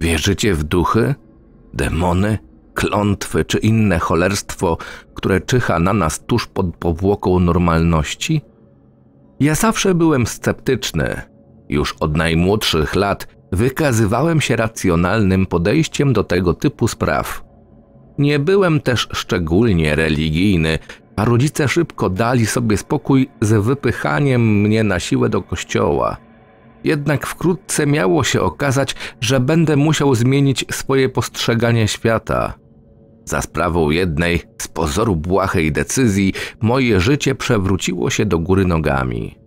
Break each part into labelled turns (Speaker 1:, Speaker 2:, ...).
Speaker 1: Wierzycie w duchy, demony, klątwy czy inne cholerstwo, które czyha na nas tuż pod powłoką normalności? Ja zawsze byłem sceptyczny. Już od najmłodszych lat wykazywałem się racjonalnym podejściem do tego typu spraw. Nie byłem też szczególnie religijny, a rodzice szybko dali sobie spokój z wypychaniem mnie na siłę do kościoła. Jednak wkrótce miało się okazać, że będę musiał zmienić swoje postrzeganie świata. Za sprawą jednej, z pozoru błahej decyzji, moje życie przewróciło się do góry nogami.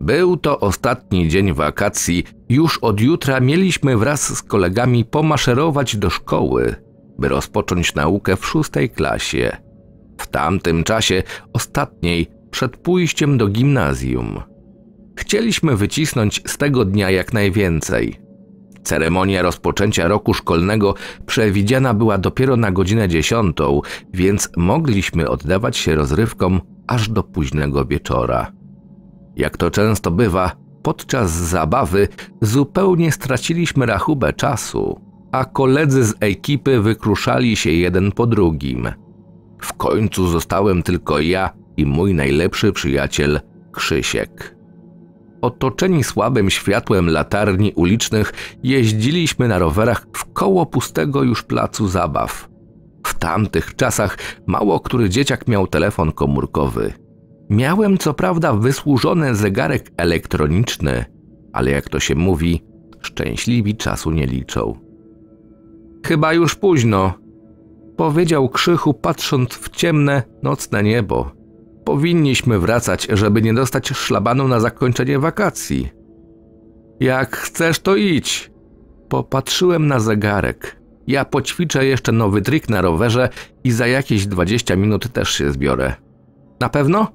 Speaker 1: Był to ostatni dzień wakacji. Już od jutra mieliśmy wraz z kolegami pomaszerować do szkoły, by rozpocząć naukę w szóstej klasie. W tamtym czasie, ostatniej, przed pójściem do gimnazjum. Chcieliśmy wycisnąć z tego dnia jak najwięcej. Ceremonia rozpoczęcia roku szkolnego przewidziana była dopiero na godzinę dziesiątą, więc mogliśmy oddawać się rozrywkom aż do późnego wieczora. Jak to często bywa, podczas zabawy zupełnie straciliśmy rachubę czasu, a koledzy z ekipy wykruszali się jeden po drugim. W końcu zostałem tylko ja i mój najlepszy przyjaciel Krzysiek. Otoczeni słabym światłem latarni ulicznych, jeździliśmy na rowerach w koło pustego już placu zabaw. W tamtych czasach mało który dzieciak miał telefon komórkowy. Miałem co prawda wysłużony zegarek elektroniczny, ale jak to się mówi, szczęśliwi czasu nie liczą. Chyba już późno, powiedział Krzychu, patrząc w ciemne, nocne niebo. Powinniśmy wracać, żeby nie dostać szlabanu na zakończenie wakacji. Jak chcesz, to idź. Popatrzyłem na zegarek. Ja poćwiczę jeszcze nowy trik na rowerze i za jakieś 20 minut też się zbiorę. Na pewno?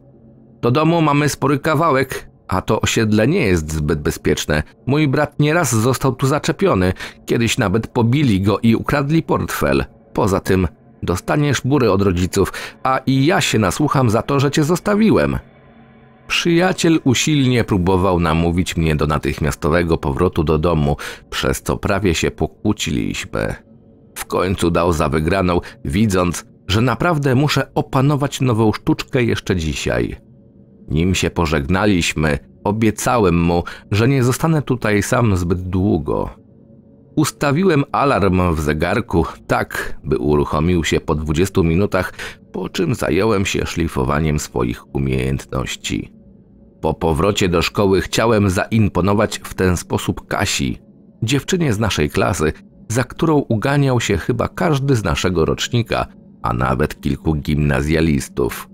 Speaker 1: Do domu mamy spory kawałek, a to osiedle nie jest zbyt bezpieczne. Mój brat nieraz został tu zaczepiony. Kiedyś nawet pobili go i ukradli portfel. Poza tym Dostaniesz burę od rodziców, a i ja się nasłucham za to, że cię zostawiłem. Przyjaciel usilnie próbował namówić mnie do natychmiastowego powrotu do domu, przez co prawie się pokłóciliśmy. W końcu dał za wygraną, widząc, że naprawdę muszę opanować nową sztuczkę jeszcze dzisiaj. Nim się pożegnaliśmy, obiecałem mu, że nie zostanę tutaj sam zbyt długo. Ustawiłem alarm w zegarku tak, by uruchomił się po 20 minutach, po czym zająłem się szlifowaniem swoich umiejętności. Po powrocie do szkoły chciałem zaimponować w ten sposób Kasi, dziewczynie z naszej klasy, za którą uganiał się chyba każdy z naszego rocznika, a nawet kilku gimnazjalistów.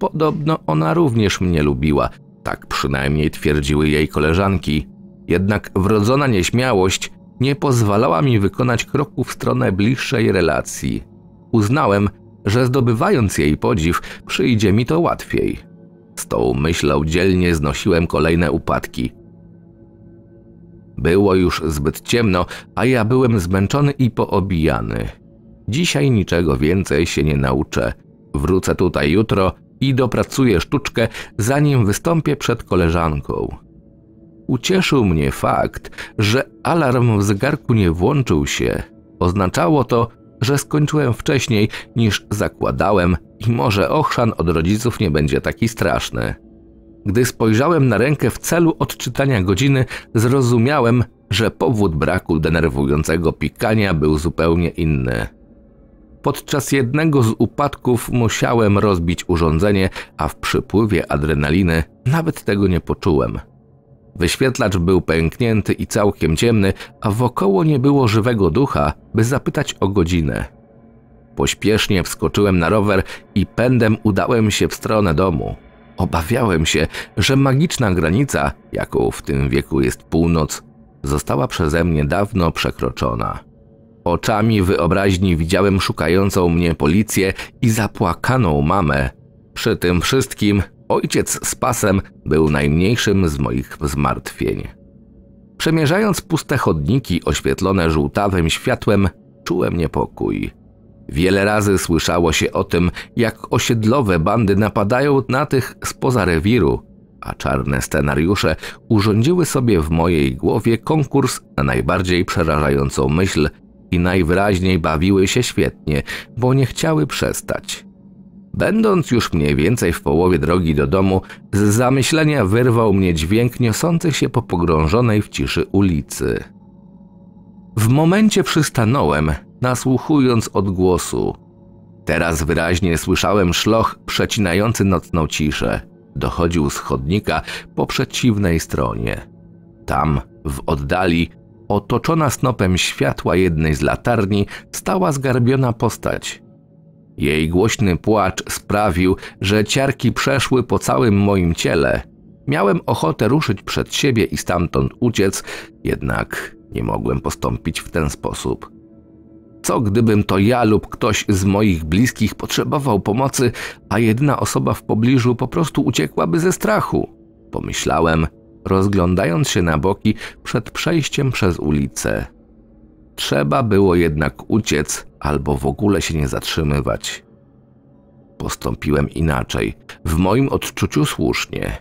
Speaker 1: Podobno ona również mnie lubiła, tak przynajmniej twierdziły jej koleżanki. Jednak wrodzona nieśmiałość nie pozwalała mi wykonać kroku w stronę bliższej relacji. Uznałem, że zdobywając jej podziw, przyjdzie mi to łatwiej. Z tą myślą dzielnie znosiłem kolejne upadki. Było już zbyt ciemno, a ja byłem zmęczony i poobijany. Dzisiaj niczego więcej się nie nauczę. Wrócę tutaj jutro i dopracuję sztuczkę, zanim wystąpię przed koleżanką ucieszył mnie fakt, że alarm w zegarku nie włączył się. Oznaczało to, że skończyłem wcześniej niż zakładałem i może ochrzan od rodziców nie będzie taki straszny. Gdy spojrzałem na rękę w celu odczytania godziny, zrozumiałem, że powód braku denerwującego pikania był zupełnie inny. Podczas jednego z upadków musiałem rozbić urządzenie, a w przypływie adrenaliny nawet tego nie poczułem. Wyświetlacz był pęknięty i całkiem ciemny, a wokoło nie było żywego ducha, by zapytać o godzinę. Pośpiesznie wskoczyłem na rower i pędem udałem się w stronę domu. Obawiałem się, że magiczna granica, jaką w tym wieku jest północ, została przeze mnie dawno przekroczona. Oczami wyobraźni widziałem szukającą mnie policję i zapłakaną mamę. Przy tym wszystkim ojciec z pasem był najmniejszym z moich zmartwień. Przemierzając puste chodniki oświetlone żółtawym światłem, czułem niepokój. Wiele razy słyszało się o tym, jak osiedlowe bandy napadają na tych spoza rewiru, a czarne scenariusze urządziły sobie w mojej głowie konkurs na najbardziej przerażającą myśl i najwyraźniej bawiły się świetnie, bo nie chciały przestać. Będąc już mniej więcej w połowie drogi do domu, z zamyślenia wyrwał mnie dźwięk niosący się po pogrążonej w ciszy ulicy. W momencie przystanąłem, nasłuchując odgłosu. Teraz wyraźnie słyszałem szloch przecinający nocną ciszę. Dochodził z chodnika po przeciwnej stronie. Tam, w oddali, otoczona snopem światła jednej z latarni, stała zgarbiona postać, jej głośny płacz sprawił, że ciarki przeszły po całym moim ciele. Miałem ochotę ruszyć przed siebie i stamtąd uciec, jednak nie mogłem postąpić w ten sposób. Co gdybym to ja lub ktoś z moich bliskich potrzebował pomocy, a jedna osoba w pobliżu po prostu uciekłaby ze strachu? Pomyślałem, rozglądając się na boki przed przejściem przez ulicę. Trzeba było jednak uciec, albo w ogóle się nie zatrzymywać. Postąpiłem inaczej, w moim odczuciu słusznie.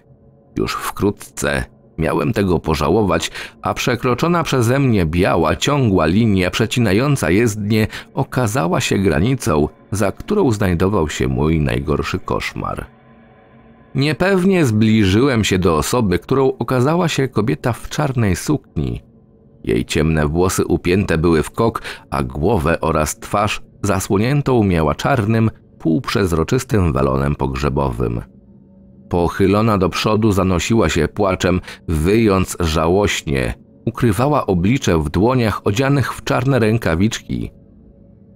Speaker 1: Już wkrótce miałem tego pożałować, a przekroczona przeze mnie biała, ciągła linia przecinająca jezdnię okazała się granicą, za którą znajdował się mój najgorszy koszmar. Niepewnie zbliżyłem się do osoby, którą okazała się kobieta w czarnej sukni, jej ciemne włosy upięte były w kok, a głowę oraz twarz zasłoniętą miała czarnym, półprzezroczystym walonem pogrzebowym. Pochylona do przodu zanosiła się płaczem, wyjąc żałośnie. Ukrywała oblicze w dłoniach odzianych w czarne rękawiczki.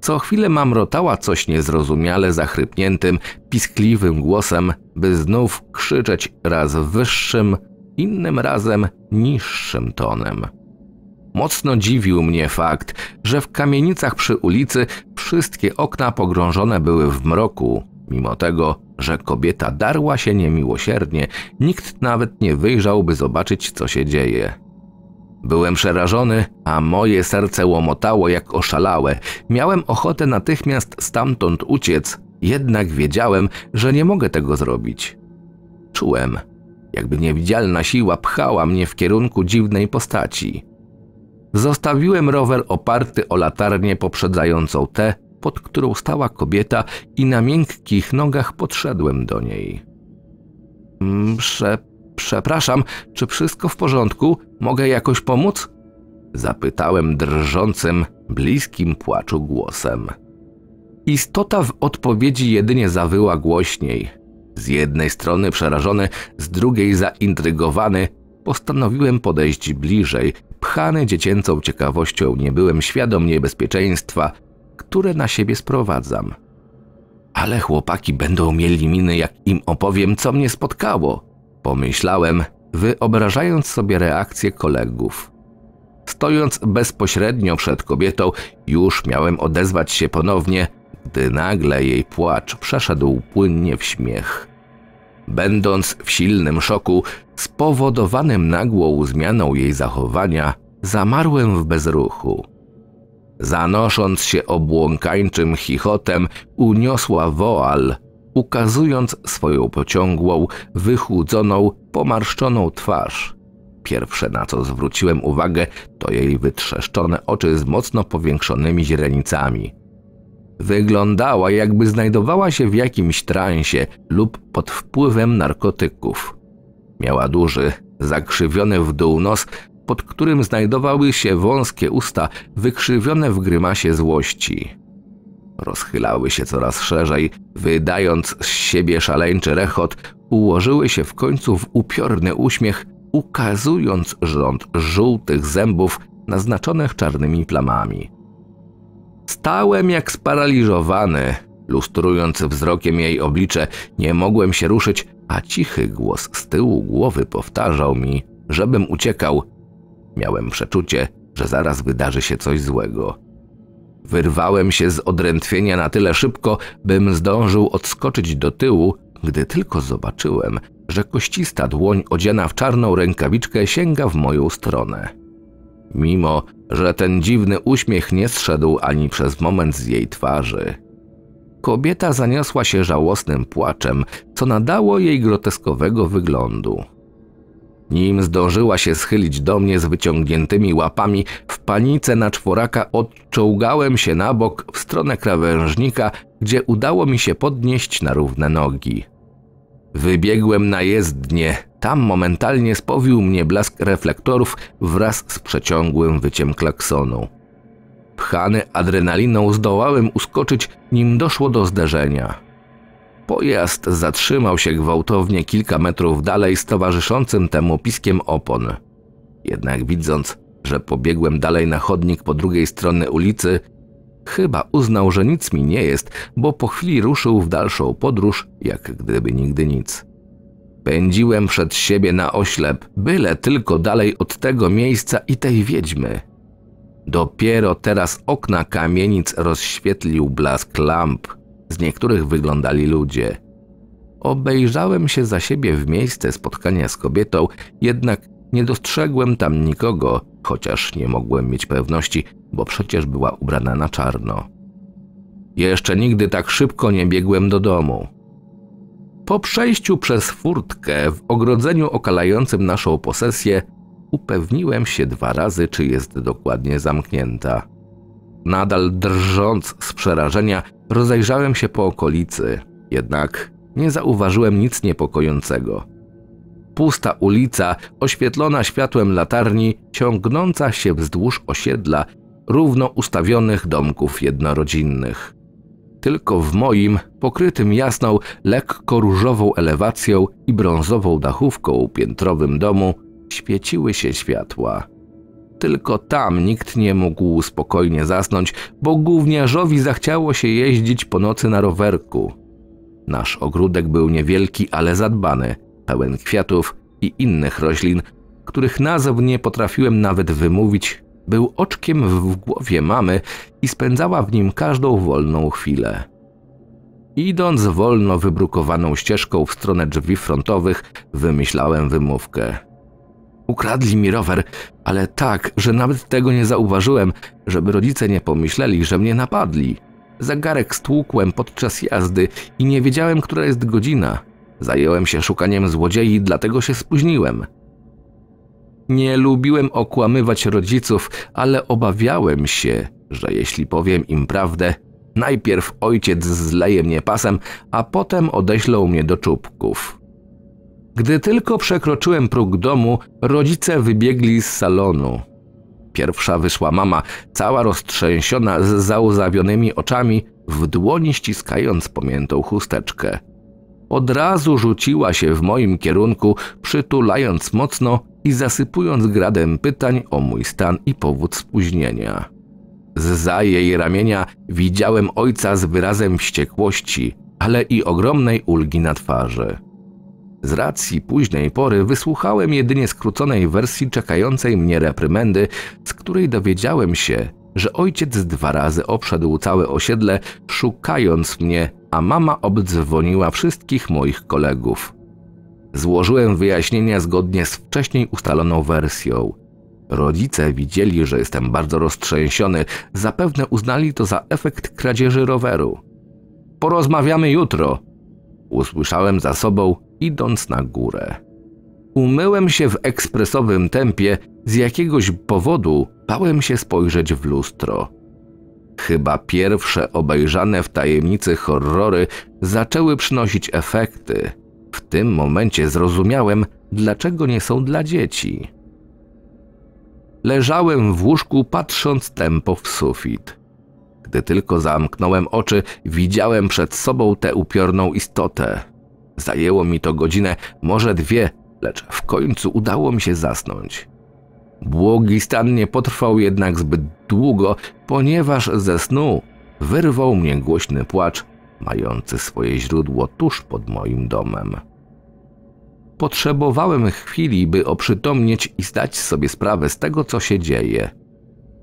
Speaker 1: Co chwilę mamrotała coś niezrozumiale zachrypniętym, piskliwym głosem, by znów krzyczeć raz wyższym, innym razem niższym tonem. Mocno dziwił mnie fakt, że w kamienicach przy ulicy wszystkie okna pogrążone były w mroku. Mimo tego, że kobieta darła się niemiłosiernie, nikt nawet nie wyjrzał, by zobaczyć, co się dzieje. Byłem przerażony, a moje serce łomotało jak oszalałe. Miałem ochotę natychmiast stamtąd uciec, jednak wiedziałem, że nie mogę tego zrobić. Czułem, jakby niewidzialna siła pchała mnie w kierunku dziwnej postaci. Zostawiłem rower oparty o latarnię poprzedzającą tę, pod którą stała kobieta i na miękkich nogach podszedłem do niej. Mm, prze, przepraszam, czy wszystko w porządku? Mogę jakoś pomóc? Zapytałem drżącym, bliskim płaczu głosem. Istota w odpowiedzi jedynie zawyła głośniej. Z jednej strony przerażony, z drugiej zaintrygowany, postanowiłem podejść bliżej, Pchany dziecięcą ciekawością nie byłem świadom niebezpieczeństwa, które na siebie sprowadzam. Ale chłopaki będą mieli miny, jak im opowiem, co mnie spotkało, pomyślałem, wyobrażając sobie reakcję kolegów. Stojąc bezpośrednio przed kobietą, już miałem odezwać się ponownie, gdy nagle jej płacz przeszedł płynnie w śmiech. Będąc w silnym szoku, spowodowanym nagłą zmianą jej zachowania, zamarłem w bezruchu. Zanosząc się obłąkańczym chichotem, uniosła woal, ukazując swoją pociągłą, wychudzoną, pomarszczoną twarz. Pierwsze, na co zwróciłem uwagę, to jej wytrzeszczone oczy z mocno powiększonymi źrenicami – Wyglądała, jakby znajdowała się w jakimś transie lub pod wpływem narkotyków. Miała duży, zakrzywiony w dół nos, pod którym znajdowały się wąskie usta wykrzywione w grymasie złości. Rozchylały się coraz szerzej, wydając z siebie szaleńczy rechot, ułożyły się w końcu w upiorny uśmiech, ukazując rząd żółtych zębów naznaczonych czarnymi plamami. Stałem jak sparaliżowany. Lustrując wzrokiem jej oblicze, nie mogłem się ruszyć, a cichy głos z tyłu głowy powtarzał mi, żebym uciekał. Miałem przeczucie, że zaraz wydarzy się coś złego. Wyrwałem się z odrętwienia na tyle szybko, bym zdążył odskoczyć do tyłu, gdy tylko zobaczyłem, że koścista dłoń odziana w czarną rękawiczkę sięga w moją stronę mimo że ten dziwny uśmiech nie zszedł ani przez moment z jej twarzy. Kobieta zaniosła się żałosnym płaczem, co nadało jej groteskowego wyglądu. Nim zdążyła się schylić do mnie z wyciągniętymi łapami, w panice na czworaka odczołgałem się na bok w stronę krawężnika, gdzie udało mi się podnieść na równe nogi. Wybiegłem na jezdnię. Tam momentalnie spowił mnie blask reflektorów wraz z przeciągłym wyciem klaksonu. Pchany adrenaliną zdołałem uskoczyć, nim doszło do zderzenia. Pojazd zatrzymał się gwałtownie kilka metrów dalej z towarzyszącym temu piskiem opon. Jednak widząc, że pobiegłem dalej na chodnik po drugiej stronie ulicy, Chyba uznał, że nic mi nie jest, bo po chwili ruszył w dalszą podróż, jak gdyby nigdy nic. Pędziłem przed siebie na oślep, byle tylko dalej od tego miejsca i tej wiedźmy. Dopiero teraz okna kamienic rozświetlił blask lamp, z niektórych wyglądali ludzie. Obejrzałem się za siebie w miejsce spotkania z kobietą, jednak nie dostrzegłem tam nikogo, chociaż nie mogłem mieć pewności, bo przecież była ubrana na czarno. Jeszcze nigdy tak szybko nie biegłem do domu. Po przejściu przez furtkę w ogrodzeniu okalającym naszą posesję upewniłem się dwa razy, czy jest dokładnie zamknięta. Nadal drżąc z przerażenia, rozejrzałem się po okolicy, jednak nie zauważyłem nic niepokojącego. Pusta ulica, oświetlona światłem latarni, ciągnąca się wzdłuż osiedla równo ustawionych domków jednorodzinnych. Tylko w moim, pokrytym jasną, lekko różową elewacją i brązową dachówką piętrowym domu świeciły się światła. Tylko tam nikt nie mógł spokojnie zasnąć, bo gówniarzowi zachciało się jeździć po nocy na rowerku. Nasz ogródek był niewielki, ale zadbany – pełen kwiatów i innych roślin, których nazw nie potrafiłem nawet wymówić, był oczkiem w głowie mamy i spędzała w nim każdą wolną chwilę. Idąc wolno wybrukowaną ścieżką w stronę drzwi frontowych, wymyślałem wymówkę. Ukradli mi rower, ale tak, że nawet tego nie zauważyłem, żeby rodzice nie pomyśleli, że mnie napadli. Zagarek stłukłem podczas jazdy i nie wiedziałem, która jest godzina. Zajęłem się szukaniem złodziei, dlatego się spóźniłem. Nie lubiłem okłamywać rodziców, ale obawiałem się, że jeśli powiem im prawdę, najpierw ojciec zleje mnie pasem, a potem odeślą mnie do czubków. Gdy tylko przekroczyłem próg domu, rodzice wybiegli z salonu. Pierwsza wyszła mama, cała roztrzęsiona, z załzawionymi oczami, w dłoni ściskając pomiętą chusteczkę. Od razu rzuciła się w moim kierunku, przytulając mocno i zasypując gradem pytań o mój stan i powód spóźnienia. Zza jej ramienia widziałem ojca z wyrazem wściekłości, ale i ogromnej ulgi na twarzy. Z racji późnej pory wysłuchałem jedynie skróconej wersji czekającej mnie reprymendy, z której dowiedziałem się, że ojciec dwa razy obszedł całe osiedle, szukając mnie a mama obdzwoniła wszystkich moich kolegów. Złożyłem wyjaśnienia zgodnie z wcześniej ustaloną wersją. Rodzice widzieli, że jestem bardzo roztrzęsiony, zapewne uznali to za efekt kradzieży roweru. Porozmawiamy jutro, usłyszałem za sobą, idąc na górę. Umyłem się w ekspresowym tempie, z jakiegoś powodu bałem się spojrzeć w lustro. Chyba pierwsze obejrzane w tajemnicy horrory zaczęły przynosić efekty. W tym momencie zrozumiałem, dlaczego nie są dla dzieci. Leżałem w łóżku, patrząc tempo w sufit. Gdy tylko zamknąłem oczy, widziałem przed sobą tę upiorną istotę. Zajęło mi to godzinę, może dwie, lecz w końcu udało mi się zasnąć. Błogi stan nie potrwał jednak zbyt długo, ponieważ ze snu wyrwał mnie głośny płacz, mający swoje źródło tuż pod moim domem. Potrzebowałem chwili, by oprzytomnieć i zdać sobie sprawę z tego, co się dzieje.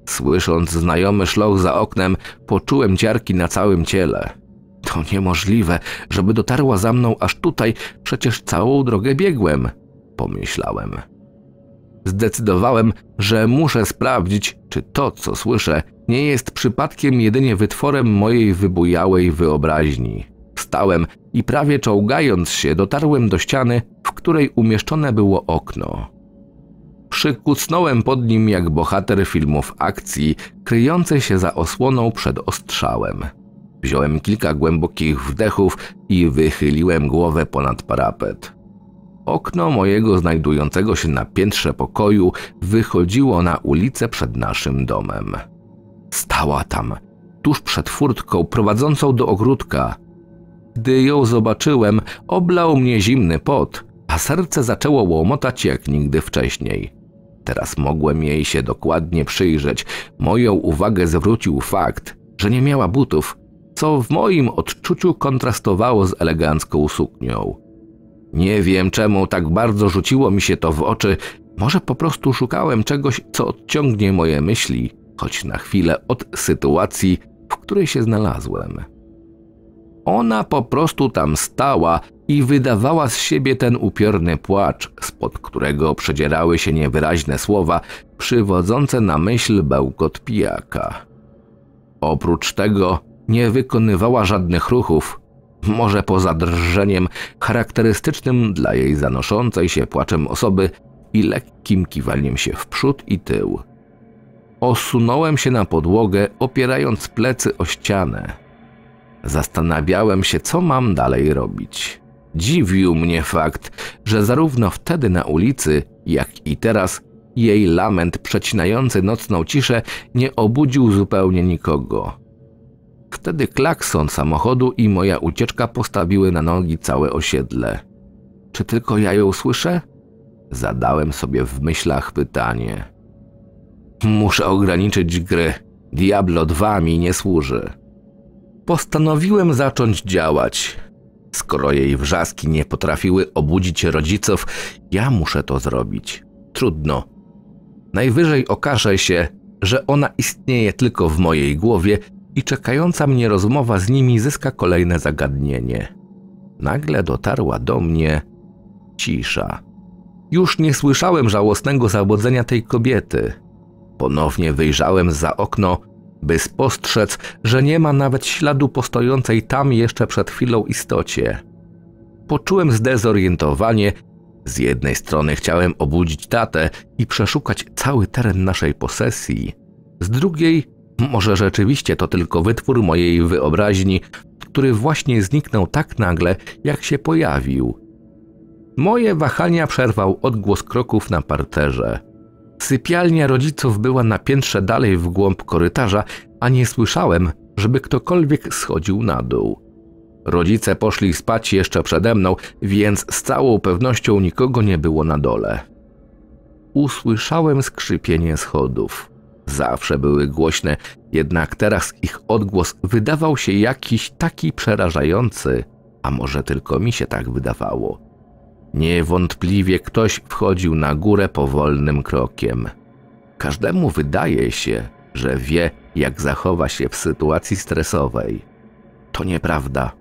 Speaker 1: Słysząc znajomy szloch za oknem, poczułem ciarki na całym ciele. To niemożliwe, żeby dotarła za mną aż tutaj, przecież całą drogę biegłem, pomyślałem. Zdecydowałem, że muszę sprawdzić, czy to, co słyszę, nie jest przypadkiem jedynie wytworem mojej wybujałej wyobraźni. Stałem i prawie czołgając się dotarłem do ściany, w której umieszczone było okno. Przykucnąłem pod nim jak bohater filmów akcji, kryjący się za osłoną przed ostrzałem. Wziąłem kilka głębokich wdechów i wychyliłem głowę ponad parapet. Okno mojego znajdującego się na piętrze pokoju wychodziło na ulicę przed naszym domem. Stała tam, tuż przed furtką prowadzącą do ogródka. Gdy ją zobaczyłem, oblał mnie zimny pot, a serce zaczęło łomotać jak nigdy wcześniej. Teraz mogłem jej się dokładnie przyjrzeć. Moją uwagę zwrócił fakt, że nie miała butów, co w moim odczuciu kontrastowało z elegancką suknią. Nie wiem, czemu tak bardzo rzuciło mi się to w oczy. Może po prostu szukałem czegoś, co odciągnie moje myśli, choć na chwilę od sytuacji, w której się znalazłem. Ona po prostu tam stała i wydawała z siebie ten upiorny płacz, spod którego przedzierały się niewyraźne słowa, przywodzące na myśl bełkot pijaka. Oprócz tego nie wykonywała żadnych ruchów, może poza drżeniem charakterystycznym dla jej zanoszącej się płaczem osoby i lekkim kiwaniem się w przód i tył. Osunąłem się na podłogę, opierając plecy o ścianę. Zastanawiałem się, co mam dalej robić. Dziwił mnie fakt, że zarówno wtedy na ulicy, jak i teraz jej lament przecinający nocną ciszę nie obudził zupełnie nikogo. Wtedy klakson samochodu i moja ucieczka postawiły na nogi całe osiedle. Czy tylko ja ją słyszę? Zadałem sobie w myślach pytanie. Muszę ograniczyć gry. Diablo 2 mi nie służy. Postanowiłem zacząć działać. Skoro jej wrzaski nie potrafiły obudzić rodziców, ja muszę to zrobić. Trudno. Najwyżej okaże się, że ona istnieje tylko w mojej głowie i czekająca mnie rozmowa z nimi zyska kolejne zagadnienie. Nagle dotarła do mnie cisza. Już nie słyszałem żałosnego załodzenia tej kobiety. Ponownie wyjrzałem za okno, by spostrzec, że nie ma nawet śladu postojącej tam jeszcze przed chwilą istocie. Poczułem zdezorientowanie. Z jednej strony chciałem obudzić tatę i przeszukać cały teren naszej posesji, z drugiej może rzeczywiście to tylko wytwór mojej wyobraźni, który właśnie zniknął tak nagle, jak się pojawił. Moje wahania przerwał odgłos kroków na parterze. Sypialnia rodziców była na piętrze dalej w głąb korytarza, a nie słyszałem, żeby ktokolwiek schodził na dół. Rodzice poszli spać jeszcze przede mną, więc z całą pewnością nikogo nie było na dole. Usłyszałem skrzypienie schodów. Zawsze były głośne, jednak teraz ich odgłos wydawał się jakiś taki przerażający, a może tylko mi się tak wydawało. Niewątpliwie ktoś wchodził na górę powolnym krokiem. Każdemu wydaje się, że wie, jak zachowa się w sytuacji stresowej. To nieprawda.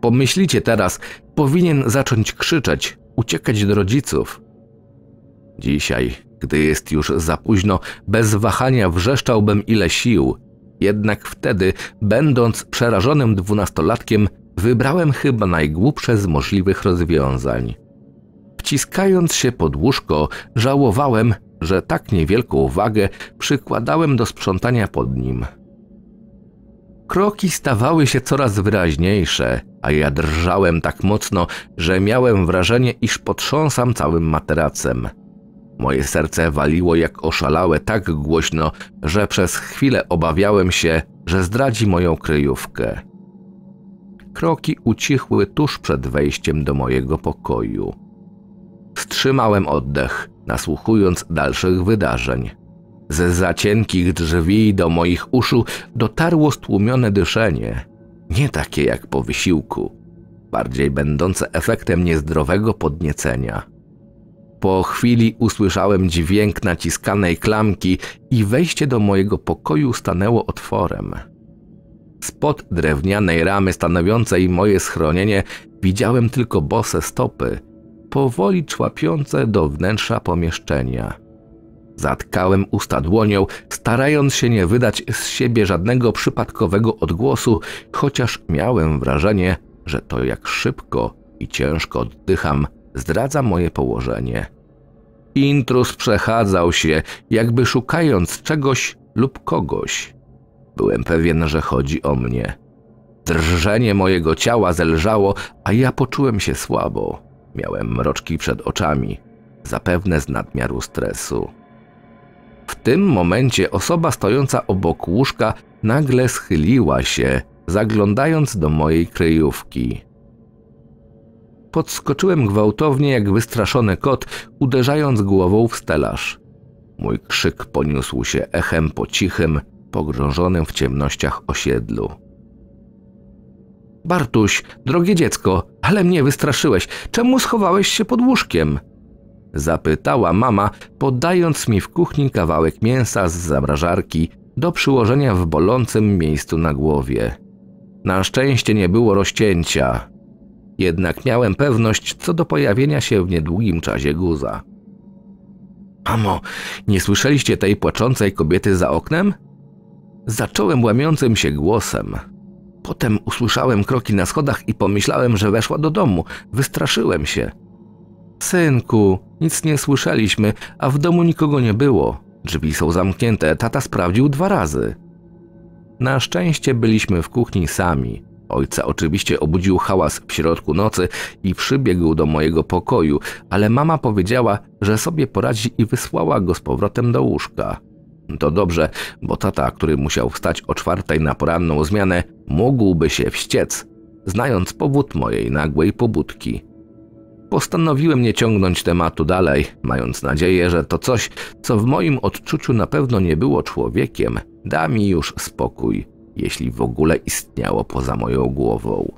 Speaker 1: Pomyślicie teraz, powinien zacząć krzyczeć, uciekać do rodziców. Dzisiaj gdy jest już za późno, bez wahania wrzeszczałbym ile sił. Jednak wtedy, będąc przerażonym dwunastolatkiem, wybrałem chyba najgłupsze z możliwych rozwiązań. Wciskając się pod łóżko, żałowałem, że tak niewielką wagę przykładałem do sprzątania pod nim. Kroki stawały się coraz wyraźniejsze, a ja drżałem tak mocno, że miałem wrażenie, iż potrząsam całym materacem. Moje serce waliło jak oszalałe tak głośno, że przez chwilę obawiałem się, że zdradzi moją kryjówkę. Kroki ucichły tuż przed wejściem do mojego pokoju. Wstrzymałem oddech, nasłuchując dalszych wydarzeń. Ze zacienkich drzwi do moich uszu dotarło stłumione dyszenie, nie takie jak po wysiłku, bardziej będące efektem niezdrowego podniecenia. Po chwili usłyszałem dźwięk naciskanej klamki i wejście do mojego pokoju stanęło otworem. Spod drewnianej ramy stanowiącej moje schronienie widziałem tylko bose stopy, powoli człapiące do wnętrza pomieszczenia. Zatkałem usta dłonią, starając się nie wydać z siebie żadnego przypadkowego odgłosu, chociaż miałem wrażenie, że to jak szybko i ciężko oddycham zdradza moje położenie intruz przechadzał się, jakby szukając czegoś lub kogoś. Byłem pewien, że chodzi o mnie. Drżenie mojego ciała zelżało, a ja poczułem się słabo. Miałem mroczki przed oczami, zapewne z nadmiaru stresu. W tym momencie osoba stojąca obok łóżka nagle schyliła się, zaglądając do mojej kryjówki podskoczyłem gwałtownie jak wystraszony kot, uderzając głową w stelaż. Mój krzyk poniósł się echem po cichym, pogrążonym w ciemnościach osiedlu. Bartuś, drogie dziecko, ale mnie wystraszyłeś. Czemu schowałeś się pod łóżkiem? Zapytała mama, podając mi w kuchni kawałek mięsa z zamrażarki do przyłożenia w bolącym miejscu na głowie. Na szczęście nie było rozcięcia. Jednak miałem pewność co do pojawienia się w niedługim czasie guza. Mamo, nie słyszeliście tej płaczącej kobiety za oknem? Zacząłem łamiącym się głosem. Potem usłyszałem kroki na schodach i pomyślałem, że weszła do domu. Wystraszyłem się. Synku, nic nie słyszeliśmy, a w domu nikogo nie było. Drzwi są zamknięte, tata sprawdził dwa razy. Na szczęście byliśmy w kuchni sami ojca oczywiście obudził hałas w środku nocy i przybiegł do mojego pokoju, ale mama powiedziała, że sobie poradzi i wysłała go z powrotem do łóżka. To dobrze, bo tata, który musiał wstać o czwartej na poranną zmianę, mógłby się wściec, znając powód mojej nagłej pobudki. Postanowiłem nie ciągnąć tematu dalej, mając nadzieję, że to coś, co w moim odczuciu na pewno nie było człowiekiem, da mi już spokój jeśli w ogóle istniało poza moją głową.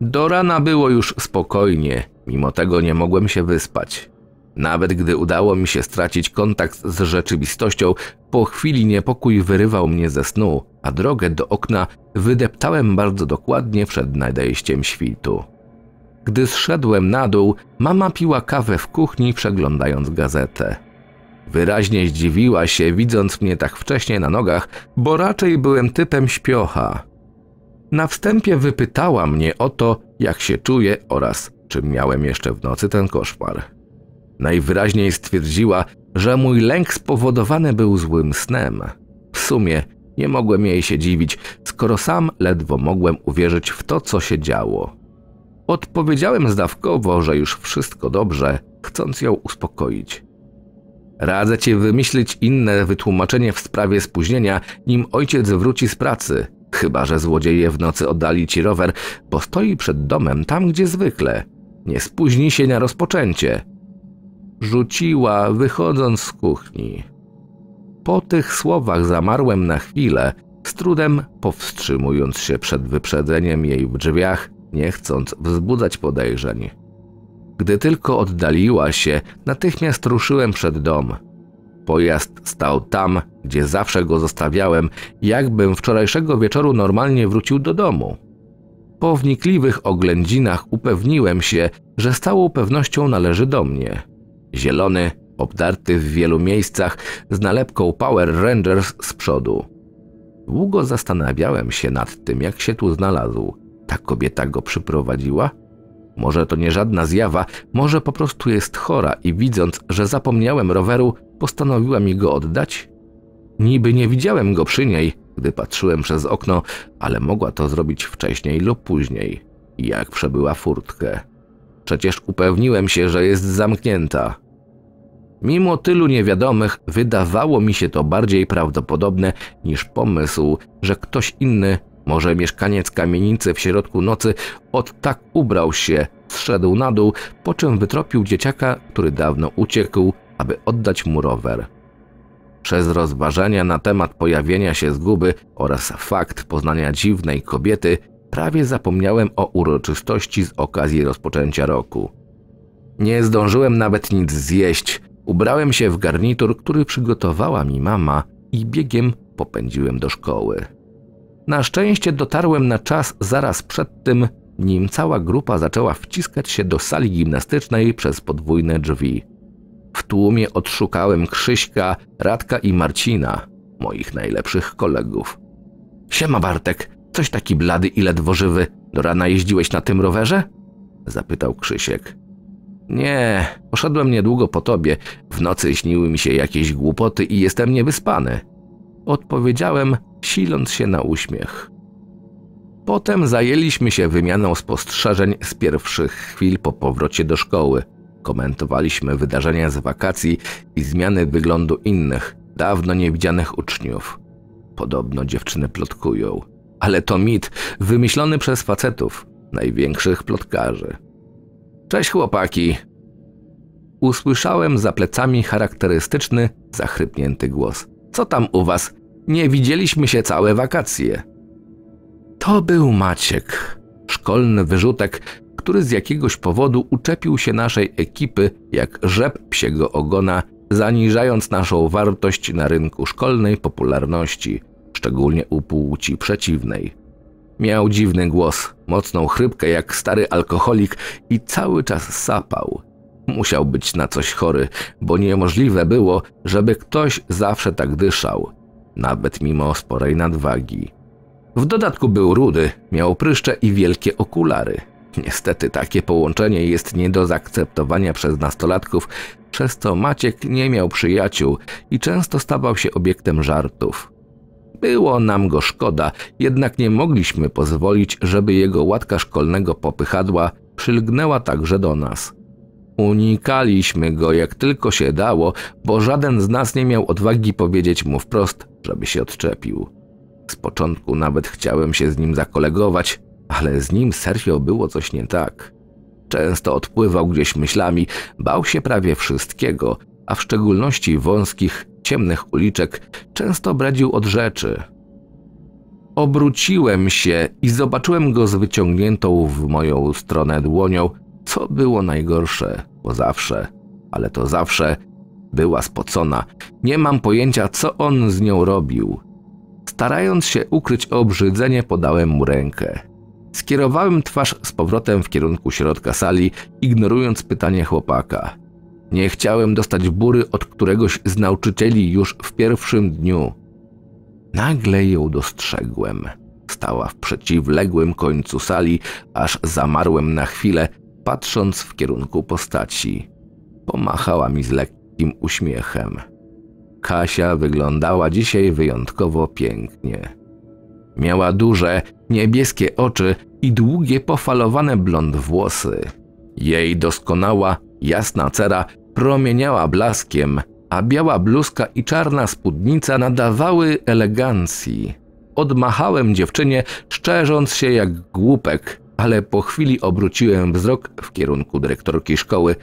Speaker 1: Do rana było już spokojnie, mimo tego nie mogłem się wyspać. Nawet gdy udało mi się stracić kontakt z rzeczywistością, po chwili niepokój wyrywał mnie ze snu, a drogę do okna wydeptałem bardzo dokładnie przed nadejściem świtu. Gdy zszedłem na dół, mama piła kawę w kuchni, przeglądając gazetę. Wyraźnie zdziwiła się, widząc mnie tak wcześnie na nogach, bo raczej byłem typem śpiocha. Na wstępie wypytała mnie o to, jak się czuję oraz czy miałem jeszcze w nocy ten koszmar. Najwyraźniej stwierdziła, że mój lęk spowodowany był złym snem. W sumie nie mogłem jej się dziwić, skoro sam ledwo mogłem uwierzyć w to, co się działo. Odpowiedziałem zdawkowo, że już wszystko dobrze, chcąc ją uspokoić. Radzę ci wymyślić inne wytłumaczenie w sprawie spóźnienia, nim ojciec wróci z pracy. Chyba, że złodzieje w nocy oddali ci rower, bo stoi przed domem tam, gdzie zwykle. Nie spóźni się na rozpoczęcie. Rzuciła, wychodząc z kuchni. Po tych słowach zamarłem na chwilę, z trudem powstrzymując się przed wyprzedzeniem jej w drzwiach, nie chcąc wzbudzać podejrzeń. Gdy tylko oddaliła się, natychmiast ruszyłem przed dom. Pojazd stał tam, gdzie zawsze go zostawiałem, jakbym wczorajszego wieczoru normalnie wrócił do domu. Po wnikliwych oględzinach upewniłem się, że z całą pewnością należy do mnie. Zielony, obdarty w wielu miejscach, z nalepką Power Rangers z przodu. Długo zastanawiałem się nad tym, jak się tu znalazł. Ta kobieta go przyprowadziła? Może to nie żadna zjawa, może po prostu jest chora i widząc, że zapomniałem roweru, postanowiła mi go oddać? Niby nie widziałem go przy niej, gdy patrzyłem przez okno, ale mogła to zrobić wcześniej lub później, jak przebyła furtkę. Przecież upewniłem się, że jest zamknięta. Mimo tylu niewiadomych, wydawało mi się to bardziej prawdopodobne niż pomysł, że ktoś inny może mieszkaniec kamienicy w środku nocy od tak ubrał się, zszedł na dół, po czym wytropił dzieciaka, który dawno uciekł, aby oddać mu rower. Przez rozważania na temat pojawienia się zguby oraz fakt poznania dziwnej kobiety, prawie zapomniałem o uroczystości z okazji rozpoczęcia roku. Nie zdążyłem nawet nic zjeść. Ubrałem się w garnitur, który przygotowała mi mama i biegiem popędziłem do szkoły. Na szczęście dotarłem na czas zaraz przed tym, nim cała grupa zaczęła wciskać się do sali gimnastycznej przez podwójne drzwi. W tłumie odszukałem Krzyśka, Radka i Marcina, moich najlepszych kolegów. Siema Bartek, coś taki blady i ledwo żywy. Do rana jeździłeś na tym rowerze? Zapytał Krzysiek. Nie, poszedłem niedługo po tobie. W nocy śniły mi się jakieś głupoty i jestem niewyspany. Odpowiedziałem, siląc się na uśmiech. Potem zajęliśmy się wymianą spostrzeżeń z pierwszych chwil po powrocie do szkoły. Komentowaliśmy wydarzenia z wakacji i zmiany wyglądu innych, dawno niewidzianych uczniów. Podobno dziewczyny plotkują, ale to mit wymyślony przez facetów, największych plotkarzy. Cześć chłopaki! Usłyszałem za plecami charakterystyczny, zachrypnięty głos. Co tam u was? Nie widzieliśmy się całe wakacje. To był Maciek, szkolny wyrzutek, który z jakiegoś powodu uczepił się naszej ekipy jak rzep psiego ogona, zaniżając naszą wartość na rynku szkolnej popularności, szczególnie u płci przeciwnej. Miał dziwny głos, mocną chrypkę jak stary alkoholik i cały czas sapał. Musiał być na coś chory, bo niemożliwe było, żeby ktoś zawsze tak dyszał, nawet mimo sporej nadwagi. W dodatku był rudy, miał pryszcze i wielkie okulary. Niestety takie połączenie jest nie do zaakceptowania przez nastolatków, przez co Maciek nie miał przyjaciół i często stawał się obiektem żartów. Było nam go szkoda, jednak nie mogliśmy pozwolić, żeby jego łatka szkolnego popychadła przylgnęła także do nas. Unikaliśmy go jak tylko się dało, bo żaden z nas nie miał odwagi powiedzieć mu wprost, żeby się odczepił. Z początku nawet chciałem się z nim zakolegować, ale z nim serio było coś nie tak. Często odpływał gdzieś myślami, bał się prawie wszystkiego, a w szczególności wąskich, ciemnych uliczek, często bradził od rzeczy. Obróciłem się i zobaczyłem go z wyciągniętą w moją stronę dłonią, co było najgorsze, bo zawsze, ale to zawsze była spocona. Nie mam pojęcia, co on z nią robił. Starając się ukryć obrzydzenie, podałem mu rękę. Skierowałem twarz z powrotem w kierunku środka sali, ignorując pytanie chłopaka. Nie chciałem dostać bury od któregoś z nauczycieli już w pierwszym dniu. Nagle ją dostrzegłem. Stała w przeciwległym końcu sali, aż zamarłem na chwilę, patrząc w kierunku postaci. Pomachała mi z lekkim uśmiechem. Kasia wyglądała dzisiaj wyjątkowo pięknie. Miała duże, niebieskie oczy i długie, pofalowane blond włosy. Jej doskonała, jasna cera promieniała blaskiem, a biała bluzka i czarna spódnica nadawały elegancji. Odmachałem dziewczynie, szczerząc się jak głupek, ale po chwili obróciłem wzrok w kierunku dyrektorki szkoły,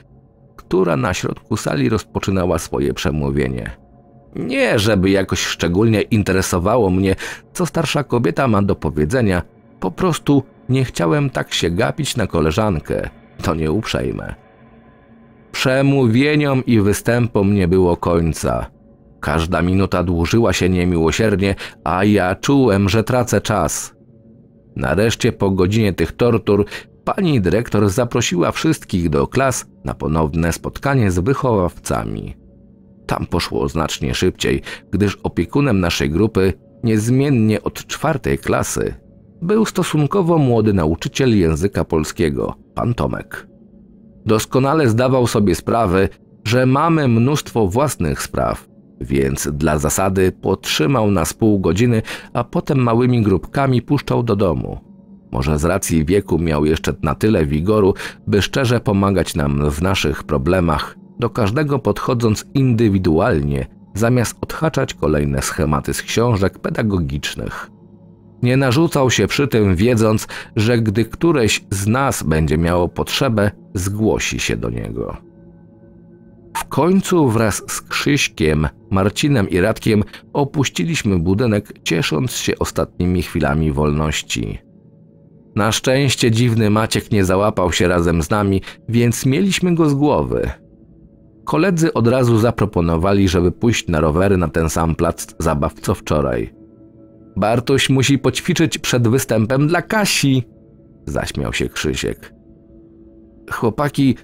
Speaker 1: która na środku sali rozpoczynała swoje przemówienie. Nie, żeby jakoś szczególnie interesowało mnie, co starsza kobieta ma do powiedzenia, po prostu nie chciałem tak się gapić na koleżankę, to nie uprzejme. Przemówieniom i występom nie było końca. Każda minuta dłużyła się niemiłosiernie, a ja czułem, że tracę czas. Nareszcie po godzinie tych tortur pani dyrektor zaprosiła wszystkich do klas na ponowne spotkanie z wychowawcami. Tam poszło znacznie szybciej, gdyż opiekunem naszej grupy, niezmiennie od czwartej klasy, był stosunkowo młody nauczyciel języka polskiego, pan Tomek. Doskonale zdawał sobie sprawę, że mamy mnóstwo własnych spraw, więc dla zasady potrzymał nas pół godziny, a potem małymi grupkami puszczał do domu. Może z racji wieku miał jeszcze na tyle wigoru, by szczerze pomagać nam w naszych problemach, do każdego podchodząc indywidualnie, zamiast odhaczać kolejne schematy z książek pedagogicznych. Nie narzucał się przy tym, wiedząc, że gdy któreś z nas będzie miało potrzebę, zgłosi się do niego. W końcu wraz z Krzyśkiem, Marcinem i Radkiem opuściliśmy budynek, ciesząc się ostatnimi chwilami wolności. Na szczęście dziwny Maciek nie załapał się razem z nami, więc mieliśmy go z głowy. Koledzy od razu zaproponowali, żeby pójść na rowery na ten sam plac zabaw co wczoraj. Bartuś musi poćwiczyć przed występem dla Kasi, zaśmiał się Krzysiek. Chłopaki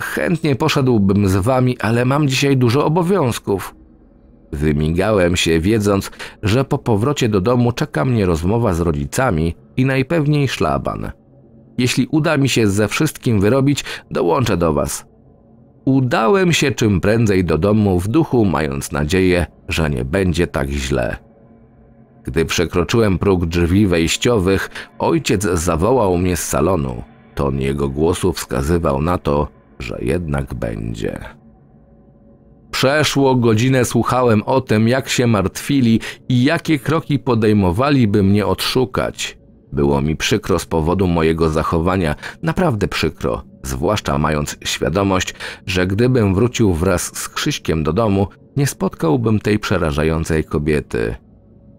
Speaker 1: Chętnie poszedłbym z wami, ale mam dzisiaj dużo obowiązków. Wymigałem się, wiedząc, że po powrocie do domu czeka mnie rozmowa z rodzicami i najpewniej szlaban. Jeśli uda mi się ze wszystkim wyrobić, dołączę do was. Udałem się czym prędzej do domu w duchu, mając nadzieję, że nie będzie tak źle. Gdy przekroczyłem próg drzwi wejściowych, ojciec zawołał mnie z salonu. Ton jego głosu wskazywał na to, że jednak będzie. Przeszło godzinę słuchałem o tym, jak się martwili i jakie kroki podejmowali, by mnie odszukać. Było mi przykro z powodu mojego zachowania, naprawdę przykro, zwłaszcza mając świadomość, że gdybym wrócił wraz z Krzyśkiem do domu, nie spotkałbym tej przerażającej kobiety.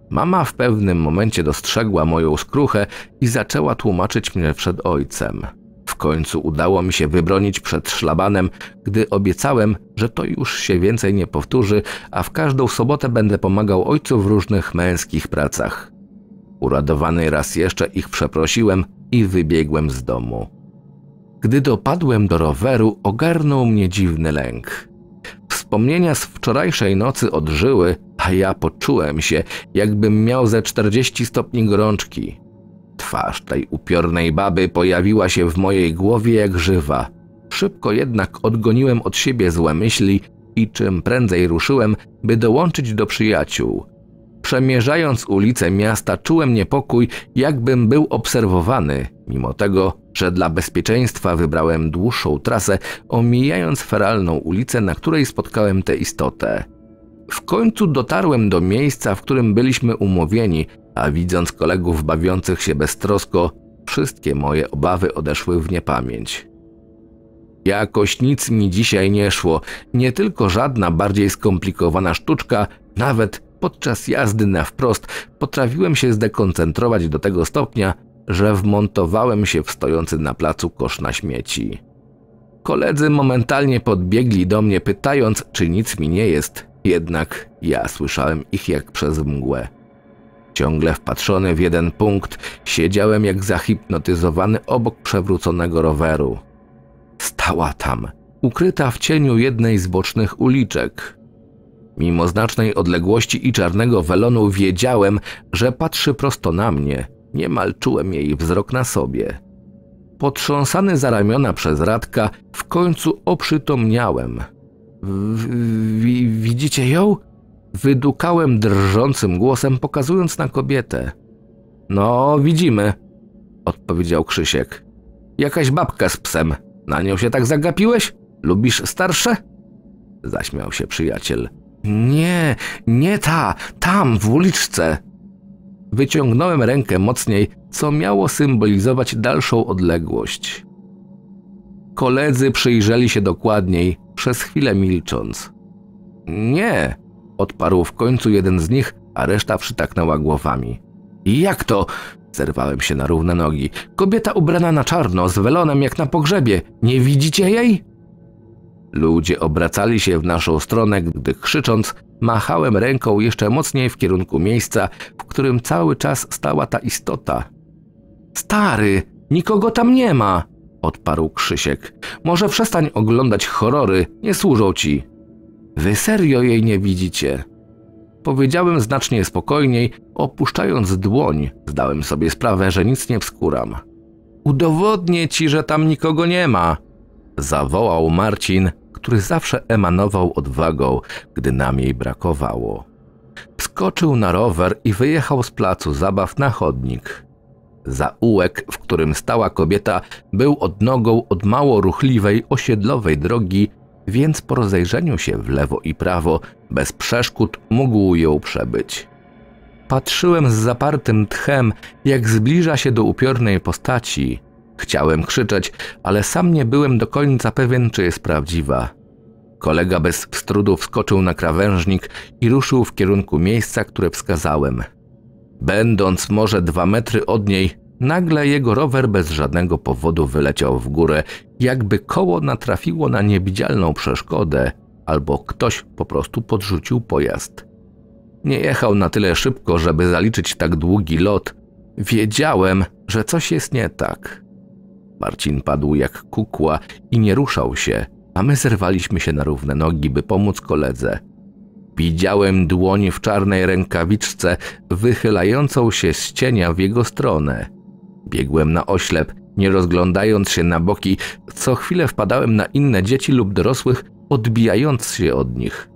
Speaker 1: Mama w pewnym momencie dostrzegła moją skruchę i zaczęła tłumaczyć mnie przed ojcem. W końcu udało mi się wybronić przed szlabanem, gdy obiecałem, że to już się więcej nie powtórzy, a w każdą sobotę będę pomagał ojcu w różnych męskich pracach. Uradowany raz jeszcze ich przeprosiłem i wybiegłem z domu. Gdy dopadłem do roweru, ogarnął mnie dziwny lęk. Wspomnienia z wczorajszej nocy odżyły, a ja poczułem się, jakbym miał ze 40 stopni gorączki. Twarz tej upiornej baby pojawiła się w mojej głowie jak żywa. Szybko jednak odgoniłem od siebie złe myśli i czym prędzej ruszyłem, by dołączyć do przyjaciół. Przemierzając ulice miasta czułem niepokój, jakbym był obserwowany, mimo tego, że dla bezpieczeństwa wybrałem dłuższą trasę, omijając feralną ulicę, na której spotkałem tę istotę. W końcu dotarłem do miejsca, w którym byliśmy umówieni, a widząc kolegów bawiących się beztrosko, wszystkie moje obawy odeszły w niepamięć. Jakoś nic mi dzisiaj nie szło, nie tylko żadna bardziej skomplikowana sztuczka, nawet podczas jazdy na wprost potrafiłem się zdekoncentrować do tego stopnia, że wmontowałem się w stojący na placu kosz na śmieci. Koledzy momentalnie podbiegli do mnie pytając, czy nic mi nie jest, jednak ja słyszałem ich jak przez mgłę. Ciągle wpatrzony w jeden punkt, siedziałem jak zahipnotyzowany obok przewróconego roweru. Stała tam, ukryta w cieniu jednej z bocznych uliczek. Mimo znacznej odległości i czarnego welonu wiedziałem, że patrzy prosto na mnie. Niemal czułem jej wzrok na sobie. Potrząsany za ramiona przez Radka, w końcu oprzytomniałem. W widzicie ją? Wydukałem drżącym głosem, pokazując na kobietę. No, widzimy, odpowiedział Krzysiek. Jakaś babka z psem. Na nią się tak zagapiłeś? Lubisz starsze? Zaśmiał się przyjaciel. Nie, nie ta, tam, w uliczce. Wyciągnąłem rękę mocniej, co miało symbolizować dalszą odległość. Koledzy przyjrzeli się dokładniej, przez chwilę milcząc. Nie, Odparł w końcu jeden z nich, a reszta przytaknęła głowami. Jak to? Zerwałem się na równe nogi. Kobieta ubrana na czarno, z welonem jak na pogrzebie. Nie widzicie jej? Ludzie obracali się w naszą stronę, gdy krzycząc, machałem ręką jeszcze mocniej w kierunku miejsca, w którym cały czas stała ta istota. Stary, nikogo tam nie ma! odparł Krzysiek. Może przestań oglądać horrory, nie służą ci. Wy serio jej nie widzicie? Powiedziałem znacznie spokojniej, opuszczając dłoń, zdałem sobie sprawę, że nic nie wskuram. Udowodnię ci, że tam nikogo nie ma! Zawołał Marcin, który zawsze emanował odwagą, gdy nam jej brakowało. Wskoczył na rower i wyjechał z placu zabaw na chodnik. Zaułek, w którym stała kobieta, był odnogą od mało ruchliwej osiedlowej drogi więc po rozejrzeniu się w lewo i prawo bez przeszkód mógł ją przebyć. Patrzyłem z zapartym tchem, jak zbliża się do upiornej postaci. Chciałem krzyczeć, ale sam nie byłem do końca pewien, czy jest prawdziwa. Kolega bez wstrudu wskoczył na krawężnik i ruszył w kierunku miejsca, które wskazałem. Będąc może dwa metry od niej, Nagle jego rower bez żadnego powodu wyleciał w górę, jakby koło natrafiło na niewidzialną przeszkodę, albo ktoś po prostu podrzucił pojazd. Nie jechał na tyle szybko, żeby zaliczyć tak długi lot. Wiedziałem, że coś jest nie tak. Marcin padł jak kukła i nie ruszał się, a my zerwaliśmy się na równe nogi, by pomóc koledze. Widziałem dłoń w czarnej rękawiczce wychylającą się z cienia w jego stronę biegłem na oślep, nie rozglądając się na boki, co chwilę wpadałem na inne dzieci lub dorosłych, odbijając się od nich.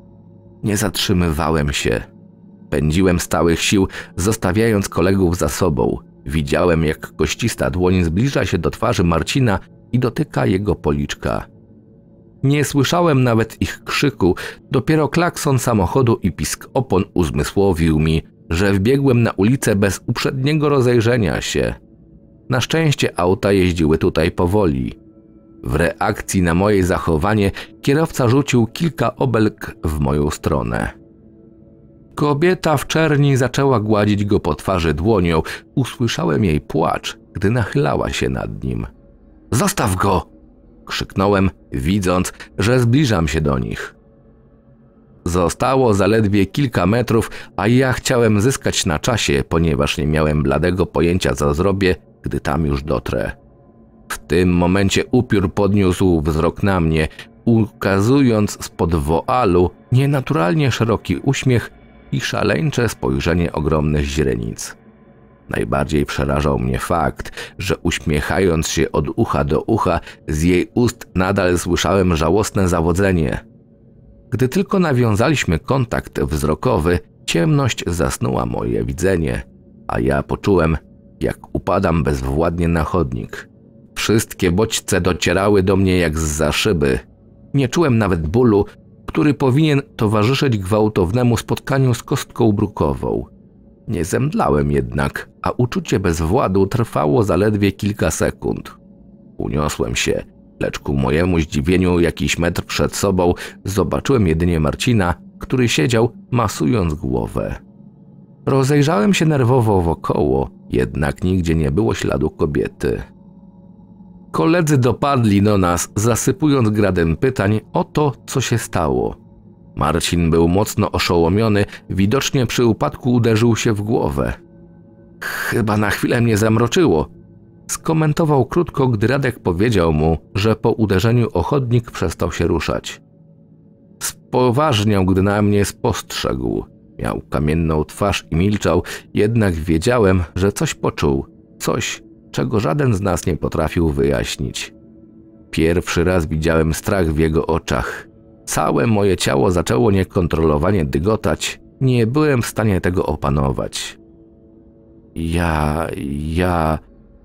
Speaker 1: Nie zatrzymywałem się. Pędziłem stałych sił, zostawiając kolegów za sobą. Widziałem, jak koścista dłoń zbliża się do twarzy Marcina i dotyka jego policzka. Nie słyszałem nawet ich krzyku, dopiero klakson samochodu i pisk opon uzmysłowił mi, że wbiegłem na ulicę bez uprzedniego rozejrzenia się. Na szczęście auta jeździły tutaj powoli. W reakcji na moje zachowanie kierowca rzucił kilka obelg w moją stronę. Kobieta w czerni zaczęła gładzić go po twarzy dłonią. Usłyszałem jej płacz, gdy nachylała się nad nim. Zostaw go! krzyknąłem, widząc, że zbliżam się do nich. Zostało zaledwie kilka metrów, a ja chciałem zyskać na czasie, ponieważ nie miałem bladego pojęcia, co zrobię, gdy tam już dotrę. W tym momencie upiór podniósł wzrok na mnie, ukazując spod woalu nienaturalnie szeroki uśmiech i szaleńcze spojrzenie ogromnych źrenic. Najbardziej przerażał mnie fakt, że uśmiechając się od ucha do ucha, z jej ust nadal słyszałem żałosne zawodzenie. Gdy tylko nawiązaliśmy kontakt wzrokowy, ciemność zasnuła moje widzenie, a ja poczułem, jak upadam bezwładnie na chodnik. Wszystkie bodźce docierały do mnie jak z za szyby. Nie czułem nawet bólu, który powinien towarzyszyć gwałtownemu spotkaniu z kostką brukową. Nie zemdlałem jednak, a uczucie bezwładu trwało zaledwie kilka sekund. Uniosłem się, lecz ku mojemu zdziwieniu jakiś metr przed sobą zobaczyłem jedynie Marcina, który siedział masując głowę. Rozejrzałem się nerwowo wokoło, jednak nigdzie nie było śladu kobiety. Koledzy dopadli do nas, zasypując gradem pytań o to, co się stało. Marcin był mocno oszołomiony, widocznie przy upadku uderzył się w głowę. Chyba na chwilę mnie zamroczyło. Skomentował krótko, gdy Radek powiedział mu, że po uderzeniu ochodnik przestał się ruszać. Spoważniał, gdy na mnie spostrzegł. Miał kamienną twarz i milczał, jednak wiedziałem, że coś poczuł, coś, czego żaden z nas nie potrafił wyjaśnić. Pierwszy raz widziałem strach w jego oczach. Całe moje ciało zaczęło niekontrolowanie dygotać, nie byłem w stanie tego opanować. Ja, ja.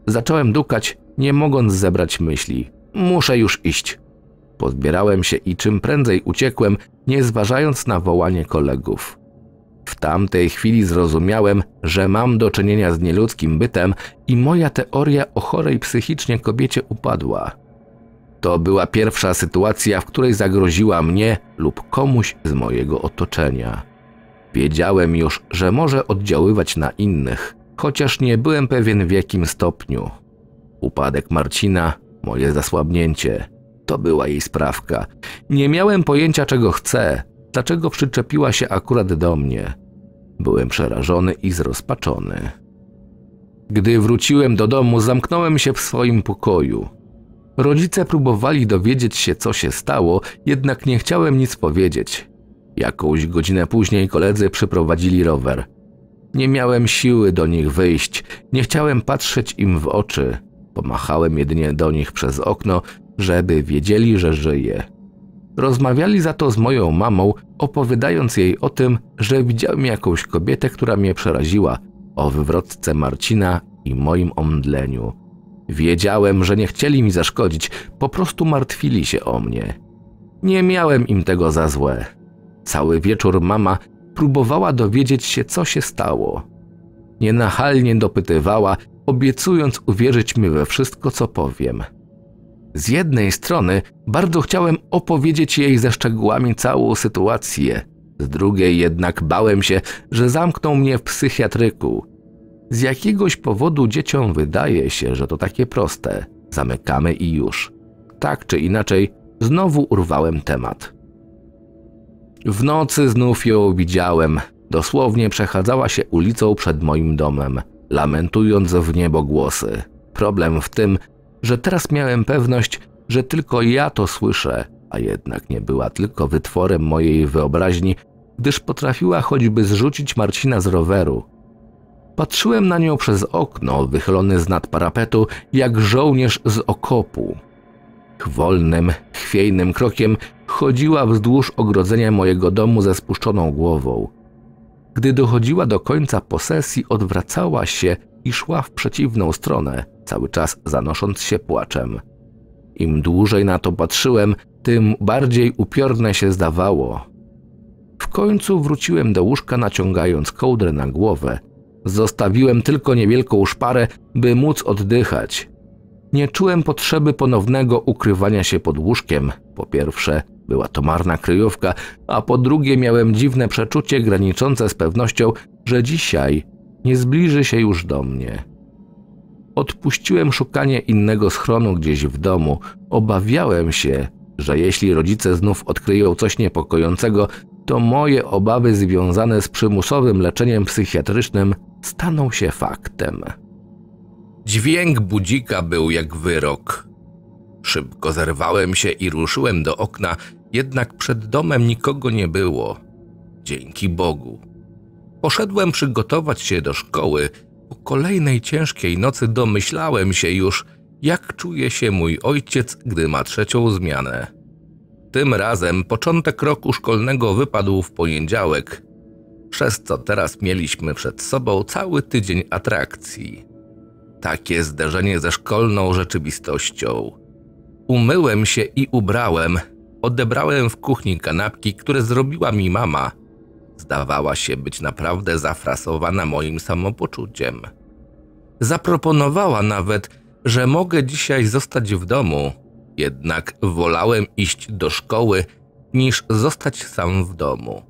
Speaker 1: Zacząłem dukać, nie mogąc zebrać myśli. Muszę już iść. Pozbierałem się i czym prędzej uciekłem, nie zważając na wołanie kolegów. W tamtej chwili zrozumiałem, że mam do czynienia z nieludzkim bytem i moja teoria o chorej psychicznie kobiecie upadła. To była pierwsza sytuacja, w której zagroziła mnie lub komuś z mojego otoczenia. Wiedziałem już, że może oddziaływać na innych, chociaż nie byłem pewien w jakim stopniu. Upadek Marcina, moje zasłabnięcie, to była jej sprawka. Nie miałem pojęcia czego chcę, dlaczego przyczepiła się akurat do mnie. Byłem przerażony i zrozpaczony. Gdy wróciłem do domu, zamknąłem się w swoim pokoju. Rodzice próbowali dowiedzieć się, co się stało, jednak nie chciałem nic powiedzieć. Jakąś godzinę później koledzy przyprowadzili rower. Nie miałem siły do nich wyjść, nie chciałem patrzeć im w oczy. Pomachałem jedynie do nich przez okno, żeby wiedzieli, że żyję. Rozmawiali za to z moją mamą, opowiadając jej o tym, że widziałem jakąś kobietę, która mnie przeraziła, o wywrotce Marcina i moim omdleniu. Wiedziałem, że nie chcieli mi zaszkodzić, po prostu martwili się o mnie. Nie miałem im tego za złe. Cały wieczór mama próbowała dowiedzieć się, co się stało. Nienachalnie dopytywała, obiecując uwierzyć mi we wszystko, co powiem. Z jednej strony bardzo chciałem opowiedzieć jej ze szczegółami całą sytuację, z drugiej jednak bałem się, że zamkną mnie w psychiatryku. Z jakiegoś powodu dzieciom wydaje się, że to takie proste. Zamykamy i już. Tak czy inaczej, znowu urwałem temat. W nocy znów ją widziałem. Dosłownie przechadzała się ulicą przed moim domem, lamentując w niebo głosy. Problem w tym, że teraz miałem pewność, że tylko ja to słyszę, a jednak nie była tylko wytworem mojej wyobraźni, gdyż potrafiła choćby zrzucić Marcina z roweru. Patrzyłem na nią przez okno, wychylone z nad parapetu, jak żołnierz z okopu. Wolnym, chwiejnym krokiem chodziła wzdłuż ogrodzenia mojego domu ze spuszczoną głową. Gdy dochodziła do końca posesji, odwracała się i szła w przeciwną stronę, cały czas zanosząc się płaczem. Im dłużej na to patrzyłem, tym bardziej upiorne się zdawało. W końcu wróciłem do łóżka, naciągając kołdrę na głowę. Zostawiłem tylko niewielką szparę, by móc oddychać. Nie czułem potrzeby ponownego ukrywania się pod łóżkiem. Po pierwsze, była to marna kryjówka, a po drugie, miałem dziwne przeczucie graniczące z pewnością, że dzisiaj nie zbliży się już do mnie. Odpuściłem szukanie innego schronu gdzieś w domu. Obawiałem się, że jeśli rodzice znów odkryją coś niepokojącego, to moje obawy związane z przymusowym leczeniem psychiatrycznym staną się faktem. Dźwięk budzika był jak wyrok. Szybko zerwałem się i ruszyłem do okna, jednak przed domem nikogo nie było. Dzięki Bogu. Poszedłem przygotować się do szkoły. Po kolejnej ciężkiej nocy domyślałem się już, jak czuje się mój ojciec, gdy ma trzecią zmianę. Tym razem początek roku szkolnego wypadł w poniedziałek, przez co teraz mieliśmy przed sobą cały tydzień atrakcji. Takie zderzenie ze szkolną rzeczywistością. Umyłem się i ubrałem. Odebrałem w kuchni kanapki, które zrobiła mi mama – Zdawała się być naprawdę zafrasowana moim samopoczuciem. Zaproponowała nawet, że mogę dzisiaj zostać w domu, jednak wolałem iść do szkoły niż zostać sam w domu.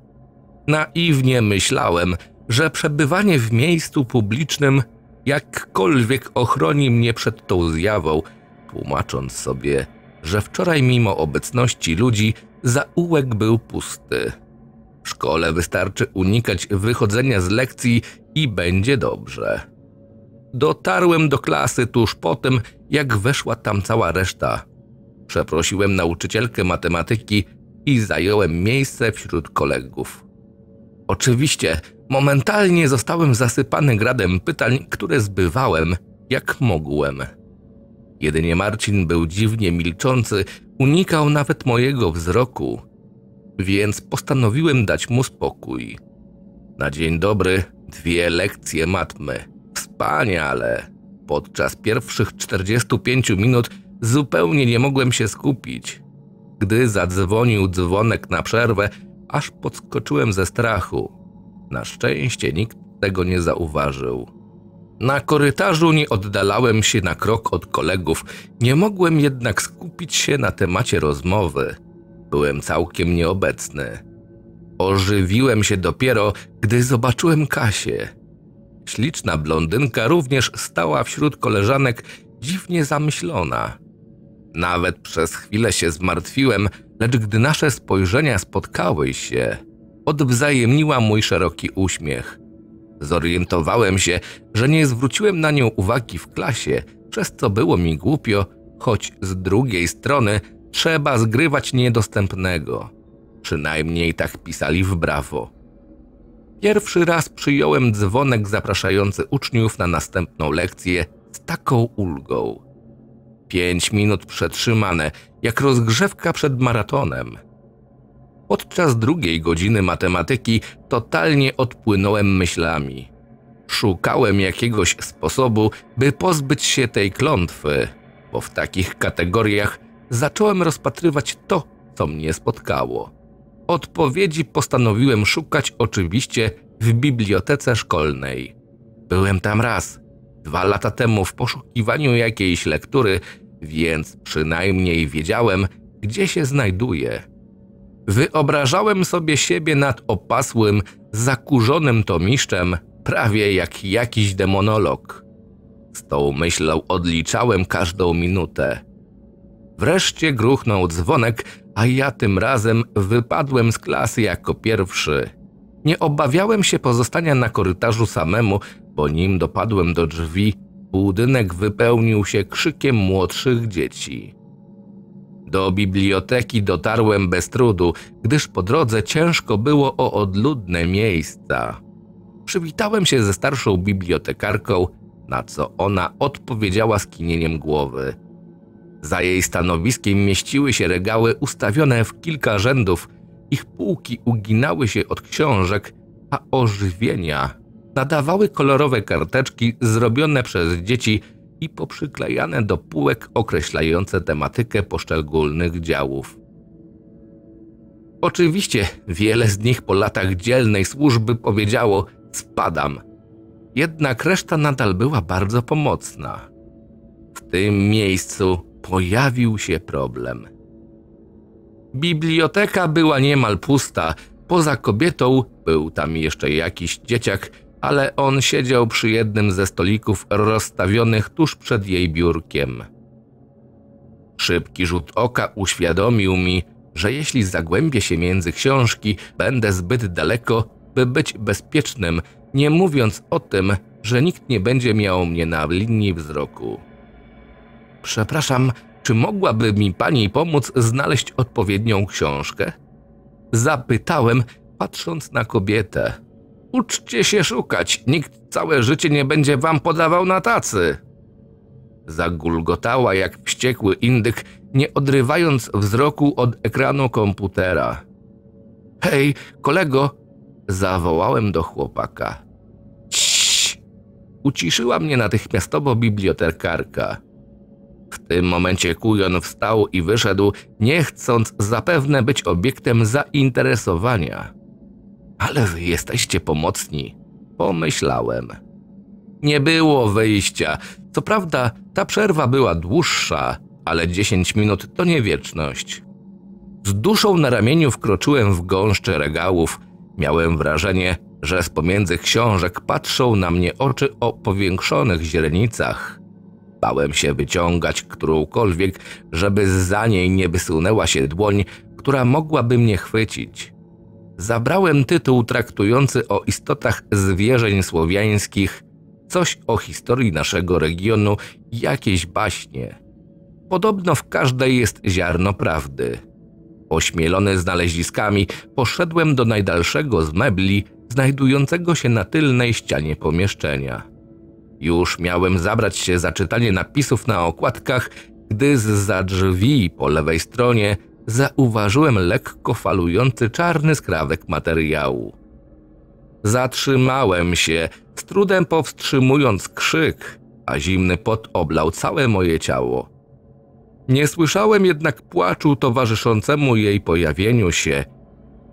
Speaker 1: Naiwnie myślałem, że przebywanie w miejscu publicznym jakkolwiek ochroni mnie przed tą zjawą, tłumacząc sobie, że wczoraj mimo obecności ludzi zaułek był pusty. W szkole wystarczy unikać wychodzenia z lekcji i będzie dobrze. Dotarłem do klasy tuż po tym, jak weszła tam cała reszta. Przeprosiłem nauczycielkę matematyki i zająłem miejsce wśród kolegów. Oczywiście, momentalnie zostałem zasypany gradem pytań, które zbywałem, jak mogłem. Jedynie Marcin był dziwnie milczący, unikał nawet mojego wzroku więc postanowiłem dać mu spokój. Na dzień dobry dwie lekcje matmy. Wspaniale! Podczas pierwszych 45 minut zupełnie nie mogłem się skupić. Gdy zadzwonił dzwonek na przerwę, aż podskoczyłem ze strachu. Na szczęście nikt tego nie zauważył. Na korytarzu nie oddalałem się na krok od kolegów, nie mogłem jednak skupić się na temacie rozmowy byłem całkiem nieobecny. Ożywiłem się dopiero, gdy zobaczyłem Kasię. Śliczna blondynka również stała wśród koleżanek, dziwnie zamyślona. Nawet przez chwilę się zmartwiłem, lecz gdy nasze spojrzenia spotkały się, odwzajemniła mój szeroki uśmiech. Zorientowałem się, że nie zwróciłem na nią uwagi w klasie, przez co było mi głupio, choć z drugiej strony Trzeba zgrywać niedostępnego. Przynajmniej tak pisali w Brawo. Pierwszy raz przyjąłem dzwonek zapraszający uczniów na następną lekcję z taką ulgą. Pięć minut przetrzymane, jak rozgrzewka przed maratonem. Podczas drugiej godziny matematyki totalnie odpłynąłem myślami. Szukałem jakiegoś sposobu, by pozbyć się tej klątwy, bo w takich kategoriach zacząłem rozpatrywać to, co mnie spotkało. Odpowiedzi postanowiłem szukać oczywiście w bibliotece szkolnej. Byłem tam raz, dwa lata temu w poszukiwaniu jakiejś lektury, więc przynajmniej wiedziałem, gdzie się znajduje. Wyobrażałem sobie siebie nad opasłym, zakurzonym tomiszczem, prawie jak jakiś demonolog. Z tą myślą odliczałem każdą minutę. Wreszcie gruchnął dzwonek, a ja tym razem wypadłem z klasy jako pierwszy. Nie obawiałem się pozostania na korytarzu samemu, bo nim dopadłem do drzwi, budynek wypełnił się krzykiem młodszych dzieci. Do biblioteki dotarłem bez trudu, gdyż po drodze ciężko było o odludne miejsca. Przywitałem się ze starszą bibliotekarką, na co ona odpowiedziała skinieniem głowy. Za jej stanowiskiem mieściły się regały ustawione w kilka rzędów. Ich półki uginały się od książek, a ożywienia nadawały kolorowe karteczki zrobione przez dzieci i poprzyklejane do półek określające tematykę poszczególnych działów. Oczywiście wiele z nich po latach dzielnej służby powiedziało spadam, jednak reszta nadal była bardzo pomocna. W tym miejscu pojawił się problem. Biblioteka była niemal pusta. Poza kobietą był tam jeszcze jakiś dzieciak, ale on siedział przy jednym ze stolików rozstawionych tuż przed jej biurkiem. Szybki rzut oka uświadomił mi, że jeśli zagłębię się między książki, będę zbyt daleko, by być bezpiecznym, nie mówiąc o tym, że nikt nie będzie miał mnie na linii wzroku. Przepraszam, czy mogłaby mi pani pomóc znaleźć odpowiednią książkę? Zapytałem, patrząc na kobietę. Uczcie się szukać, nikt całe życie nie będzie wam podawał na tacy. Zagulgotała jak wściekły indyk, nie odrywając wzroku od ekranu komputera. Hej, kolego! zawołałem do chłopaka. Ciii! Uciszyła mnie natychmiastowo bibliotekarka. W tym momencie Kujon wstał i wyszedł, nie chcąc zapewne być obiektem zainteresowania. Ale wy jesteście pomocni, pomyślałem. Nie było wyjścia. Co prawda, ta przerwa była dłuższa, ale 10 minut to nie wieczność. Z duszą na ramieniu wkroczyłem w gąszcze regałów. Miałem wrażenie, że z pomiędzy książek patrzą na mnie oczy o powiększonych źrenicach. Bałem się wyciągać którąkolwiek, żeby za niej nie wysunęła się dłoń, która mogłaby mnie chwycić. Zabrałem tytuł traktujący o istotach zwierzeń słowiańskich, coś o historii naszego regionu, jakieś baśnie. Podobno w każdej jest ziarno prawdy. Ośmielony znaleziskami, poszedłem do najdalszego z mebli, znajdującego się na tylnej ścianie pomieszczenia. Już miałem zabrać się za czytanie napisów na okładkach, gdy z za drzwi po lewej stronie zauważyłem lekko falujący czarny skrawek materiału. Zatrzymałem się, z trudem powstrzymując krzyk, a zimny pot oblał całe moje ciało. Nie słyszałem jednak płaczu towarzyszącemu jej pojawieniu się.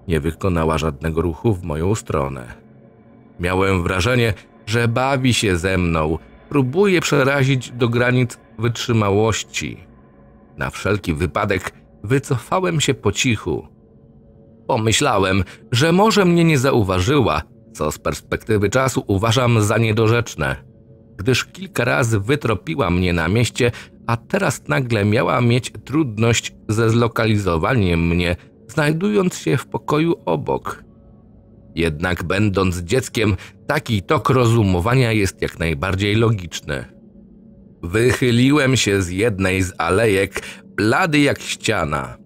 Speaker 1: Nie wykonała żadnego ruchu w moją stronę. Miałem wrażenie, że bawi się ze mną, próbuje przerazić do granic wytrzymałości. Na wszelki wypadek wycofałem się po cichu. Pomyślałem, że może mnie nie zauważyła, co z perspektywy czasu uważam za niedorzeczne, gdyż kilka razy wytropiła mnie na mieście, a teraz nagle miała mieć trudność ze zlokalizowaniem mnie, znajdując się w pokoju obok. Jednak będąc dzieckiem, taki tok rozumowania jest jak najbardziej logiczny. Wychyliłem się z jednej z alejek, blady jak ściana.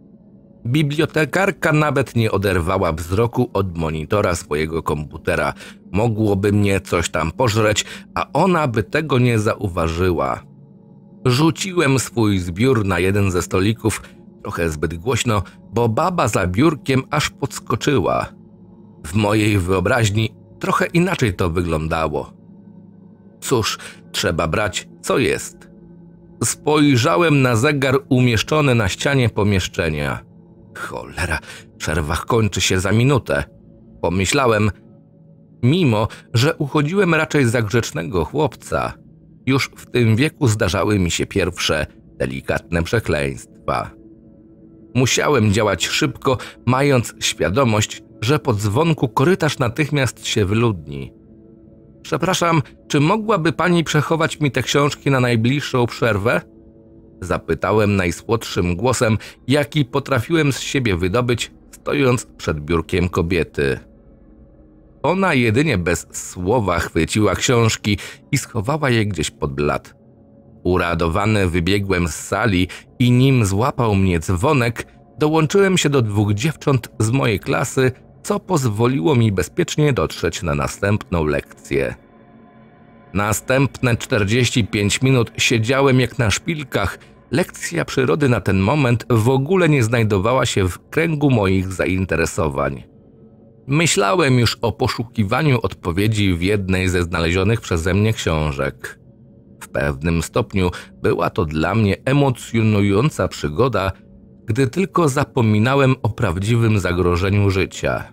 Speaker 1: Bibliotekarka nawet nie oderwała wzroku od monitora swojego komputera. Mogłoby mnie coś tam pożreć, a ona by tego nie zauważyła. Rzuciłem swój zbiór na jeden ze stolików, trochę zbyt głośno, bo baba za biurkiem aż podskoczyła. W mojej wyobraźni trochę inaczej to wyglądało. Cóż, trzeba brać co jest. Spojrzałem na zegar umieszczony na ścianie pomieszczenia. Cholera, przerwa kończy się za minutę. Pomyślałem, mimo że uchodziłem raczej za grzecznego chłopca, już w tym wieku zdarzały mi się pierwsze delikatne przekleństwa. Musiałem działać szybko, mając świadomość, że po dzwonku korytarz natychmiast się wyludni. Przepraszam, czy mogłaby pani przechować mi te książki na najbliższą przerwę? Zapytałem najsłodszym głosem, jaki potrafiłem z siebie wydobyć, stojąc przed biurkiem kobiety. Ona jedynie bez słowa chwyciła książki i schowała je gdzieś pod blat. Uradowany wybiegłem z sali i nim złapał mnie dzwonek, dołączyłem się do dwóch dziewcząt z mojej klasy, co pozwoliło mi bezpiecznie dotrzeć na następną lekcję. Następne 45 minut siedziałem jak na szpilkach. Lekcja przyrody na ten moment w ogóle nie znajdowała się w kręgu moich zainteresowań. Myślałem już o poszukiwaniu odpowiedzi w jednej ze znalezionych przeze mnie książek. W pewnym stopniu była to dla mnie emocjonująca przygoda – gdy tylko zapominałem o prawdziwym zagrożeniu życia.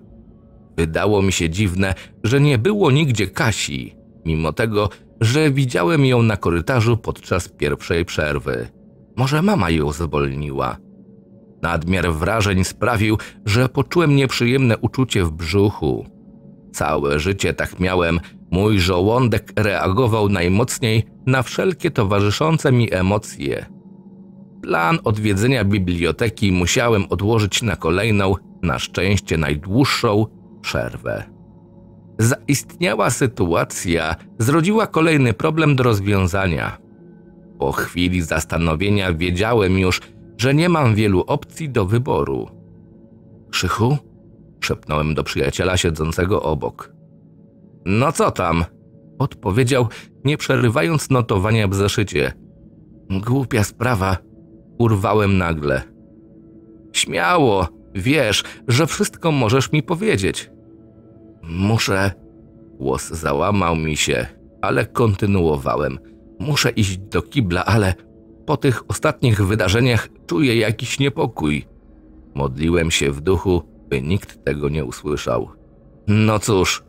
Speaker 1: Wydało mi się dziwne, że nie było nigdzie Kasi, mimo tego, że widziałem ją na korytarzu podczas pierwszej przerwy. Może mama ją zwolniła. Nadmiar wrażeń sprawił, że poczułem nieprzyjemne uczucie w brzuchu. Całe życie tak miałem, mój żołądek reagował najmocniej na wszelkie towarzyszące mi emocje Plan odwiedzenia biblioteki musiałem odłożyć na kolejną, na szczęście najdłuższą, przerwę. Zaistniała sytuacja zrodziła kolejny problem do rozwiązania. Po chwili zastanowienia wiedziałem już, że nie mam wielu opcji do wyboru. Krzychu? szepnąłem do przyjaciela siedzącego obok. No co tam? odpowiedział, nie przerywając notowania w zeszycie. Głupia sprawa, urwałem nagle. Śmiało, wiesz, że wszystko możesz mi powiedzieć. Muszę. Głos załamał mi się, ale kontynuowałem. Muszę iść do kibla, ale po tych ostatnich wydarzeniach czuję jakiś niepokój. Modliłem się w duchu, by nikt tego nie usłyszał. No cóż,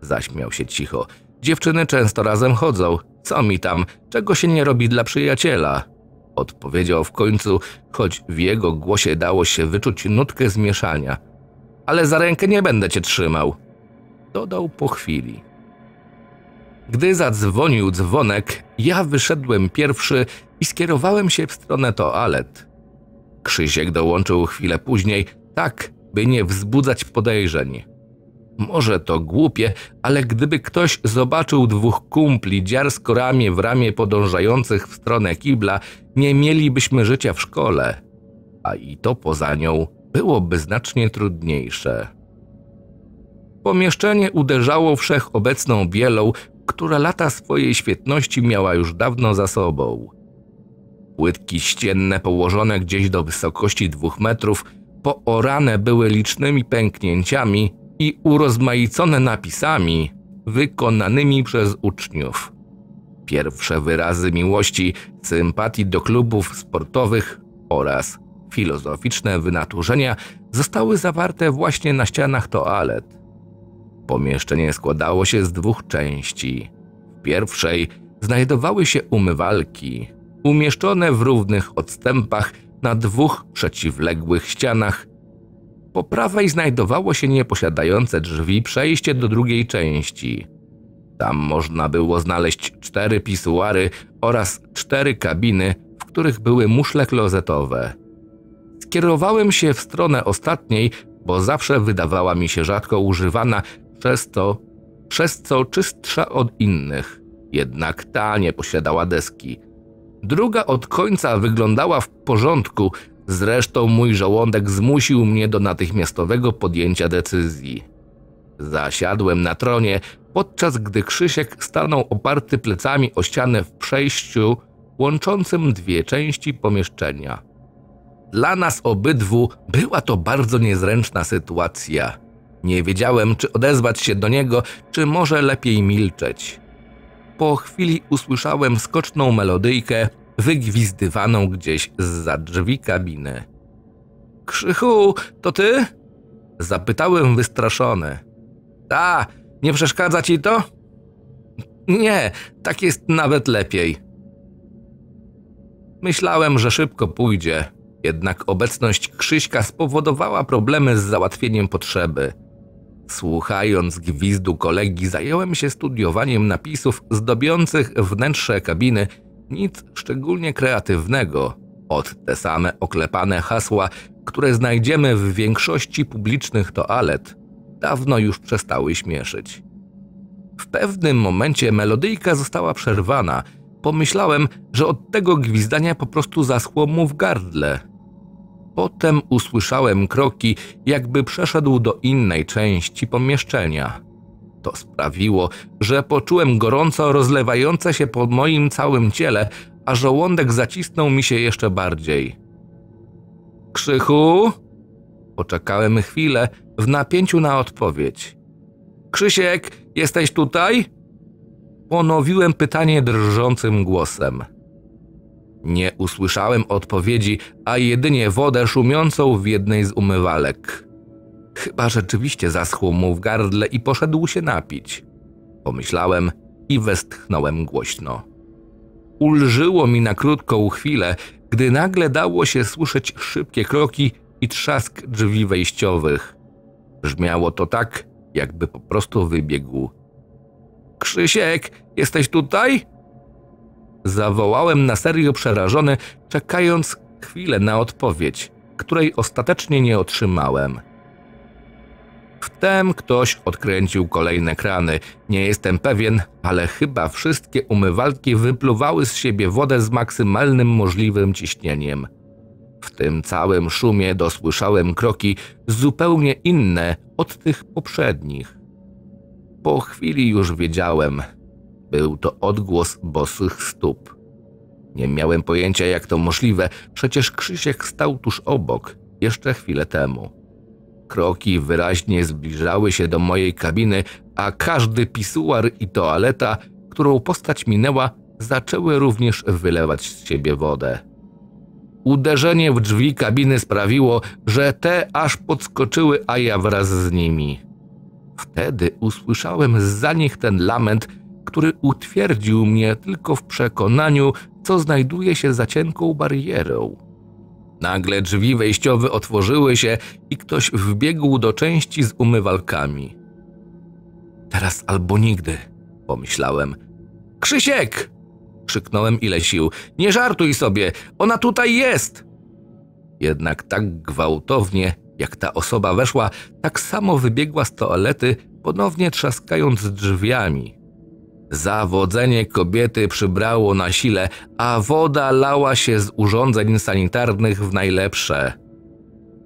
Speaker 1: zaśmiał się cicho. Dziewczyny często razem chodzą. Co mi tam? Czego się nie robi dla przyjaciela? Odpowiedział w końcu, choć w jego głosie dało się wyczuć nutkę zmieszania. Ale za rękę nie będę cię trzymał. Dodał po chwili. Gdy zadzwonił dzwonek, ja wyszedłem pierwszy i skierowałem się w stronę toalet. Krzysiek dołączył chwilę później, tak, by nie wzbudzać podejrzeń. Może to głupie, ale gdyby ktoś zobaczył dwóch kumpli dziarsko ramię w ramię podążających w stronę kibla, nie mielibyśmy życia w szkole. A i to poza nią byłoby znacznie trudniejsze. Pomieszczenie uderzało wszechobecną bielą, która lata swojej świetności miała już dawno za sobą. Płytki ścienne położone gdzieś do wysokości dwóch metrów poorane były licznymi pęknięciami i urozmaicone napisami wykonanymi przez uczniów. Pierwsze wyrazy miłości, sympatii do klubów sportowych oraz filozoficzne wynaturzenia zostały zawarte właśnie na ścianach toalet. Pomieszczenie składało się z dwóch części. W pierwszej znajdowały się umywalki, umieszczone w równych odstępach na dwóch przeciwległych ścianach po prawej znajdowało się nieposiadające drzwi przejście do drugiej części. Tam można było znaleźć cztery pisuary oraz cztery kabiny, w których były muszle klozetowe. Skierowałem się w stronę ostatniej, bo zawsze wydawała mi się rzadko używana, przez to, przez co czystsza od innych. Jednak ta nie posiadała deski. Druga od końca wyglądała w porządku, Zresztą mój żołądek zmusił mnie do natychmiastowego podjęcia decyzji. Zasiadłem na tronie, podczas gdy Krzysiek stanął oparty plecami o ścianę w przejściu łączącym dwie części pomieszczenia. Dla nas obydwu była to bardzo niezręczna sytuacja. Nie wiedziałem, czy odezwać się do niego, czy może lepiej milczeć. Po chwili usłyszałem skoczną melodyjkę, wygwizdywaną gdzieś za drzwi kabiny. Krzychu, to ty? Zapytałem wystraszony. Ta, nie przeszkadza ci to? Nie, tak jest nawet lepiej. Myślałem, że szybko pójdzie, jednak obecność Krzyśka spowodowała problemy z załatwieniem potrzeby. Słuchając gwizdu kolegi, zająłem się studiowaniem napisów zdobiących wnętrze kabiny nic szczególnie kreatywnego od te same oklepane hasła, które znajdziemy w większości publicznych toalet, dawno już przestały śmieszyć. W pewnym momencie melodyjka została przerwana. Pomyślałem, że od tego gwizdania po prostu zaschło mu w gardle. Potem usłyszałem kroki, jakby przeszedł do innej części pomieszczenia. To sprawiło, że poczułem gorąco rozlewające się po moim całym ciele, a żołądek zacisnął mi się jeszcze bardziej. Krzychu? Poczekałem chwilę w napięciu na odpowiedź. Krzysiek, jesteś tutaj? Ponowiłem pytanie drżącym głosem. Nie usłyszałem odpowiedzi, a jedynie wodę szumiącą w jednej z umywalek. Chyba rzeczywiście zaschło mu w gardle i poszedł się napić. Pomyślałem i westchnąłem głośno. Ulżyło mi na krótką chwilę, gdy nagle dało się słyszeć szybkie kroki i trzask drzwi wejściowych. Brzmiało to tak, jakby po prostu wybiegł. Krzysiek, jesteś tutaj? Zawołałem na serio przerażony, czekając chwilę na odpowiedź, której ostatecznie nie otrzymałem. Wtem ktoś odkręcił kolejne krany. Nie jestem pewien, ale chyba wszystkie umywalki wypluwały z siebie wodę z maksymalnym możliwym ciśnieniem. W tym całym szumie dosłyszałem kroki zupełnie inne od tych poprzednich. Po chwili już wiedziałem. Był to odgłos bosych stóp. Nie miałem pojęcia, jak to możliwe, przecież Krzysiek stał tuż obok, jeszcze chwilę temu. Kroki wyraźnie zbliżały się do mojej kabiny, a każdy pisuar i toaleta, którą postać minęła, zaczęły również wylewać z siebie wodę. Uderzenie w drzwi kabiny sprawiło, że te aż podskoczyły, a ja wraz z nimi. Wtedy usłyszałem za nich ten lament, który utwierdził mnie tylko w przekonaniu, co znajduje się za cienką barierą. Nagle drzwi wejściowe otworzyły się i ktoś wbiegł do części z umywalkami. Teraz albo nigdy, pomyślałem. Krzysiek! krzyknąłem ile sił. Nie żartuj sobie, ona tutaj jest! Jednak tak gwałtownie, jak ta osoba weszła, tak samo wybiegła z toalety, ponownie trzaskając drzwiami. Zawodzenie kobiety przybrało na sile, a woda lała się z urządzeń sanitarnych w najlepsze.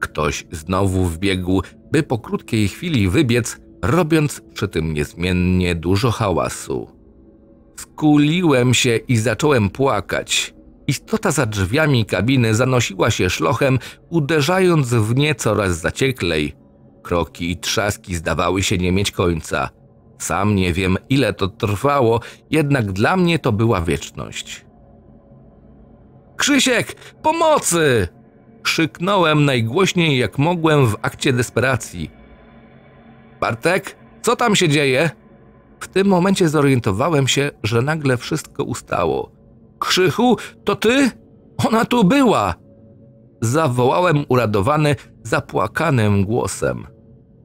Speaker 1: Ktoś znowu wbiegł, by po krótkiej chwili wybiec, robiąc przy tym niezmiennie dużo hałasu. Skuliłem się i zacząłem płakać. Istota za drzwiami kabiny zanosiła się szlochem, uderzając w nie coraz zacieklej. Kroki i trzaski zdawały się nie mieć końca. Sam nie wiem, ile to trwało, jednak dla mnie to była wieczność. Krzysiek, pomocy! Krzyknąłem najgłośniej jak mogłem w akcie desperacji. Bartek, co tam się dzieje? W tym momencie zorientowałem się, że nagle wszystko ustało. Krzychu, to ty? Ona tu była! Zawołałem uradowany, zapłakanym głosem.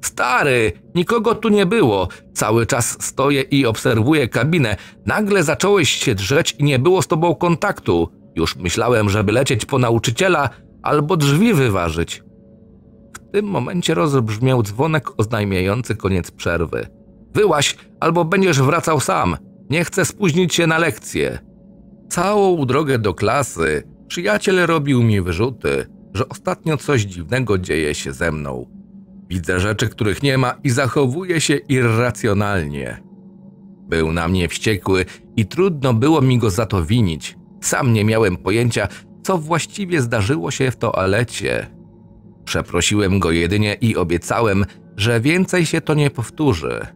Speaker 1: Stary, nikogo tu nie było. Cały czas stoję i obserwuję kabinę. Nagle zacząłeś się drzeć i nie było z tobą kontaktu. Już myślałem, żeby lecieć po nauczyciela albo drzwi wyważyć. W tym momencie rozbrzmiał dzwonek oznajmiający koniec przerwy. Wyłaś, albo będziesz wracał sam. Nie chcę spóźnić się na lekcję. Całą drogę do klasy przyjaciel robił mi wyrzuty, że ostatnio coś dziwnego dzieje się ze mną. Widzę rzeczy, których nie ma i zachowuję się irracjonalnie. Był na mnie wściekły i trudno było mi go za to winić. Sam nie miałem pojęcia, co właściwie zdarzyło się w toalecie. Przeprosiłem go jedynie i obiecałem, że więcej się to nie powtórzy.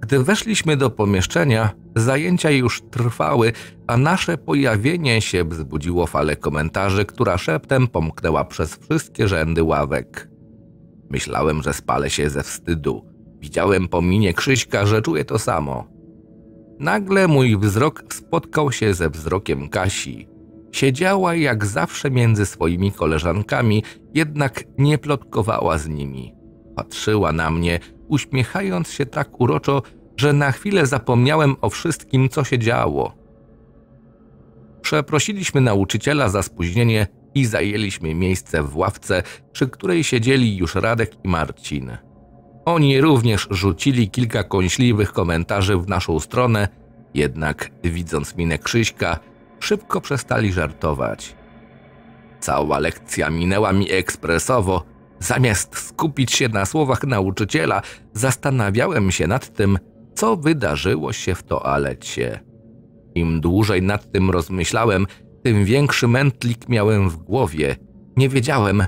Speaker 1: Gdy weszliśmy do pomieszczenia, zajęcia już trwały, a nasze pojawienie się wzbudziło falę komentarzy, która szeptem pomknęła przez wszystkie rzędy ławek. Myślałem, że spalę się ze wstydu. Widziałem po minie Krzyśka, że czuje to samo. Nagle mój wzrok spotkał się ze wzrokiem Kasi. Siedziała jak zawsze między swoimi koleżankami, jednak nie plotkowała z nimi. Patrzyła na mnie, uśmiechając się tak uroczo, że na chwilę zapomniałem o wszystkim, co się działo. Przeprosiliśmy nauczyciela za spóźnienie i zajęliśmy miejsce w ławce, przy której siedzieli już Radek i Marcin. Oni również rzucili kilka kąśliwych komentarzy w naszą stronę, jednak widząc minę Krzyśka, szybko przestali żartować. Cała lekcja minęła mi ekspresowo. Zamiast skupić się na słowach nauczyciela, zastanawiałem się nad tym, co wydarzyło się w toalecie. Im dłużej nad tym rozmyślałem, tym większy mętlik miałem w głowie. Nie wiedziałem,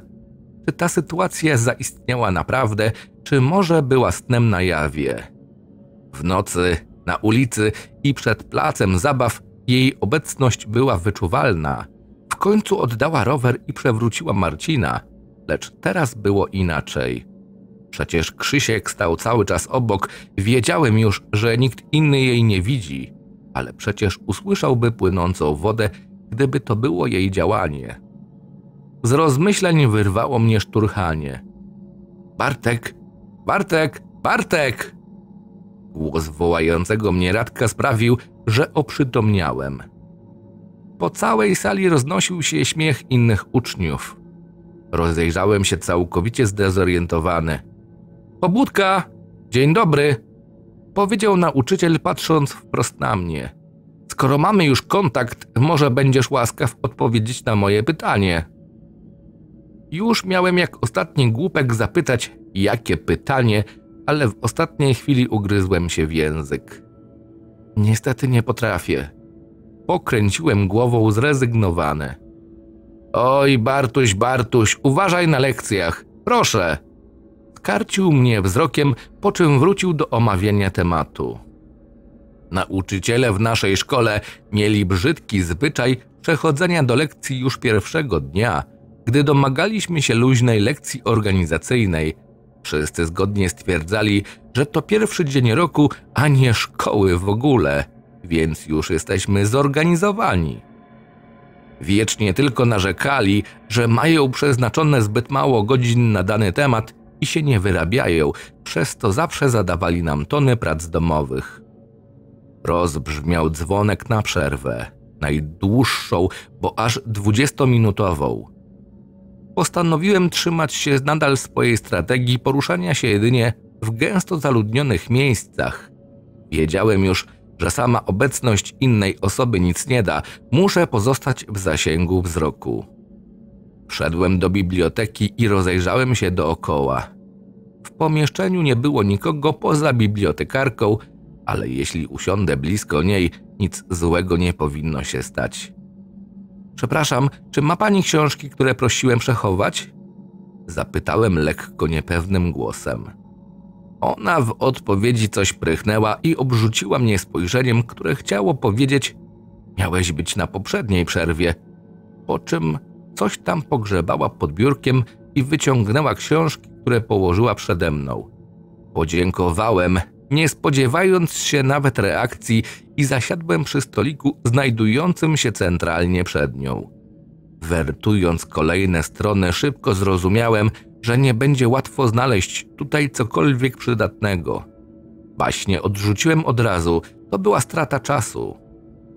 Speaker 1: czy ta sytuacja zaistniała naprawdę, czy może była snem na jawie. W nocy, na ulicy i przed placem zabaw jej obecność była wyczuwalna. W końcu oddała rower i przewróciła Marcina, lecz teraz było inaczej. Przecież Krzysiek stał cały czas obok, wiedziałem już, że nikt inny jej nie widzi, ale przecież usłyszałby płynącą wodę gdyby to było jej działanie. Z rozmyślań wyrwało mnie szturchanie. Bartek! Bartek! Bartek! Głos wołającego mnie Radka sprawił, że oprzytomniałem. Po całej sali roznosił się śmiech innych uczniów. Rozejrzałem się całkowicie zdezorientowany. Pobudka! Dzień dobry! Powiedział nauczyciel patrząc wprost na mnie. Skoro mamy już kontakt, może będziesz łaskaw odpowiedzieć na moje pytanie. Już miałem jak ostatni głupek zapytać, jakie pytanie, ale w ostatniej chwili ugryzłem się w język. Niestety nie potrafię. Pokręciłem głową zrezygnowane. Oj, Bartuś, Bartuś, uważaj na lekcjach, proszę! Skarcił mnie wzrokiem, po czym wrócił do omawiania tematu. Nauczyciele w naszej szkole mieli brzydki zwyczaj przechodzenia do lekcji już pierwszego dnia, gdy domagaliśmy się luźnej lekcji organizacyjnej. Wszyscy zgodnie stwierdzali, że to pierwszy dzień roku, a nie szkoły w ogóle, więc już jesteśmy zorganizowani. Wiecznie tylko narzekali, że mają przeznaczone zbyt mało godzin na dany temat i się nie wyrabiają, przez to zawsze zadawali nam tony prac domowych. Rozbrzmiał dzwonek na przerwę, najdłuższą, bo aż dwudziestominutową. Postanowiłem trzymać się nadal swojej strategii poruszania się jedynie w gęsto zaludnionych miejscach. Wiedziałem już, że sama obecność innej osoby nic nie da, muszę pozostać w zasięgu wzroku. Wszedłem do biblioteki i rozejrzałem się dookoła. W pomieszczeniu nie było nikogo poza bibliotekarką ale jeśli usiądę blisko niej, nic złego nie powinno się stać. Przepraszam, czy ma pani książki, które prosiłem przechować? Zapytałem lekko niepewnym głosem. Ona w odpowiedzi coś prychnęła i obrzuciła mnie spojrzeniem, które chciało powiedzieć: Miałeś być na poprzedniej przerwie. Po czym coś tam pogrzebała pod biurkiem i wyciągnęła książki, które położyła przede mną. Podziękowałem nie spodziewając się nawet reakcji i zasiadłem przy stoliku znajdującym się centralnie przed nią. Wertując kolejne strony, szybko zrozumiałem, że nie będzie łatwo znaleźć tutaj cokolwiek przydatnego. Baśnie odrzuciłem od razu, to była strata czasu.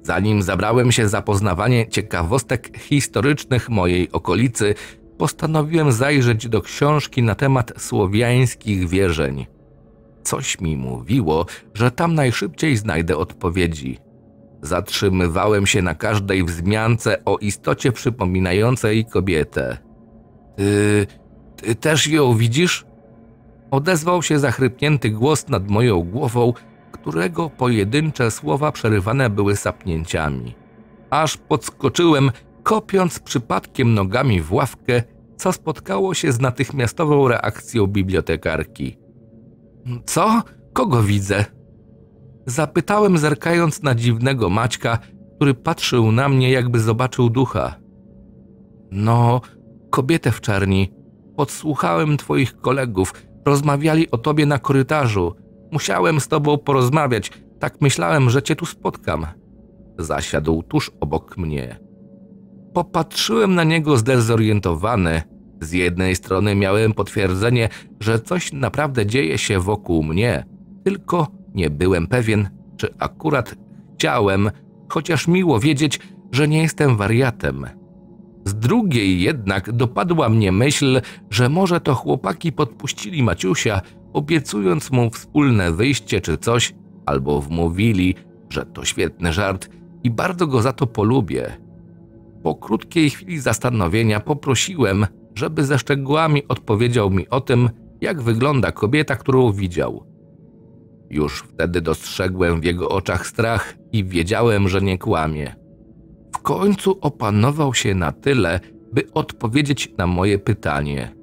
Speaker 1: Zanim zabrałem się za poznawanie ciekawostek historycznych mojej okolicy, postanowiłem zajrzeć do książki na temat słowiańskich wierzeń coś mi mówiło, że tam najszybciej znajdę odpowiedzi. Zatrzymywałem się na każdej wzmiance o istocie przypominającej kobietę. Ty, ty też ją widzisz? Odezwał się zachrypnięty głos nad moją głową, którego pojedyncze słowa przerywane były sapnięciami. Aż podskoczyłem, kopiąc przypadkiem nogami w ławkę, co spotkało się z natychmiastową reakcją bibliotekarki. Co? Kogo widzę? Zapytałem, zerkając na dziwnego Maćka, który patrzył na mnie, jakby zobaczył ducha. No, kobietę w czerni. Podsłuchałem twoich kolegów. Rozmawiali o tobie na korytarzu. Musiałem z tobą porozmawiać. Tak myślałem, że cię tu spotkam. Zasiadł tuż obok mnie. Popatrzyłem na niego zdezorientowany z jednej strony miałem potwierdzenie, że coś naprawdę dzieje się wokół mnie, tylko nie byłem pewien, czy akurat chciałem, chociaż miło wiedzieć, że nie jestem wariatem. Z drugiej jednak dopadła mnie myśl, że może to chłopaki podpuścili Maciusia, obiecując mu wspólne wyjście czy coś, albo wmówili, że to świetny żart i bardzo go za to polubię. Po krótkiej chwili zastanowienia poprosiłem, żeby ze szczegółami odpowiedział mi o tym, jak wygląda kobieta, którą widział. Już wtedy dostrzegłem w jego oczach strach i wiedziałem, że nie kłamie. W końcu opanował się na tyle, by odpowiedzieć na moje pytanie.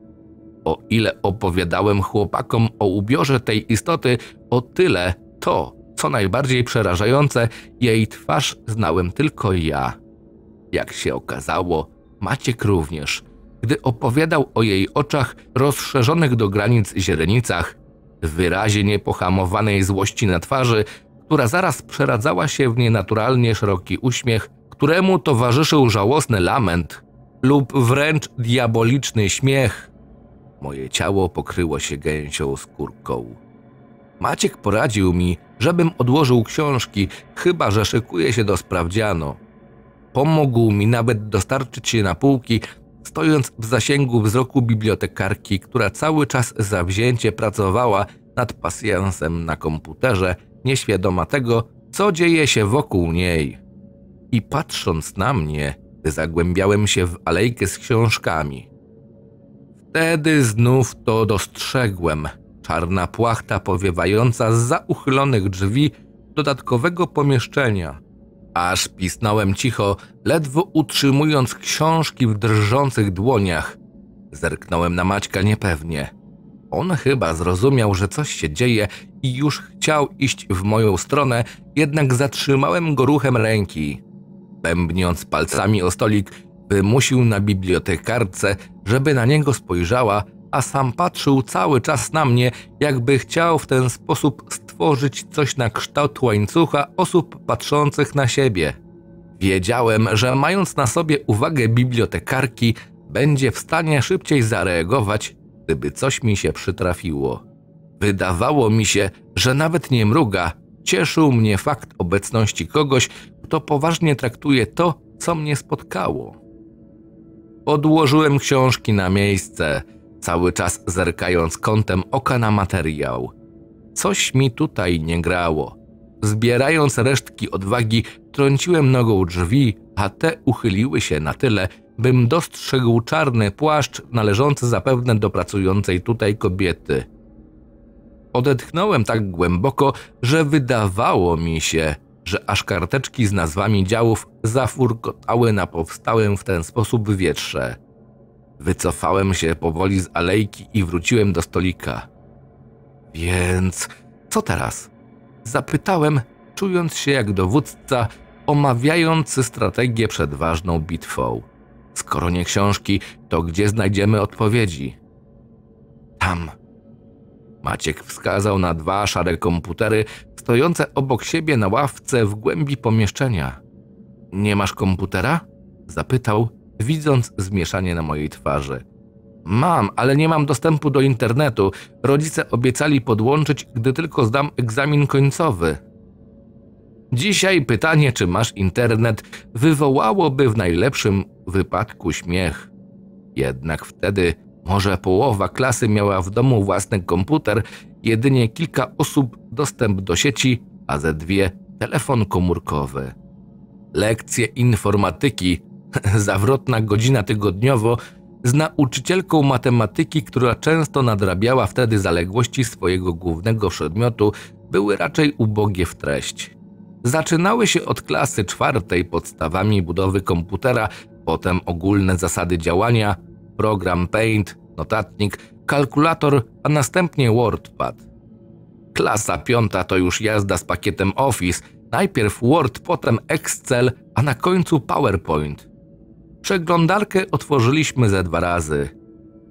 Speaker 1: O ile opowiadałem chłopakom o ubiorze tej istoty, o tyle to, co najbardziej przerażające, jej twarz znałem tylko ja. Jak się okazało, Maciek również – gdy opowiadał o jej oczach rozszerzonych do granic źrenicach, wyrazie niepohamowanej złości na twarzy, która zaraz przeradzała się w nienaturalnie szeroki uśmiech, któremu towarzyszył żałosny lament lub wręcz diaboliczny śmiech. Moje ciało pokryło się gęsią skórką. Maciek poradził mi, żebym odłożył książki, chyba że szykuje się do sprawdziano. Pomógł mi nawet dostarczyć je na półki, stojąc w zasięgu wzroku bibliotekarki, która cały czas zawzięcie pracowała nad pasjansem na komputerze, nieświadoma tego, co dzieje się wokół niej. I patrząc na mnie, zagłębiałem się w alejkę z książkami. Wtedy znów to dostrzegłem. Czarna płachta powiewająca z za uchylonych drzwi dodatkowego pomieszczenia – Aż pisnąłem cicho, ledwo utrzymując książki w drżących dłoniach. Zerknąłem na Maćka niepewnie. On chyba zrozumiał, że coś się dzieje i już chciał iść w moją stronę, jednak zatrzymałem go ruchem ręki. Bębniąc palcami o stolik, wymusił na bibliotekarce, żeby na niego spojrzała, a sam patrzył cały czas na mnie, jakby chciał w ten sposób stworzyć stworzyć coś na kształt łańcucha osób patrzących na siebie. Wiedziałem, że mając na sobie uwagę bibliotekarki, będzie w stanie szybciej zareagować, gdyby coś mi się przytrafiło. Wydawało mi się, że nawet nie mruga, cieszył mnie fakt obecności kogoś, kto poważnie traktuje to, co mnie spotkało. Odłożyłem książki na miejsce, cały czas zerkając kątem oka na materiał. Coś mi tutaj nie grało. Zbierając resztki odwagi, trąciłem nogą drzwi, a te uchyliły się na tyle, bym dostrzegł czarny płaszcz należący zapewne do pracującej tutaj kobiety. Odetchnąłem tak głęboko, że wydawało mi się, że aż karteczki z nazwami działów zafurkotały na powstałym w ten sposób wietrze. Wycofałem się powoli z alejki i wróciłem do stolika. Więc co teraz? Zapytałem, czując się jak dowódca omawiający strategię przed ważną bitwą. Skoro nie książki, to gdzie znajdziemy odpowiedzi? Tam. Maciek wskazał na dwa szare komputery stojące obok siebie na ławce w głębi pomieszczenia. Nie masz komputera? Zapytał, widząc zmieszanie na mojej twarzy. Mam, ale nie mam dostępu do internetu. Rodzice obiecali podłączyć, gdy tylko zdam egzamin końcowy. Dzisiaj pytanie, czy masz internet, wywołałoby w najlepszym wypadku śmiech. Jednak wtedy może połowa klasy miała w domu własny komputer, jedynie kilka osób dostęp do sieci, a ze dwie telefon komórkowy. Lekcje informatyki, zawrotna godzina tygodniowo, z nauczycielką matematyki, która często nadrabiała wtedy zaległości swojego głównego przedmiotu, były raczej ubogie w treść. Zaczynały się od klasy czwartej podstawami budowy komputera, potem ogólne zasady działania, program Paint, notatnik, kalkulator, a następnie WordPad. Klasa piąta to już jazda z pakietem Office, najpierw Word, potem Excel, a na końcu PowerPoint – Przeglądarkę otworzyliśmy ze dwa razy.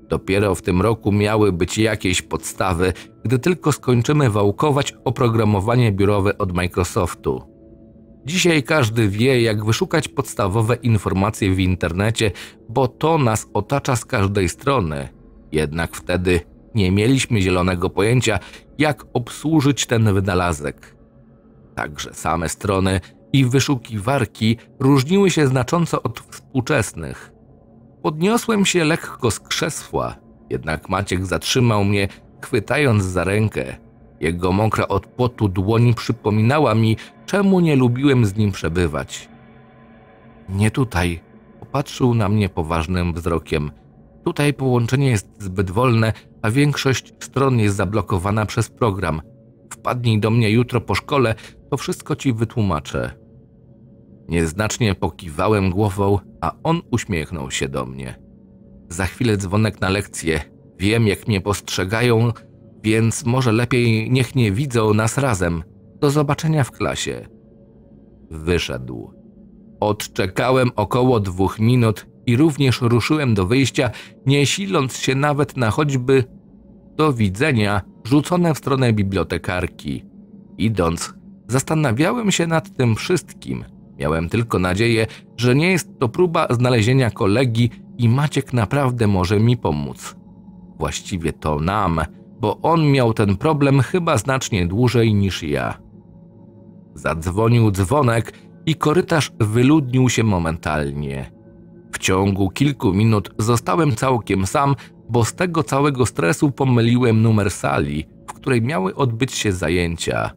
Speaker 1: Dopiero w tym roku miały być jakieś podstawy, gdy tylko skończymy wałkować oprogramowanie biurowe od Microsoftu. Dzisiaj każdy wie, jak wyszukać podstawowe informacje w internecie, bo to nas otacza z każdej strony. Jednak wtedy nie mieliśmy zielonego pojęcia, jak obsłużyć ten wynalazek. Także same strony i wyszukiwarki różniły się znacząco od współczesnych. Podniosłem się lekko z krzesła, jednak Maciek zatrzymał mnie, chwytając za rękę. Jego mokra od potu dłoń przypominała mi, czemu nie lubiłem z nim przebywać. Nie tutaj, popatrzył na mnie poważnym wzrokiem. Tutaj połączenie jest zbyt wolne, a większość stron jest zablokowana przez program. Wpadnij do mnie jutro po szkole, to wszystko ci wytłumaczę. Nieznacznie pokiwałem głową, a on uśmiechnął się do mnie. Za chwilę dzwonek na lekcję. Wiem, jak mnie postrzegają, więc może lepiej niech nie widzą nas razem. Do zobaczenia w klasie. Wyszedł. Odczekałem około dwóch minut i również ruszyłem do wyjścia, nie siląc się nawet na choćby do widzenia rzucone w stronę bibliotekarki. Idąc, zastanawiałem się nad tym wszystkim – Miałem tylko nadzieję, że nie jest to próba znalezienia kolegi i Maciek naprawdę może mi pomóc. Właściwie to nam, bo on miał ten problem chyba znacznie dłużej niż ja. Zadzwonił dzwonek i korytarz wyludnił się momentalnie. W ciągu kilku minut zostałem całkiem sam, bo z tego całego stresu pomyliłem numer sali, w której miały odbyć się zajęcia.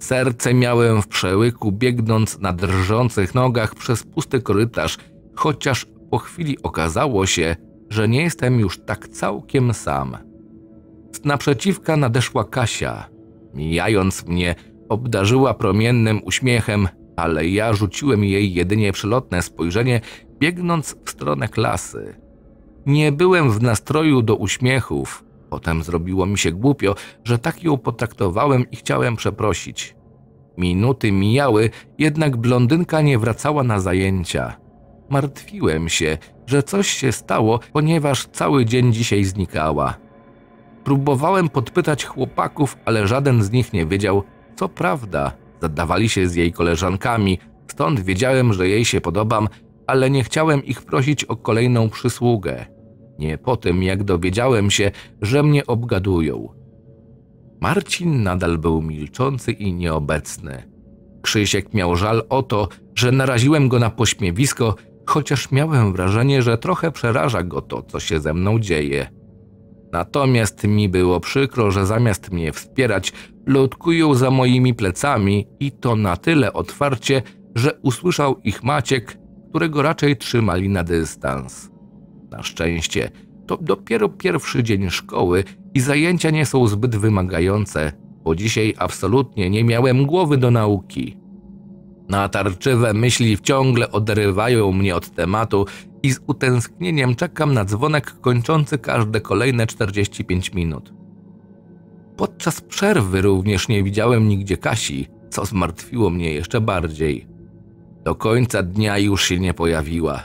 Speaker 1: Serce miałem w przełyku, biegnąc na drżących nogach przez pusty korytarz, chociaż po chwili okazało się, że nie jestem już tak całkiem sam. Z naprzeciwka nadeszła Kasia. Mijając mnie, obdarzyła promiennym uśmiechem, ale ja rzuciłem jej jedynie przelotne spojrzenie, biegnąc w stronę klasy. Nie byłem w nastroju do uśmiechów, Potem zrobiło mi się głupio, że tak ją potraktowałem i chciałem przeprosić. Minuty mijały, jednak blondynka nie wracała na zajęcia. Martwiłem się, że coś się stało, ponieważ cały dzień dzisiaj znikała. Próbowałem podpytać chłopaków, ale żaden z nich nie wiedział, co prawda. Zadawali się z jej koleżankami, stąd wiedziałem, że jej się podobam, ale nie chciałem ich prosić o kolejną przysługę. Dokładnie po tym, jak dowiedziałem się, że mnie obgadują. Marcin nadal był milczący i nieobecny. Krzysiek miał żal o to, że naraziłem go na pośmiewisko, chociaż miałem wrażenie, że trochę przeraża go to, co się ze mną dzieje. Natomiast mi było przykro, że zamiast mnie wspierać, lutkują za moimi plecami i to na tyle otwarcie, że usłyszał ich Maciek, którego raczej trzymali na dystans. Na szczęście to dopiero pierwszy dzień szkoły i zajęcia nie są zbyt wymagające, bo dzisiaj absolutnie nie miałem głowy do nauki. Natarczywe myśli ciągle oderwają mnie od tematu i z utęsknieniem czekam na dzwonek kończący każde kolejne 45 minut. Podczas przerwy również nie widziałem nigdzie Kasi, co zmartwiło mnie jeszcze bardziej. Do końca dnia już się nie pojawiła.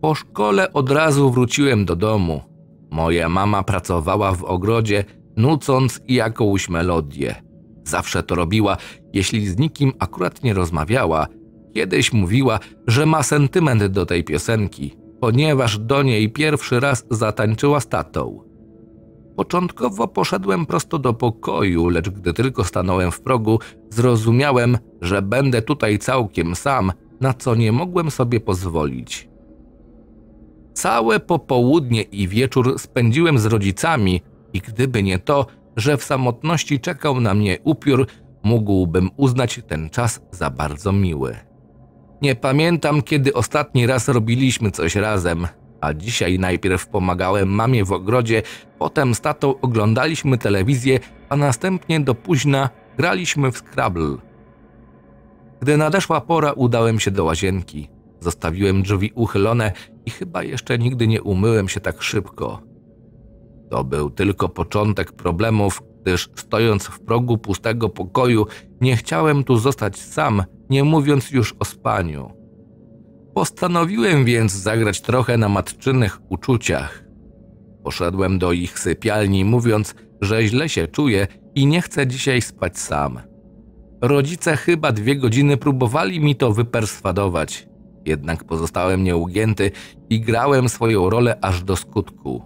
Speaker 1: Po szkole od razu wróciłem do domu. Moja mama pracowała w ogrodzie, nucąc jakąś melodię. Zawsze to robiła, jeśli z nikim akurat nie rozmawiała. Kiedyś mówiła, że ma sentyment do tej piosenki, ponieważ do niej pierwszy raz zatańczyła z tatą. Początkowo poszedłem prosto do pokoju, lecz gdy tylko stanąłem w progu, zrozumiałem, że będę tutaj całkiem sam, na co nie mogłem sobie pozwolić. Całe popołudnie i wieczór spędziłem z rodzicami i gdyby nie to, że w samotności czekał na mnie upiór, mógłbym uznać ten czas za bardzo miły. Nie pamiętam, kiedy ostatni raz robiliśmy coś razem, a dzisiaj najpierw pomagałem mamie w ogrodzie, potem z tatą oglądaliśmy telewizję, a następnie do późna graliśmy w Scrabble. Gdy nadeszła pora, udałem się do łazienki. Zostawiłem drzwi uchylone i chyba jeszcze nigdy nie umyłem się tak szybko. To był tylko początek problemów, gdyż stojąc w progu pustego pokoju, nie chciałem tu zostać sam, nie mówiąc już o spaniu. Postanowiłem więc zagrać trochę na matczynych uczuciach. Poszedłem do ich sypialni, mówiąc, że źle się czuję i nie chcę dzisiaj spać sam. Rodzice chyba dwie godziny próbowali mi to wyperswadować jednak pozostałem nieugięty i grałem swoją rolę aż do skutku.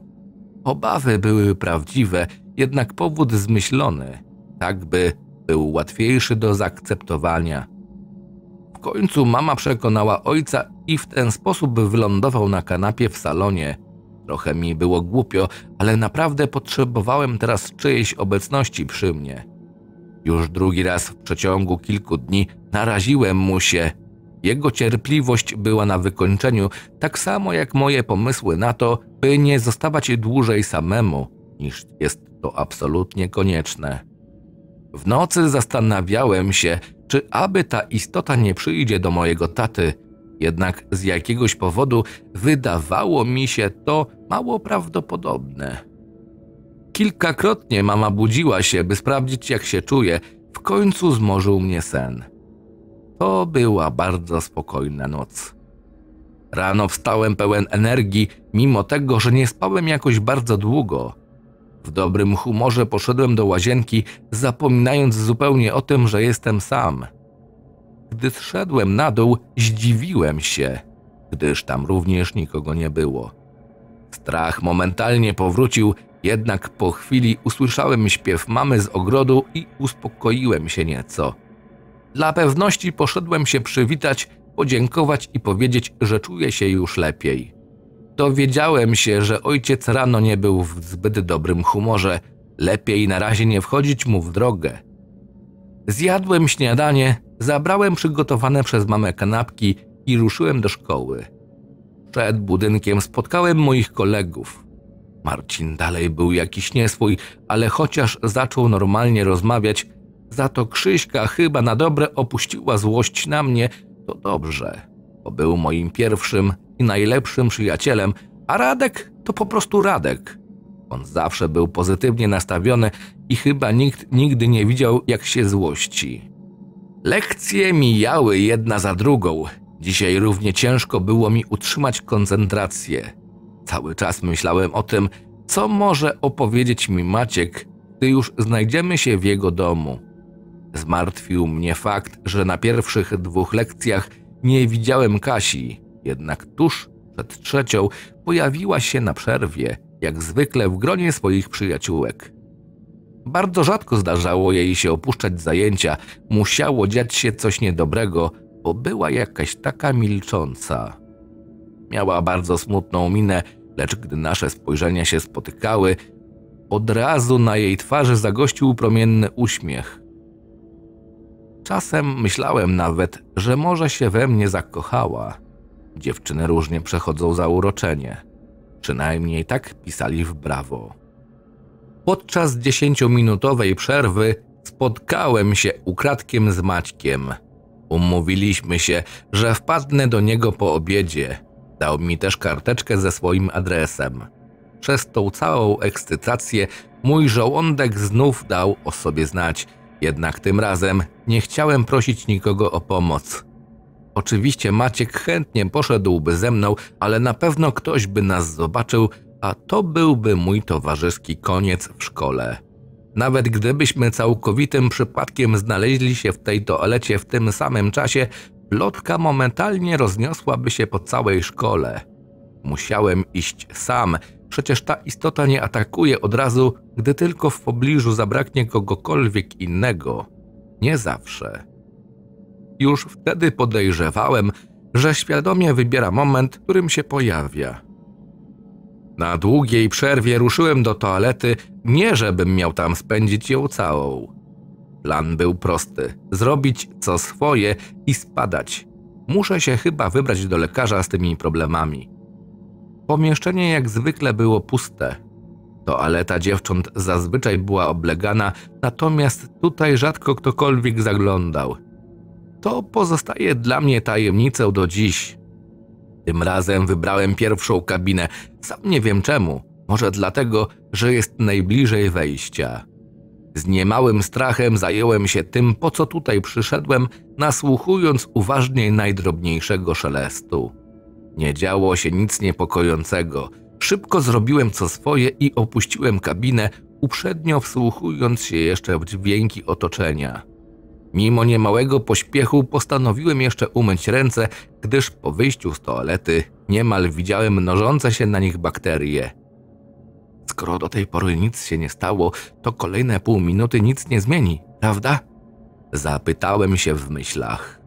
Speaker 1: Obawy były prawdziwe, jednak powód zmyślony, tak by był łatwiejszy do zaakceptowania. W końcu mama przekonała ojca i w ten sposób wylądował na kanapie w salonie. Trochę mi było głupio, ale naprawdę potrzebowałem teraz czyjejś obecności przy mnie. Już drugi raz w przeciągu kilku dni naraziłem mu się jego cierpliwość była na wykończeniu, tak samo jak moje pomysły na to, by nie zostawać dłużej samemu, niż jest to absolutnie konieczne. W nocy zastanawiałem się, czy aby ta istota nie przyjdzie do mojego taty, jednak z jakiegoś powodu wydawało mi się to mało prawdopodobne. Kilkakrotnie mama budziła się, by sprawdzić, jak się czuje. W końcu zmorzył mnie sen. To była bardzo spokojna noc. Rano wstałem pełen energii, mimo tego, że nie spałem jakoś bardzo długo. W dobrym humorze poszedłem do łazienki, zapominając zupełnie o tym, że jestem sam. Gdy zszedłem na dół, zdziwiłem się, gdyż tam również nikogo nie było. Strach momentalnie powrócił, jednak po chwili usłyszałem śpiew mamy z ogrodu i uspokoiłem się nieco. Dla pewności poszedłem się przywitać, podziękować i powiedzieć, że czuję się już lepiej. Dowiedziałem się, że ojciec rano nie był w zbyt dobrym humorze, lepiej na razie nie wchodzić mu w drogę. Zjadłem śniadanie, zabrałem przygotowane przez mamę kanapki i ruszyłem do szkoły. Przed budynkiem spotkałem moich kolegów. Marcin dalej był jakiś nieswój, ale chociaż zaczął normalnie rozmawiać, za to Krzyśka chyba na dobre opuściła złość na mnie. To dobrze, bo był moim pierwszym i najlepszym przyjacielem, a Radek to po prostu Radek. On zawsze był pozytywnie nastawiony i chyba nikt nigdy nie widział, jak się złości. Lekcje mijały jedna za drugą. Dzisiaj równie ciężko było mi utrzymać koncentrację. Cały czas myślałem o tym, co może opowiedzieć mi Maciek, gdy już znajdziemy się w jego domu. Zmartwił mnie fakt, że na pierwszych dwóch lekcjach nie widziałem Kasi, jednak tuż przed trzecią pojawiła się na przerwie, jak zwykle w gronie swoich przyjaciółek. Bardzo rzadko zdarzało jej się opuszczać zajęcia, musiało dziać się coś niedobrego, bo była jakaś taka milcząca. Miała bardzo smutną minę, lecz gdy nasze spojrzenia się spotykały, od razu na jej twarzy zagościł promienny uśmiech. Czasem myślałem nawet, że może się we mnie zakochała. Dziewczyny różnie przechodzą uroczenie. Przynajmniej tak pisali w Brawo. Podczas dziesięciominutowej przerwy spotkałem się ukradkiem z Maćkiem. Umówiliśmy się, że wpadnę do niego po obiedzie. Dał mi też karteczkę ze swoim adresem. Przez tą całą ekscytację mój żołądek znów dał o sobie znać – jednak tym razem nie chciałem prosić nikogo o pomoc. Oczywiście Maciek chętnie poszedłby ze mną, ale na pewno ktoś by nas zobaczył, a to byłby mój towarzyski koniec w szkole. Nawet gdybyśmy całkowitym przypadkiem znaleźli się w tej toalecie w tym samym czasie, plotka momentalnie rozniosłaby się po całej szkole. Musiałem iść sam Przecież ta istota nie atakuje od razu, gdy tylko w pobliżu zabraknie kogokolwiek innego. Nie zawsze. Już wtedy podejrzewałem, że świadomie wybiera moment, w którym się pojawia. Na długiej przerwie ruszyłem do toalety, nie żebym miał tam spędzić ją całą. Plan był prosty: zrobić co swoje i spadać. Muszę się chyba wybrać do lekarza z tymi problemami. Pomieszczenie jak zwykle było puste. Toaleta dziewcząt zazwyczaj była oblegana, natomiast tutaj rzadko ktokolwiek zaglądał. To pozostaje dla mnie tajemnicą do dziś. Tym razem wybrałem pierwszą kabinę, sam nie wiem czemu, może dlatego, że jest najbliżej wejścia. Z niemałym strachem zająłem się tym, po co tutaj przyszedłem, nasłuchując uważnie najdrobniejszego szelestu. Nie działo się nic niepokojącego. Szybko zrobiłem co swoje i opuściłem kabinę, uprzednio wsłuchując się jeszcze w dźwięki otoczenia. Mimo niemałego pośpiechu postanowiłem jeszcze umyć ręce, gdyż po wyjściu z toalety niemal widziałem mnożące się na nich bakterie. Skoro do tej pory nic się nie stało, to kolejne pół minuty nic nie zmieni, prawda? Zapytałem się w myślach.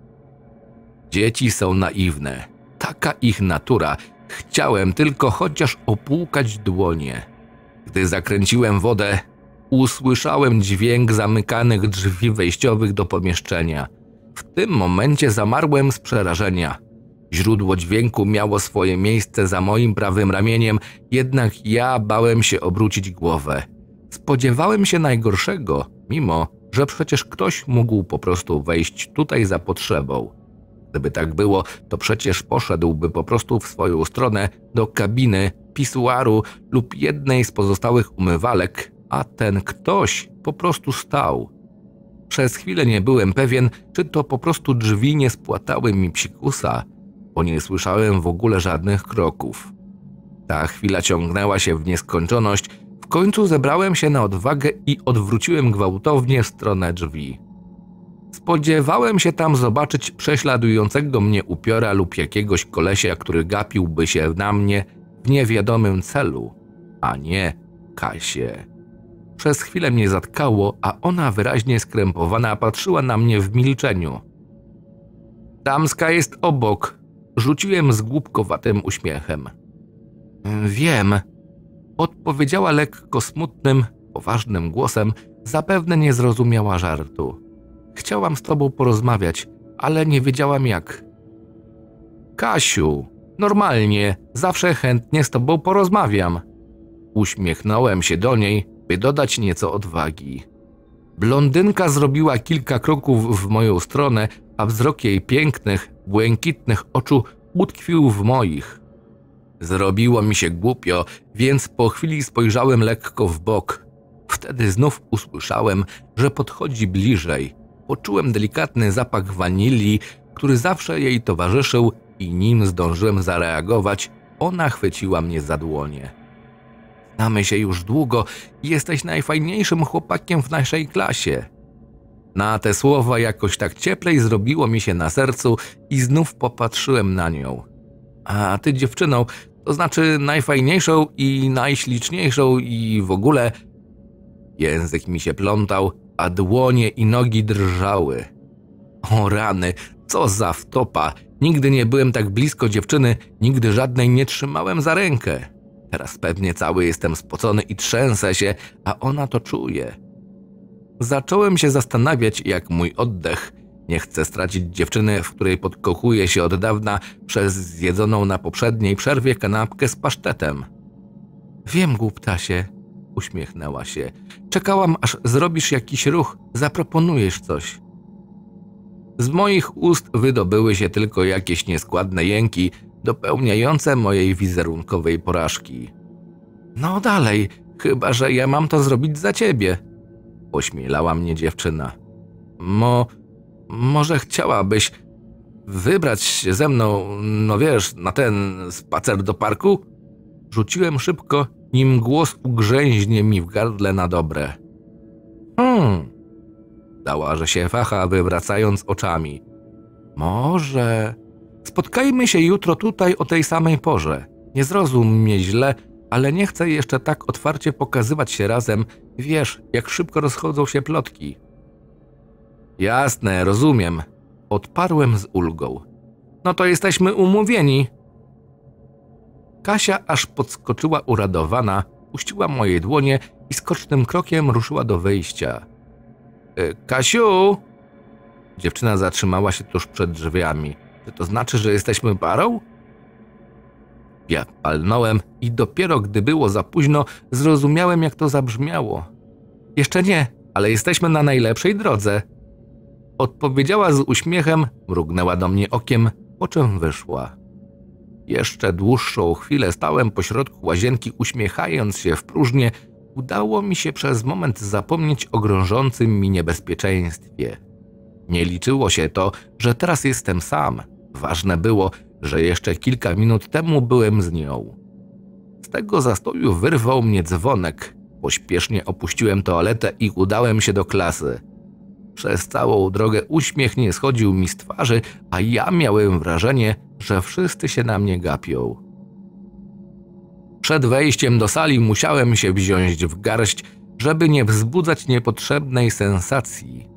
Speaker 1: Dzieci są naiwne taka ich natura. Chciałem tylko chociaż opłukać dłonie. Gdy zakręciłem wodę, usłyszałem dźwięk zamykanych drzwi wejściowych do pomieszczenia. W tym momencie zamarłem z przerażenia. Źródło dźwięku miało swoje miejsce za moim prawym ramieniem, jednak ja bałem się obrócić głowę. Spodziewałem się najgorszego, mimo że przecież ktoś mógł po prostu wejść tutaj za potrzebą. Gdyby tak było, to przecież poszedłby po prostu w swoją stronę do kabiny, pisuaru lub jednej z pozostałych umywalek, a ten ktoś po prostu stał. Przez chwilę nie byłem pewien, czy to po prostu drzwi nie spłatały mi psikusa, bo nie słyszałem w ogóle żadnych kroków. Ta chwila ciągnęła się w nieskończoność. W końcu zebrałem się na odwagę i odwróciłem gwałtownie w stronę drzwi. Spodziewałem się tam zobaczyć prześladującego mnie upiora lub jakiegoś kolesia, który gapiłby się na mnie w niewiadomym celu, a nie Kasię. Przez chwilę mnie zatkało, a ona wyraźnie skrępowana patrzyła na mnie w milczeniu. Damska jest obok, rzuciłem z głupkowatym uśmiechem. Wiem, odpowiedziała lekko smutnym, poważnym głosem, zapewne nie zrozumiała żartu. Chciałam z tobą porozmawiać, ale nie wiedziałam jak. Kasiu, normalnie, zawsze chętnie z tobą porozmawiam. Uśmiechnąłem się do niej, by dodać nieco odwagi. Blondynka zrobiła kilka kroków w moją stronę, a wzrok jej pięknych, błękitnych oczu utkwił w moich. Zrobiło mi się głupio, więc po chwili spojrzałem lekko w bok. Wtedy znów usłyszałem, że podchodzi bliżej poczułem delikatny zapach wanilii, który zawsze jej towarzyszył i nim zdążyłem zareagować, ona chwyciła mnie za dłonie. Znamy się już długo i jesteś najfajniejszym chłopakiem w naszej klasie. Na te słowa jakoś tak cieplej zrobiło mi się na sercu i znów popatrzyłem na nią. A ty dziewczyną, to znaczy najfajniejszą i najśliczniejszą i w ogóle... Język mi się plątał, a dłonie i nogi drżały. O rany, co za wtopa! Nigdy nie byłem tak blisko dziewczyny, nigdy żadnej nie trzymałem za rękę. Teraz pewnie cały jestem spocony i trzęsę się, a ona to czuje. Zacząłem się zastanawiać, jak mój oddech. Nie chcę stracić dziewczyny, w której podkochuję się od dawna przez zjedzoną na poprzedniej przerwie kanapkę z pasztetem. Wiem, głuptasie, Uśmiechnęła się. Czekałam, aż zrobisz jakiś ruch, zaproponujesz coś. Z moich ust wydobyły się tylko jakieś nieskładne jęki, dopełniające mojej wizerunkowej porażki. No dalej, chyba że ja mam to zrobić za ciebie. Ośmielała mnie dziewczyna. Mo, może chciałabyś wybrać się ze mną, no wiesz, na ten spacer do parku? Rzuciłem szybko nim głos ugrzęźnie mi w gardle na dobre. Hmm, dała, że się facha, wywracając oczami. Może. Spotkajmy się jutro tutaj o tej samej porze. Nie zrozum mnie źle, ale nie chcę jeszcze tak otwarcie pokazywać się razem. Wiesz, jak szybko rozchodzą się plotki. Jasne, rozumiem. Odparłem z ulgą. No to jesteśmy umówieni. Kasia aż podskoczyła uradowana, puściła moje dłonie i skocznym krokiem ruszyła do wejścia. E, Kasiu! Dziewczyna zatrzymała się tuż przed drzwiami. Czy to znaczy, że jesteśmy parą? Ja palnąłem i dopiero gdy było za późno, zrozumiałem, jak to zabrzmiało. Jeszcze nie, ale jesteśmy na najlepszej drodze. Odpowiedziała z uśmiechem, mrugnęła do mnie okiem, po czym wyszła. Jeszcze dłuższą chwilę stałem pośrodku łazienki, uśmiechając się w próżnię. Udało mi się przez moment zapomnieć o grążącym mi niebezpieczeństwie. Nie liczyło się to, że teraz jestem sam. Ważne było, że jeszcze kilka minut temu byłem z nią. Z tego zastoju wyrwał mnie dzwonek. Pośpiesznie opuściłem toaletę i udałem się do klasy. Przez całą drogę uśmiech nie schodził mi z twarzy, a ja miałem wrażenie, że wszyscy się na mnie gapią. Przed wejściem do sali musiałem się wziąć w garść, żeby nie wzbudzać niepotrzebnej sensacji.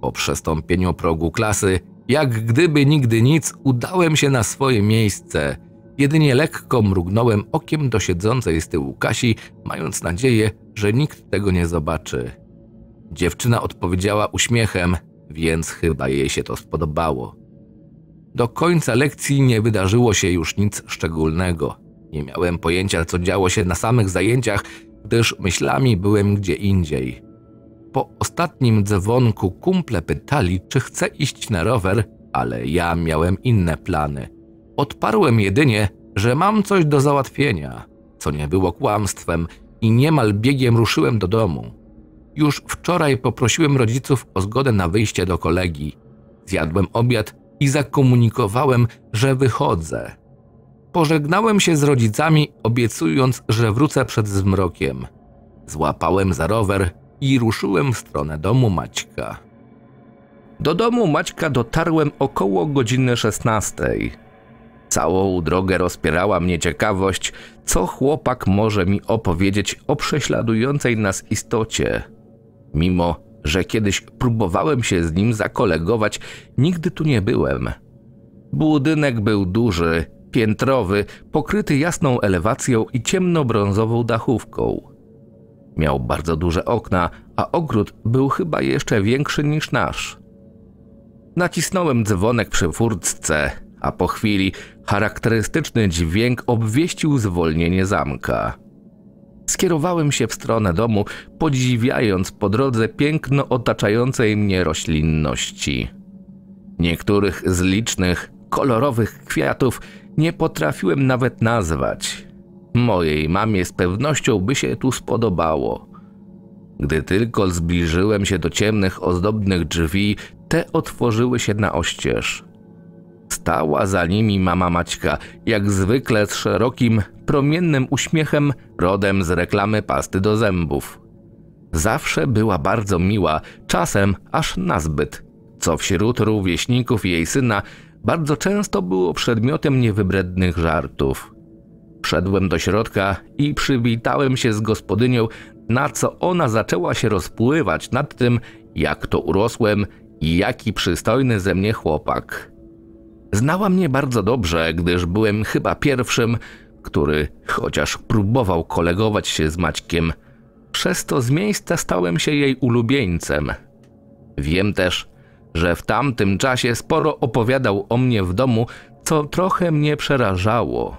Speaker 1: Po przestąpieniu progu klasy, jak gdyby nigdy nic, udałem się na swoje miejsce. Jedynie lekko mrugnąłem okiem do siedzącej z tyłu Kasi, mając nadzieję, że nikt tego nie zobaczy. Dziewczyna odpowiedziała uśmiechem, więc chyba jej się to spodobało. Do końca lekcji nie wydarzyło się już nic szczególnego. Nie miałem pojęcia, co działo się na samych zajęciach, gdyż myślami byłem gdzie indziej. Po ostatnim dzwonku kumple pytali, czy chcę iść na rower, ale ja miałem inne plany. Odparłem jedynie, że mam coś do załatwienia, co nie było kłamstwem i niemal biegiem ruszyłem do domu. Już wczoraj poprosiłem rodziców o zgodę na wyjście do kolegi. Zjadłem obiad i zakomunikowałem, że wychodzę. Pożegnałem się z rodzicami, obiecując, że wrócę przed zmrokiem. Złapałem za rower i ruszyłem w stronę domu Maćka. Do domu Maćka dotarłem około godziny 16. Całą drogę rozpierała mnie ciekawość, co chłopak może mi opowiedzieć o prześladującej nas istocie. Mimo, że kiedyś próbowałem się z nim zakolegować, nigdy tu nie byłem. Budynek był duży, piętrowy, pokryty jasną elewacją i ciemnobrązową dachówką. Miał bardzo duże okna, a ogród był chyba jeszcze większy niż nasz. Nacisnąłem dzwonek przy furtce, a po chwili charakterystyczny dźwięk obwieścił zwolnienie zamka skierowałem się w stronę domu, podziwiając po drodze piękno otaczającej mnie roślinności. Niektórych z licznych, kolorowych kwiatów nie potrafiłem nawet nazwać. Mojej mamie z pewnością by się tu spodobało. Gdy tylko zbliżyłem się do ciemnych, ozdobnych drzwi, te otworzyły się na oścież. Stała za nimi mama Maćka, jak zwykle z szerokim, promiennym uśmiechem, rodem z reklamy pasty do zębów. Zawsze była bardzo miła, czasem aż nazbyt, co wśród rówieśników jej syna bardzo często było przedmiotem niewybrednych żartów. Wszedłem do środka i przywitałem się z gospodynią, na co ona zaczęła się rozpływać nad tym, jak to urosłem i jaki przystojny ze mnie chłopak. Znała mnie bardzo dobrze, gdyż byłem chyba pierwszym, który chociaż próbował kolegować się z Maćkiem, przez to z miejsca stałem się jej ulubieńcem. Wiem też, że w tamtym czasie sporo opowiadał o mnie w domu, co trochę mnie przerażało.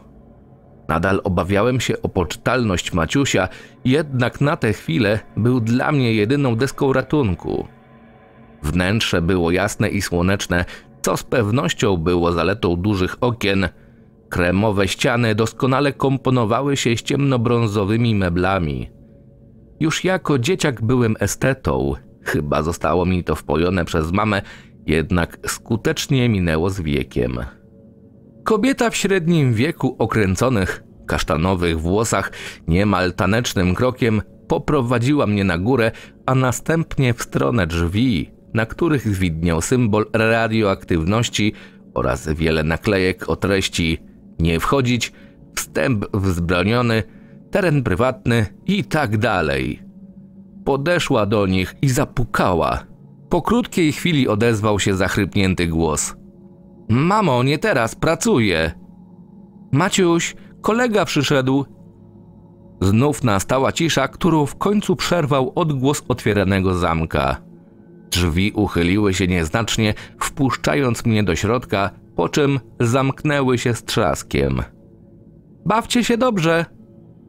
Speaker 1: Nadal obawiałem się o poczytalność Maciusia, jednak na tę chwilę był dla mnie jedyną deską ratunku. Wnętrze było jasne i słoneczne, co z pewnością było zaletą dużych okien. Kremowe ściany doskonale komponowały się z ciemnobrązowymi meblami. Już jako dzieciak byłem estetą, chyba zostało mi to wpojone przez mamę, jednak skutecznie minęło z wiekiem. Kobieta w średnim wieku okręconych, kasztanowych włosach, niemal tanecznym krokiem poprowadziła mnie na górę, a następnie w stronę drzwi, na których widniał symbol radioaktywności oraz wiele naklejek o treści nie wchodzić, wstęp wzbroniony, teren prywatny i tak dalej. Podeszła do nich i zapukała. Po krótkiej chwili odezwał się zachrypnięty głos. Mamo, nie teraz, pracuję. Maciuś, kolega przyszedł. Znów nastała cisza, którą w końcu przerwał odgłos otwieranego zamka. Drzwi uchyliły się nieznacznie, wpuszczając mnie do środka, po czym zamknęły się z trzaskiem. Bawcie się dobrze!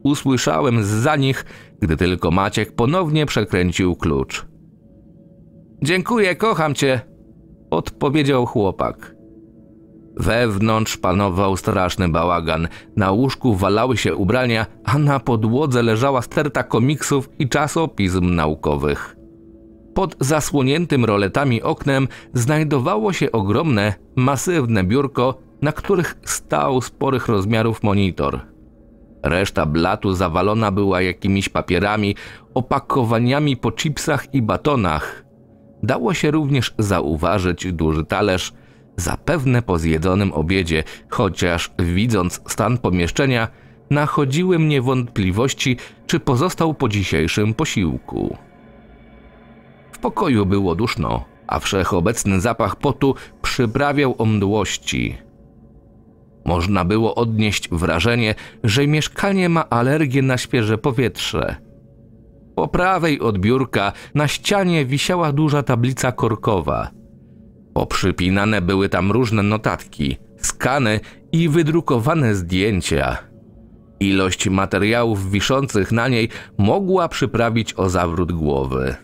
Speaker 1: Usłyszałem za nich, gdy tylko Maciek ponownie przekręcił klucz. Dziękuję, kocham cię! odpowiedział chłopak. Wewnątrz panował straszny bałagan. Na łóżku walały się ubrania, a na podłodze leżała sterta komiksów i czasopism naukowych. Pod zasłoniętym roletami oknem znajdowało się ogromne, masywne biurko, na których stał sporych rozmiarów monitor. Reszta blatu zawalona była jakimiś papierami, opakowaniami po chipsach i batonach. Dało się również zauważyć duży talerz, zapewne po zjedzonym obiedzie, chociaż widząc stan pomieszczenia, nachodziły mnie wątpliwości, czy pozostał po dzisiejszym posiłku. W pokoju było duszno, a wszechobecny zapach potu przyprawiał omdłości. Można było odnieść wrażenie, że mieszkanie ma alergię na świeże powietrze. Po prawej od biurka na ścianie wisiała duża tablica korkowa. Poprzypinane były tam różne notatki, skany i wydrukowane zdjęcia. Ilość materiałów wiszących na niej mogła przyprawić o zawrót głowy.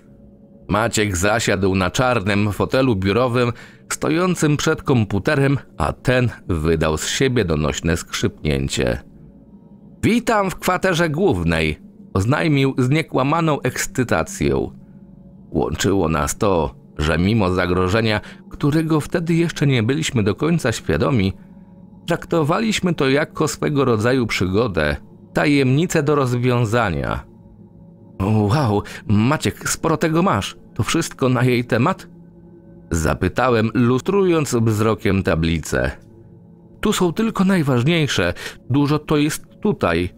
Speaker 1: Maciek zasiadł na czarnym fotelu biurowym, stojącym przed komputerem, a ten wydał z siebie donośne skrzypnięcie. Witam w kwaterze głównej, oznajmił z niekłamaną ekscytacją. Łączyło nas to, że mimo zagrożenia, którego wtedy jeszcze nie byliśmy do końca świadomi, traktowaliśmy to jako swego rodzaju przygodę, tajemnicę do rozwiązania. Wow, Maciek, sporo tego masz. To wszystko na jej temat? Zapytałem, lustrując wzrokiem tablicę. Tu są tylko najważniejsze. Dużo to jest tutaj.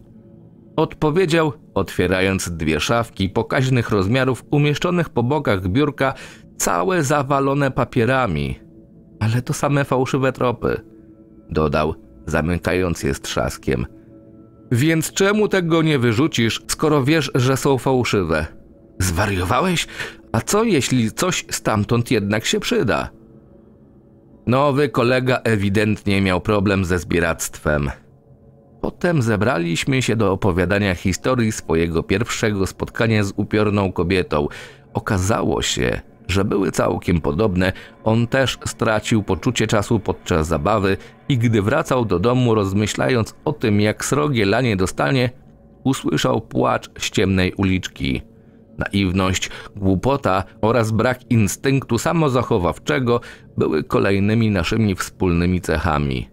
Speaker 1: Odpowiedział, otwierając dwie szafki pokaźnych rozmiarów umieszczonych po bokach biurka, całe zawalone papierami. Ale to same fałszywe tropy. Dodał, zamykając je z trzaskiem – więc czemu tego nie wyrzucisz, skoro wiesz, że są fałszywe? Zwariowałeś? A co jeśli coś stamtąd jednak się przyda? Nowy kolega ewidentnie miał problem ze zbieractwem. Potem zebraliśmy się do opowiadania historii swojego pierwszego spotkania z upiorną kobietą. Okazało się, że były całkiem podobne, on też stracił poczucie czasu podczas zabawy i gdy wracał do domu rozmyślając o tym, jak srogie lanie dostanie, usłyszał płacz z ciemnej uliczki. Naiwność, głupota oraz brak instynktu samozachowawczego były kolejnymi naszymi wspólnymi cechami.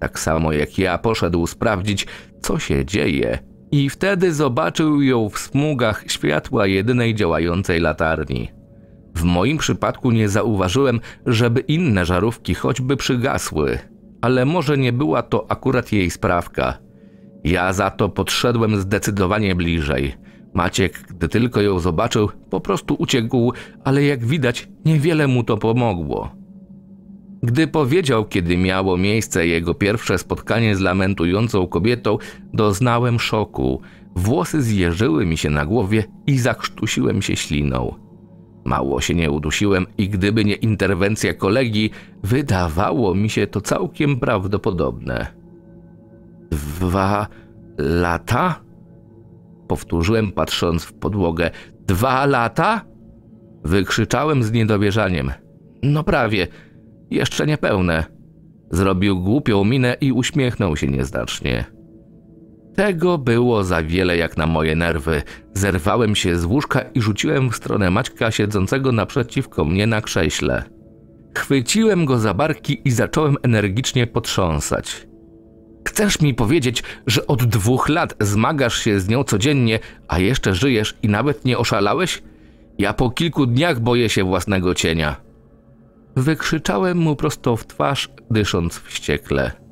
Speaker 1: Tak samo jak ja poszedł sprawdzić, co się dzieje, i wtedy zobaczył ją w smugach światła jedynej działającej latarni. W moim przypadku nie zauważyłem, żeby inne żarówki choćby przygasły, ale może nie była to akurat jej sprawka. Ja za to podszedłem zdecydowanie bliżej. Maciek, gdy tylko ją zobaczył, po prostu uciekł, ale jak widać, niewiele mu to pomogło. Gdy powiedział, kiedy miało miejsce jego pierwsze spotkanie z lamentującą kobietą, doznałem szoku. Włosy zjeżyły mi się na głowie i zakrztusiłem się śliną. Mało się nie udusiłem i gdyby nie interwencja kolegi, wydawało mi się to całkiem prawdopodobne. Dwa lata? Powtórzyłem patrząc w podłogę. Dwa lata? Wykrzyczałem z niedowierzaniem. No prawie, jeszcze niepełne. Zrobił głupią minę i uśmiechnął się nieznacznie. Tego było za wiele jak na moje nerwy. Zerwałem się z łóżka i rzuciłem w stronę Maćka siedzącego naprzeciwko mnie na krześle. Chwyciłem go za barki i zacząłem energicznie potrząsać. Chcesz mi powiedzieć, że od dwóch lat zmagasz się z nią codziennie, a jeszcze żyjesz i nawet nie oszalałeś? Ja po kilku dniach boję się własnego cienia. Wykrzyczałem mu prosto w twarz, dysząc wściekle.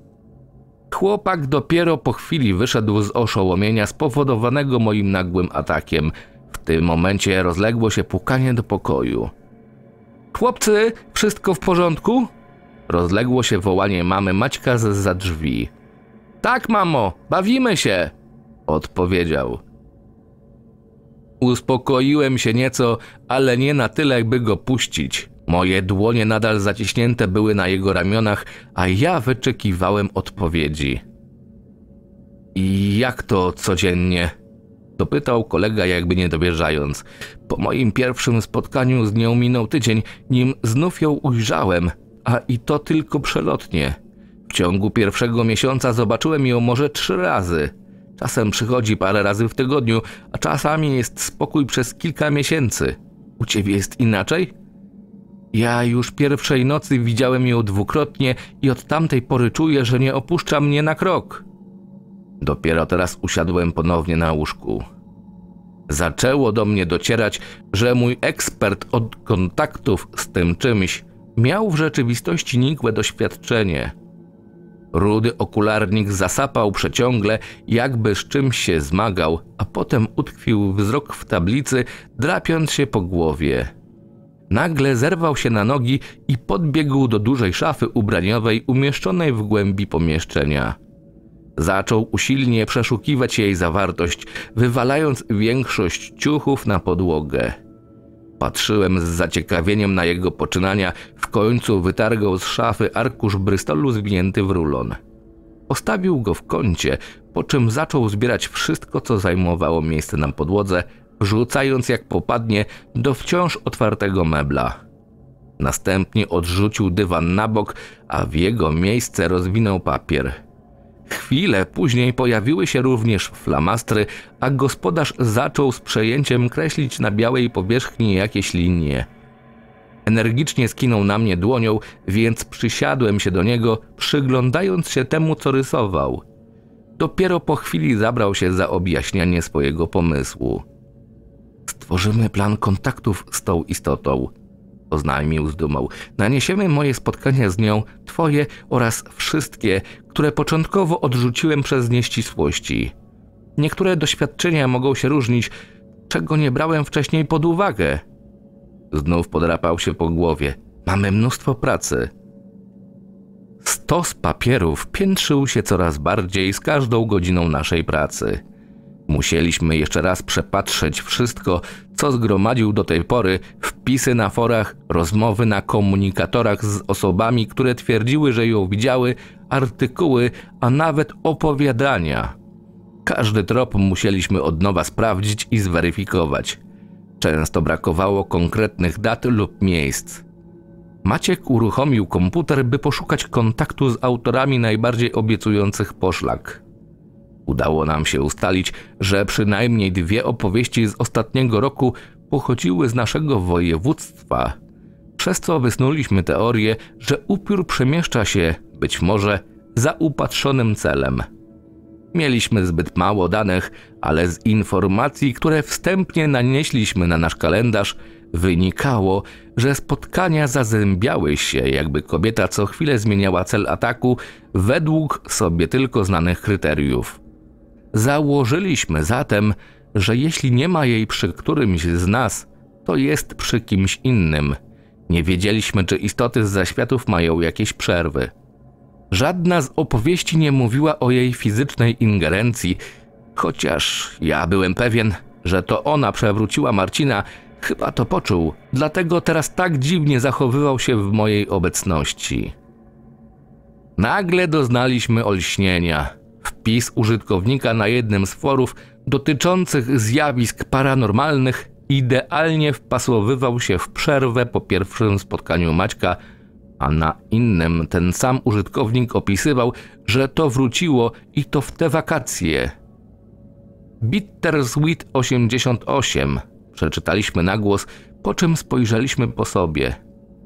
Speaker 1: Chłopak dopiero po chwili wyszedł z oszołomienia spowodowanego moim nagłym atakiem. W tym momencie rozległo się pukanie do pokoju. Chłopcy, wszystko w porządku? Rozległo się wołanie mamy Maćka z za drzwi. Tak, mamo, bawimy się! Odpowiedział. Uspokoiłem się nieco, ale nie na tyle, by go puścić. Moje dłonie nadal zaciśnięte były na jego ramionach, a ja wyczekiwałem odpowiedzi. I jak to codziennie? Dopytał kolega, jakby nie dowierzając. Po moim pierwszym spotkaniu z nią minął tydzień, nim znów ją ujrzałem, a i to tylko przelotnie. W ciągu pierwszego miesiąca zobaczyłem ją może trzy razy. Czasem przychodzi parę razy w tygodniu, a czasami jest spokój przez kilka miesięcy. U ciebie jest inaczej? Ja już pierwszej nocy widziałem ją dwukrotnie i od tamtej pory czuję, że nie opuszcza mnie na krok. Dopiero teraz usiadłem ponownie na łóżku. Zaczęło do mnie docierać, że mój ekspert od kontaktów z tym czymś miał w rzeczywistości nikłe doświadczenie. Rudy okularnik zasapał przeciągle, jakby z czymś się zmagał, a potem utkwił wzrok w tablicy, drapiąc się po głowie. Nagle zerwał się na nogi i podbiegł do dużej szafy ubraniowej umieszczonej w głębi pomieszczenia. Zaczął usilnie przeszukiwać jej zawartość, wywalając większość ciuchów na podłogę. Patrzyłem z zaciekawieniem na jego poczynania, w końcu wytargał z szafy arkusz brystolu zwinięty w rulon. Postawił go w kącie, po czym zaczął zbierać wszystko, co zajmowało miejsce na podłodze, rzucając jak popadnie do wciąż otwartego mebla. Następnie odrzucił dywan na bok, a w jego miejsce rozwinął papier. Chwilę później pojawiły się również flamastry, a gospodarz zaczął z przejęciem kreślić na białej powierzchni jakieś linie. Energicznie skinął na mnie dłonią, więc przysiadłem się do niego, przyglądając się temu, co rysował. Dopiero po chwili zabrał się za objaśnianie swojego pomysłu. Stworzymy plan kontaktów z tą istotą, oznajmił z dumą. Naniesiemy moje spotkania z nią, twoje oraz wszystkie, które początkowo odrzuciłem przez nieścisłości. Niektóre doświadczenia mogą się różnić, czego nie brałem wcześniej pod uwagę. Znów podrapał się po głowie. Mamy mnóstwo pracy. Stos papierów piętrzył się coraz bardziej z każdą godziną naszej pracy. Musieliśmy jeszcze raz przepatrzeć wszystko, co zgromadził do tej pory, wpisy na forach, rozmowy na komunikatorach z osobami, które twierdziły, że ją widziały, artykuły, a nawet opowiadania. Każdy trop musieliśmy od nowa sprawdzić i zweryfikować. Często brakowało konkretnych dat lub miejsc. Maciek uruchomił komputer, by poszukać kontaktu z autorami najbardziej obiecujących poszlak. Udało nam się ustalić, że przynajmniej dwie opowieści z ostatniego roku pochodziły z naszego województwa, przez co wysnuliśmy teorię, że upiór przemieszcza się, być może, za upatrzonym celem. Mieliśmy zbyt mało danych, ale z informacji, które wstępnie nanieśliśmy na nasz kalendarz, wynikało, że spotkania zazębiały się, jakby kobieta co chwilę zmieniała cel ataku według sobie tylko znanych kryteriów. Założyliśmy zatem, że jeśli nie ma jej przy którymś z nas, to jest przy kimś innym. Nie wiedzieliśmy, czy istoty z zaświatów mają jakieś przerwy. Żadna z opowieści nie mówiła o jej fizycznej ingerencji, chociaż ja byłem pewien, że to ona przewróciła Marcina, chyba to poczuł, dlatego teraz tak dziwnie zachowywał się w mojej obecności. Nagle doznaliśmy olśnienia wpis użytkownika na jednym z forów dotyczących zjawisk paranormalnych idealnie wpasowywał się w przerwę po pierwszym spotkaniu Maćka, a na innym ten sam użytkownik opisywał, że to wróciło i to w te wakacje. Bittersweet 88 przeczytaliśmy na głos, po czym spojrzeliśmy po sobie.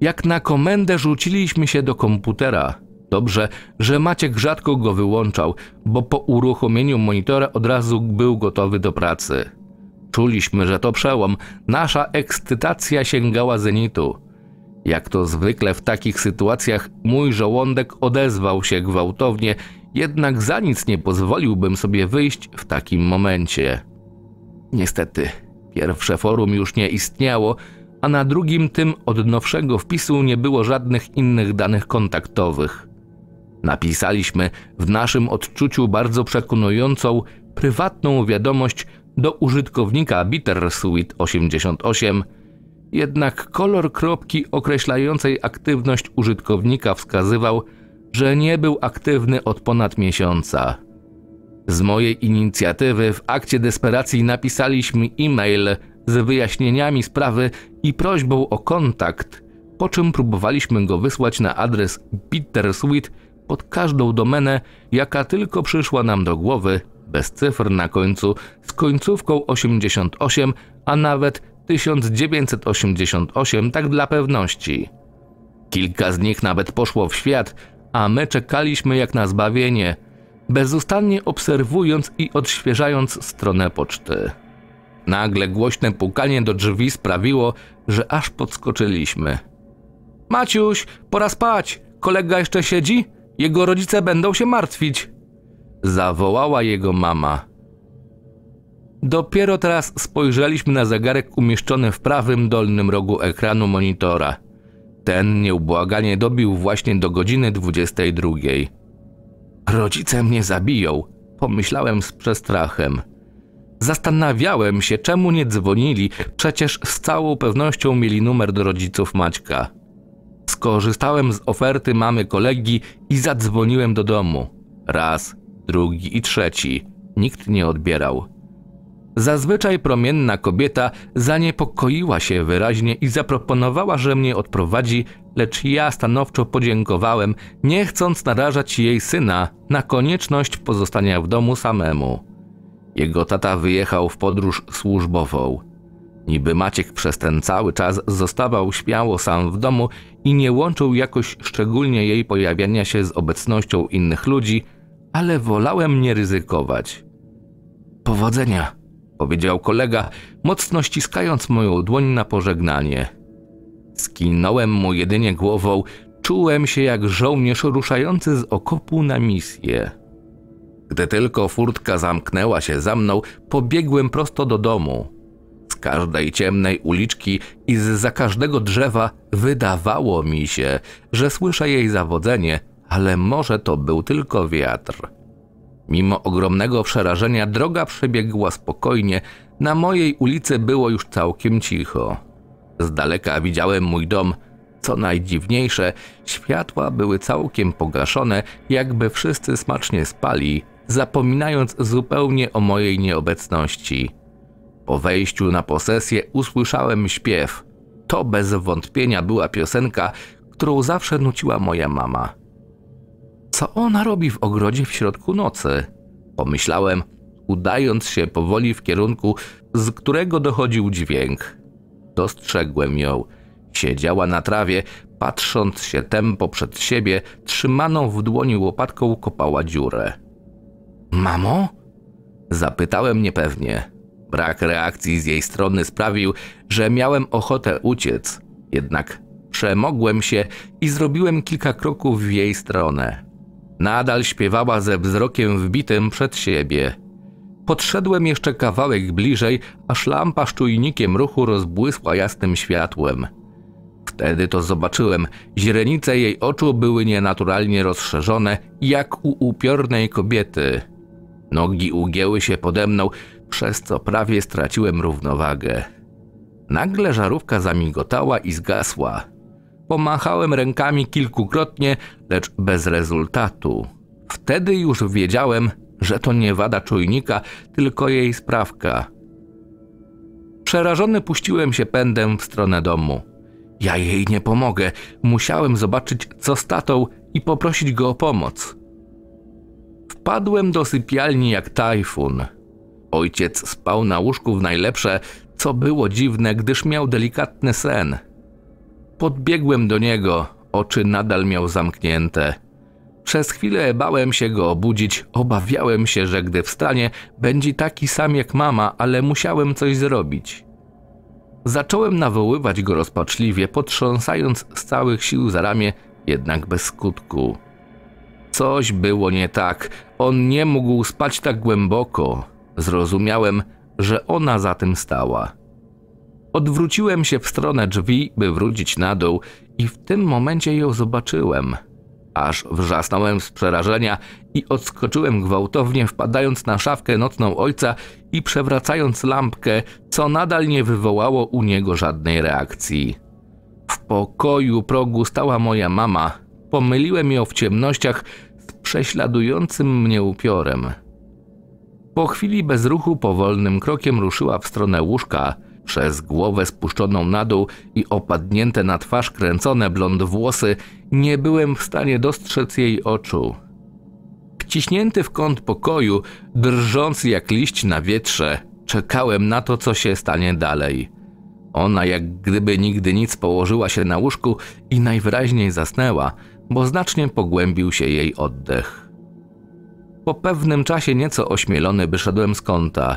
Speaker 1: Jak na komendę rzuciliśmy się do komputera – Dobrze, że Maciek rzadko go wyłączał, bo po uruchomieniu monitora od razu był gotowy do pracy. Czuliśmy, że to przełom, nasza ekscytacja sięgała zenitu. Jak to zwykle w takich sytuacjach, mój żołądek odezwał się gwałtownie, jednak za nic nie pozwoliłbym sobie wyjść w takim momencie. Niestety, pierwsze forum już nie istniało, a na drugim tym od nowszego wpisu nie było żadnych innych danych kontaktowych. Napisaliśmy w naszym odczuciu bardzo przekonującą, prywatną wiadomość do użytkownika Bittersuite 88 jednak kolor kropki określającej aktywność użytkownika wskazywał, że nie był aktywny od ponad miesiąca. Z mojej inicjatywy w akcie desperacji napisaliśmy e-mail z wyjaśnieniami sprawy i prośbą o kontakt, po czym próbowaliśmy go wysłać na adres bittersuite.com pod każdą domenę, jaka tylko przyszła nam do głowy, bez cyfr na końcu, z końcówką 88, a nawet 1988, tak dla pewności. Kilka z nich nawet poszło w świat, a my czekaliśmy jak na zbawienie, bezustannie obserwując i odświeżając stronę poczty. Nagle głośne pukanie do drzwi sprawiło, że aż podskoczyliśmy. Maciuś, pora spać! Kolega jeszcze siedzi? Jego rodzice będą się martwić, zawołała jego mama. Dopiero teraz spojrzeliśmy na zegarek umieszczony w prawym dolnym rogu ekranu monitora. Ten nieubłaganie dobił właśnie do godziny 22. Rodzice mnie zabiją, pomyślałem z przestrachem. Zastanawiałem się, czemu nie dzwonili, przecież z całą pewnością mieli numer do rodziców Maćka. Skorzystałem z oferty mamy kolegi i zadzwoniłem do domu. Raz, drugi i trzeci. Nikt nie odbierał. Zazwyczaj promienna kobieta zaniepokoiła się wyraźnie i zaproponowała, że mnie odprowadzi, lecz ja stanowczo podziękowałem, nie chcąc narażać jej syna na konieczność pozostania w domu samemu. Jego tata wyjechał w podróż służbową. Niby Maciek przez ten cały czas zostawał śmiało sam w domu i nie łączył jakoś szczególnie jej pojawiania się z obecnością innych ludzi, ale wolałem nie ryzykować. Powodzenia, powiedział kolega, mocno ściskając moją dłoń na pożegnanie. Skinąłem mu jedynie głową, czułem się jak żołnierz ruszający z okopu na misję. Gdy tylko furtka zamknęła się za mną, pobiegłem prosto do domu z każdej ciemnej uliczki i z za każdego drzewa wydawało mi się, że słyszę jej zawodzenie, ale może to był tylko wiatr. Mimo ogromnego przerażenia droga przebiegła spokojnie, na mojej ulicy było już całkiem cicho. Z daleka widziałem mój dom. Co najdziwniejsze, światła były całkiem pogaszone, jakby wszyscy smacznie spali, zapominając zupełnie o mojej nieobecności. Po wejściu na posesję usłyszałem śpiew. To bez wątpienia była piosenka, którą zawsze nuciła moja mama. Co ona robi w ogrodzie w środku nocy? Pomyślałem, udając się powoli w kierunku, z którego dochodził dźwięk. Dostrzegłem ją. Siedziała na trawie, patrząc się tempo przed siebie, trzymaną w dłoni łopatką kopała dziurę. Mamo? Zapytałem niepewnie. Brak reakcji z jej strony sprawił, że miałem ochotę uciec, jednak przemogłem się i zrobiłem kilka kroków w jej stronę. Nadal śpiewała ze wzrokiem wbitym przed siebie. Podszedłem jeszcze kawałek bliżej, aż lampa z czujnikiem ruchu rozbłysła jasnym światłem. Wtedy to zobaczyłem. Źrenice jej oczu były nienaturalnie rozszerzone, jak u upiornej kobiety. Nogi ugięły się pode mną, przez co prawie straciłem równowagę. Nagle żarówka zamigotała i zgasła. Pomachałem rękami kilkukrotnie, lecz bez rezultatu. Wtedy już wiedziałem, że to nie wada czujnika, tylko jej sprawka. Przerażony puściłem się pędem w stronę domu. Ja jej nie pomogę. Musiałem zobaczyć, co z tatą i poprosić go o pomoc. Wpadłem do sypialni jak tajfun. Ojciec spał na łóżku w najlepsze, co było dziwne, gdyż miał delikatny sen. Podbiegłem do niego, oczy nadal miał zamknięte. Przez chwilę bałem się go obudzić, obawiałem się, że gdy wstanie, będzie taki sam jak mama, ale musiałem coś zrobić. Zacząłem nawoływać go rozpaczliwie, potrząsając z całych sił za ramię, jednak bez skutku. Coś było nie tak, on nie mógł spać tak głęboko. Zrozumiałem, że ona za tym stała. Odwróciłem się w stronę drzwi, by wrócić na dół, i w tym momencie ją zobaczyłem. Aż wrzasnąłem z przerażenia i odskoczyłem gwałtownie, wpadając na szafkę nocną ojca i przewracając lampkę, co nadal nie wywołało u niego żadnej reakcji. W pokoju progu stała moja mama. Pomyliłem ją w ciemnościach z prześladującym mnie upiorem. Po chwili bez ruchu powolnym krokiem ruszyła w stronę łóżka. Przez głowę spuszczoną na dół i opadnięte na twarz kręcone blond włosy nie byłem w stanie dostrzec jej oczu. Wciśnięty w kąt pokoju, drżący jak liść na wietrze, czekałem na to, co się stanie dalej. Ona jak gdyby nigdy nic położyła się na łóżku i najwyraźniej zasnęła, bo znacznie pogłębił się jej oddech. Po pewnym czasie nieco ośmielony wyszedłem z kąta.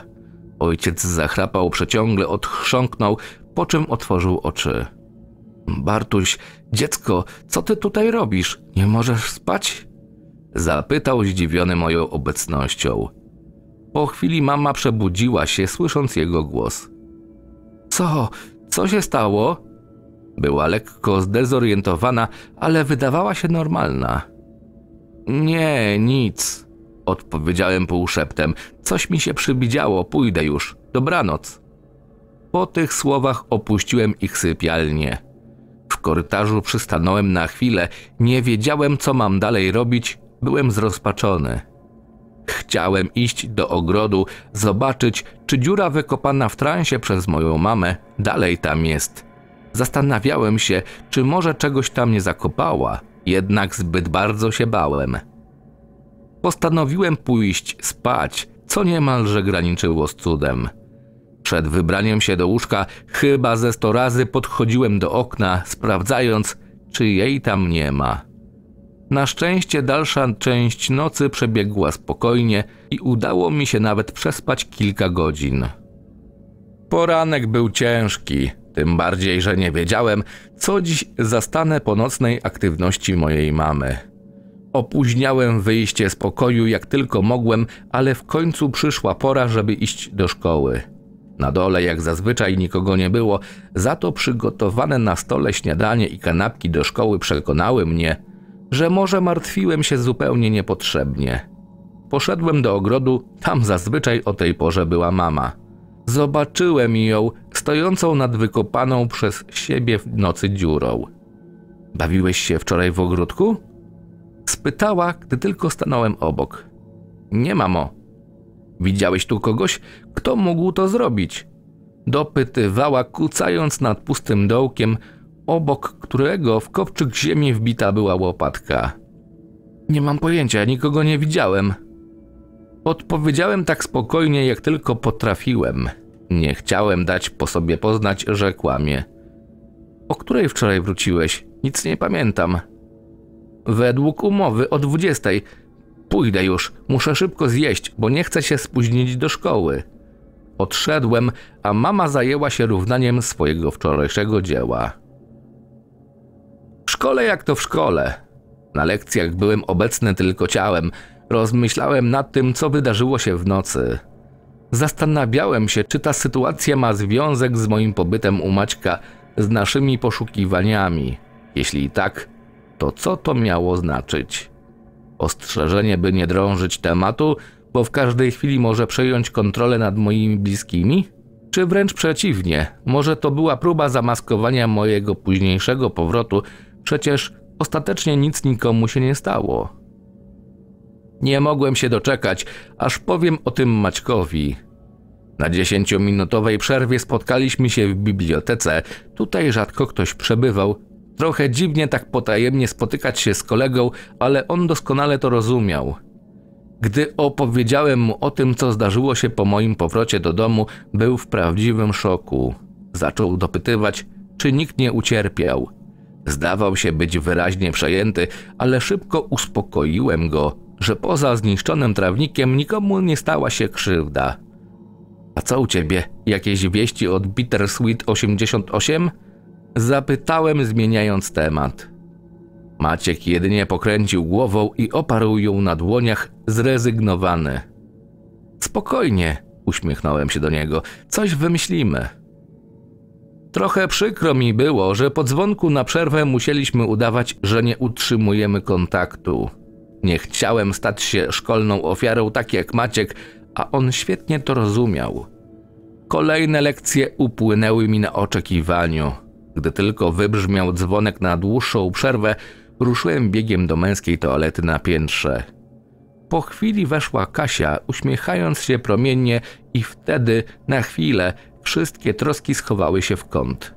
Speaker 1: Ojciec zachrapał przeciągle, odchrząknął, po czym otworzył oczy. Bartuś, dziecko, co ty tutaj robisz? Nie możesz spać? Zapytał zdziwiony moją obecnością. Po chwili mama przebudziła się, słysząc jego głos. Co? Co się stało? Była lekko zdezorientowana, ale wydawała się normalna. Nie, nic. Odpowiedziałem półszeptem. Coś mi się przybidziało, pójdę już. Dobranoc. Po tych słowach opuściłem ich sypialnię. W korytarzu przystanąłem na chwilę, nie wiedziałem co mam dalej robić, byłem zrozpaczony. Chciałem iść do ogrodu, zobaczyć, czy dziura wykopana w transie przez moją mamę dalej tam jest. Zastanawiałem się, czy może czegoś tam nie zakopała, jednak zbyt bardzo się bałem. Postanowiłem pójść spać, co niemalże graniczyło z cudem. Przed wybraniem się do łóżka chyba ze sto razy podchodziłem do okna, sprawdzając, czy jej tam nie ma. Na szczęście dalsza część nocy przebiegła spokojnie i udało mi się nawet przespać kilka godzin. Poranek był ciężki, tym bardziej, że nie wiedziałem, co dziś zastanę po nocnej aktywności mojej mamy. Opóźniałem wyjście z pokoju jak tylko mogłem, ale w końcu przyszła pora, żeby iść do szkoły. Na dole, jak zazwyczaj, nikogo nie było, za to przygotowane na stole śniadanie i kanapki do szkoły przekonały mnie, że może martwiłem się zupełnie niepotrzebnie. Poszedłem do ogrodu, tam zazwyczaj o tej porze była mama. Zobaczyłem ją stojącą nad wykopaną przez siebie w nocy dziurą. Bawiłeś się wczoraj w ogródku? Spytała, gdy tylko stanąłem obok. Nie mamo. Widziałeś tu kogoś? Kto mógł to zrobić? Dopytywała, kucając nad pustym dołkiem, obok którego w kopczyk ziemi wbita była łopatka. Nie mam pojęcia, nikogo nie widziałem. Odpowiedziałem tak spokojnie, jak tylko potrafiłem. Nie chciałem dać po sobie poznać, że kłamie. O której wczoraj wróciłeś? Nic nie pamiętam. Według umowy o 20. Pójdę już, muszę szybko zjeść, bo nie chcę się spóźnić do szkoły. Odszedłem, a mama zajęła się równaniem swojego wczorajszego dzieła. W szkole jak to w szkole. Na lekcjach byłem obecny tylko ciałem. Rozmyślałem nad tym, co wydarzyło się w nocy. Zastanawiałem się, czy ta sytuacja ma związek z moim pobytem u Maćka, z naszymi poszukiwaniami. Jeśli tak, to co to miało znaczyć? Ostrzeżenie, by nie drążyć tematu, bo w każdej chwili może przejąć kontrolę nad moimi bliskimi? Czy wręcz przeciwnie, może to była próba zamaskowania mojego późniejszego powrotu, przecież ostatecznie nic nikomu się nie stało. Nie mogłem się doczekać, aż powiem o tym Maćkowi. Na dziesięciominutowej przerwie spotkaliśmy się w bibliotece, tutaj rzadko ktoś przebywał, Trochę dziwnie tak potajemnie spotykać się z kolegą, ale on doskonale to rozumiał. Gdy opowiedziałem mu o tym, co zdarzyło się po moim powrocie do domu, był w prawdziwym szoku. Zaczął dopytywać, czy nikt nie ucierpiał. Zdawał się być wyraźnie przejęty, ale szybko uspokoiłem go, że poza zniszczonym trawnikiem nikomu nie stała się krzywda. A co u ciebie? Jakieś wieści od Bittersweet 88? Zapytałem, zmieniając temat. Maciek jedynie pokręcił głową i oparł ją na dłoniach, zrezygnowany. Spokojnie, uśmiechnąłem się do niego, coś wymyślimy. Trochę przykro mi było, że po dzwonku na przerwę musieliśmy udawać, że nie utrzymujemy kontaktu. Nie chciałem stać się szkolną ofiarą, tak jak Maciek, a on świetnie to rozumiał. Kolejne lekcje upłynęły mi na oczekiwaniu. Gdy tylko wybrzmiał dzwonek na dłuższą przerwę, ruszyłem biegiem do męskiej toalety na piętrze. Po chwili weszła Kasia, uśmiechając się promiennie i wtedy, na chwilę, wszystkie troski schowały się w kąt.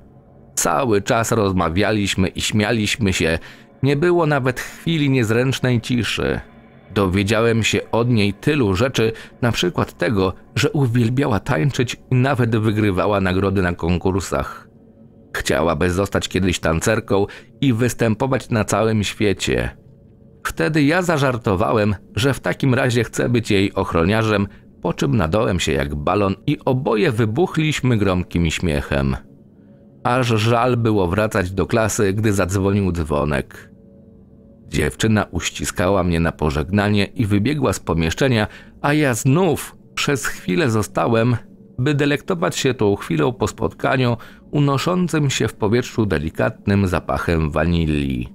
Speaker 1: Cały czas rozmawialiśmy i śmialiśmy się, nie było nawet chwili niezręcznej ciszy. Dowiedziałem się od niej tylu rzeczy, na przykład tego, że uwielbiała tańczyć i nawet wygrywała nagrody na konkursach. Chciałaby zostać kiedyś tancerką i występować na całym świecie. Wtedy ja zażartowałem, że w takim razie chcę być jej ochroniarzem, po czym nadołem się jak balon i oboje wybuchliśmy gromkim śmiechem. Aż żal było wracać do klasy, gdy zadzwonił dzwonek. Dziewczyna uściskała mnie na pożegnanie i wybiegła z pomieszczenia, a ja znów przez chwilę zostałem by delektować się tą chwilą po spotkaniu unoszącym się w powietrzu delikatnym zapachem wanilii.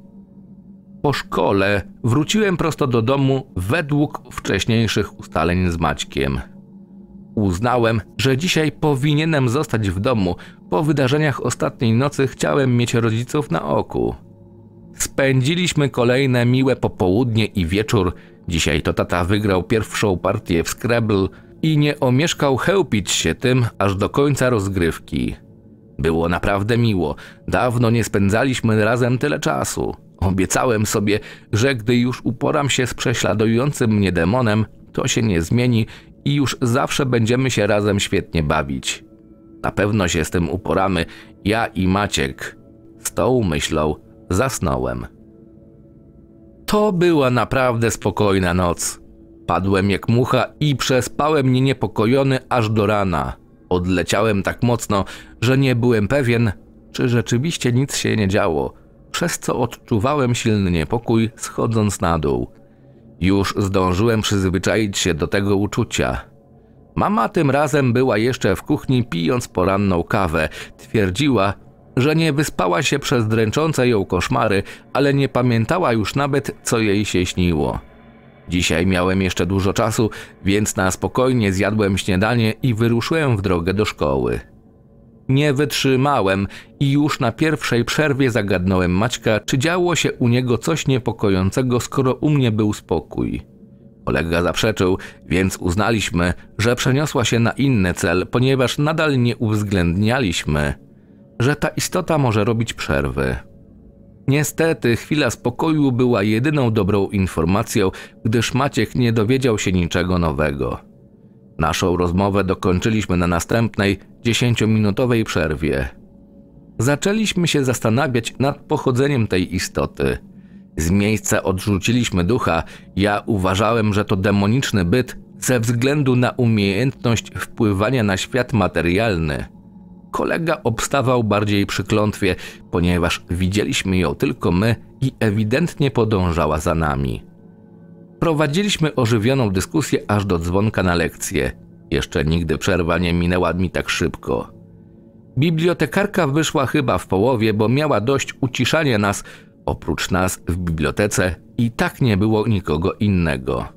Speaker 1: Po szkole wróciłem prosto do domu według wcześniejszych ustaleń z Maćkiem. Uznałem, że dzisiaj powinienem zostać w domu. Po wydarzeniach ostatniej nocy chciałem mieć rodziców na oku. Spędziliśmy kolejne miłe popołudnie i wieczór. Dzisiaj to tata wygrał pierwszą partię w Scrabble – i nie omieszkał chełpić się tym aż do końca rozgrywki. Było naprawdę miło, dawno nie spędzaliśmy razem tyle czasu. Obiecałem sobie, że gdy już uporam się z prześladującym mnie demonem, to się nie zmieni i już zawsze będziemy się razem świetnie bawić. Na pewno się z tym uporamy, ja i Maciek. Z tą myślą zasnąłem. To była naprawdę spokojna noc. Padłem jak mucha i przespałem niepokojony aż do rana. Odleciałem tak mocno, że nie byłem pewien, czy rzeczywiście nic się nie działo, przez co odczuwałem silny niepokój schodząc na dół. Już zdążyłem przyzwyczaić się do tego uczucia. Mama tym razem była jeszcze w kuchni pijąc poranną kawę. Twierdziła, że nie wyspała się przez dręczące ją koszmary, ale nie pamiętała już nawet, co jej się śniło. Dzisiaj miałem jeszcze dużo czasu, więc na spokojnie zjadłem śniadanie i wyruszyłem w drogę do szkoły. Nie wytrzymałem i już na pierwszej przerwie zagadnąłem Maćka, czy działo się u niego coś niepokojącego, skoro u mnie był spokój. Kolega zaprzeczył, więc uznaliśmy, że przeniosła się na inny cel, ponieważ nadal nie uwzględnialiśmy, że ta istota może robić przerwy. Niestety, chwila spokoju była jedyną dobrą informacją, gdyż Maciek nie dowiedział się niczego nowego. Naszą rozmowę dokończyliśmy na następnej, dziesięciominutowej przerwie. Zaczęliśmy się zastanawiać nad pochodzeniem tej istoty. Z miejsca odrzuciliśmy ducha, ja uważałem, że to demoniczny byt ze względu na umiejętność wpływania na świat materialny – kolega obstawał bardziej przy klątwie, ponieważ widzieliśmy ją tylko my i ewidentnie podążała za nami. Prowadziliśmy ożywioną dyskusję aż do dzwonka na lekcję. Jeszcze nigdy przerwa nie minęła mi tak szybko. Bibliotekarka wyszła chyba w połowie, bo miała dość uciszania nas, oprócz nas w bibliotece i tak nie było nikogo innego.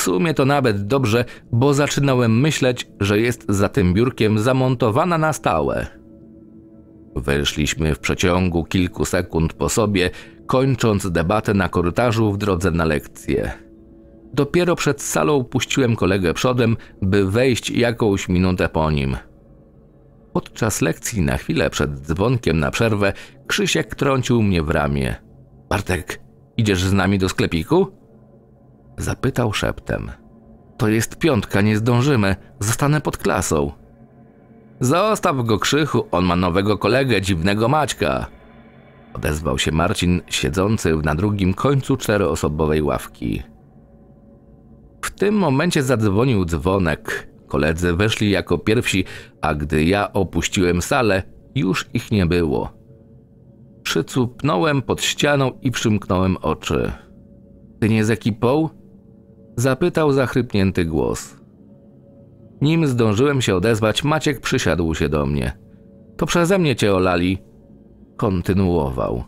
Speaker 1: W sumie to nawet dobrze, bo zaczynałem myśleć, że jest za tym biurkiem zamontowana na stałe. Weszliśmy w przeciągu kilku sekund po sobie, kończąc debatę na korytarzu w drodze na lekcję. Dopiero przed salą puściłem kolegę przodem, by wejść jakąś minutę po nim. Podczas lekcji, na chwilę przed dzwonkiem na przerwę, Krzysiek trącił mnie w ramię. Bartek, idziesz z nami do sklepiku? Zapytał szeptem. To jest piątka, nie zdążymy. Zostanę pod klasą. Zostaw go, Krzychu, on ma nowego kolegę, dziwnego Maćka. Odezwał się Marcin, siedzący na drugim końcu czteroosobowej ławki. W tym momencie zadzwonił dzwonek. Koledzy weszli jako pierwsi, a gdy ja opuściłem salę, już ich nie było. Przycupnąłem pod ścianą i przymknąłem oczy. Ty nie z ekipą? Zapytał zachrypnięty głos. Nim zdążyłem się odezwać, Maciek przysiadł się do mnie. To przeze mnie cię olali. Kontynuował.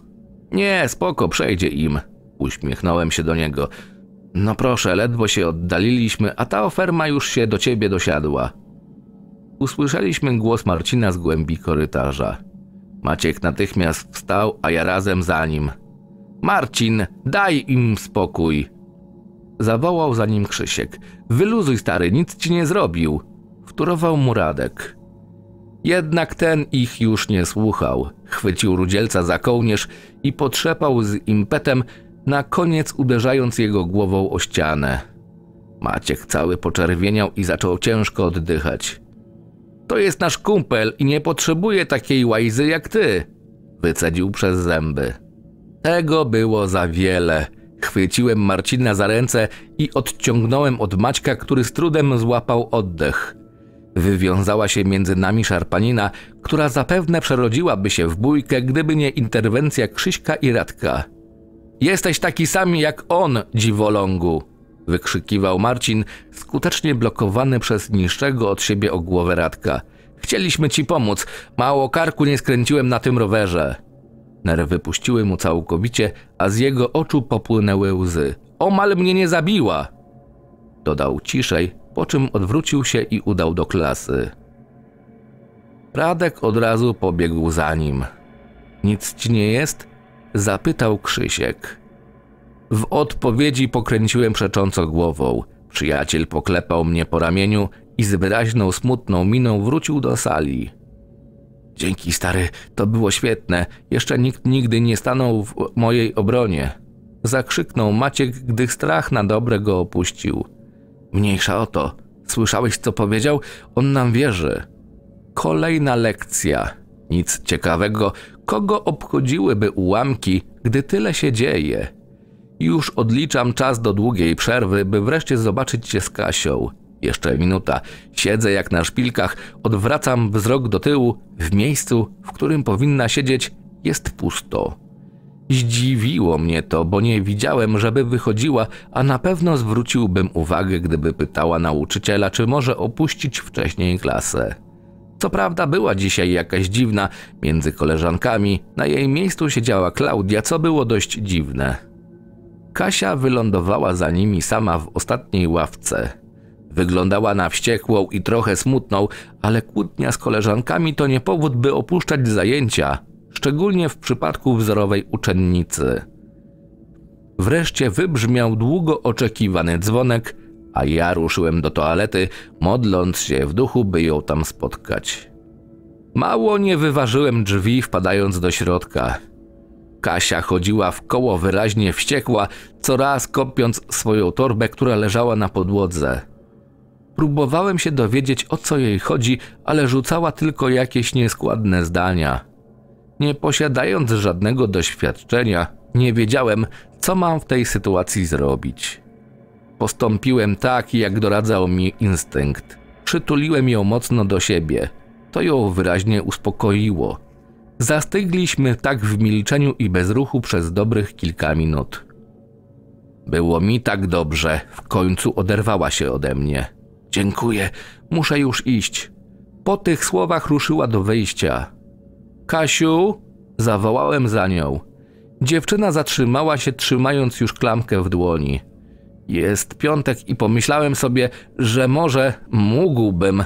Speaker 1: Nie, spoko, przejdzie im. Uśmiechnąłem się do niego. No proszę, ledwo się oddaliliśmy, a ta oferma już się do ciebie dosiadła. Usłyszeliśmy głos Marcina z głębi korytarza. Maciek natychmiast wstał, a ja razem za nim. Marcin, daj im spokój! Zawołał za nim Krzysiek. Wyluzuj stary, nic ci nie zrobił. Wtórował mu Radek. Jednak ten ich już nie słuchał. Chwycił Rudzielca za kołnierz i potrzepał z impetem, na koniec uderzając jego głową o ścianę. Maciek cały poczerwieniał i zaczął ciężko oddychać. To jest nasz kumpel i nie potrzebuje takiej łajzy jak ty, wycedził przez zęby. Tego było za wiele – Chwyciłem Marcina za ręce i odciągnąłem od Maćka, który z trudem złapał oddech. Wywiązała się między nami szarpanina, która zapewne przerodziłaby się w bójkę, gdyby nie interwencja Krzyśka i Radka. Jesteś taki sam jak on, dziwolągu! wykrzykiwał Marcin, skutecznie blokowany przez niższego od siebie o głowę Radka. Chcieliśmy ci pomóc, mało karku nie skręciłem na tym rowerze. Nerwy puściły mu całkowicie, a z jego oczu popłynęły łzy. Omal mnie nie zabiła! Dodał ciszej, po czym odwrócił się i udał do klasy. Pradek od razu pobiegł za nim. Nic ci nie jest? Zapytał Krzysiek. W odpowiedzi pokręciłem przecząco głową. Przyjaciel poklepał mnie po ramieniu i z wyraźną smutną miną wrócił do sali. Dzięki, stary, to było świetne. Jeszcze nikt nigdy nie stanął w mojej obronie. Zakrzyknął Maciek, gdy strach na dobre go opuścił. Mniejsza o to. Słyszałeś, co powiedział? On nam wierzy. Kolejna lekcja. Nic ciekawego. Kogo obchodziłyby ułamki, gdy tyle się dzieje? Już odliczam czas do długiej przerwy, by wreszcie zobaczyć się z Kasią. Jeszcze minuta. Siedzę jak na szpilkach, odwracam wzrok do tyłu. W miejscu, w którym powinna siedzieć, jest pusto. Zdziwiło mnie to, bo nie widziałem, żeby wychodziła, a na pewno zwróciłbym uwagę, gdyby pytała nauczyciela, czy może opuścić wcześniej klasę. Co prawda była dzisiaj jakaś dziwna między koleżankami, na jej miejscu siedziała Klaudia, co było dość dziwne. Kasia wylądowała za nimi sama w ostatniej ławce. Wyglądała na wściekłą i trochę smutną, ale kłótnia z koleżankami to nie powód, by opuszczać zajęcia, szczególnie w przypadku wzorowej uczennicy. Wreszcie wybrzmiał długo oczekiwany dzwonek, a ja ruszyłem do toalety, modląc się w duchu, by ją tam spotkać. Mało nie wyważyłem drzwi, wpadając do środka. Kasia chodziła w koło wyraźnie wściekła, coraz kopiąc swoją torbę, która leżała na podłodze. Próbowałem się dowiedzieć, o co jej chodzi, ale rzucała tylko jakieś nieskładne zdania. Nie posiadając żadnego doświadczenia, nie wiedziałem, co mam w tej sytuacji zrobić. Postąpiłem tak, jak doradzał mi instynkt. Przytuliłem ją mocno do siebie. To ją wyraźnie uspokoiło. Zastygliśmy tak w milczeniu i bez ruchu przez dobrych kilka minut. Było mi tak dobrze, w końcu oderwała się ode mnie. Dziękuję, muszę już iść. Po tych słowach ruszyła do wyjścia. Kasiu! zawołałem za nią. Dziewczyna zatrzymała się, trzymając już klamkę w dłoni. Jest piątek i pomyślałem sobie, że może mógłbym.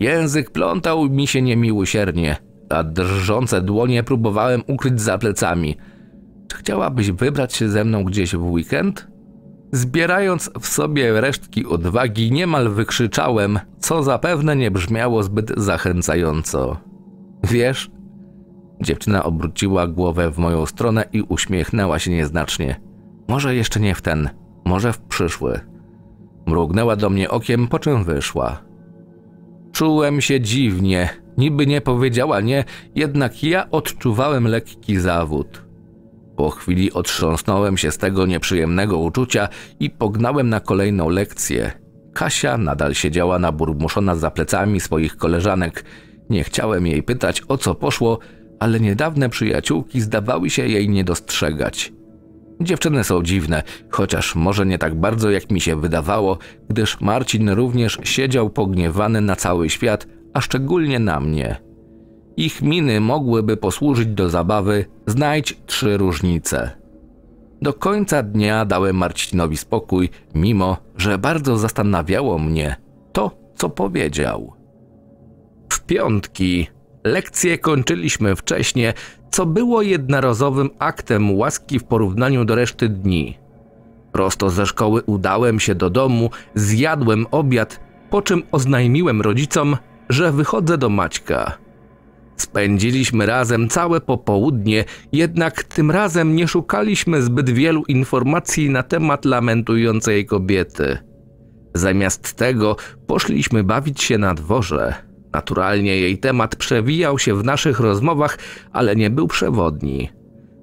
Speaker 1: Język plątał mi się niemiłosiernie, a drżące dłonie próbowałem ukryć za plecami. Czy chciałabyś wybrać się ze mną gdzieś w weekend? Zbierając w sobie resztki odwagi, niemal wykrzyczałem, co zapewne nie brzmiało zbyt zachęcająco. Wiesz? Dziewczyna obróciła głowę w moją stronę i uśmiechnęła się nieznacznie. Może jeszcze nie w ten, może w przyszły. Mrugnęła do mnie okiem, po czym wyszła. Czułem się dziwnie, niby nie powiedziała nie, jednak ja odczuwałem lekki zawód. Po chwili otrząsnąłem się z tego nieprzyjemnego uczucia i pognałem na kolejną lekcję. Kasia nadal siedziała naburmuszona za plecami swoich koleżanek. Nie chciałem jej pytać o co poszło, ale niedawne przyjaciółki zdawały się jej nie dostrzegać. Dziewczyny są dziwne, chociaż może nie tak bardzo jak mi się wydawało, gdyż Marcin również siedział pogniewany na cały świat, a szczególnie na mnie. Ich miny mogłyby posłużyć do zabawy, znajdź trzy różnice. Do końca dnia dałem Marcinowi spokój, mimo że bardzo zastanawiało mnie to, co powiedział. W piątki lekcje kończyliśmy wcześniej, co było jednorazowym aktem łaski w porównaniu do reszty dni. Prosto ze szkoły udałem się do domu, zjadłem obiad, po czym oznajmiłem rodzicom, że wychodzę do Maćka. Spędziliśmy razem całe popołudnie, jednak tym razem nie szukaliśmy zbyt wielu informacji na temat lamentującej kobiety. Zamiast tego poszliśmy bawić się na dworze. Naturalnie jej temat przewijał się w naszych rozmowach, ale nie był przewodni.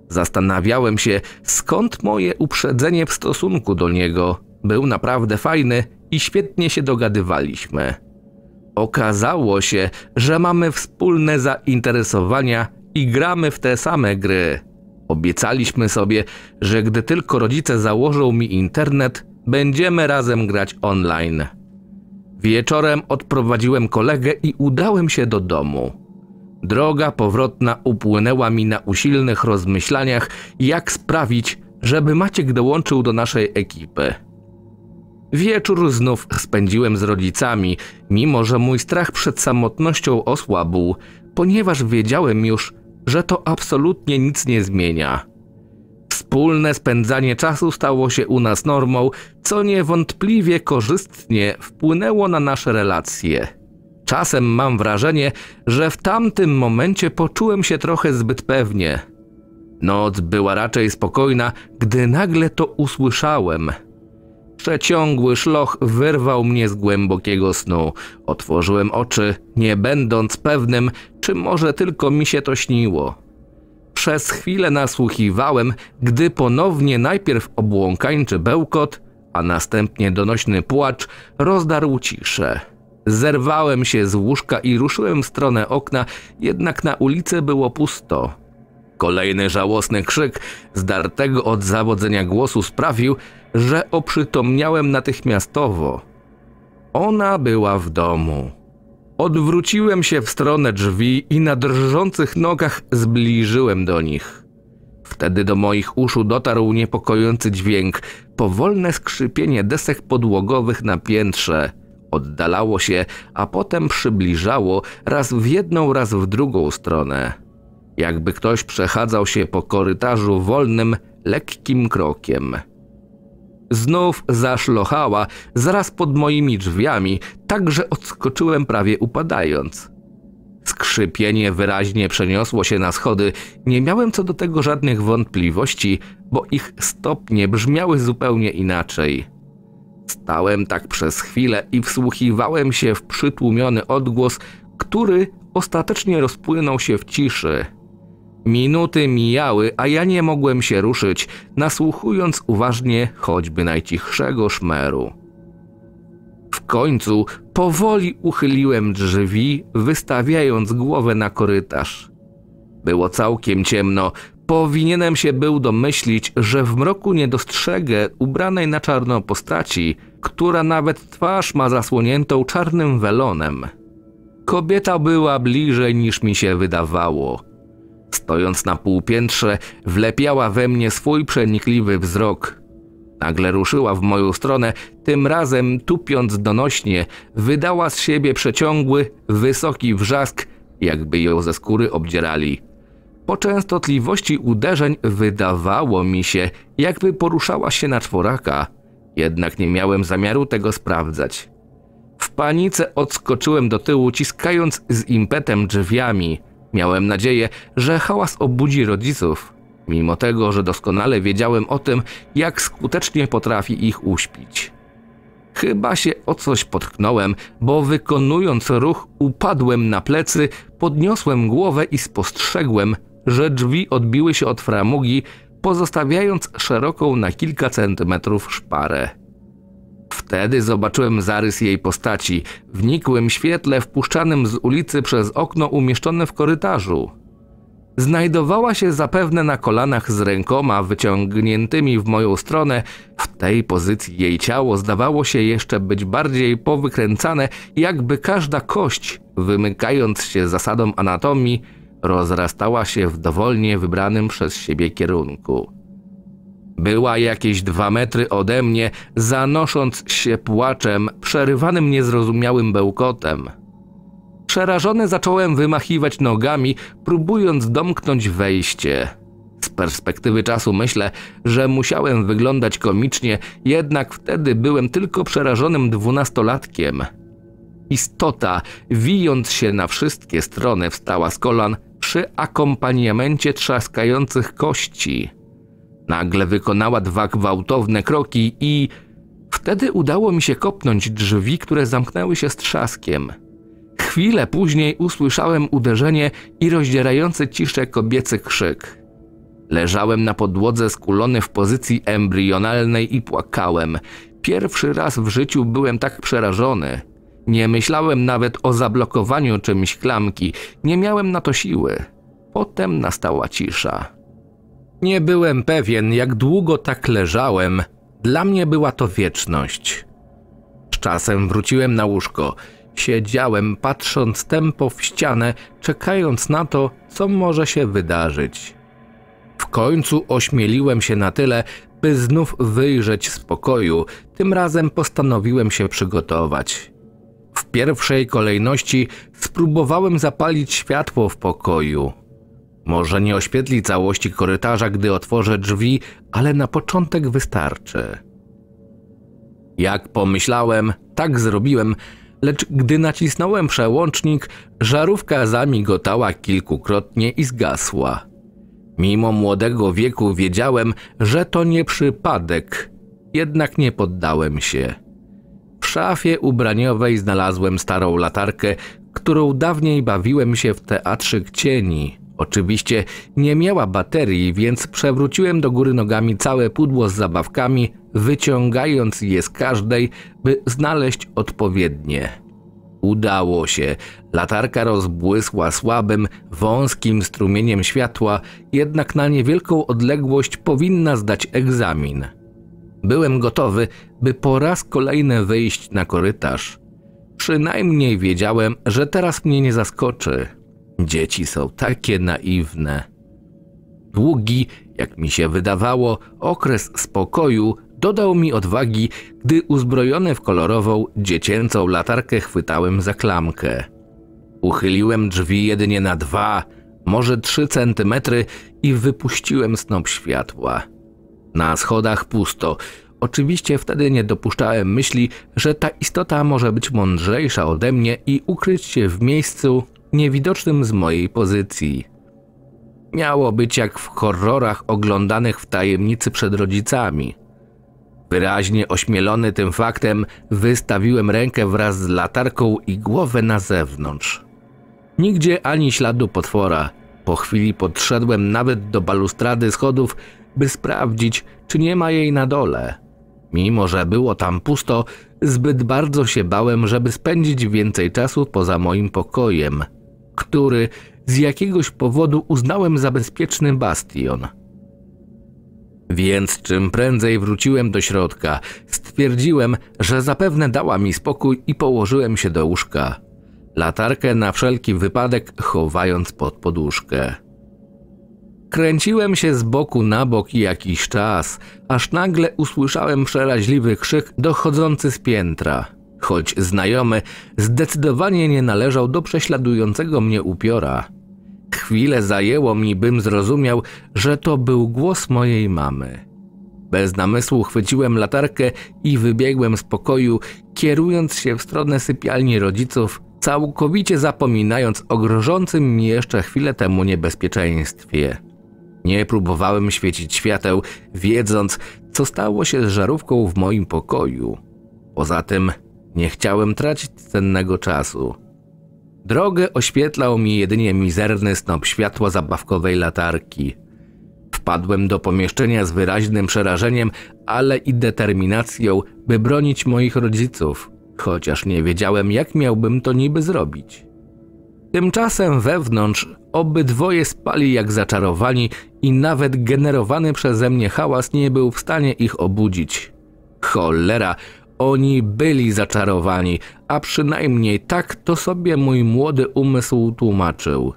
Speaker 1: Zastanawiałem się, skąd moje uprzedzenie w stosunku do niego. Był naprawdę fajny i świetnie się dogadywaliśmy. Okazało się, że mamy wspólne zainteresowania i gramy w te same gry. Obiecaliśmy sobie, że gdy tylko rodzice założą mi internet, będziemy razem grać online. Wieczorem odprowadziłem kolegę i udałem się do domu. Droga powrotna upłynęła mi na usilnych rozmyślaniach, jak sprawić, żeby Maciek dołączył do naszej ekipy. Wieczór znów spędziłem z rodzicami, mimo że mój strach przed samotnością osłabł, ponieważ wiedziałem już, że to absolutnie nic nie zmienia. Wspólne spędzanie czasu stało się u nas normą, co niewątpliwie korzystnie wpłynęło na nasze relacje. Czasem mam wrażenie, że w tamtym momencie poczułem się trochę zbyt pewnie. Noc była raczej spokojna, gdy nagle to usłyszałem – Przeciągły szloch wyrwał mnie z głębokiego snu. Otworzyłem oczy, nie będąc pewnym, czy może tylko mi się to śniło. Przez chwilę nasłuchiwałem, gdy ponownie najpierw obłąkańczy bełkot, a następnie donośny płacz rozdarł ciszę. Zerwałem się z łóżka i ruszyłem w stronę okna, jednak na ulicy było pusto. Kolejny żałosny krzyk, zdartego od zawodzenia głosu, sprawił, że oprzytomniałem natychmiastowo. Ona była w domu. Odwróciłem się w stronę drzwi i na drżących nogach zbliżyłem do nich. Wtedy do moich uszu dotarł niepokojący dźwięk, powolne skrzypienie desek podłogowych na piętrze. Oddalało się, a potem przybliżało raz w jedną, raz w drugą stronę. Jakby ktoś przechadzał się po korytarzu wolnym, lekkim krokiem. Znów zaszlochała, zaraz pod moimi drzwiami, tak że odskoczyłem prawie upadając. Skrzypienie wyraźnie przeniosło się na schody. Nie miałem co do tego żadnych wątpliwości, bo ich stopnie brzmiały zupełnie inaczej. Stałem tak przez chwilę i wsłuchiwałem się w przytłumiony odgłos, który ostatecznie rozpłynął się w ciszy. Minuty mijały, a ja nie mogłem się ruszyć, nasłuchując uważnie choćby najcichszego szmeru. W końcu powoli uchyliłem drzwi, wystawiając głowę na korytarz. Było całkiem ciemno. Powinienem się był domyślić, że w mroku nie dostrzegę ubranej na czarno postaci, która nawet twarz ma zasłoniętą czarnym welonem. Kobieta była bliżej niż mi się wydawało. Stojąc na półpiętrze, wlepiała we mnie swój przenikliwy wzrok. Nagle ruszyła w moją stronę, tym razem tupiąc donośnie, wydała z siebie przeciągły, wysoki wrzask, jakby ją ze skóry obdzierali. Po częstotliwości uderzeń wydawało mi się, jakby poruszała się na czworaka, jednak nie miałem zamiaru tego sprawdzać. W panice odskoczyłem do tyłu, ciskając z impetem drzwiami – Miałem nadzieję, że hałas obudzi rodziców, mimo tego, że doskonale wiedziałem o tym, jak skutecznie potrafi ich uśpić. Chyba się o coś potknąłem, bo wykonując ruch upadłem na plecy, podniosłem głowę i spostrzegłem, że drzwi odbiły się od framugi, pozostawiając szeroką na kilka centymetrów szparę. Wtedy zobaczyłem zarys jej postaci w nikłym świetle wpuszczanym z ulicy przez okno umieszczone w korytarzu. Znajdowała się zapewne na kolanach z rękoma wyciągniętymi w moją stronę. W tej pozycji jej ciało zdawało się jeszcze być bardziej powykręcane, jakby każda kość, wymykając się zasadom anatomii, rozrastała się w dowolnie wybranym przez siebie kierunku. Była jakieś dwa metry ode mnie, zanosząc się płaczem, przerywanym niezrozumiałym bełkotem. Przerażony zacząłem wymachiwać nogami, próbując domknąć wejście. Z perspektywy czasu myślę, że musiałem wyglądać komicznie, jednak wtedy byłem tylko przerażonym dwunastolatkiem. Istota, wijąc się na wszystkie strony, wstała z kolan przy akompaniamencie trzaskających kości. Nagle wykonała dwa gwałtowne kroki i wtedy udało mi się kopnąć drzwi, które zamknęły się z trzaskiem. Chwilę później usłyszałem uderzenie i rozdzierający ciszę kobiecy krzyk. Leżałem na podłodze skulony w pozycji embrionalnej i płakałem. Pierwszy raz w życiu byłem tak przerażony. Nie myślałem nawet o zablokowaniu czymś klamki, nie miałem na to siły. Potem nastała cisza. Nie byłem pewien, jak długo tak leżałem. Dla mnie była to wieczność. Z czasem wróciłem na łóżko. Siedziałem, patrząc tempo w ścianę, czekając na to, co może się wydarzyć. W końcu ośmieliłem się na tyle, by znów wyjrzeć z pokoju. Tym razem postanowiłem się przygotować. W pierwszej kolejności spróbowałem zapalić światło w pokoju. Może nie oświetli całości korytarza, gdy otworzę drzwi, ale na początek wystarczy. Jak pomyślałem, tak zrobiłem, lecz gdy nacisnąłem przełącznik, żarówka zamigotała kilkukrotnie i zgasła. Mimo młodego wieku wiedziałem, że to nie przypadek, jednak nie poddałem się. W szafie ubraniowej znalazłem starą latarkę, którą dawniej bawiłem się w teatrzyk cieni. Oczywiście nie miała baterii, więc przewróciłem do góry nogami całe pudło z zabawkami, wyciągając je z każdej, by znaleźć odpowiednie. Udało się. Latarka rozbłysła słabym, wąskim strumieniem światła, jednak na niewielką odległość powinna zdać egzamin. Byłem gotowy, by po raz kolejny wyjść na korytarz. Przynajmniej wiedziałem, że teraz mnie nie zaskoczy. Dzieci są takie naiwne. Długi, jak mi się wydawało, okres spokoju dodał mi odwagi, gdy uzbrojony w kolorową, dziecięcą latarkę chwytałem za klamkę. Uchyliłem drzwi jedynie na dwa, może trzy centymetry i wypuściłem snop światła. Na schodach pusto. Oczywiście wtedy nie dopuszczałem myśli, że ta istota może być mądrzejsza ode mnie i ukryć się w miejscu, niewidocznym z mojej pozycji. Miało być jak w horrorach oglądanych w tajemnicy przed rodzicami. Wyraźnie ośmielony tym faktem, wystawiłem rękę wraz z latarką i głowę na zewnątrz. Nigdzie ani śladu potwora. Po chwili podszedłem nawet do balustrady schodów, by sprawdzić, czy nie ma jej na dole. Mimo, że było tam pusto, zbyt bardzo się bałem, żeby spędzić więcej czasu poza moim pokojem – który z jakiegoś powodu uznałem za bezpieczny bastion. Więc czym prędzej wróciłem do środka, stwierdziłem, że zapewne dała mi spokój i położyłem się do łóżka. Latarkę na wszelki wypadek chowając pod poduszkę. Kręciłem się z boku na bok jakiś czas, aż nagle usłyszałem przeraźliwy krzyk dochodzący z piętra choć znajomy, zdecydowanie nie należał do prześladującego mnie upiora. Chwilę zajęło mi, bym zrozumiał, że to był głos mojej mamy. Bez namysłu chwyciłem latarkę i wybiegłem z pokoju, kierując się w stronę sypialni rodziców, całkowicie zapominając o grożącym mi jeszcze chwilę temu niebezpieczeństwie. Nie próbowałem świecić świateł, wiedząc, co stało się z żarówką w moim pokoju. Poza tym nie chciałem tracić cennego czasu. Drogę oświetlał mi jedynie mizerny snop światła zabawkowej latarki. Wpadłem do pomieszczenia z wyraźnym przerażeniem, ale i determinacją, by bronić moich rodziców, chociaż nie wiedziałem, jak miałbym to niby zrobić. Tymczasem wewnątrz obydwoje spali jak zaczarowani i nawet generowany przeze mnie hałas nie był w stanie ich obudzić. Cholera, oni byli zaczarowani, a przynajmniej tak to sobie mój młody umysł tłumaczył.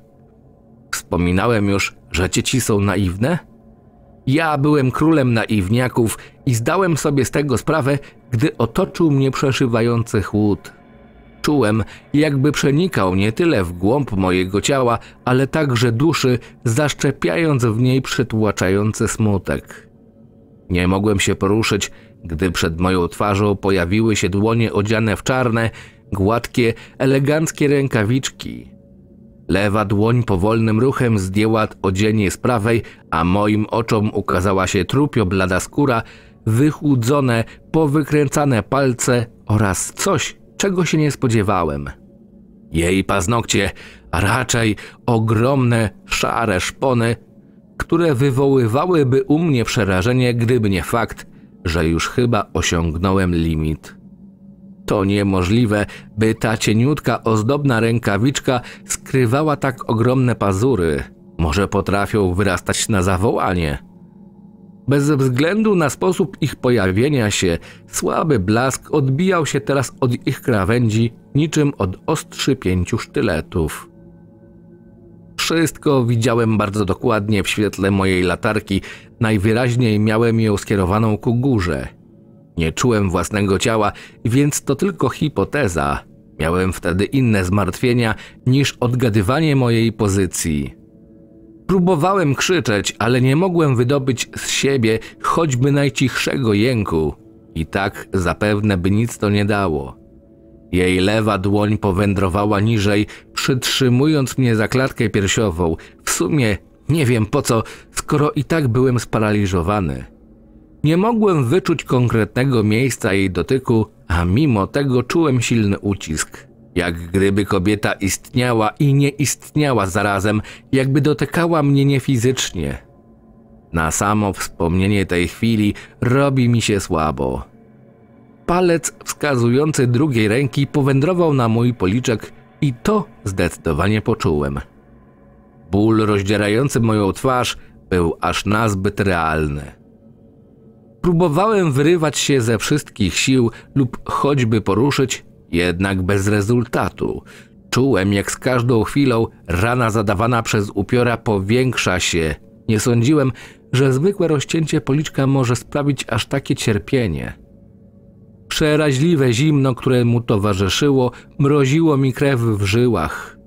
Speaker 1: Wspominałem już, że dzieci są naiwne? Ja byłem królem naiwniaków i zdałem sobie z tego sprawę, gdy otoczył mnie przeszywający chłód. Czułem, jakby przenikał nie tyle w głąb mojego ciała, ale także duszy, zaszczepiając w niej przytłaczający smutek. Nie mogłem się poruszyć, gdy przed moją twarzą pojawiły się dłonie odziane w czarne, gładkie, eleganckie rękawiczki. Lewa dłoń powolnym ruchem zdjęła odzienie z prawej, a moim oczom ukazała się trupio blada skóra, wychudzone, powykręcane palce oraz coś, czego się nie spodziewałem. Jej paznokcie, a raczej ogromne, szare szpony, które wywoływałyby u mnie przerażenie, gdyby nie fakt, że już chyba osiągnąłem limit. To niemożliwe, by ta cieniutka, ozdobna rękawiczka skrywała tak ogromne pazury. Może potrafią wyrastać na zawołanie. Bez względu na sposób ich pojawienia się, słaby blask odbijał się teraz od ich krawędzi niczym od ostrzy pięciu sztyletów. Wszystko widziałem bardzo dokładnie w świetle mojej latarki, najwyraźniej miałem ją skierowaną ku górze. Nie czułem własnego ciała, więc to tylko hipoteza. Miałem wtedy inne zmartwienia niż odgadywanie mojej pozycji. Próbowałem krzyczeć, ale nie mogłem wydobyć z siebie choćby najcichszego jęku. I tak zapewne by nic to nie dało. Jej lewa dłoń powędrowała niżej, przytrzymując mnie za klatkę piersiową. W sumie nie wiem po co, skoro i tak byłem sparaliżowany. Nie mogłem wyczuć konkretnego miejsca jej dotyku, a mimo tego czułem silny ucisk. Jak gdyby kobieta istniała i nie istniała zarazem, jakby dotykała mnie niefizycznie. Na samo wspomnienie tej chwili robi mi się słabo. Palec wskazujący drugiej ręki powędrował na mój policzek i to zdecydowanie poczułem. Ból rozdzierający moją twarz był aż nazbyt realny. Próbowałem wyrywać się ze wszystkich sił lub choćby poruszyć, jednak bez rezultatu. Czułem, jak z każdą chwilą rana zadawana przez upiora powiększa się. Nie sądziłem, że zwykłe rozcięcie policzka może sprawić aż takie cierpienie. Przeraźliwe zimno, które mu towarzyszyło, mroziło mi krew w żyłach.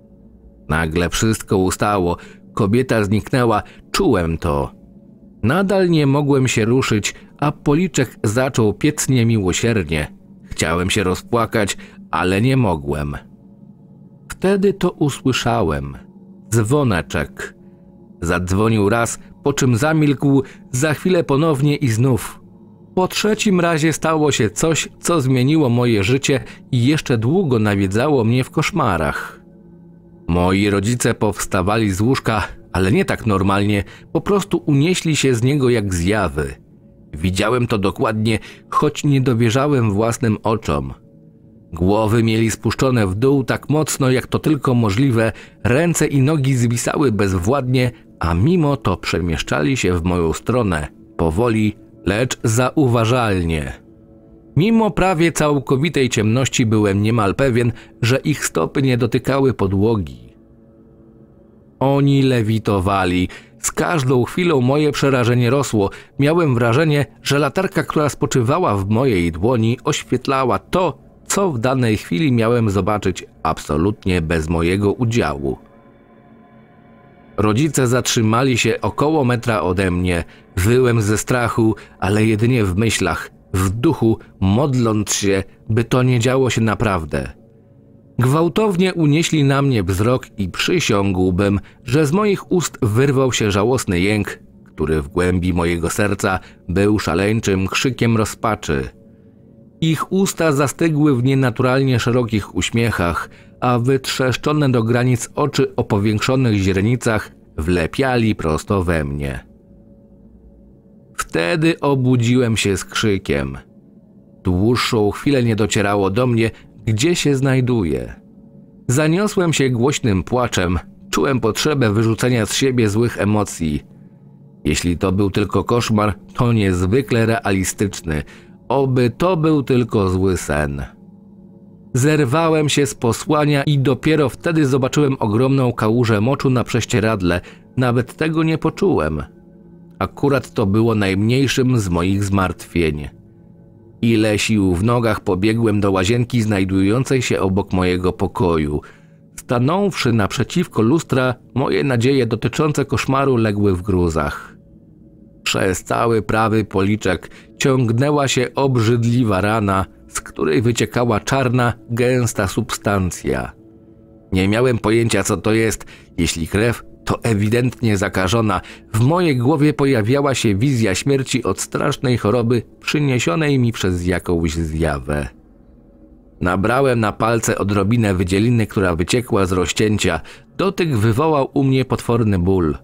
Speaker 1: Nagle wszystko ustało, kobieta zniknęła, czułem to. Nadal nie mogłem się ruszyć, a policzek zaczął piec niemiłosiernie. Chciałem się rozpłakać, ale nie mogłem. Wtedy to usłyszałem. Dzwoneczek. Zadzwonił raz, po czym zamilkł, za chwilę ponownie i znów. Po trzecim razie stało się coś, co zmieniło moje życie i jeszcze długo nawiedzało mnie w koszmarach. Moi rodzice powstawali z łóżka, ale nie tak normalnie, po prostu unieśli się z niego jak zjawy. Widziałem to dokładnie, choć nie dowierzałem własnym oczom. Głowy mieli spuszczone w dół tak mocno, jak to tylko możliwe, ręce i nogi zwisały bezwładnie, a mimo to przemieszczali się w moją stronę, powoli lecz zauważalnie. Mimo prawie całkowitej ciemności byłem niemal pewien, że ich stopy nie dotykały podłogi. Oni lewitowali. Z każdą chwilą moje przerażenie rosło. Miałem wrażenie, że latarka, która spoczywała w mojej dłoni, oświetlała to, co w danej chwili miałem zobaczyć absolutnie bez mojego udziału. Rodzice zatrzymali się około metra ode mnie. Wyłem ze strachu, ale jedynie w myślach, w duchu, modląc się, by to nie działo się naprawdę. Gwałtownie unieśli na mnie wzrok i przysiągłbym, że z moich ust wyrwał się żałosny jęk, który w głębi mojego serca był szaleńczym krzykiem rozpaczy. Ich usta zastygły w nienaturalnie szerokich uśmiechach, a wytrzeszczone do granic oczy o powiększonych źrenicach wlepiali prosto we mnie. Wtedy obudziłem się z krzykiem. Dłuższą chwilę nie docierało do mnie, gdzie się znajduję. Zaniosłem się głośnym płaczem, czułem potrzebę wyrzucenia z siebie złych emocji. Jeśli to był tylko koszmar, to niezwykle realistyczny. Oby to był tylko zły sen. Zerwałem się z posłania i dopiero wtedy zobaczyłem ogromną kałużę moczu na prześcieradle. Nawet tego nie poczułem. Akurat to było najmniejszym z moich zmartwień. Ile sił w nogach pobiegłem do łazienki znajdującej się obok mojego pokoju. Stanąwszy naprzeciwko lustra, moje nadzieje dotyczące koszmaru legły w gruzach. Przez cały prawy policzek ciągnęła się obrzydliwa rana – z której wyciekała czarna, gęsta substancja. Nie miałem pojęcia, co to jest. Jeśli krew, to ewidentnie zakażona. W mojej głowie pojawiała się wizja śmierci od strasznej choroby przyniesionej mi przez jakąś zjawę. Nabrałem na palce odrobinę wydzieliny, która wyciekła z rozcięcia. Dotyk wywołał u mnie potworny ból.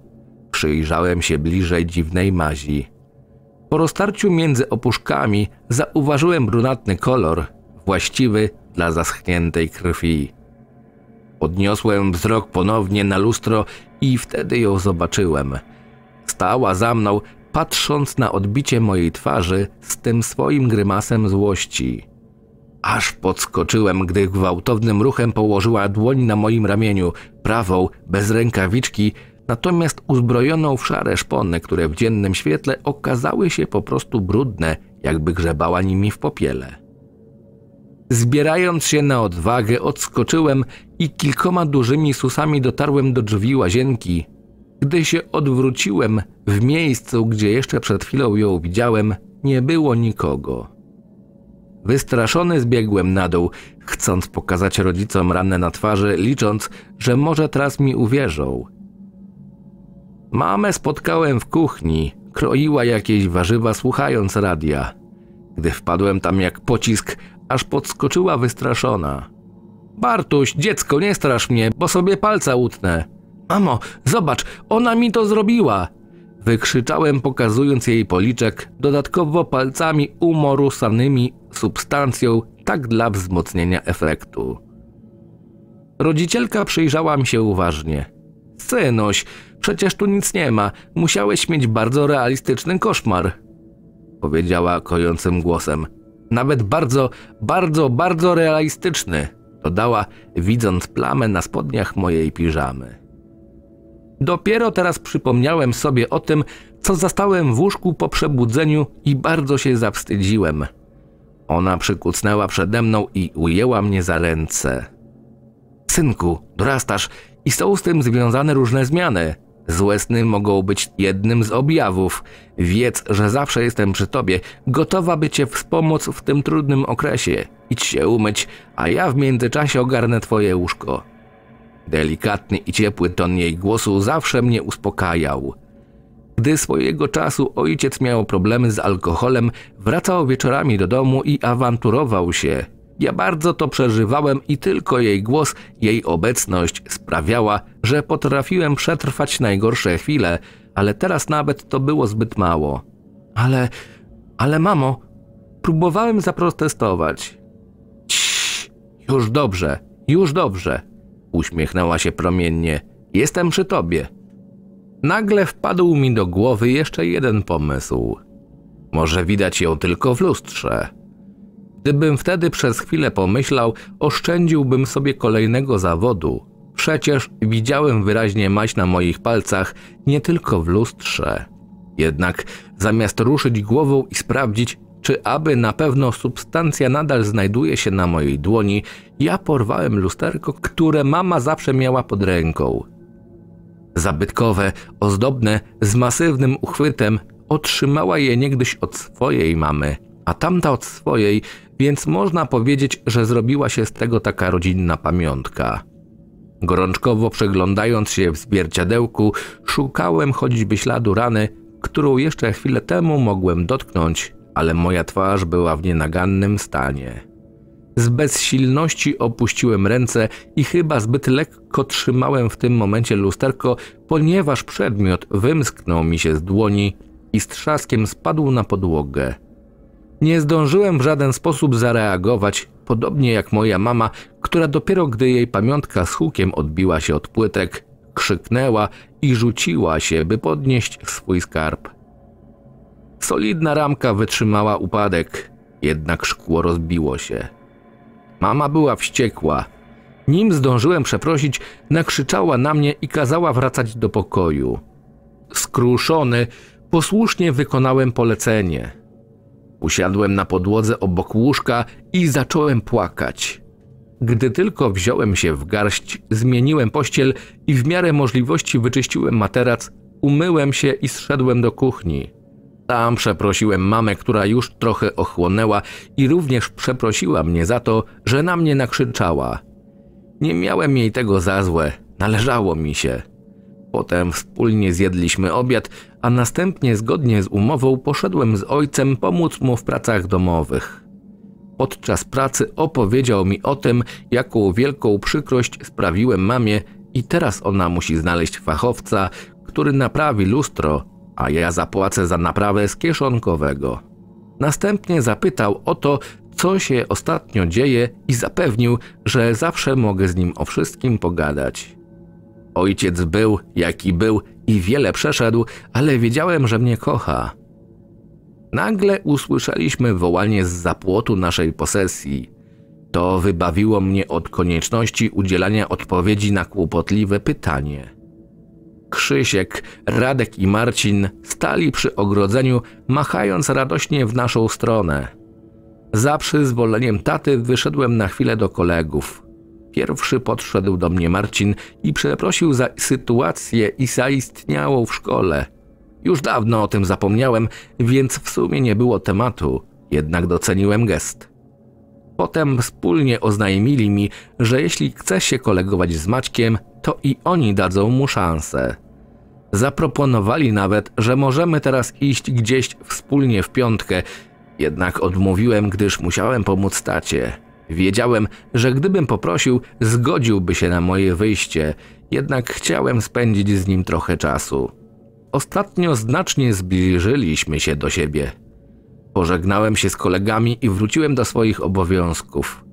Speaker 1: Przyjrzałem się bliżej dziwnej mazi. Po roztarciu między opuszkami zauważyłem brunatny kolor, właściwy dla zaschniętej krwi. Podniosłem wzrok ponownie na lustro i wtedy ją zobaczyłem. Stała za mną, patrząc na odbicie mojej twarzy z tym swoim grymasem złości. Aż podskoczyłem, gdy gwałtownym ruchem położyła dłoń na moim ramieniu, prawą, bez rękawiczki, Natomiast uzbrojoną w szare szpony, które w dziennym świetle okazały się po prostu brudne, jakby grzebała nimi w popiele. Zbierając się na odwagę, odskoczyłem i kilkoma dużymi susami dotarłem do drzwi łazienki. Gdy się odwróciłem, w miejscu, gdzie jeszcze przed chwilą ją widziałem, nie było nikogo. Wystraszony zbiegłem na dół, chcąc pokazać rodzicom ranę na twarzy, licząc, że może teraz mi uwierzą. Mamę spotkałem w kuchni, kroiła jakieś warzywa słuchając radia. Gdy wpadłem tam jak pocisk, aż podskoczyła wystraszona. Bartuś, dziecko, nie strasz mnie, bo sobie palca utnę. Mamo, zobacz, ona mi to zrobiła! Wykrzyczałem, pokazując jej policzek, dodatkowo palcami umorusanymi substancją, tak dla wzmocnienia efektu. Rodzicielka przyjrzała mi się uważnie. Synuś, Przecież tu nic nie ma. Musiałeś mieć bardzo realistyczny koszmar. Powiedziała kojącym głosem. Nawet bardzo, bardzo, bardzo realistyczny. Dodała, widząc plamę na spodniach mojej piżamy. Dopiero teraz przypomniałem sobie o tym, co zastałem w łóżku po przebudzeniu i bardzo się zawstydziłem. Ona przykucnęła przede mną i ujęła mnie za ręce. Synku, dorastasz i są z tym związane różne zmiany. Złe sny mogą być jednym z objawów. Wiedz, że zawsze jestem przy tobie, gotowa by cię wspomóc w tym trudnym okresie. Idź się umyć, a ja w międzyczasie ogarnę twoje łóżko. Delikatny i ciepły ton jej głosu zawsze mnie uspokajał. Gdy swojego czasu ojciec miał problemy z alkoholem, wracał wieczorami do domu i awanturował się. Ja bardzo to przeżywałem i tylko jej głos, jej obecność sprawiała, że potrafiłem przetrwać najgorsze chwile, ale teraz nawet to było zbyt mało. Ale, ale mamo, próbowałem zaprotestować. Ciii, już dobrze, już dobrze, uśmiechnęła się promiennie. Jestem przy tobie. Nagle wpadł mi do głowy jeszcze jeden pomysł. Może widać ją tylko w lustrze. Gdybym wtedy przez chwilę pomyślał, oszczędziłbym sobie kolejnego zawodu. Przecież widziałem wyraźnie maść na moich palcach, nie tylko w lustrze. Jednak zamiast ruszyć głową i sprawdzić, czy aby na pewno substancja nadal znajduje się na mojej dłoni, ja porwałem lusterko, które mama zawsze miała pod ręką. Zabytkowe, ozdobne, z masywnym uchwytem, otrzymała je niegdyś od swojej mamy – a tamta od swojej, więc można powiedzieć, że zrobiła się z tego taka rodzinna pamiątka. Gorączkowo przeglądając się w zwierciadełku, szukałem choćby śladu rany, którą jeszcze chwilę temu mogłem dotknąć, ale moja twarz była w nienagannym stanie. Z bezsilności opuściłem ręce i chyba zbyt lekko trzymałem w tym momencie lusterko, ponieważ przedmiot wymsknął mi się z dłoni i z trzaskiem spadł na podłogę. Nie zdążyłem w żaden sposób zareagować, podobnie jak moja mama, która dopiero gdy jej pamiątka z hukiem odbiła się od płytek, krzyknęła i rzuciła się, by podnieść swój skarb. Solidna ramka wytrzymała upadek, jednak szkło rozbiło się. Mama była wściekła. Nim zdążyłem przeprosić, nakrzyczała na mnie i kazała wracać do pokoju. Skruszony, posłusznie wykonałem polecenie. Usiadłem na podłodze obok łóżka i zacząłem płakać. Gdy tylko wziąłem się w garść, zmieniłem pościel i w miarę możliwości wyczyściłem materac, umyłem się i zszedłem do kuchni. Tam przeprosiłem mamę, która już trochę ochłonęła i również przeprosiła mnie za to, że na mnie nakrzyczała. Nie miałem jej tego za złe, należało mi się. Potem wspólnie zjedliśmy obiad, a następnie zgodnie z umową poszedłem z ojcem pomóc mu w pracach domowych. Podczas pracy opowiedział mi o tym, jaką wielką przykrość sprawiłem mamie i teraz ona musi znaleźć fachowca, który naprawi lustro, a ja zapłacę za naprawę z kieszonkowego. Następnie zapytał o to, co się ostatnio dzieje i zapewnił, że zawsze mogę z nim o wszystkim pogadać. Ojciec był, jaki był i wiele przeszedł, ale wiedziałem, że mnie kocha. Nagle usłyszeliśmy wołanie z zapłotu naszej posesji. To wybawiło mnie od konieczności udzielania odpowiedzi na kłopotliwe pytanie. Krzysiek, Radek i Marcin stali przy ogrodzeniu, machając radośnie w naszą stronę. Za przyzwoleniem taty wyszedłem na chwilę do kolegów. Pierwszy podszedł do mnie Marcin i przeprosił za sytuację i zaistniałą w szkole. Już dawno o tym zapomniałem, więc w sumie nie było tematu, jednak doceniłem gest. Potem wspólnie oznajmili mi, że jeśli chce się kolegować z Maćkiem, to i oni dadzą mu szansę. Zaproponowali nawet, że możemy teraz iść gdzieś wspólnie w piątkę, jednak odmówiłem, gdyż musiałem pomóc tacie. Wiedziałem, że gdybym poprosił, zgodziłby się na moje wyjście, jednak chciałem spędzić z nim trochę czasu. Ostatnio znacznie zbliżyliśmy się do siebie. Pożegnałem się z kolegami i wróciłem do swoich obowiązków.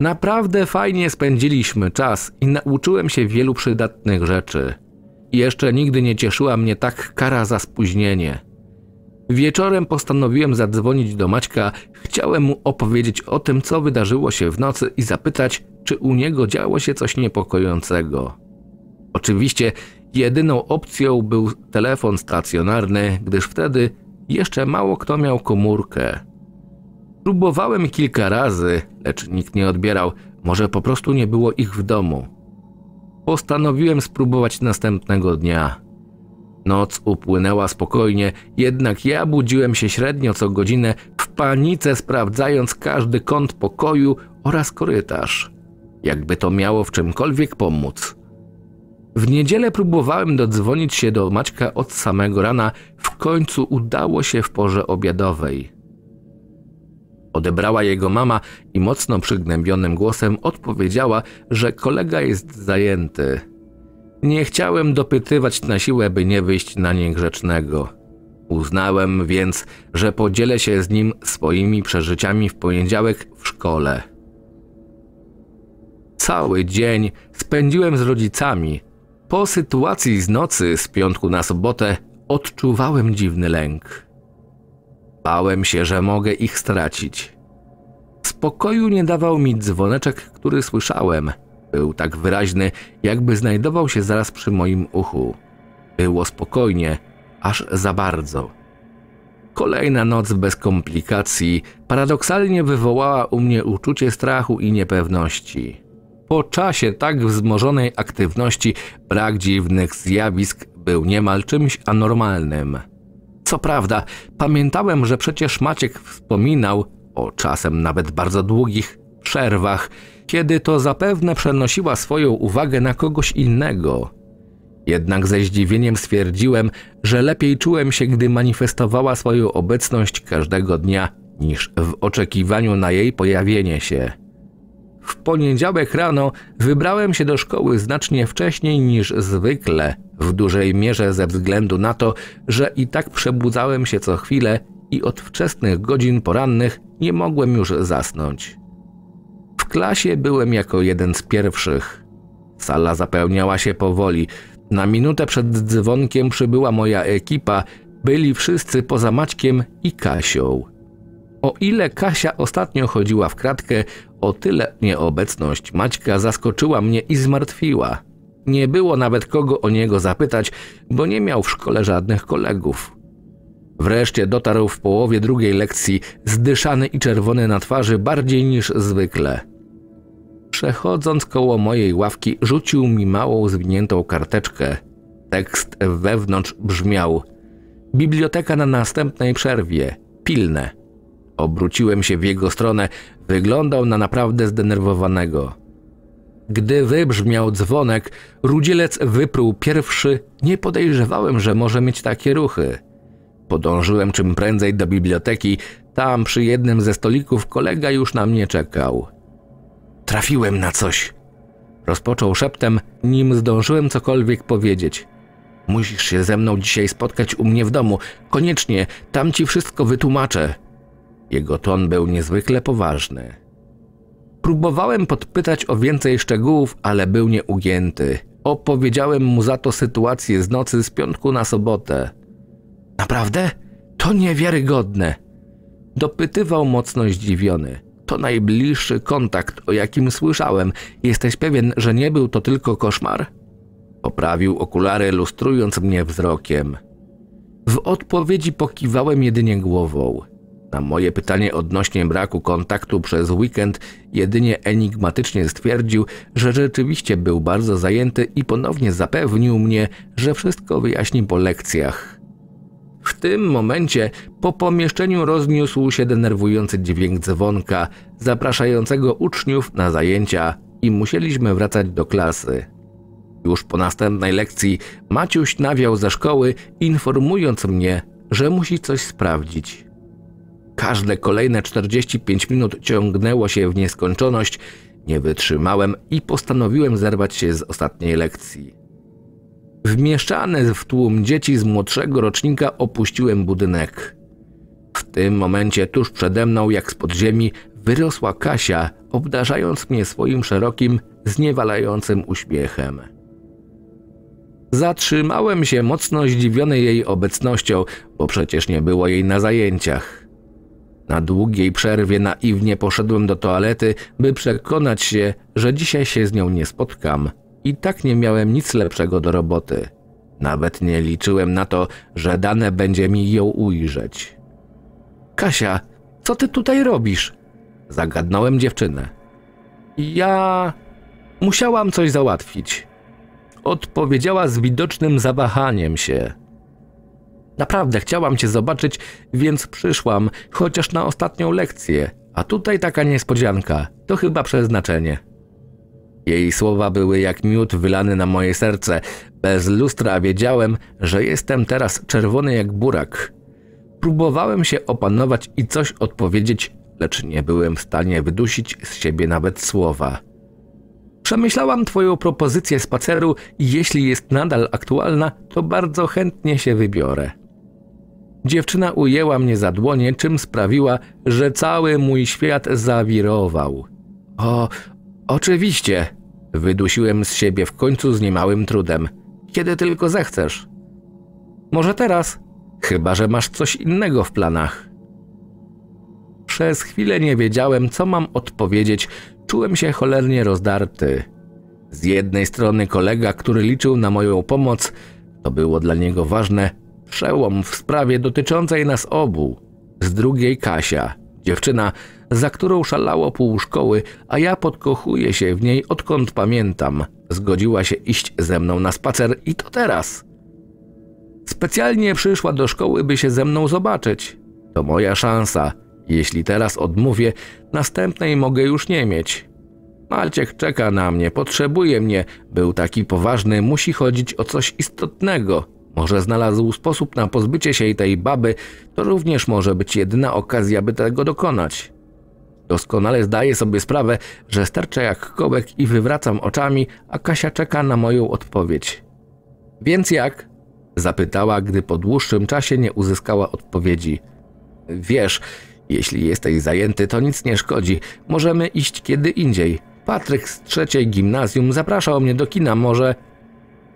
Speaker 1: Naprawdę fajnie spędziliśmy czas i nauczyłem się wielu przydatnych rzeczy. Jeszcze nigdy nie cieszyła mnie tak kara za spóźnienie. Wieczorem postanowiłem zadzwonić do Maćka. Chciałem mu opowiedzieć o tym, co wydarzyło się w nocy i zapytać, czy u niego działo się coś niepokojącego. Oczywiście jedyną opcją był telefon stacjonarny, gdyż wtedy jeszcze mało kto miał komórkę. Próbowałem kilka razy, lecz nikt nie odbierał. Może po prostu nie było ich w domu. Postanowiłem spróbować następnego dnia. Noc upłynęła spokojnie, jednak ja budziłem się średnio co godzinę w panice sprawdzając każdy kąt pokoju oraz korytarz. Jakby to miało w czymkolwiek pomóc. W niedzielę próbowałem dodzwonić się do Maćka od samego rana, w końcu udało się w porze obiadowej. Odebrała jego mama i mocno przygnębionym głosem odpowiedziała, że kolega jest zajęty. Nie chciałem dopytywać na siłę, by nie wyjść na niegrzecznego. Uznałem więc, że podzielę się z nim swoimi przeżyciami w poniedziałek w szkole. Cały dzień spędziłem z rodzicami. Po sytuacji z nocy z piątku na sobotę odczuwałem dziwny lęk. Bałem się, że mogę ich stracić. Spokoju nie dawał mi dzwoneczek, który słyszałem – był tak wyraźny, jakby znajdował się zaraz przy moim uchu. Było spokojnie, aż za bardzo. Kolejna noc bez komplikacji paradoksalnie wywołała u mnie uczucie strachu i niepewności. Po czasie tak wzmożonej aktywności brak dziwnych zjawisk był niemal czymś anormalnym. Co prawda, pamiętałem, że przecież Maciek wspominał o czasem nawet bardzo długich przerwach kiedy to zapewne przenosiła swoją uwagę na kogoś innego. Jednak ze zdziwieniem stwierdziłem, że lepiej czułem się, gdy manifestowała swoją obecność każdego dnia, niż w oczekiwaniu na jej pojawienie się. W poniedziałek rano wybrałem się do szkoły znacznie wcześniej niż zwykle, w dużej mierze ze względu na to, że i tak przebudzałem się co chwilę i od wczesnych godzin porannych nie mogłem już zasnąć klasie byłem jako jeden z pierwszych. Sala zapełniała się powoli. Na minutę przed dzwonkiem przybyła moja ekipa, byli wszyscy poza Maćkiem i Kasią. O ile Kasia ostatnio chodziła w kratkę, o tyle nieobecność Maćka zaskoczyła mnie i zmartwiła. Nie było nawet kogo o niego zapytać, bo nie miał w szkole żadnych kolegów. Wreszcie dotarł w połowie drugiej lekcji, zdyszany i czerwony na twarzy bardziej niż zwykle przechodząc koło mojej ławki, rzucił mi małą zwiniętą karteczkę. Tekst wewnątrz brzmiał: Biblioteka na następnej przerwie. Pilne. Obróciłem się w jego stronę, wyglądał na naprawdę zdenerwowanego. Gdy wybrzmiał dzwonek, rudzielec wypruł pierwszy. Nie podejrzewałem, że może mieć takie ruchy. Podążyłem czym prędzej do biblioteki. Tam przy jednym ze stolików kolega już na mnie czekał. Trafiłem na coś. Rozpoczął szeptem, nim zdążyłem cokolwiek powiedzieć. Musisz się ze mną dzisiaj spotkać u mnie w domu. Koniecznie, tam ci wszystko wytłumaczę. Jego ton był niezwykle poważny. Próbowałem podpytać o więcej szczegółów, ale był nieugięty. Opowiedziałem mu za to sytuację z nocy z piątku na sobotę. Naprawdę? To niewiarygodne! Dopytywał mocno zdziwiony. To najbliższy kontakt, o jakim słyszałem. Jesteś pewien, że nie był to tylko koszmar? Poprawił okulary, lustrując mnie wzrokiem. W odpowiedzi pokiwałem jedynie głową. Na moje pytanie odnośnie braku kontaktu przez weekend jedynie enigmatycznie stwierdził, że rzeczywiście był bardzo zajęty i ponownie zapewnił mnie, że wszystko wyjaśni po lekcjach. W tym momencie po pomieszczeniu rozniósł się denerwujący dźwięk dzwonka, zapraszającego uczniów na zajęcia i musieliśmy wracać do klasy. Już po następnej lekcji Maciuś nawiał ze szkoły, informując mnie, że musi coś sprawdzić. Każde kolejne 45 minut ciągnęło się w nieskończoność. Nie wytrzymałem i postanowiłem zerwać się z ostatniej lekcji. Wmieszczane w tłum dzieci z młodszego rocznika opuściłem budynek. W tym momencie tuż przede mną, jak z podziemi, wyrosła Kasia, obdarzając mnie swoim szerokim, zniewalającym uśmiechem. Zatrzymałem się mocno zdziwiony jej obecnością, bo przecież nie było jej na zajęciach. Na długiej przerwie naiwnie poszedłem do toalety, by przekonać się, że dzisiaj się z nią nie spotkam, i tak nie miałem nic lepszego do roboty. Nawet nie liczyłem na to, że dane będzie mi ją ujrzeć. Kasia, co ty tutaj robisz? Zagadnąłem dziewczynę. Ja. musiałam coś załatwić. Odpowiedziała z widocznym zawahaniem się. Naprawdę chciałam cię zobaczyć, więc przyszłam, chociaż na ostatnią lekcję. A tutaj taka niespodzianka. To chyba przeznaczenie. Jej słowa były jak miód wylany na moje serce. Bez lustra wiedziałem, że jestem teraz czerwony jak burak. Próbowałem się opanować i coś odpowiedzieć, lecz nie byłem w stanie wydusić z siebie nawet słowa. Przemyślałam Twoją propozycję spaceru i jeśli jest nadal aktualna, to bardzo chętnie się wybiorę. Dziewczyna ujęła mnie za dłonie, czym sprawiła, że cały mój świat zawirował. O, Oczywiście. Wydusiłem z siebie w końcu z niemałym trudem. Kiedy tylko zechcesz. Może teraz? Chyba, że masz coś innego w planach. Przez chwilę nie wiedziałem, co mam odpowiedzieć. Czułem się cholernie rozdarty. Z jednej strony kolega, który liczył na moją pomoc, to było dla niego ważne, przełom w sprawie dotyczącej nas obu. Z drugiej Kasia, dziewczyna, za którą szalało pół szkoły, a ja podkochuję się w niej odkąd pamiętam. Zgodziła się iść ze mną na spacer i to teraz. Specjalnie przyszła do szkoły, by się ze mną zobaczyć. To moja szansa. Jeśli teraz odmówię, następnej mogę już nie mieć. Malciek czeka na mnie, potrzebuje mnie. Był taki poważny, musi chodzić o coś istotnego. Może znalazł sposób na pozbycie się tej baby, to również może być jedyna okazja, by tego dokonać. Doskonale zdaję sobie sprawę, że sterczę jak kołek i wywracam oczami, a Kasia czeka na moją odpowiedź. Więc jak? Zapytała, gdy po dłuższym czasie nie uzyskała odpowiedzi. Wiesz, jeśli jesteś zajęty, to nic nie szkodzi. Możemy iść kiedy indziej. Patryk z trzeciej gimnazjum zapraszał mnie do kina, może...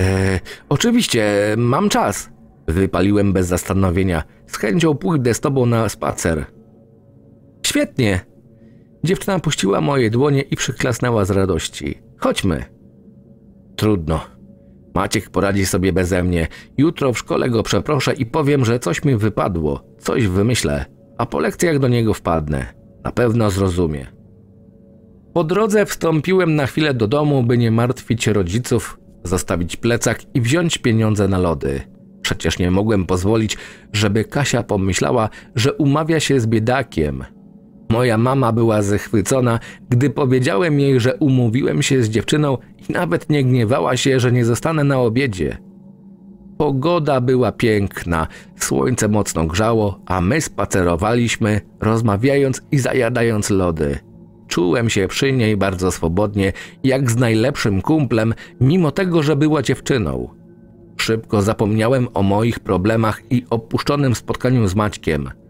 Speaker 1: E, oczywiście, mam czas. Wypaliłem bez zastanowienia. Z chęcią pójdę z tobą na spacer. Świetnie, Dziewczyna puściła moje dłonie i przyklasnęła z radości. Chodźmy. Trudno. Maciek poradzi sobie beze mnie. Jutro w szkole go przeproszę i powiem, że coś mi wypadło, coś wymyślę, a po lekcjach do niego wpadnę. Na pewno zrozumie. Po drodze wstąpiłem na chwilę do domu, by nie martwić rodziców, zostawić plecak i wziąć pieniądze na lody. Przecież nie mogłem pozwolić, żeby Kasia pomyślała, że umawia się z biedakiem, Moja mama była zachwycona, gdy powiedziałem jej, że umówiłem się z dziewczyną i nawet nie gniewała się, że nie zostanę na obiedzie. Pogoda była piękna, słońce mocno grzało, a my spacerowaliśmy, rozmawiając i zajadając lody. Czułem się przy niej bardzo swobodnie, jak z najlepszym kumplem, mimo tego, że była dziewczyną. Szybko zapomniałem o moich problemach i opuszczonym spotkaniu z Maćkiem –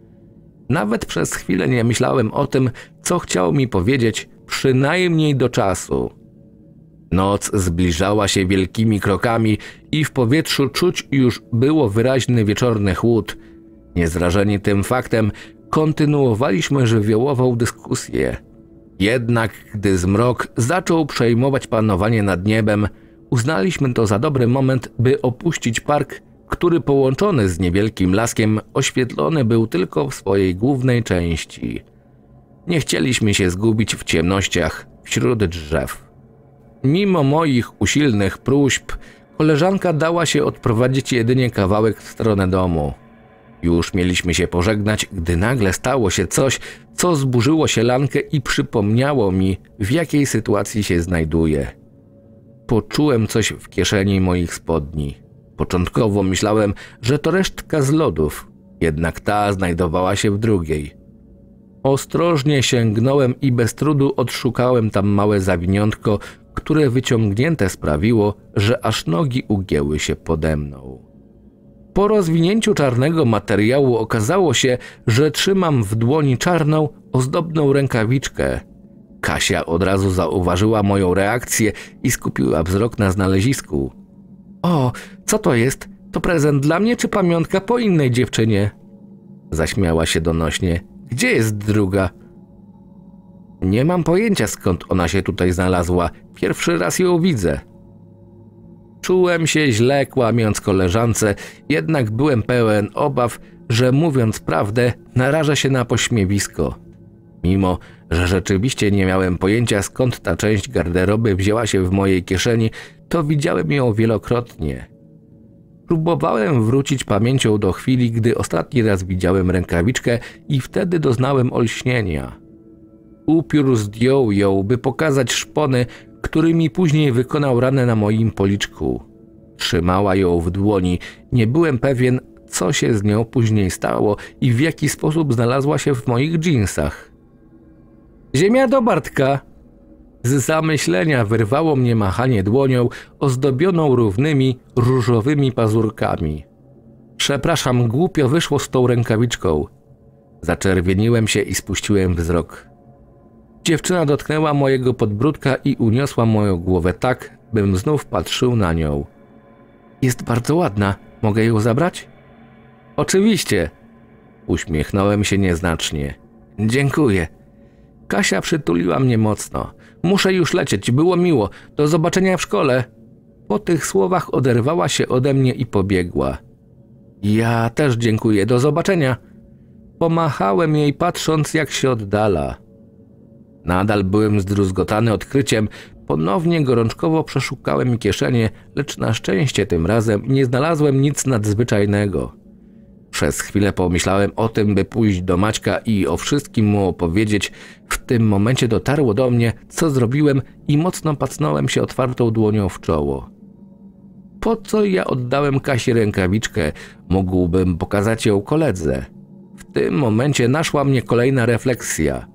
Speaker 1: nawet przez chwilę nie myślałem o tym, co chciał mi powiedzieć, przynajmniej do czasu. Noc zbliżała się wielkimi krokami i w powietrzu czuć już było wyraźny wieczorny chłód. Niezrażeni tym faktem, kontynuowaliśmy żywiołową dyskusję. Jednak gdy zmrok zaczął przejmować panowanie nad niebem, uznaliśmy to za dobry moment, by opuścić park który połączony z niewielkim laskiem oświetlony był tylko w swojej głównej części. Nie chcieliśmy się zgubić w ciemnościach wśród drzew. Mimo moich usilnych próśb, koleżanka dała się odprowadzić jedynie kawałek w stronę domu. Już mieliśmy się pożegnać, gdy nagle stało się coś, co zburzyło się lankę i przypomniało mi, w jakiej sytuacji się znajduję. Poczułem coś w kieszeni moich spodni. Początkowo myślałem, że to resztka z lodów, jednak ta znajdowała się w drugiej. Ostrożnie sięgnąłem i bez trudu odszukałem tam małe zawiniątko, które wyciągnięte sprawiło, że aż nogi ugięły się pode mną. Po rozwinięciu czarnego materiału okazało się, że trzymam w dłoni czarną, ozdobną rękawiczkę. Kasia od razu zauważyła moją reakcję i skupiła wzrok na znalezisku. O, co to jest? To prezent dla mnie czy pamiątka po innej dziewczynie? Zaśmiała się donośnie. Gdzie jest druga? Nie mam pojęcia skąd ona się tutaj znalazła. Pierwszy raz ją widzę. Czułem się źle kłamiąc koleżance, jednak byłem pełen obaw, że mówiąc prawdę naraża się na pośmiewisko. Mimo, że rzeczywiście nie miałem pojęcia skąd ta część garderoby wzięła się w mojej kieszeni, to widziałem ją wielokrotnie. Próbowałem wrócić pamięcią do chwili, gdy ostatni raz widziałem rękawiczkę i wtedy doznałem olśnienia. Upiór zdjął ją, by pokazać szpony, którymi później wykonał ranę na moim policzku. Trzymała ją w dłoni. Nie byłem pewien, co się z nią później stało i w jaki sposób znalazła się w moich dżinsach. Ziemia do Bartka! Z zamyślenia wyrwało mnie machanie dłonią ozdobioną równymi, różowymi pazurkami. Przepraszam, głupio wyszło z tą rękawiczką. Zaczerwieniłem się i spuściłem wzrok. Dziewczyna dotknęła mojego podbródka i uniosła moją głowę tak, bym znów patrzył na nią. Jest bardzo ładna, mogę ją zabrać? Oczywiście. Uśmiechnąłem się nieznacznie. Dziękuję. Kasia przytuliła mnie mocno. Muszę już lecieć, było miło. Do zobaczenia w szkole. Po tych słowach oderwała się ode mnie i pobiegła. Ja też dziękuję, do zobaczenia. Pomachałem jej patrząc jak się oddala. Nadal byłem zdruzgotany odkryciem, ponownie gorączkowo przeszukałem kieszenie, lecz na szczęście tym razem nie znalazłem nic nadzwyczajnego. Przez chwilę pomyślałem o tym, by pójść do Maćka i o wszystkim mu opowiedzieć. W tym momencie dotarło do mnie, co zrobiłem i mocno pacnąłem się otwartą dłonią w czoło. Po co ja oddałem Kasi rękawiczkę? Mógłbym pokazać ją koledze. W tym momencie naszła mnie kolejna refleksja.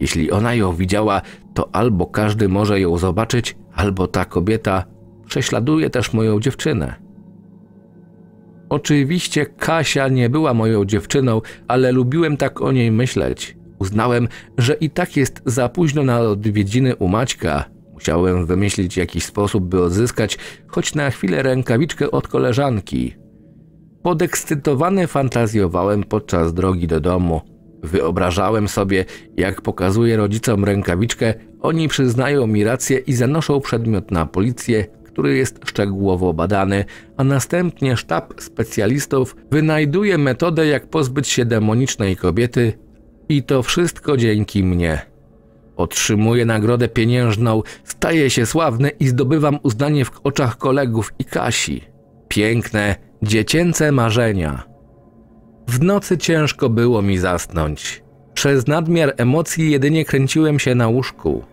Speaker 1: Jeśli ona ją widziała, to albo każdy może ją zobaczyć, albo ta kobieta prześladuje też moją dziewczynę. Oczywiście Kasia nie była moją dziewczyną, ale lubiłem tak o niej myśleć. Uznałem, że i tak jest za późno na odwiedziny u Maćka. Musiałem wymyślić jakiś sposób, by odzyskać choć na chwilę rękawiczkę od koleżanki. Podekscytowany fantazjowałem podczas drogi do domu. Wyobrażałem sobie, jak pokazuję rodzicom rękawiczkę, oni przyznają mi rację i zanoszą przedmiot na policję, który jest szczegółowo badany, a następnie sztab specjalistów wynajduje metodę, jak pozbyć się demonicznej kobiety i to wszystko dzięki mnie. Otrzymuję nagrodę pieniężną, staję się sławny i zdobywam uznanie w oczach kolegów i Kasi. Piękne, dziecięce marzenia. W nocy ciężko było mi zasnąć. Przez nadmiar emocji jedynie kręciłem się na łóżku.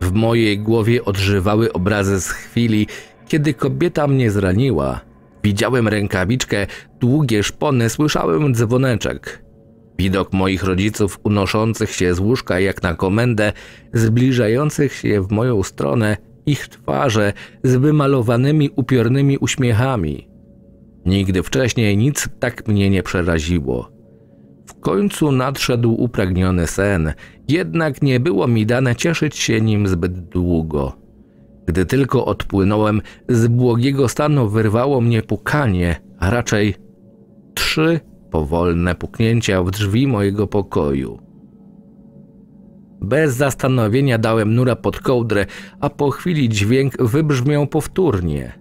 Speaker 1: W mojej głowie odżywały obrazy z chwili, kiedy kobieta mnie zraniła, widziałem rękawiczkę, długie szpony, słyszałem dzwoneczek. Widok moich rodziców unoszących się z łóżka jak na komendę, zbliżających się w moją stronę, ich twarze z wymalowanymi upiornymi uśmiechami. Nigdy wcześniej nic tak mnie nie przeraziło. W końcu nadszedł upragniony sen, jednak nie było mi dane cieszyć się nim zbyt długo. Gdy tylko odpłynąłem, z błogiego stanu wyrwało mnie pukanie, a raczej trzy powolne puknięcia w drzwi mojego pokoju. Bez zastanowienia dałem nura pod kołdrę, a po chwili dźwięk wybrzmiał powtórnie.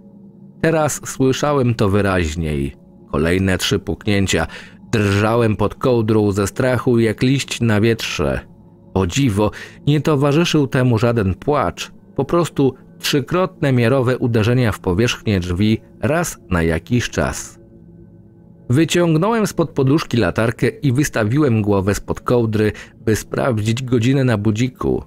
Speaker 1: Teraz słyszałem to wyraźniej. Kolejne trzy puknięcia. Drżałem pod kołdrą ze strachu jak liść na wietrze. O dziwo, nie towarzyszył temu żaden płacz. Po prostu trzykrotne miarowe uderzenia w powierzchnię drzwi raz na jakiś czas. Wyciągnąłem spod poduszki latarkę i wystawiłem głowę spod kołdry, by sprawdzić godzinę na budziku.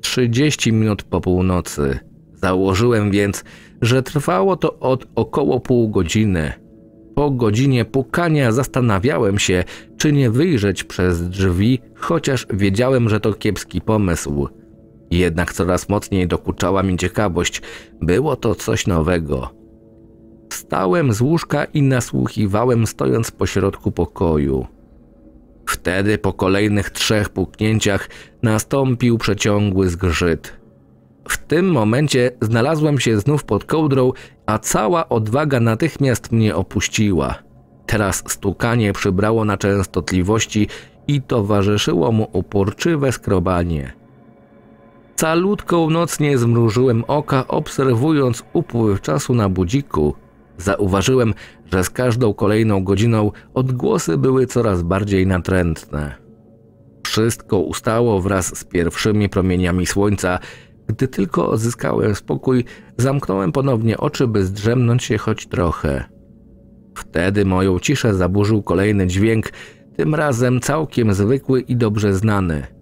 Speaker 1: 30 minut po północy. Założyłem więc, że trwało to od około pół godziny. Po godzinie pukania zastanawiałem się, czy nie wyjrzeć przez drzwi, chociaż wiedziałem, że to kiepski pomysł. Jednak coraz mocniej dokuczała mi ciekawość. Było to coś nowego. Stałem z łóżka i nasłuchiwałem, stojąc pośrodku pokoju. Wtedy po kolejnych trzech puknięciach nastąpił przeciągły zgrzyt. W tym momencie znalazłem się znów pod kołdrą, a cała odwaga natychmiast mnie opuściła. Teraz stukanie przybrało na częstotliwości i towarzyszyło mu uporczywe skrobanie. Calutką noc nie zmrużyłem oka, obserwując upływ czasu na budziku. Zauważyłem, że z każdą kolejną godziną odgłosy były coraz bardziej natrętne. Wszystko ustało wraz z pierwszymi promieniami słońca. Gdy tylko odzyskałem spokój, zamknąłem ponownie oczy, by zdrzemnąć się choć trochę. Wtedy moją ciszę zaburzył kolejny dźwięk, tym razem całkiem zwykły i dobrze znany –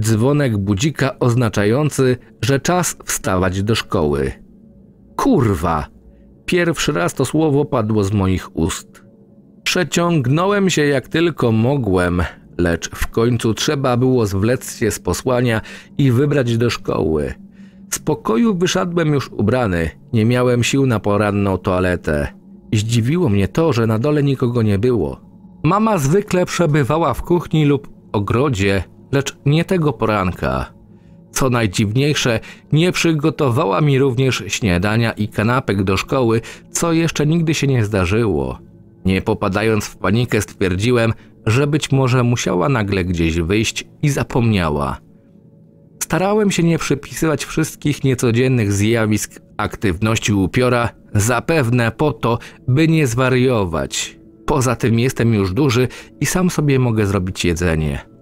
Speaker 1: dzwonek budzika oznaczający, że czas wstawać do szkoły. Kurwa! Pierwszy raz to słowo padło z moich ust. Przeciągnąłem się jak tylko mogłem, lecz w końcu trzeba było zwlec się z posłania i wybrać do szkoły. Z pokoju wyszedłem już ubrany, nie miałem sił na poranną toaletę. Zdziwiło mnie to, że na dole nikogo nie było. Mama zwykle przebywała w kuchni lub ogrodzie, lecz nie tego poranka. Co najdziwniejsze, nie przygotowała mi również śniadania i kanapek do szkoły, co jeszcze nigdy się nie zdarzyło. Nie popadając w panikę, stwierdziłem, że być może musiała nagle gdzieś wyjść i zapomniała. Starałem się nie przypisywać wszystkich niecodziennych zjawisk aktywności upiora, zapewne po to, by nie zwariować. Poza tym jestem już duży i sam sobie mogę zrobić jedzenie.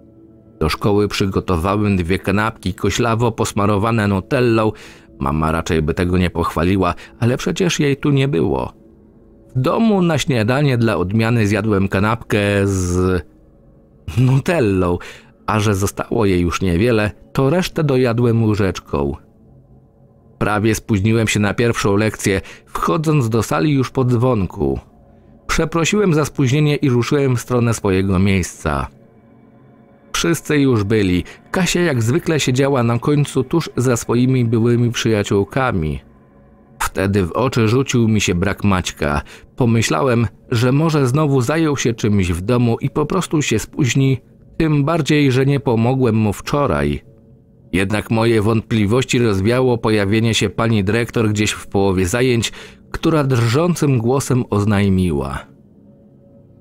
Speaker 1: Do szkoły przygotowałem dwie kanapki koślawo posmarowane nutellą. Mama raczej by tego nie pochwaliła, ale przecież jej tu nie było. W domu na śniadanie dla odmiany zjadłem kanapkę z nutellą, a że zostało jej już niewiele, to resztę dojadłem łyżeczką. Prawie spóźniłem się na pierwszą lekcję, wchodząc do sali już po dzwonku. Przeprosiłem za spóźnienie i ruszyłem w stronę swojego miejsca. Wszyscy już byli. Kasia jak zwykle siedziała na końcu tuż za swoimi byłymi przyjaciółkami. Wtedy w oczy rzucił mi się brak Maćka. Pomyślałem, że może znowu zajął się czymś w domu i po prostu się spóźni, tym bardziej, że nie pomogłem mu wczoraj. Jednak moje wątpliwości rozwiało pojawienie się pani dyrektor gdzieś w połowie zajęć, która drżącym głosem oznajmiła.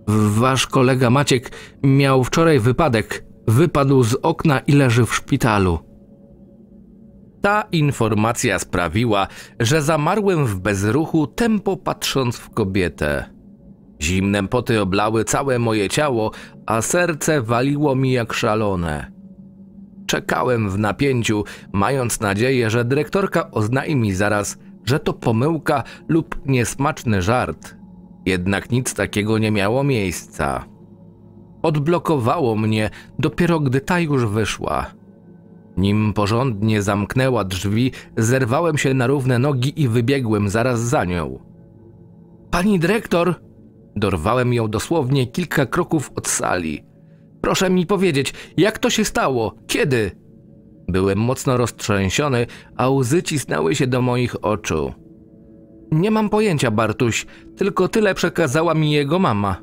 Speaker 1: Wasz kolega Maciek miał wczoraj wypadek, Wypadł z okna i leży w szpitalu. Ta informacja sprawiła, że zamarłem w bezruchu, tempo patrząc w kobietę. Zimne poty oblały całe moje ciało, a serce waliło mi jak szalone. Czekałem w napięciu, mając nadzieję, że dyrektorka oznajmi zaraz, że to pomyłka lub niesmaczny żart. Jednak nic takiego nie miało miejsca. Odblokowało mnie dopiero gdy ta już wyszła. Nim porządnie zamknęła drzwi, zerwałem się na równe nogi i wybiegłem zaraz za nią. Pani dyrektor! Dorwałem ją dosłownie kilka kroków od sali. Proszę mi powiedzieć, jak to się stało? Kiedy? Byłem mocno roztrzęsiony, a łzy cisnęły się do moich oczu. Nie mam pojęcia, Bartuś, tylko tyle przekazała mi jego mama.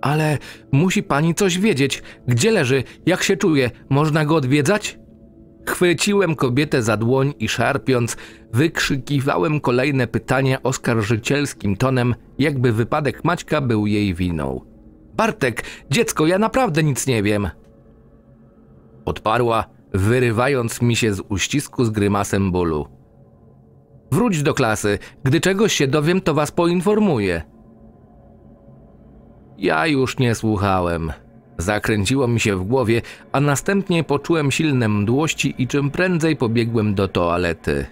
Speaker 1: Ale musi pani coś wiedzieć. Gdzie leży? Jak się czuje? Można go odwiedzać? Chwyciłem kobietę za dłoń i szarpiąc, wykrzykiwałem kolejne pytania oskarżycielskim tonem, jakby wypadek Maćka był jej winą. Bartek, dziecko, ja naprawdę nic nie wiem. Odparła, wyrywając mi się z uścisku z grymasem bólu. Wróć do klasy, gdy czegoś się dowiem, to was poinformuję. Ja już nie słuchałem. Zakręciło mi się w głowie, a następnie poczułem silne mdłości i czym prędzej pobiegłem do toalety.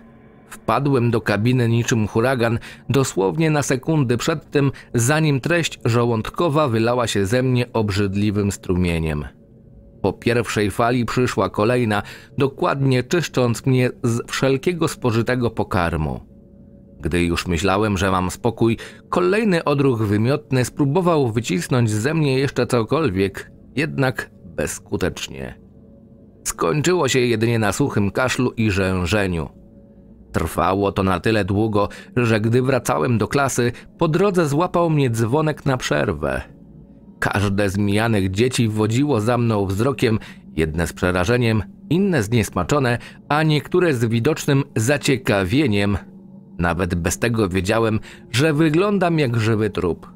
Speaker 1: Wpadłem do kabiny niczym huragan, dosłownie na sekundy przed tym, zanim treść żołądkowa wylała się ze mnie obrzydliwym strumieniem. Po pierwszej fali przyszła kolejna, dokładnie czyszcząc mnie z wszelkiego spożytego pokarmu. Gdy już myślałem, że mam spokój, kolejny odruch wymiotny spróbował wycisnąć ze mnie jeszcze cokolwiek, jednak bezskutecznie. Skończyło się jedynie na suchym kaszlu i rzężeniu. Trwało to na tyle długo, że gdy wracałem do klasy, po drodze złapał mnie dzwonek na przerwę. Każde z mijanych dzieci wodziło za mną wzrokiem, jedne z przerażeniem, inne zniesmaczone, a niektóre z widocznym zaciekawieniem, nawet bez tego wiedziałem, że wyglądam jak żywy trup.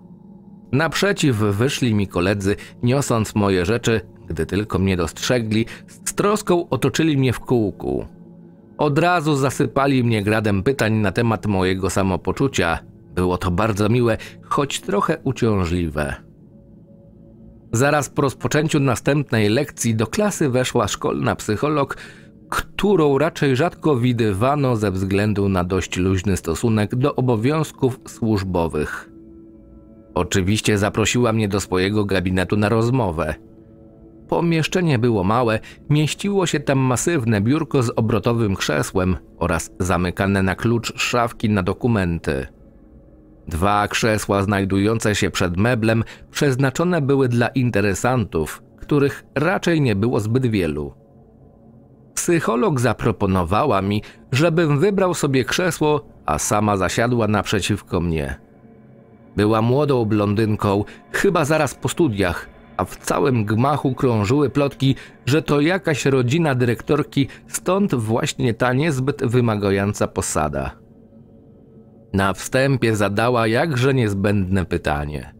Speaker 1: Naprzeciw wyszli mi koledzy, niosąc moje rzeczy, gdy tylko mnie dostrzegli, z troską otoczyli mnie w kółku. Od razu zasypali mnie gradem pytań na temat mojego samopoczucia. Było to bardzo miłe, choć trochę uciążliwe. Zaraz po rozpoczęciu następnej lekcji do klasy weszła szkolna psycholog, którą raczej rzadko widywano ze względu na dość luźny stosunek do obowiązków służbowych. Oczywiście zaprosiła mnie do swojego gabinetu na rozmowę. Pomieszczenie było małe, mieściło się tam masywne biurko z obrotowym krzesłem oraz zamykane na klucz szafki na dokumenty. Dwa krzesła znajdujące się przed meblem przeznaczone były dla interesantów, których raczej nie było zbyt wielu. Psycholog zaproponowała mi, żebym wybrał sobie krzesło, a sama zasiadła naprzeciwko mnie. Była młodą blondynką, chyba zaraz po studiach, a w całym gmachu krążyły plotki, że to jakaś rodzina dyrektorki, stąd właśnie ta niezbyt wymagająca posada. Na wstępie zadała jakże niezbędne pytanie: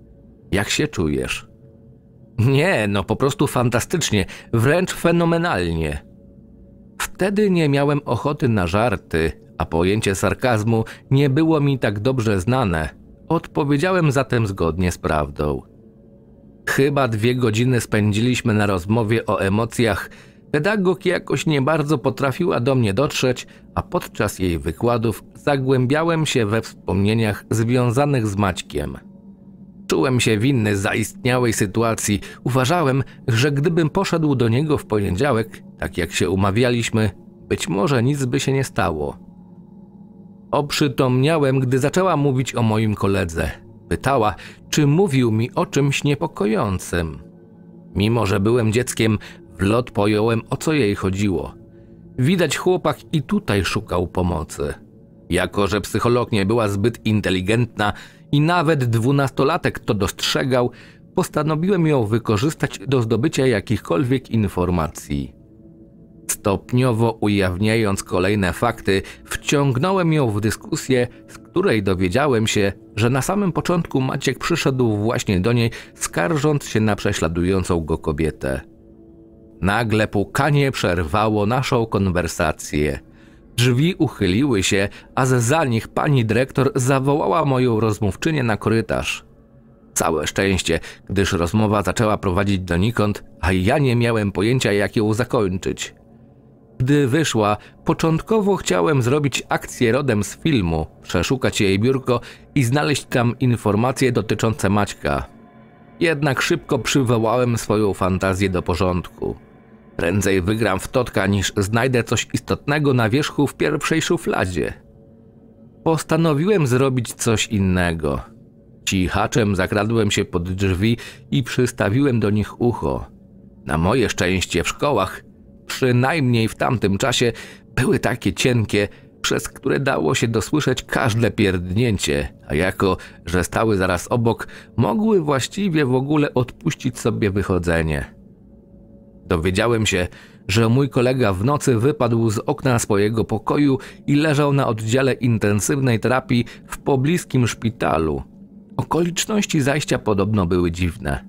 Speaker 1: Jak się czujesz? Nie, no po prostu fantastycznie, wręcz fenomenalnie. Wtedy nie miałem ochoty na żarty, a pojęcie sarkazmu nie było mi tak dobrze znane. Odpowiedziałem zatem zgodnie z prawdą. Chyba dwie godziny spędziliśmy na rozmowie o emocjach. Pedagog jakoś nie bardzo potrafiła do mnie dotrzeć, a podczas jej wykładów zagłębiałem się we wspomnieniach związanych z Maćkiem. Czułem się winny zaistniałej sytuacji. Uważałem, że gdybym poszedł do niego w poniedziałek, tak jak się umawialiśmy, być może nic by się nie stało. Oprzytomniałem, gdy zaczęła mówić o moim koledze. Pytała, czy mówił mi o czymś niepokojącym. Mimo, że byłem dzieckiem, w lot pojąłem o co jej chodziło. Widać chłopak i tutaj szukał pomocy. Jako, że psycholog nie była zbyt inteligentna i nawet dwunastolatek to dostrzegał, postanowiłem ją wykorzystać do zdobycia jakichkolwiek informacji. Stopniowo ujawniając kolejne fakty, wciągnąłem ją w dyskusję, z której dowiedziałem się, że na samym początku Maciek przyszedł właśnie do niej, skarżąc się na prześladującą go kobietę. Nagle pukanie przerwało naszą konwersację. Drzwi uchyliły się, a za nich pani dyrektor zawołała moją rozmówczynię na korytarz. Całe szczęście, gdyż rozmowa zaczęła prowadzić donikąd, a ja nie miałem pojęcia, jak ją zakończyć. Gdy wyszła, początkowo chciałem zrobić akcję rodem z filmu, przeszukać jej biurko i znaleźć tam informacje dotyczące Maćka. Jednak szybko przywołałem swoją fantazję do porządku. Prędzej wygram w totka niż znajdę coś istotnego na wierzchu w pierwszej szufladzie. Postanowiłem zrobić coś innego. Cichaczem zakradłem się pod drzwi i przystawiłem do nich ucho. Na moje szczęście w szkołach przynajmniej w tamtym czasie, były takie cienkie, przez które dało się dosłyszeć każde pierdnięcie, a jako, że stały zaraz obok, mogły właściwie w ogóle odpuścić sobie wychodzenie. Dowiedziałem się, że mój kolega w nocy wypadł z okna swojego pokoju i leżał na oddziale intensywnej terapii w pobliskim szpitalu. Okoliczności zajścia podobno były dziwne.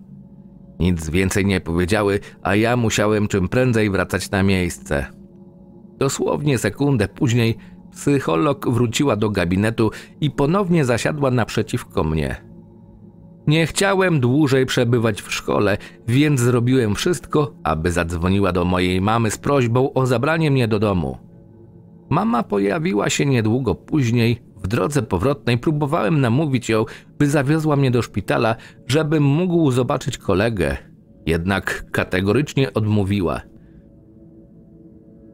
Speaker 1: Nic więcej nie powiedziały, a ja musiałem czym prędzej wracać na miejsce. Dosłownie sekundę później psycholog wróciła do gabinetu i ponownie zasiadła naprzeciwko mnie. Nie chciałem dłużej przebywać w szkole, więc zrobiłem wszystko, aby zadzwoniła do mojej mamy z prośbą o zabranie mnie do domu. Mama pojawiła się niedługo później, w drodze powrotnej próbowałem namówić ją, by zawiozła mnie do szpitala, żebym mógł zobaczyć kolegę. Jednak kategorycznie odmówiła.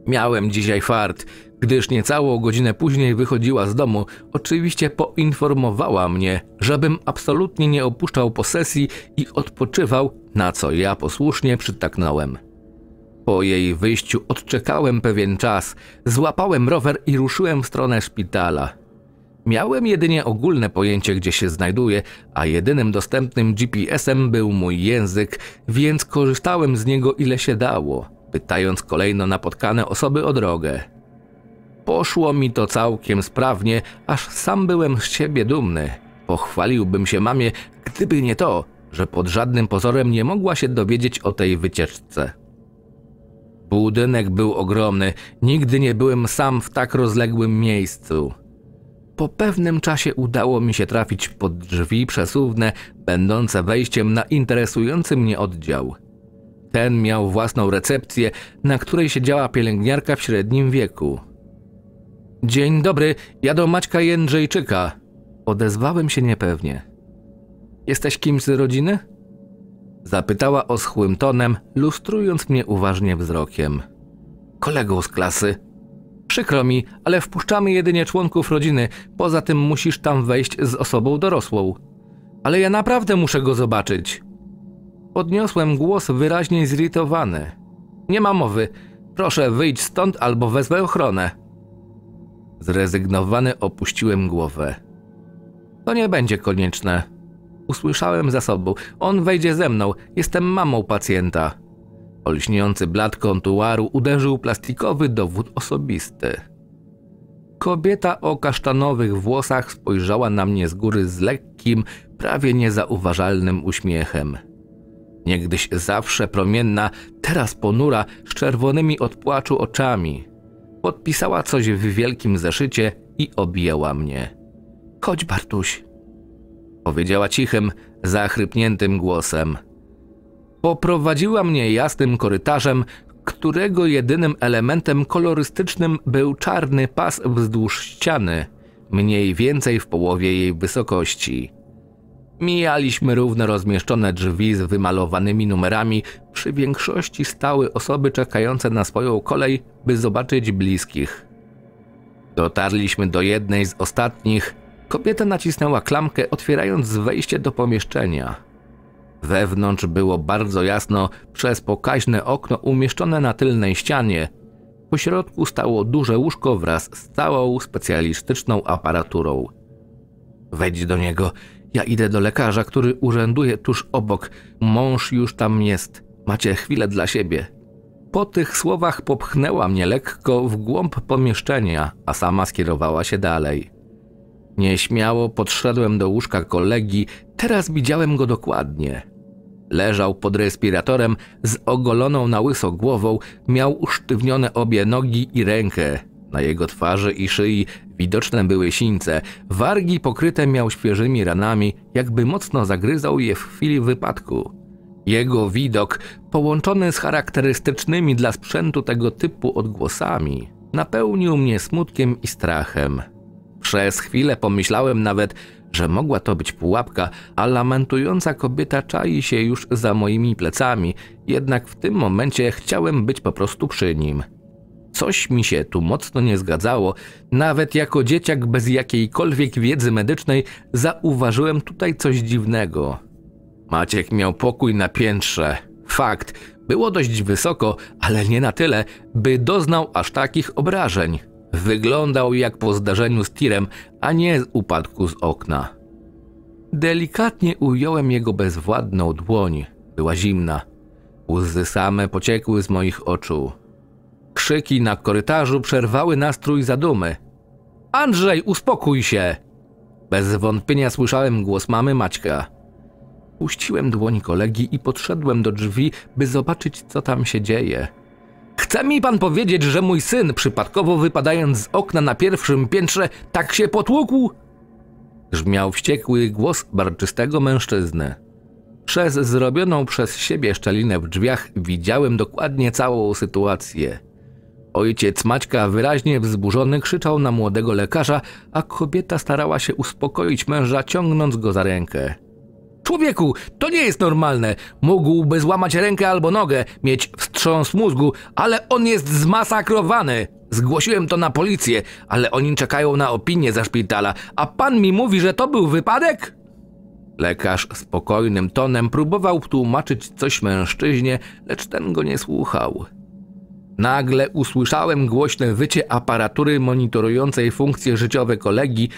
Speaker 1: Miałem dzisiaj fart, gdyż niecałą godzinę później wychodziła z domu. Oczywiście poinformowała mnie, żebym absolutnie nie opuszczał posesji i odpoczywał, na co ja posłusznie przytaknąłem. Po jej wyjściu odczekałem pewien czas, złapałem rower i ruszyłem w stronę szpitala. Miałem jedynie ogólne pojęcie, gdzie się znajduję, a jedynym dostępnym GPS-em był mój język, więc korzystałem z niego ile się dało, pytając kolejno napotkane osoby o drogę. Poszło mi to całkiem sprawnie, aż sam byłem z siebie dumny. Pochwaliłbym się mamie, gdyby nie to, że pod żadnym pozorem nie mogła się dowiedzieć o tej wycieczce. Budynek był ogromny, nigdy nie byłem sam w tak rozległym miejscu. Po pewnym czasie udało mi się trafić pod drzwi przesuwne, będące wejściem na interesujący mnie oddział. Ten miał własną recepcję, na której siedziała pielęgniarka w średnim wieku. Dzień dobry, ja do Maćka Jędrzejczyka. Odezwałem się niepewnie. Jesteś kimś z rodziny? Zapytała oschłym tonem, lustrując mnie uważnie wzrokiem. Kolegą z klasy, Przykro mi, ale wpuszczamy jedynie członków rodziny, poza tym musisz tam wejść z osobą dorosłą. Ale ja naprawdę muszę go zobaczyć. Podniosłem głos wyraźnie zirytowany. Nie ma mowy. Proszę wyjść stąd albo wezmę ochronę. Zrezygnowany opuściłem głowę. To nie będzie konieczne. Usłyszałem za sobą. On wejdzie ze mną. Jestem mamą pacjenta. Olśniejący blat kontuaru uderzył plastikowy dowód osobisty. Kobieta o kasztanowych włosach spojrzała na mnie z góry z lekkim, prawie niezauważalnym uśmiechem. Niegdyś zawsze promienna, teraz ponura, z czerwonymi od płaczu oczami. Podpisała coś w wielkim zeszycie i objęła mnie. Chodź, Bartuś, powiedziała cichym, zachrypniętym głosem. Poprowadziła mnie jasnym korytarzem, którego jedynym elementem kolorystycznym był czarny pas wzdłuż ściany, mniej więcej w połowie jej wysokości. Mijaliśmy równo rozmieszczone drzwi z wymalowanymi numerami, przy większości stały osoby czekające na swoją kolej, by zobaczyć bliskich. Dotarliśmy do jednej z ostatnich. Kobieta nacisnęła klamkę, otwierając wejście do pomieszczenia. Wewnątrz było bardzo jasno przez pokaźne okno umieszczone na tylnej ścianie. Po środku stało duże łóżko wraz z całą specjalistyczną aparaturą. Wejdź do niego. Ja idę do lekarza, który urzęduje tuż obok. Mąż już tam jest. Macie chwilę dla siebie. Po tych słowach popchnęła mnie lekko w głąb pomieszczenia, a sama skierowała się dalej. Nieśmiało podszedłem do łóżka kolegi, teraz widziałem go dokładnie. Leżał pod respiratorem z ogoloną na łyso głową, miał usztywnione obie nogi i rękę. Na jego twarzy i szyi widoczne były sińce, wargi pokryte miał świeżymi ranami, jakby mocno zagryzał je w chwili wypadku. Jego widok, połączony z charakterystycznymi dla sprzętu tego typu odgłosami, napełnił mnie smutkiem i strachem. Przez chwilę pomyślałem nawet, że mogła to być pułapka, a lamentująca kobieta czai się już za moimi plecami, jednak w tym momencie chciałem być po prostu przy nim. Coś mi się tu mocno nie zgadzało, nawet jako dzieciak bez jakiejkolwiek wiedzy medycznej zauważyłem tutaj coś dziwnego. Maciek miał pokój na piętrze. Fakt, było dość wysoko, ale nie na tyle, by doznał aż takich obrażeń. Wyglądał jak po zdarzeniu z tirem, a nie upadku z okna. Delikatnie ująłem jego bezwładną dłoń. Była zimna. Łzy same pociekły z moich oczu. Krzyki na korytarzu przerwały nastrój zadumy. Andrzej, uspokój się! Bez wątpienia słyszałem głos mamy Maćka. Puściłem dłoń kolegi i podszedłem do drzwi, by zobaczyć, co tam się dzieje. Chce mi pan powiedzieć, że mój syn, przypadkowo wypadając z okna na pierwszym piętrze, tak się potłukł? Brzmiał wściekły głos barczystego mężczyzny. Przez zrobioną przez siebie szczelinę w drzwiach widziałem dokładnie całą sytuację. Ojciec Maćka wyraźnie wzburzony krzyczał na młodego lekarza, a kobieta starała się uspokoić męża, ciągnąc go za rękę. Człowieku, to nie jest normalne. Mógłby złamać rękę albo nogę, mieć wstrząs mózgu, ale on jest zmasakrowany. Zgłosiłem to na policję, ale oni czekają na opinię ze szpitala, a pan mi mówi, że to był wypadek? Lekarz spokojnym tonem próbował tłumaczyć coś mężczyźnie, lecz ten go nie słuchał. Nagle usłyszałem głośne wycie aparatury monitorującej funkcje życiowe kolegi,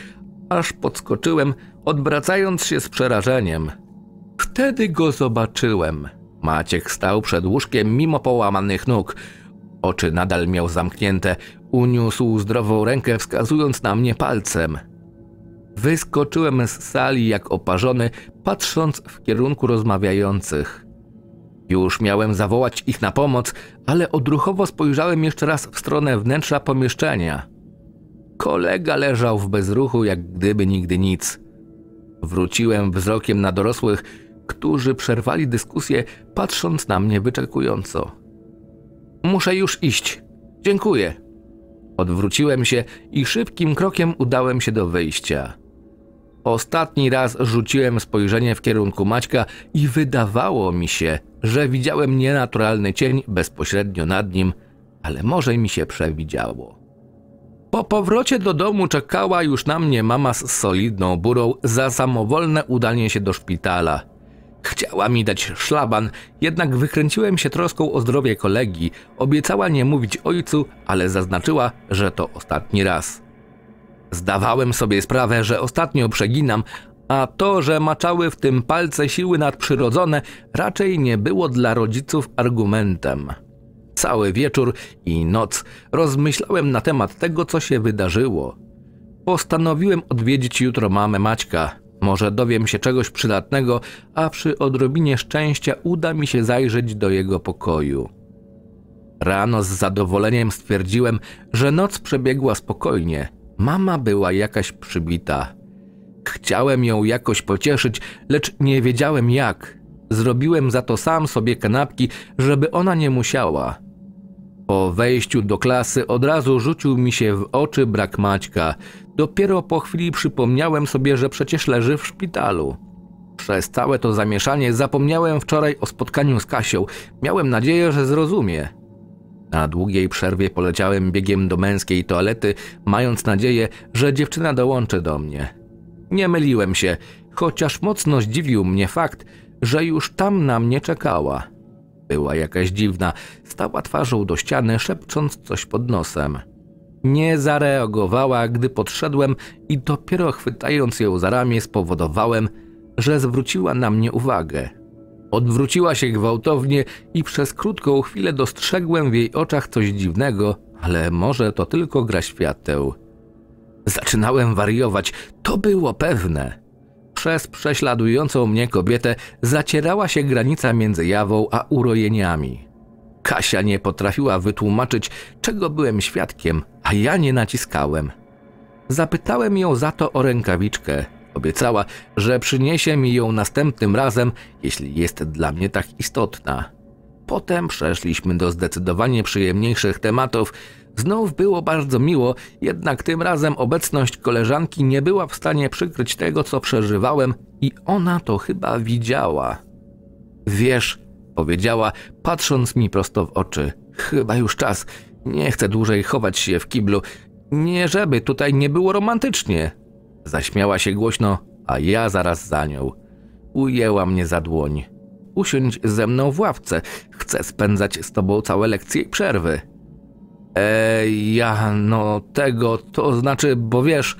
Speaker 1: aż podskoczyłem, odwracając się z przerażeniem. Wtedy go zobaczyłem. Maciek stał przed łóżkiem mimo połamanych nóg. Oczy nadal miał zamknięte. Uniósł zdrową rękę, wskazując na mnie palcem. Wyskoczyłem z sali jak oparzony, patrząc w kierunku rozmawiających. Już miałem zawołać ich na pomoc, ale odruchowo spojrzałem jeszcze raz w stronę wnętrza pomieszczenia. Kolega leżał w bezruchu, jak gdyby nigdy nic. Wróciłem wzrokiem na dorosłych, którzy przerwali dyskusję, patrząc na mnie wyczekująco. Muszę już iść. Dziękuję. Odwróciłem się i szybkim krokiem udałem się do wyjścia. Ostatni raz rzuciłem spojrzenie w kierunku Maćka i wydawało mi się, że widziałem nienaturalny cień bezpośrednio nad nim, ale może mi się przewidziało. Po powrocie do domu czekała już na mnie mama z solidną burą za samowolne udanie się do szpitala. Chciała mi dać szlaban, jednak wykręciłem się troską o zdrowie kolegi. Obiecała nie mówić ojcu, ale zaznaczyła, że to ostatni raz. Zdawałem sobie sprawę, że ostatnio przeginam, a to, że maczały w tym palce siły nadprzyrodzone, raczej nie było dla rodziców argumentem. Cały wieczór i noc rozmyślałem na temat tego, co się wydarzyło. Postanowiłem odwiedzić jutro mamę Maćka. Może dowiem się czegoś przydatnego, a przy odrobinie szczęścia uda mi się zajrzeć do jego pokoju. Rano z zadowoleniem stwierdziłem, że noc przebiegła spokojnie. Mama była jakaś przybita. Chciałem ją jakoś pocieszyć, lecz nie wiedziałem jak. Zrobiłem za to sam sobie kanapki, żeby ona nie musiała. Po wejściu do klasy od razu rzucił mi się w oczy brak Maćka. Dopiero po chwili przypomniałem sobie, że przecież leży w szpitalu. Przez całe to zamieszanie zapomniałem wczoraj o spotkaniu z Kasią. Miałem nadzieję, że zrozumie. Na długiej przerwie poleciałem biegiem do męskiej toalety, mając nadzieję, że dziewczyna dołączy do mnie. Nie myliłem się, chociaż mocno zdziwił mnie fakt, że już tam na mnie czekała. Była jakaś dziwna. Stała twarzą do ściany, szepcząc coś pod nosem. Nie zareagowała, gdy podszedłem i dopiero chwytając ją za ramię spowodowałem, że zwróciła na mnie uwagę. Odwróciła się gwałtownie i przez krótką chwilę dostrzegłem w jej oczach coś dziwnego, ale może to tylko gra świateł. Zaczynałem wariować, to było pewne. Przez prześladującą mnie kobietę zacierała się granica między jawą a urojeniami. Kasia nie potrafiła wytłumaczyć, czego byłem świadkiem, a ja nie naciskałem. Zapytałem ją za to o rękawiczkę. Obiecała, że przyniesie mi ją następnym razem, jeśli jest dla mnie tak istotna. Potem przeszliśmy do zdecydowanie przyjemniejszych tematów, Znów było bardzo miło, jednak tym razem obecność koleżanki nie była w stanie przykryć tego, co przeżywałem i ona to chyba widziała. Wiesz, powiedziała, patrząc mi prosto w oczy, chyba już czas. Nie chcę dłużej chować się w kiblu. Nie żeby tutaj nie było romantycznie. Zaśmiała się głośno, a ja zaraz za nią. Ujęła mnie za dłoń. Usiądź ze mną w ławce. Chcę spędzać z tobą całe lekcje i przerwy. E, ja, no tego, to znaczy, bo wiesz,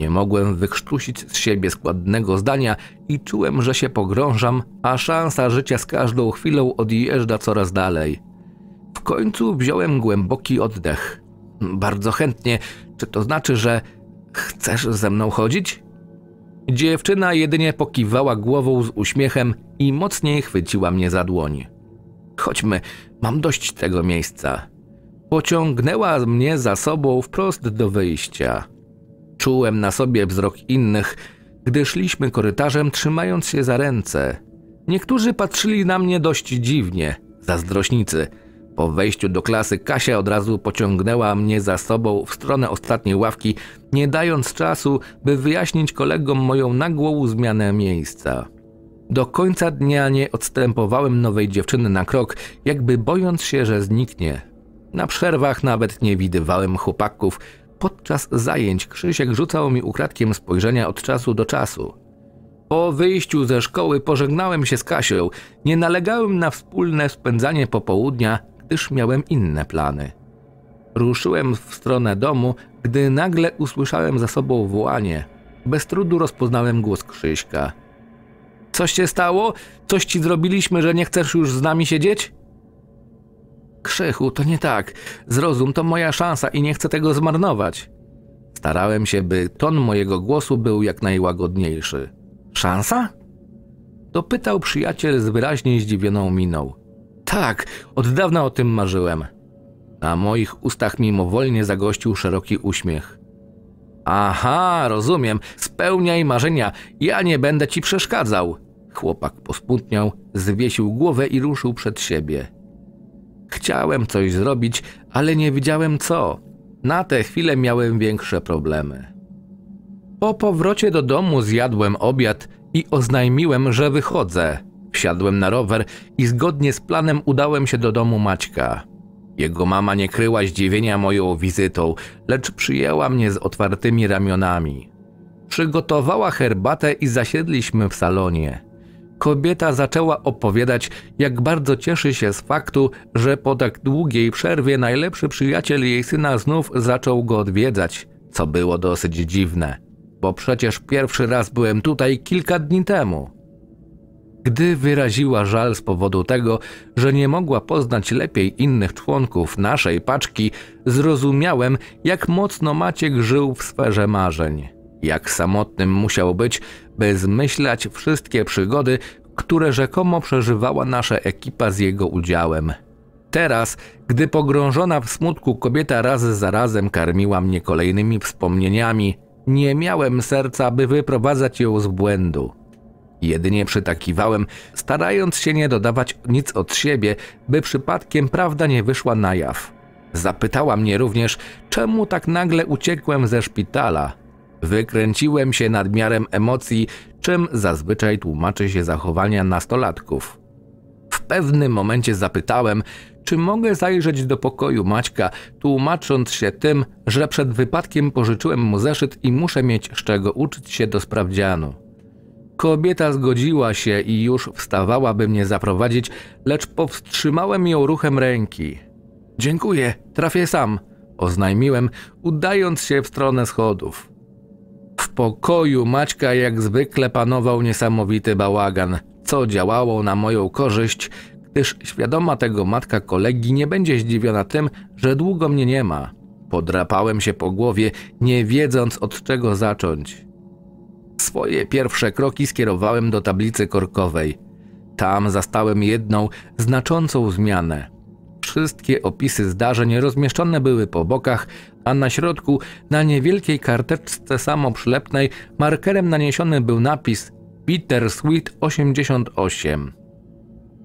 Speaker 1: nie mogłem wykrztusić z siebie składnego zdania i czułem, że się pogrążam, a szansa życia z każdą chwilą odjeżdża coraz dalej. W końcu wziąłem głęboki oddech. Bardzo chętnie. Czy to znaczy, że chcesz ze mną chodzić? Dziewczyna jedynie pokiwała głową z uśmiechem i mocniej chwyciła mnie za dłoń. Chodźmy, mam dość tego miejsca. Pociągnęła mnie za sobą wprost do wyjścia. Czułem na sobie wzrok innych, gdy szliśmy korytarzem, trzymając się za ręce. Niektórzy patrzyli na mnie dość dziwnie, zazdrośnicy. Po wejściu do klasy Kasia od razu pociągnęła mnie za sobą w stronę ostatniej ławki, nie dając czasu, by wyjaśnić kolegom moją nagłą zmianę miejsca. Do końca dnia nie odstępowałem nowej dziewczyny na krok, jakby bojąc się, że zniknie. Na przerwach nawet nie widywałem chłopaków. Podczas zajęć Krzysiek rzucał mi ukradkiem spojrzenia od czasu do czasu. Po wyjściu ze szkoły pożegnałem się z Kasią. Nie nalegałem na wspólne spędzanie popołudnia, gdyż miałem inne plany. Ruszyłem w stronę domu, gdy nagle usłyszałem za sobą wołanie. Bez trudu rozpoznałem głos Krzyśka. Coś się stało? Coś ci zrobiliśmy, że nie chcesz już z nami siedzieć? Krzychu, to nie tak. Zrozum, to moja szansa i nie chcę tego zmarnować. Starałem się, by ton mojego głosu był jak najłagodniejszy. Szansa? Dopytał przyjaciel z wyraźnie zdziwioną miną. Tak, od dawna o tym marzyłem. Na moich ustach mimowolnie zagościł szeroki uśmiech. Aha, rozumiem, spełniaj marzenia, ja nie będę ci przeszkadzał. Chłopak pospuntniał, zwiesił głowę i ruszył przed siebie. Chciałem coś zrobić, ale nie wiedziałem co. Na tę chwilę miałem większe problemy. Po powrocie do domu zjadłem obiad i oznajmiłem, że wychodzę. Wsiadłem na rower i zgodnie z planem udałem się do domu Maćka. Jego mama nie kryła zdziwienia moją wizytą, lecz przyjęła mnie z otwartymi ramionami. Przygotowała herbatę i zasiedliśmy w salonie kobieta zaczęła opowiadać, jak bardzo cieszy się z faktu, że po tak długiej przerwie najlepszy przyjaciel jej syna znów zaczął go odwiedzać, co było dosyć dziwne, bo przecież pierwszy raz byłem tutaj kilka dni temu. Gdy wyraziła żal z powodu tego, że nie mogła poznać lepiej innych członków naszej paczki, zrozumiałem, jak mocno Maciek żył w sferze marzeń. Jak samotnym musiał być, by zmyślać wszystkie przygody, które rzekomo przeżywała nasza ekipa z jego udziałem. Teraz, gdy pogrążona w smutku kobieta raz za razem karmiła mnie kolejnymi wspomnieniami, nie miałem serca, by wyprowadzać ją z błędu. Jedynie przytakiwałem, starając się nie dodawać nic od siebie, by przypadkiem prawda nie wyszła na jaw. Zapytała mnie również, czemu tak nagle uciekłem ze szpitala – Wykręciłem się nadmiarem emocji, czym zazwyczaj tłumaczy się zachowania nastolatków. W pewnym momencie zapytałem, czy mogę zajrzeć do pokoju Maćka, tłumacząc się tym, że przed wypadkiem pożyczyłem mu zeszyt i muszę mieć z czego uczyć się do sprawdzianu. Kobieta zgodziła się i już wstawała, by mnie zaprowadzić, lecz powstrzymałem ją ruchem ręki. Dziękuję, trafię sam, oznajmiłem, udając się w stronę schodów. W pokoju Maćka jak zwykle panował niesamowity bałagan, co działało na moją korzyść, gdyż świadoma tego matka kolegi nie będzie zdziwiona tym, że długo mnie nie ma. Podrapałem się po głowie, nie wiedząc od czego zacząć. Swoje pierwsze kroki skierowałem do tablicy korkowej. Tam zastałem jedną znaczącą zmianę. Wszystkie opisy zdarzeń rozmieszczone były po bokach, a na środku, na niewielkiej karteczce samoprzylepnej, markerem naniesiony był napis Peter Sweet 88.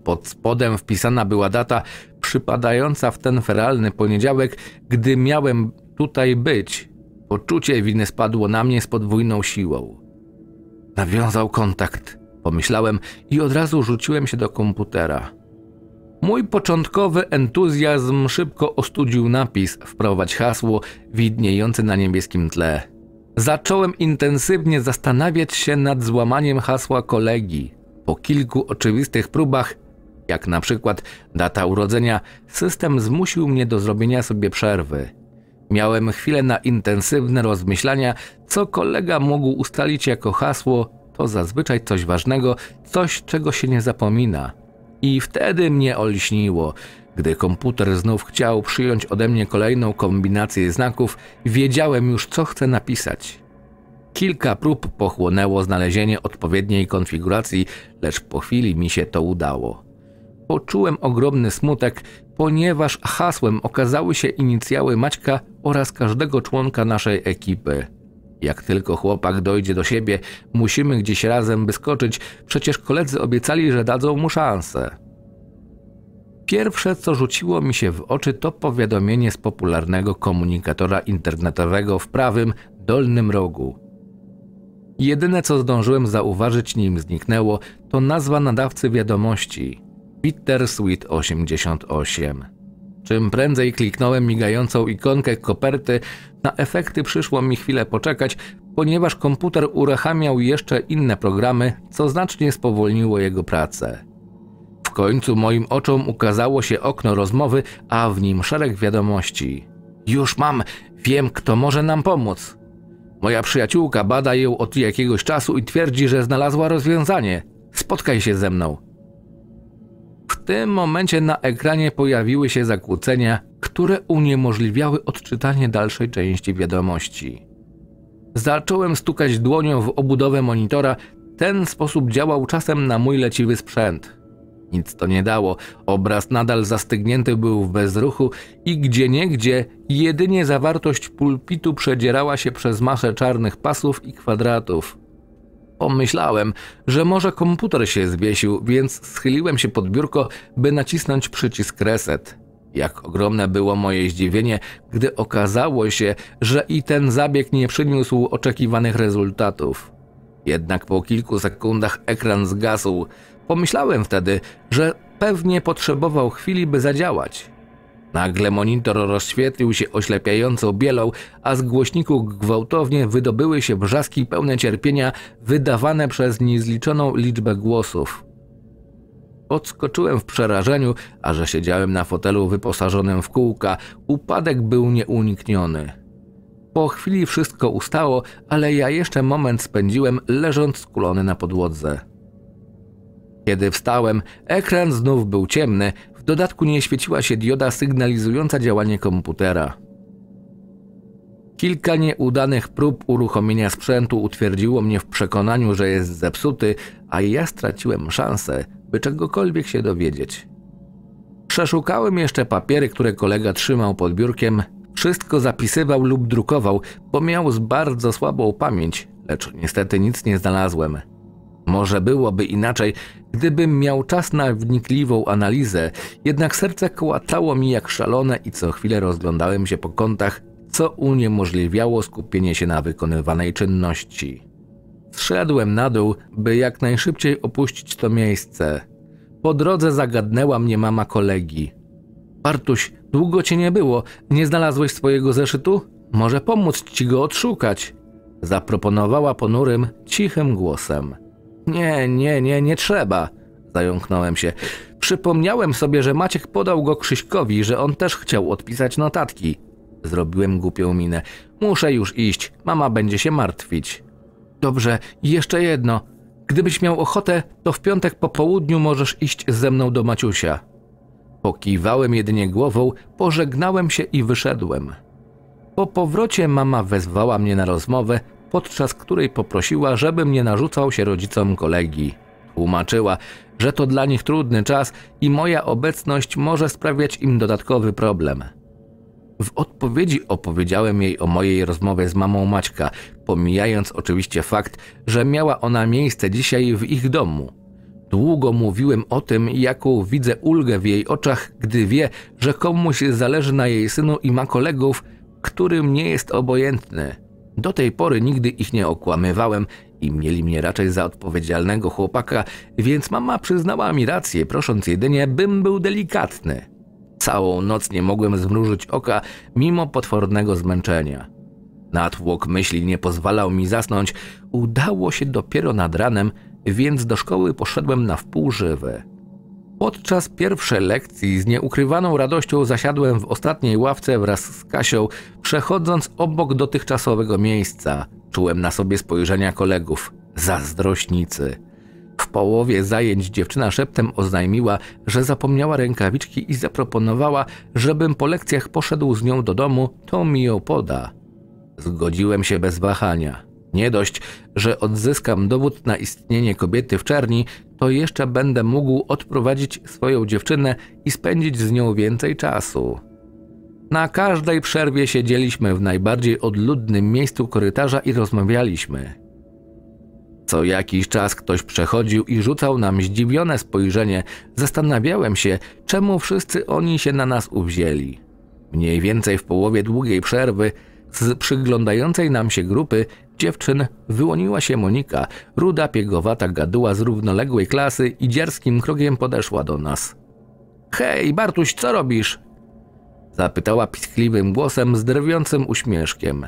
Speaker 1: Pod spodem wpisana była data przypadająca w ten feralny poniedziałek, gdy miałem tutaj być. Poczucie winy spadło na mnie z podwójną siłą. Nawiązał kontakt, pomyślałem i od razu rzuciłem się do komputera. Mój początkowy entuzjazm szybko ostudził napis Wprowadź hasło widniejące na niebieskim tle. Zacząłem intensywnie zastanawiać się nad złamaniem hasła kolegi. Po kilku oczywistych próbach, jak na przykład data urodzenia, system zmusił mnie do zrobienia sobie przerwy. Miałem chwilę na intensywne rozmyślania, co kolega mógł ustalić jako hasło, to zazwyczaj coś ważnego, coś czego się nie zapomina. I wtedy mnie olśniło. Gdy komputer znów chciał przyjąć ode mnie kolejną kombinację znaków, wiedziałem już, co chcę napisać. Kilka prób pochłonęło znalezienie odpowiedniej konfiguracji, lecz po chwili mi się to udało. Poczułem ogromny smutek, ponieważ hasłem okazały się inicjały Maćka oraz każdego członka naszej ekipy. Jak tylko chłopak dojdzie do siebie, musimy gdzieś razem wyskoczyć, przecież koledzy obiecali, że dadzą mu szansę. Pierwsze, co rzuciło mi się w oczy, to powiadomienie z popularnego komunikatora internetowego w prawym dolnym rogu. Jedyne, co zdążyłem zauważyć, nim zniknęło, to nazwa nadawcy wiadomości Bittersweet 88. Czym prędzej kliknąłem migającą ikonkę koperty, na efekty przyszło mi chwilę poczekać, ponieważ komputer uruchamiał jeszcze inne programy, co znacznie spowolniło jego pracę. W końcu moim oczom ukazało się okno rozmowy, a w nim szereg wiadomości. Już mam, wiem kto może nam pomóc. Moja przyjaciółka bada ją od jakiegoś czasu i twierdzi, że znalazła rozwiązanie. Spotkaj się ze mną. W tym momencie na ekranie pojawiły się zakłócenia, które uniemożliwiały odczytanie dalszej części wiadomości. Zacząłem stukać dłonią w obudowę monitora. Ten sposób działał czasem na mój leciwy sprzęt. Nic to nie dało. Obraz nadal zastygnięty był w bezruchu i gdzie niegdzie jedynie zawartość pulpitu przedzierała się przez masę czarnych pasów i kwadratów. Pomyślałem, że może komputer się zwiesił, więc schyliłem się pod biurko, by nacisnąć przycisk reset. Jak ogromne było moje zdziwienie, gdy okazało się, że i ten zabieg nie przyniósł oczekiwanych rezultatów. Jednak po kilku sekundach ekran zgasł. Pomyślałem wtedy, że pewnie potrzebował chwili, by zadziałać. Nagle monitor rozświetlił się oślepiającą bielą, a z głośników gwałtownie wydobyły się brzaski pełne cierpienia wydawane przez niezliczoną liczbę głosów. Odskoczyłem w przerażeniu, a że siedziałem na fotelu wyposażonym w kółka, upadek był nieunikniony. Po chwili wszystko ustało, ale ja jeszcze moment spędziłem leżąc skulony na podłodze. Kiedy wstałem, ekran znów był ciemny, dodatku nie świeciła się dioda sygnalizująca działanie komputera. Kilka nieudanych prób uruchomienia sprzętu utwierdziło mnie w przekonaniu, że jest zepsuty, a ja straciłem szansę, by czegokolwiek się dowiedzieć. Przeszukałem jeszcze papiery, które kolega trzymał pod biurkiem, wszystko zapisywał lub drukował, bo miał z bardzo słabą pamięć, lecz niestety nic nie znalazłem. Może byłoby inaczej, Gdybym miał czas na wnikliwą analizę, jednak serce kołatało mi jak szalone i co chwilę rozglądałem się po kątach, co uniemożliwiało skupienie się na wykonywanej czynności. Zszedłem na dół, by jak najszybciej opuścić to miejsce. Po drodze zagadnęła mnie mama kolegi. Bartuś, długo cię nie było. Nie znalazłeś swojego zeszytu? Może pomóc ci go odszukać? Zaproponowała ponurym, cichym głosem. Nie, nie, nie, nie trzeba, zająknąłem się. Przypomniałem sobie, że Maciek podał go Krzyśkowi, że on też chciał odpisać notatki. Zrobiłem głupią minę. Muszę już iść, mama będzie się martwić. Dobrze, jeszcze jedno. Gdybyś miał ochotę, to w piątek po południu możesz iść ze mną do Maciusia. Pokiwałem jedynie głową, pożegnałem się i wyszedłem. Po powrocie mama wezwała mnie na rozmowę, podczas której poprosiła, żebym nie narzucał się rodzicom kolegi. Tłumaczyła, że to dla nich trudny czas i moja obecność może sprawiać im dodatkowy problem. W odpowiedzi opowiedziałem jej o mojej rozmowie z mamą Maćka, pomijając oczywiście fakt, że miała ona miejsce dzisiaj w ich domu. Długo mówiłem o tym, jaką widzę ulgę w jej oczach, gdy wie, że komuś zależy na jej synu i ma kolegów, którym nie jest obojętny. Do tej pory nigdy ich nie okłamywałem i mieli mnie raczej za odpowiedzialnego chłopaka, więc mama przyznała mi rację, prosząc jedynie, bym był delikatny. Całą noc nie mogłem zmrużyć oka, mimo potwornego zmęczenia. Natłok myśli nie pozwalał mi zasnąć, udało się dopiero nad ranem, więc do szkoły poszedłem na wpół żywy. Podczas pierwszej lekcji z nieukrywaną radością zasiadłem w ostatniej ławce wraz z Kasią, przechodząc obok dotychczasowego miejsca. Czułem na sobie spojrzenia kolegów, zazdrośnicy. W połowie zajęć dziewczyna szeptem oznajmiła, że zapomniała rękawiczki i zaproponowała, żebym po lekcjach poszedł z nią do domu, to mi ją poda. Zgodziłem się bez wahania. Nie dość, że odzyskam dowód na istnienie kobiety w czerni, to jeszcze będę mógł odprowadzić swoją dziewczynę i spędzić z nią więcej czasu. Na każdej przerwie siedzieliśmy w najbardziej odludnym miejscu korytarza i rozmawialiśmy. Co jakiś czas ktoś przechodził i rzucał nam zdziwione spojrzenie. Zastanawiałem się, czemu wszyscy oni się na nas uwzięli. Mniej więcej w połowie długiej przerwy z przyglądającej nam się grupy dziewczyn wyłoniła się Monika, ruda, piegowata gaduła z równoległej klasy i dziarskim krokiem podeszła do nas. Hej, Bartuś, co robisz? Zapytała piskliwym głosem z drwiącym uśmieszkiem.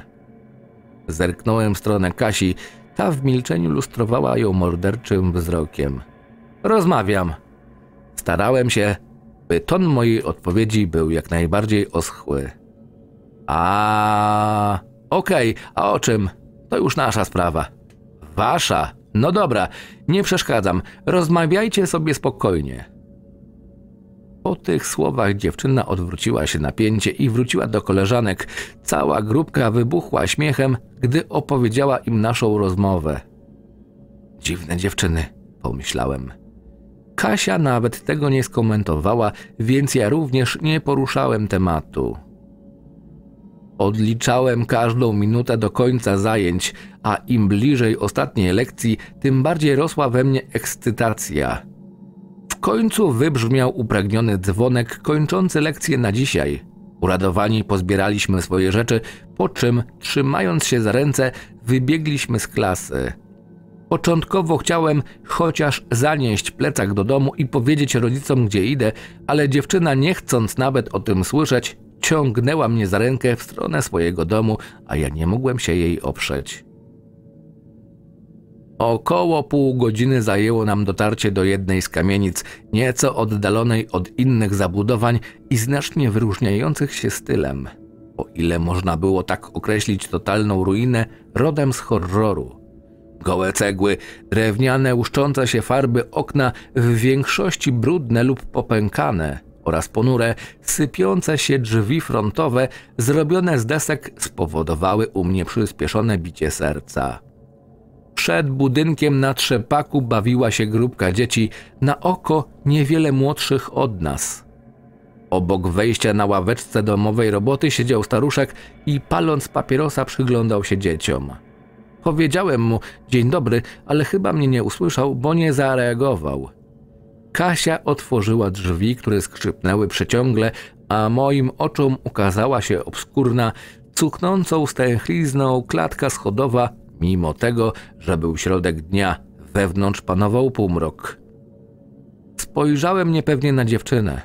Speaker 1: Zerknąłem w stronę Kasi, ta w milczeniu lustrowała ją morderczym wzrokiem. Rozmawiam. Starałem się, by ton mojej odpowiedzi był jak najbardziej oschły. A, okej, okay, a o czym? To już nasza sprawa. Wasza? No dobra, nie przeszkadzam. Rozmawiajcie sobie spokojnie. Po tych słowach dziewczyna odwróciła się napięcie i wróciła do koleżanek. Cała grupka wybuchła śmiechem, gdy opowiedziała im naszą rozmowę. Dziwne dziewczyny, pomyślałem. Kasia nawet tego nie skomentowała, więc ja również nie poruszałem tematu. Odliczałem każdą minutę do końca zajęć, a im bliżej ostatniej lekcji, tym bardziej rosła we mnie ekscytacja. W końcu wybrzmiał upragniony dzwonek kończący lekcję na dzisiaj. Uradowani pozbieraliśmy swoje rzeczy, po czym, trzymając się za ręce, wybiegliśmy z klasy. Początkowo chciałem chociaż zanieść plecak do domu i powiedzieć rodzicom, gdzie idę, ale dziewczyna, nie chcąc nawet o tym słyszeć, ciągnęła mnie za rękę w stronę swojego domu, a ja nie mogłem się jej oprzeć. Około pół godziny zajęło nam dotarcie do jednej z kamienic, nieco oddalonej od innych zabudowań i znacznie wyróżniających się stylem. O ile można było tak określić totalną ruinę, rodem z horroru. Gołe cegły, drewniane, łuszczące się farby okna, w większości brudne lub popękane – oraz ponure, sypiące się drzwi frontowe zrobione z desek spowodowały u mnie przyspieszone bicie serca. Przed budynkiem na trzepaku bawiła się grupka dzieci, na oko niewiele młodszych od nas. Obok wejścia na ławeczce domowej roboty siedział staruszek i paląc papierosa przyglądał się dzieciom. Powiedziałem mu dzień dobry, ale chyba mnie nie usłyszał, bo nie zareagował. Kasia otworzyła drzwi, które skrzypnęły przeciągle, a moim oczom ukazała się obskurna, cuchnącą stęchlizną klatka schodowa, mimo tego, że był środek dnia. Wewnątrz panował półmrok. Spojrzałem niepewnie na dziewczynę.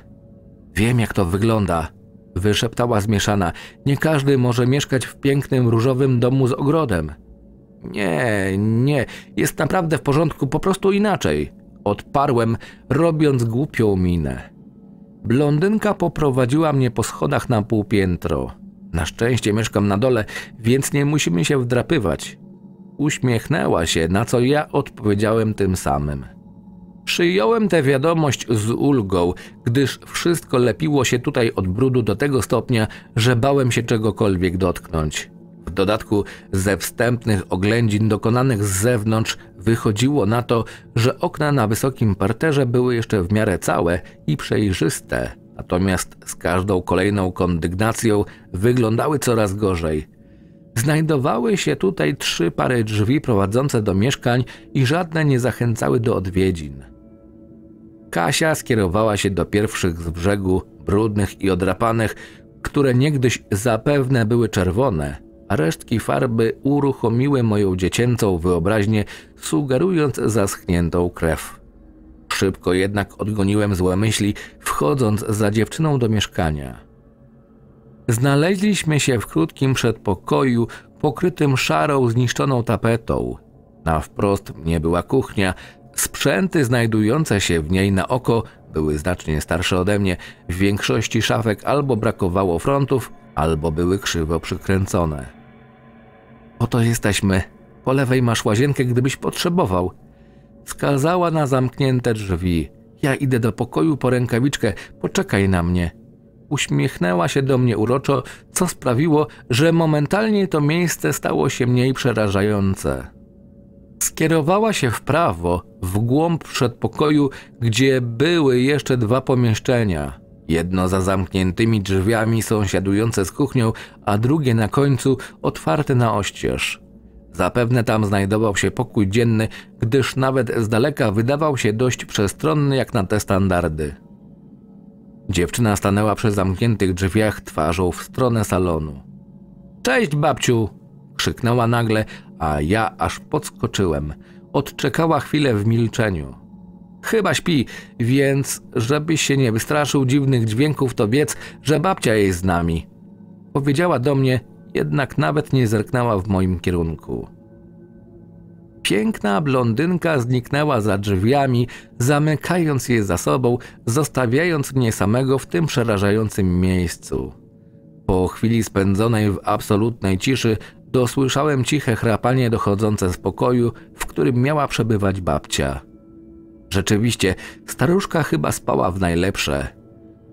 Speaker 1: Wiem, jak to wygląda, wyszeptała zmieszana. Nie każdy może mieszkać w pięknym różowym domu z ogrodem. Nie, nie, jest naprawdę w porządku, po prostu inaczej. Odparłem, robiąc głupią minę. Blondynka poprowadziła mnie po schodach na półpiętro. Na szczęście mieszkam na dole, więc nie musimy się wdrapywać. Uśmiechnęła się, na co ja odpowiedziałem tym samym. Przyjąłem tę wiadomość z ulgą, gdyż wszystko lepiło się tutaj od brudu do tego stopnia, że bałem się czegokolwiek dotknąć. W dodatku ze wstępnych oględzin dokonanych z zewnątrz wychodziło na to, że okna na wysokim parterze były jeszcze w miarę całe i przejrzyste, natomiast z każdą kolejną kondygnacją wyglądały coraz gorzej. Znajdowały się tutaj trzy pary drzwi prowadzące do mieszkań i żadne nie zachęcały do odwiedzin. Kasia skierowała się do pierwszych z brzegu, brudnych i odrapanych, które niegdyś zapewne były czerwone, Resztki farby uruchomiły moją dziecięcą wyobraźnię, sugerując zaschniętą krew. Szybko jednak odgoniłem złe myśli, wchodząc za dziewczyną do mieszkania. Znaleźliśmy się w krótkim przedpokoju, pokrytym szarą, zniszczoną tapetą. Na wprost nie była kuchnia, sprzęty znajdujące się w niej na oko były znacznie starsze ode mnie, w większości szafek albo brakowało frontów, albo były krzywo przykręcone. Oto jesteśmy. Po lewej masz łazienkę, gdybyś potrzebował. Wskazała na zamknięte drzwi. Ja idę do pokoju po rękawiczkę, poczekaj na mnie. Uśmiechnęła się do mnie uroczo, co sprawiło, że momentalnie to miejsce stało się mniej przerażające. Skierowała się w prawo, w głąb przedpokoju, gdzie były jeszcze dwa pomieszczenia. Jedno za zamkniętymi drzwiami sąsiadujące z kuchnią, a drugie na końcu otwarte na oścież. Zapewne tam znajdował się pokój dzienny, gdyż nawet z daleka wydawał się dość przestronny jak na te standardy. Dziewczyna stanęła przy zamkniętych drzwiach twarzą w stronę salonu. Cześć, babciu! krzyknęła nagle, a ja aż podskoczyłem. Odczekała chwilę w milczeniu. Chyba śpi, więc żebyś się nie wystraszył dziwnych dźwięków, to wiedz, że babcia jest z nami. Powiedziała do mnie, jednak nawet nie zerknęła w moim kierunku. Piękna blondynka zniknęła za drzwiami, zamykając je za sobą, zostawiając mnie samego w tym przerażającym miejscu. Po chwili spędzonej w absolutnej ciszy dosłyszałem ciche chrapanie dochodzące z pokoju, w którym miała przebywać babcia. Rzeczywiście, staruszka chyba spała w najlepsze.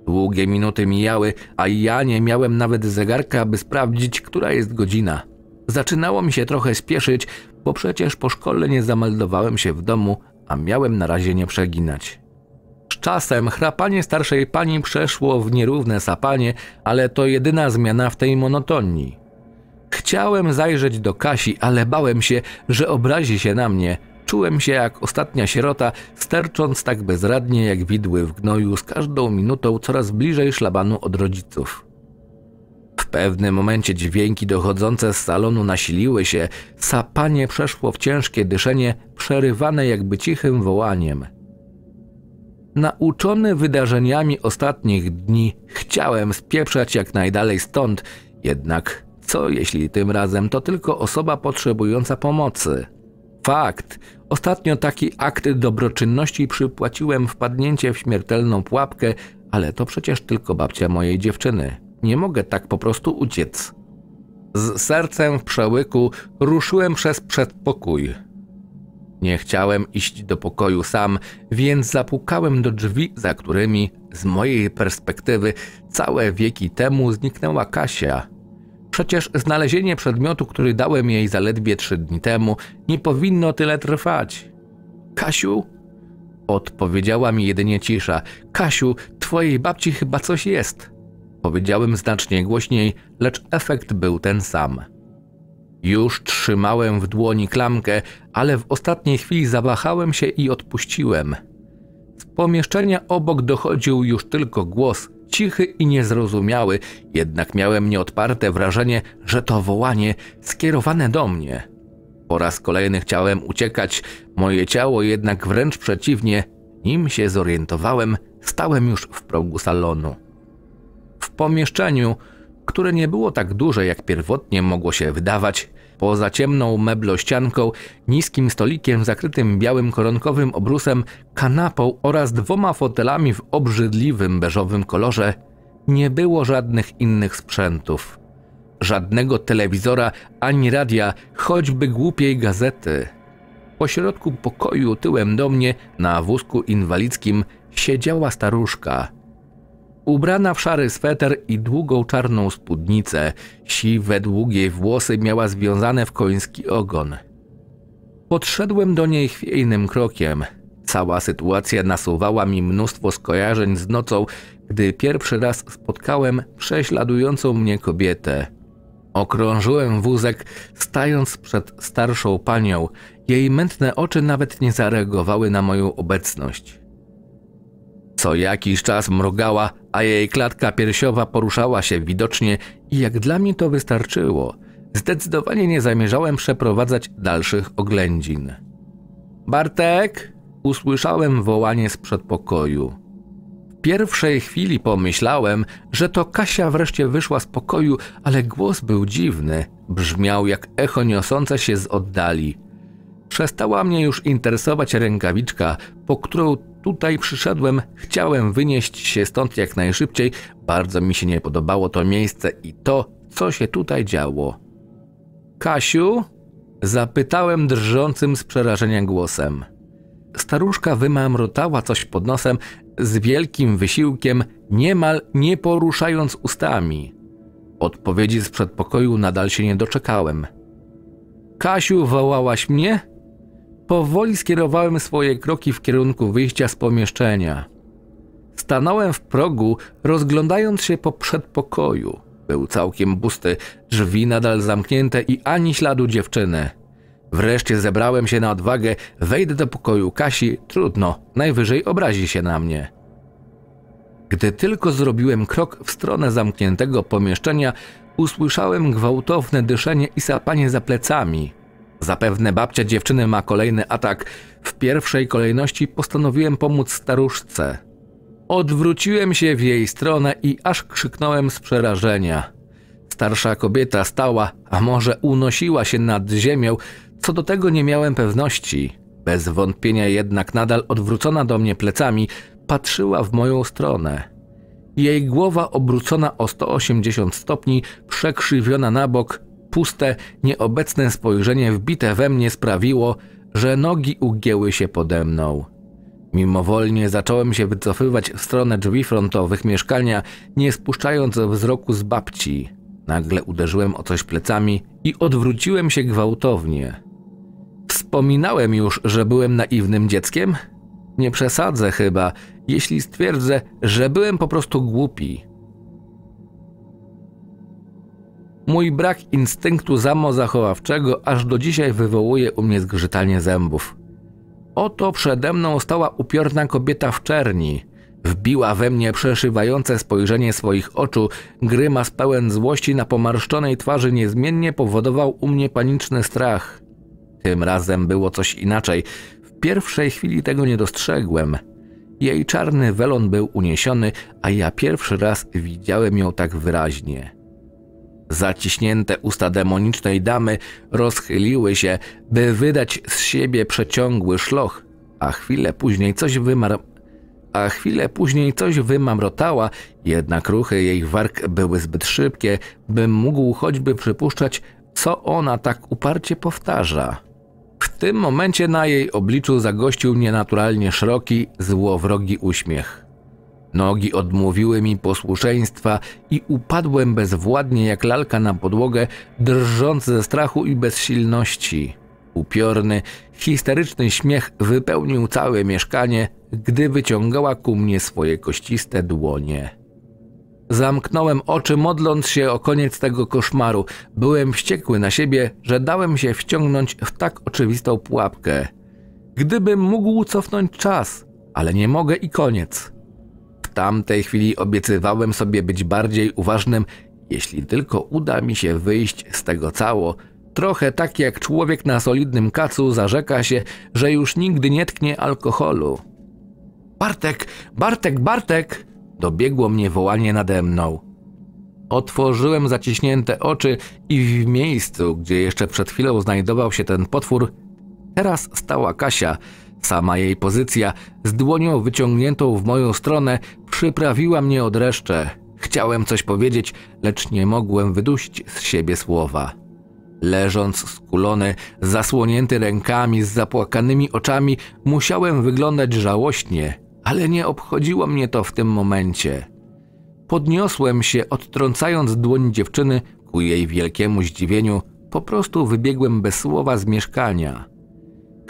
Speaker 1: Długie minuty mijały, a ja nie miałem nawet zegarka, aby sprawdzić, która jest godzina. Zaczynało mi się trochę spieszyć, bo przecież po szkole nie zameldowałem się w domu, a miałem na razie nie przeginać. Z czasem chrapanie starszej pani przeszło w nierówne sapanie, ale to jedyna zmiana w tej monotonii. Chciałem zajrzeć do Kasi, ale bałem się, że obrazi się na mnie – Czułem się jak ostatnia sierota, stercząc tak bezradnie jak widły w gnoju, z każdą minutą coraz bliżej szlabanu od rodziców. W pewnym momencie dźwięki dochodzące z salonu nasiliły się, sapanie przeszło w ciężkie dyszenie, przerywane jakby cichym wołaniem. Nauczony wydarzeniami ostatnich dni, chciałem spieprzać jak najdalej stąd, jednak co jeśli tym razem to tylko osoba potrzebująca pomocy? Fakt. Ostatnio taki akt dobroczynności przypłaciłem wpadnięcie w śmiertelną pułapkę, ale to przecież tylko babcia mojej dziewczyny. Nie mogę tak po prostu uciec. Z sercem w przełyku ruszyłem przez przedpokój. Nie chciałem iść do pokoju sam, więc zapukałem do drzwi, za którymi, z mojej perspektywy, całe wieki temu zniknęła Kasia – Przecież znalezienie przedmiotu, który dałem jej zaledwie trzy dni temu, nie powinno tyle trwać. Kasiu? Odpowiedziała mi jedynie cisza. Kasiu, twojej babci chyba coś jest. Powiedziałem znacznie głośniej, lecz efekt był ten sam. Już trzymałem w dłoni klamkę, ale w ostatniej chwili zawahałem się i odpuściłem. Z pomieszczenia obok dochodził już tylko głos cichy i niezrozumiały, jednak miałem nieodparte wrażenie, że to wołanie skierowane do mnie. Po raz kolejny chciałem uciekać, moje ciało jednak wręcz przeciwnie, nim się zorientowałem, stałem już w progu salonu. W pomieszczeniu, które nie było tak duże jak pierwotnie mogło się wydawać, Poza ciemną meblościanką, niskim stolikiem zakrytym białym koronkowym obrusem, kanapą oraz dwoma fotelami w obrzydliwym beżowym kolorze nie było żadnych innych sprzętów. Żadnego telewizora ani radia, choćby głupiej gazety. Po środku pokoju tyłem do mnie na wózku inwalidzkim siedziała staruszka – Ubrana w szary sweter i długą czarną spódnicę, siwe długie włosy miała związane w koński ogon. Podszedłem do niej chwiejnym krokiem. Cała sytuacja nasuwała mi mnóstwo skojarzeń z nocą, gdy pierwszy raz spotkałem prześladującą mnie kobietę. Okrążyłem wózek, stając przed starszą panią. Jej mętne oczy nawet nie zareagowały na moją obecność. Co jakiś czas mrugała, a jej klatka piersiowa poruszała się widocznie i jak dla mnie to wystarczyło. Zdecydowanie nie zamierzałem przeprowadzać dalszych oględzin. Bartek! Usłyszałem wołanie z przedpokoju. W pierwszej chwili pomyślałem, że to Kasia wreszcie wyszła z pokoju, ale głos był dziwny. Brzmiał jak echo niosące się z oddali. Przestała mnie już interesować rękawiczka, po którą Tutaj przyszedłem, chciałem wynieść się stąd jak najszybciej, bardzo mi się nie podobało to miejsce i to, co się tutaj działo. Kasiu? Zapytałem drżącym z przerażenia głosem. Staruszka wymamrotała coś pod nosem z wielkim wysiłkiem, niemal nie poruszając ustami. Odpowiedzi z przedpokoju nadal się nie doczekałem. Kasiu, wołałaś mnie? Powoli skierowałem swoje kroki w kierunku wyjścia z pomieszczenia. Stanąłem w progu, rozglądając się po przedpokoju. Był całkiem pusty, drzwi nadal zamknięte i ani śladu dziewczyny. Wreszcie zebrałem się na odwagę, wejdę do pokoju Kasi, trudno, najwyżej obrazi się na mnie. Gdy tylko zrobiłem krok w stronę zamkniętego pomieszczenia, usłyszałem gwałtowne dyszenie i sapanie za plecami. Zapewne babcia dziewczyny ma kolejny atak. W pierwszej kolejności postanowiłem pomóc staruszce. Odwróciłem się w jej stronę i aż krzyknąłem z przerażenia. Starsza kobieta stała, a może unosiła się nad ziemią, co do tego nie miałem pewności. Bez wątpienia jednak nadal odwrócona do mnie plecami, patrzyła w moją stronę. Jej głowa obrócona o 180 stopni, przekrzywiona na bok, puste, nieobecne spojrzenie wbite we mnie sprawiło, że nogi ugięły się pode mną. Mimowolnie zacząłem się wycofywać w stronę drzwi frontowych mieszkania, nie spuszczając wzroku z babci. Nagle uderzyłem o coś plecami i odwróciłem się gwałtownie. Wspominałem już, że byłem naiwnym dzieckiem? Nie przesadzę chyba, jeśli stwierdzę, że byłem po prostu głupi. Mój brak instynktu samozachowawczego aż do dzisiaj wywołuje u mnie zgrzytanie zębów. Oto przede mną stała upiorna kobieta w czerni. Wbiła we mnie przeszywające spojrzenie swoich oczu, grymas pełen złości na pomarszczonej twarzy niezmiennie powodował u mnie paniczny strach. Tym razem było coś inaczej. W pierwszej chwili tego nie dostrzegłem. Jej czarny welon był uniesiony, a ja pierwszy raz widziałem ją tak wyraźnie. Zaciśnięte usta demonicznej damy rozchyliły się, by wydać z siebie przeciągły szloch, a chwilę później coś wymar... A chwilę później coś wymamrotała, jednak ruchy jej warg były zbyt szybkie, bym mógł choćby przypuszczać, co ona tak uparcie powtarza. W tym momencie na jej obliczu zagościł nienaturalnie szeroki, złowrogi uśmiech. Nogi odmówiły mi posłuszeństwa i upadłem bezwładnie jak lalka na podłogę, drżąc ze strachu i bezsilności. Upiorny, histeryczny śmiech wypełnił całe mieszkanie, gdy wyciągała ku mnie swoje kościste dłonie. Zamknąłem oczy, modląc się o koniec tego koszmaru. Byłem wściekły na siebie, że dałem się wciągnąć w tak oczywistą pułapkę. Gdybym mógł cofnąć czas, ale nie mogę i koniec tamtej chwili obiecywałem sobie być bardziej uważnym, jeśli tylko uda mi się wyjść z tego cało. Trochę tak jak człowiek na solidnym kacu zarzeka się, że już nigdy nie tknie alkoholu. Bartek, Bartek, Bartek! Dobiegło mnie wołanie nade mną. Otworzyłem zaciśnięte oczy i w miejscu, gdzie jeszcze przed chwilą znajdował się ten potwór, teraz stała Kasia – Sama jej pozycja, z dłonią wyciągniętą w moją stronę, przyprawiła mnie od reszcze. Chciałem coś powiedzieć, lecz nie mogłem wydusić z siebie słowa. Leżąc skulony, zasłonięty rękami, z zapłakanymi oczami, musiałem wyglądać żałośnie, ale nie obchodziło mnie to w tym momencie. Podniosłem się, odtrącając dłoń dziewczyny, ku jej wielkiemu zdziwieniu, po prostu wybiegłem bez słowa z mieszkania.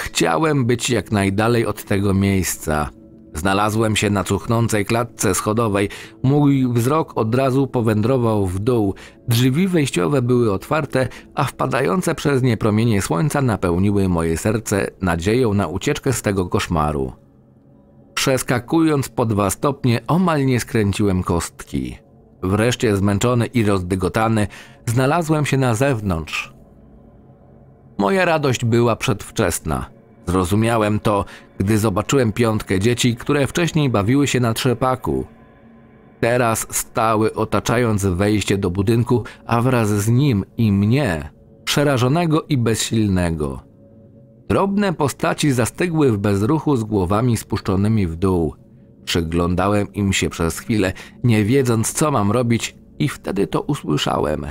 Speaker 1: Chciałem być jak najdalej od tego miejsca. Znalazłem się na cuchnącej klatce schodowej. Mój wzrok od razu powędrował w dół. Drzwi wejściowe były otwarte, a wpadające przez nie promienie słońca napełniły moje serce nadzieją na ucieczkę z tego koszmaru. Przeskakując po dwa stopnie, omal nie skręciłem kostki. Wreszcie zmęczony i rozdygotany, znalazłem się na zewnątrz. Moja radość była przedwczesna. Zrozumiałem to, gdy zobaczyłem piątkę dzieci, które wcześniej bawiły się na trzepaku. Teraz stały otaczając wejście do budynku, a wraz z nim i mnie, przerażonego i bezsilnego. Drobne postaci zastygły w bezruchu z głowami spuszczonymi w dół. Przyglądałem im się przez chwilę, nie wiedząc co mam robić, i wtedy to usłyszałem.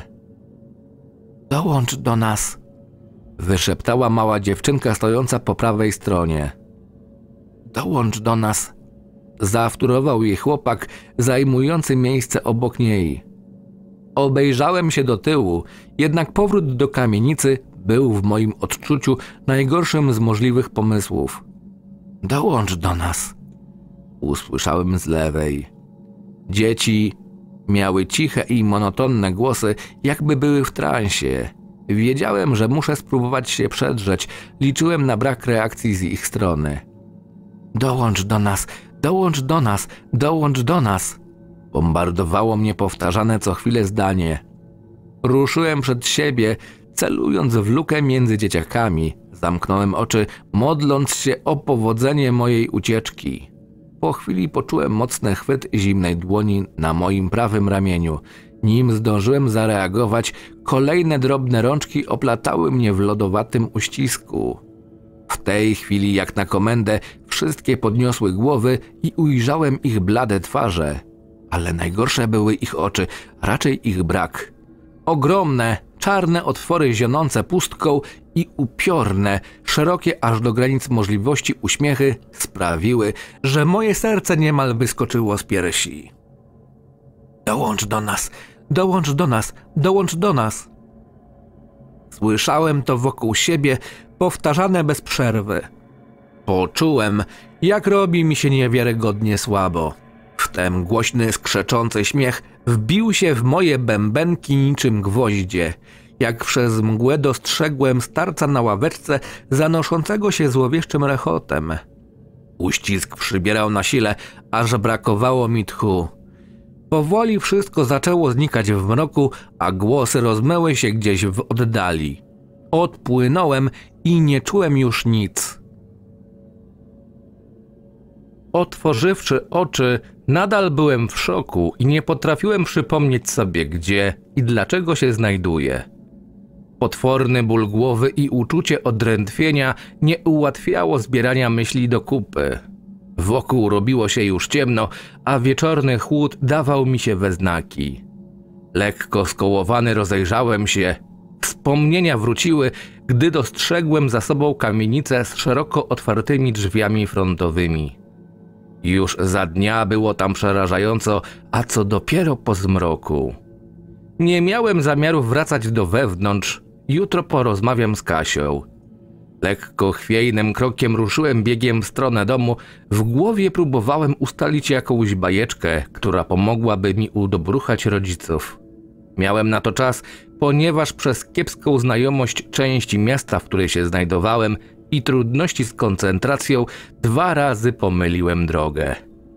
Speaker 1: Dołącz do nas! Wyszeptała mała dziewczynka stojąca po prawej stronie. Dołącz do nas. Zawtórował jej chłopak zajmujący miejsce obok niej. Obejrzałem się do tyłu, jednak powrót do kamienicy był w moim odczuciu najgorszym z możliwych pomysłów. Dołącz do nas, usłyszałem z lewej. Dzieci miały ciche i monotonne głosy, jakby były w transie. Wiedziałem, że muszę spróbować się przedrzeć. Liczyłem na brak reakcji z ich strony. Dołącz do nas, dołącz do nas, dołącz do nas! Bombardowało mnie powtarzane co chwilę zdanie. Ruszyłem przed siebie, celując w lukę między dzieciakami. Zamknąłem oczy, modląc się o powodzenie mojej ucieczki. Po chwili poczułem mocny chwyt zimnej dłoni na moim prawym ramieniu. Nim zdążyłem zareagować, kolejne drobne rączki oplatały mnie w lodowatym uścisku. W tej chwili, jak na komendę, wszystkie podniosły głowy i ujrzałem ich blade twarze. Ale najgorsze były ich oczy, raczej ich brak. Ogromne, czarne otwory zionące pustką i upiorne, szerokie aż do granic możliwości uśmiechy sprawiły, że moje serce niemal wyskoczyło z piersi. Dołącz do nas, Dołącz do nas, dołącz do nas. Słyszałem to wokół siebie, powtarzane bez przerwy. Poczułem, jak robi mi się niewiarygodnie słabo. Wtem głośny, skrzeczący śmiech wbił się w moje bębenki niczym gwoździe. Jak przez mgłę dostrzegłem starca na ławeczce zanoszącego się złowieszczym rechotem. Uścisk przybierał na sile, aż brakowało mi tchu. Powoli wszystko zaczęło znikać w mroku, a głosy rozmyły się gdzieś w oddali. Odpłynąłem i nie czułem już nic. Otworzywszy oczy, nadal byłem w szoku i nie potrafiłem przypomnieć sobie gdzie i dlaczego się znajduję. Potworny ból głowy i uczucie odrętwienia nie ułatwiało zbierania myśli do kupy. Wokół robiło się już ciemno, a wieczorny chłód dawał mi się we znaki. Lekko skołowany rozejrzałem się. Wspomnienia wróciły, gdy dostrzegłem za sobą kamienicę z szeroko otwartymi drzwiami frontowymi. Już za dnia było tam przerażająco, a co dopiero po zmroku. Nie miałem zamiaru wracać do wewnątrz. Jutro porozmawiam z Kasią. Lekko chwiejnym krokiem ruszyłem biegiem w stronę domu. W głowie próbowałem ustalić jakąś bajeczkę, która pomogłaby mi udobruchać rodziców. Miałem na to czas, ponieważ przez kiepską znajomość części miasta, w której się znajdowałem, i trudności z koncentracją, dwa razy pomyliłem drogę.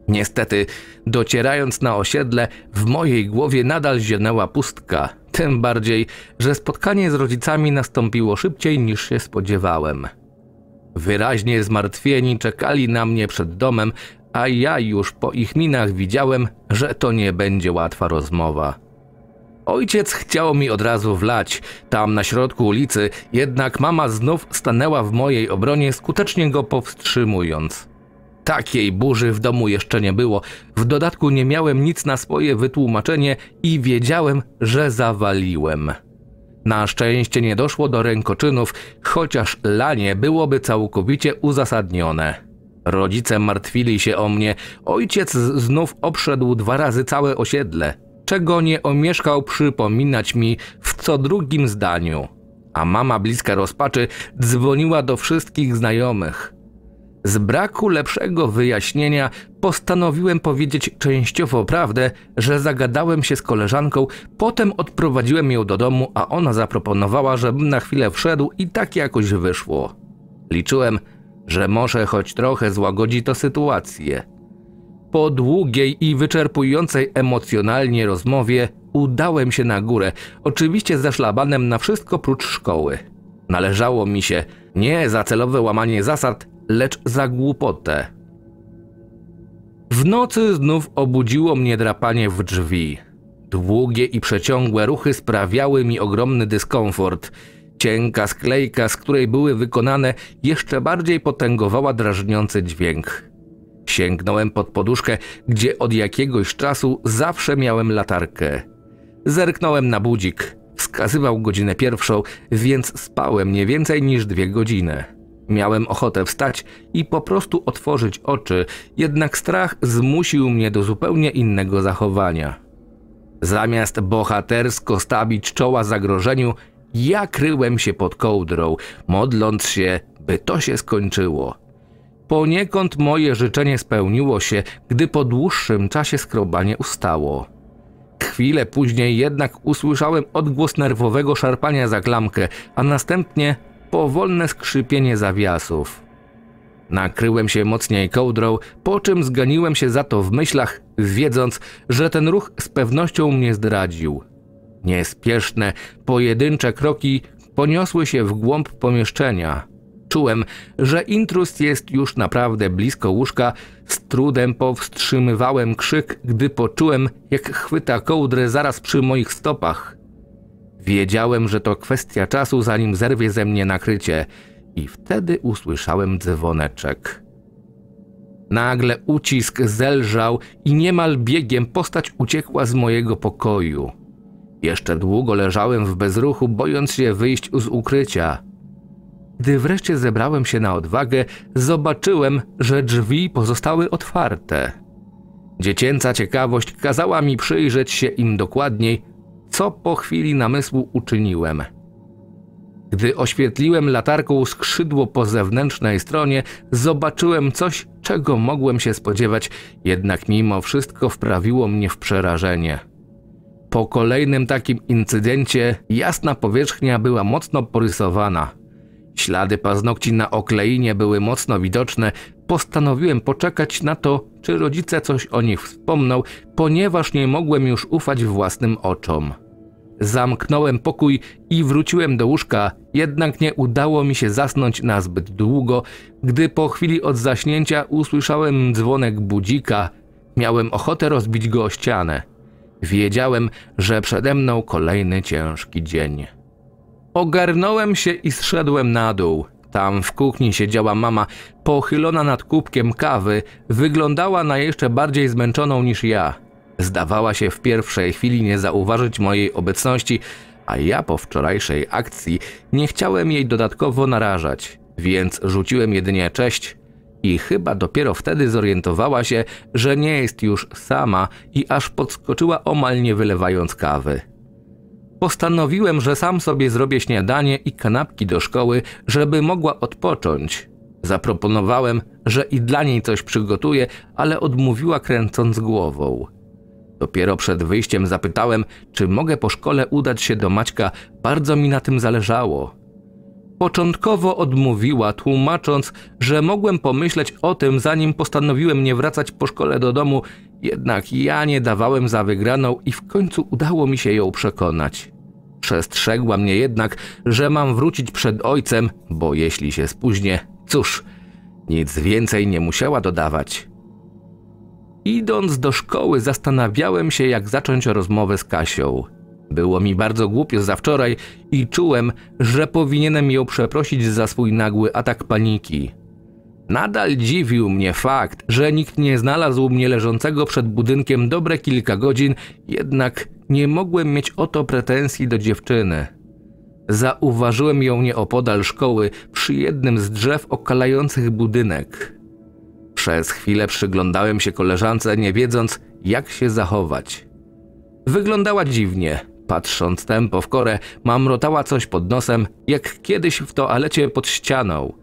Speaker 1: Niestety, docierając na osiedle, w mojej głowie nadal zielnęła pustka. Tym bardziej, że spotkanie z rodzicami nastąpiło szybciej niż się spodziewałem. Wyraźnie zmartwieni czekali na mnie przed domem, a ja już po ich minach widziałem, że to nie będzie łatwa rozmowa. Ojciec chciał mi od razu wlać, tam na środku ulicy, jednak mama znów stanęła w mojej obronie, skutecznie go powstrzymując. Takiej burzy w domu jeszcze nie było. W dodatku nie miałem nic na swoje wytłumaczenie i wiedziałem, że zawaliłem. Na szczęście nie doszło do rękoczynów, chociaż lanie byłoby całkowicie uzasadnione. Rodzice martwili się o mnie, ojciec znów obszedł dwa razy całe osiedle, czego nie omieszkał przypominać mi w co drugim zdaniu. A mama bliska rozpaczy dzwoniła do wszystkich znajomych. Z braku lepszego wyjaśnienia postanowiłem powiedzieć częściowo prawdę, że zagadałem się z koleżanką, potem odprowadziłem ją do domu, a ona zaproponowała, żebym na chwilę wszedł i tak jakoś wyszło. Liczyłem, że może choć trochę złagodzi to sytuację. Po długiej i wyczerpującej emocjonalnie rozmowie udałem się na górę, oczywiście ze szlabanem na wszystko prócz szkoły. Należało mi się nie za celowe łamanie zasad, lecz za głupotę. W nocy znów obudziło mnie drapanie w drzwi. Długie i przeciągłe ruchy sprawiały mi ogromny dyskomfort. Cienka sklejka, z której były wykonane, jeszcze bardziej potęgowała drażniący dźwięk. Sięgnąłem pod poduszkę, gdzie od jakiegoś czasu zawsze miałem latarkę. Zerknąłem na budzik. Wskazywał godzinę pierwszą, więc spałem nie więcej niż dwie godziny. Miałem ochotę wstać i po prostu otworzyć oczy, jednak strach zmusił mnie do zupełnie innego zachowania. Zamiast bohatersko stawić czoła zagrożeniu, ja kryłem się pod kołdrą, modląc się, by to się skończyło. Poniekąd moje życzenie spełniło się, gdy po dłuższym czasie skrobanie ustało. Chwilę później jednak usłyszałem odgłos nerwowego szarpania za klamkę, a następnie powolne skrzypienie zawiasów. Nakryłem się mocniej kołdrą, po czym zganiłem się za to w myślach, wiedząc, że ten ruch z pewnością mnie zdradził. Niespieszne, pojedyncze kroki poniosły się w głąb pomieszczenia. Czułem, że intruz jest już naprawdę blisko łóżka, z trudem powstrzymywałem krzyk, gdy poczułem, jak chwyta kołdrę zaraz przy moich stopach. Wiedziałem, że to kwestia czasu, zanim zerwie ze mnie nakrycie, i wtedy usłyszałem dzwoneczek. Nagle ucisk zelżał i niemal biegiem postać uciekła z mojego pokoju. Jeszcze długo leżałem w bezruchu, bojąc się wyjść z ukrycia. Gdy wreszcie zebrałem się na odwagę, zobaczyłem, że drzwi pozostały otwarte. Dziecięca ciekawość kazała mi przyjrzeć się im dokładniej, co po chwili namysłu uczyniłem. Gdy oświetliłem latarką skrzydło po zewnętrznej stronie, zobaczyłem coś, czego mogłem się spodziewać, jednak mimo wszystko wprawiło mnie w przerażenie. Po kolejnym takim incydencie jasna powierzchnia była mocno porysowana – Ślady paznokci na okleinie były mocno widoczne. Postanowiłem poczekać na to, czy rodzice coś o nich wspomną, ponieważ nie mogłem już ufać własnym oczom. Zamknąłem pokój i wróciłem do łóżka, jednak nie udało mi się zasnąć na zbyt długo, gdy po chwili od zaśnięcia usłyszałem dzwonek budzika. Miałem ochotę rozbić go o ścianę. Wiedziałem, że przede mną kolejny ciężki dzień. Ogarnąłem się i zszedłem na dół. Tam w kuchni siedziała mama, pochylona nad kubkiem kawy, wyglądała na jeszcze bardziej zmęczoną niż ja. Zdawała się w pierwszej chwili nie zauważyć mojej obecności, a ja po wczorajszej akcji nie chciałem jej dodatkowo narażać, więc rzuciłem jedynie cześć i chyba dopiero wtedy zorientowała się, że nie jest już sama i aż podskoczyła omal nie wylewając kawy postanowiłem, że sam sobie zrobię śniadanie i kanapki do szkoły, żeby mogła odpocząć. Zaproponowałem, że i dla niej coś przygotuję, ale odmówiła kręcąc głową. Dopiero przed wyjściem zapytałem, czy mogę po szkole udać się do Maćka, bardzo mi na tym zależało. Początkowo odmówiła, tłumacząc, że mogłem pomyśleć o tym, zanim postanowiłem nie wracać po szkole do domu, jednak ja nie dawałem za wygraną i w końcu udało mi się ją przekonać. Przestrzegła mnie jednak, że mam wrócić przed ojcem, bo jeśli się spóźnię, cóż, nic więcej nie musiała dodawać. Idąc do szkoły, zastanawiałem się, jak zacząć rozmowę z Kasią. Było mi bardzo głupio za wczoraj i czułem, że powinienem ją przeprosić za swój nagły atak paniki. Nadal dziwił mnie fakt, że nikt nie znalazł mnie leżącego przed budynkiem dobre kilka godzin, jednak nie mogłem mieć o to pretensji do dziewczyny. Zauważyłem ją nieopodal szkoły, przy jednym z drzew okalających budynek. Przez chwilę przyglądałem się koleżance, nie wiedząc, jak się zachować. Wyglądała dziwnie, patrząc tempo w korę, mamrotała coś pod nosem, jak kiedyś w toalecie pod ścianą.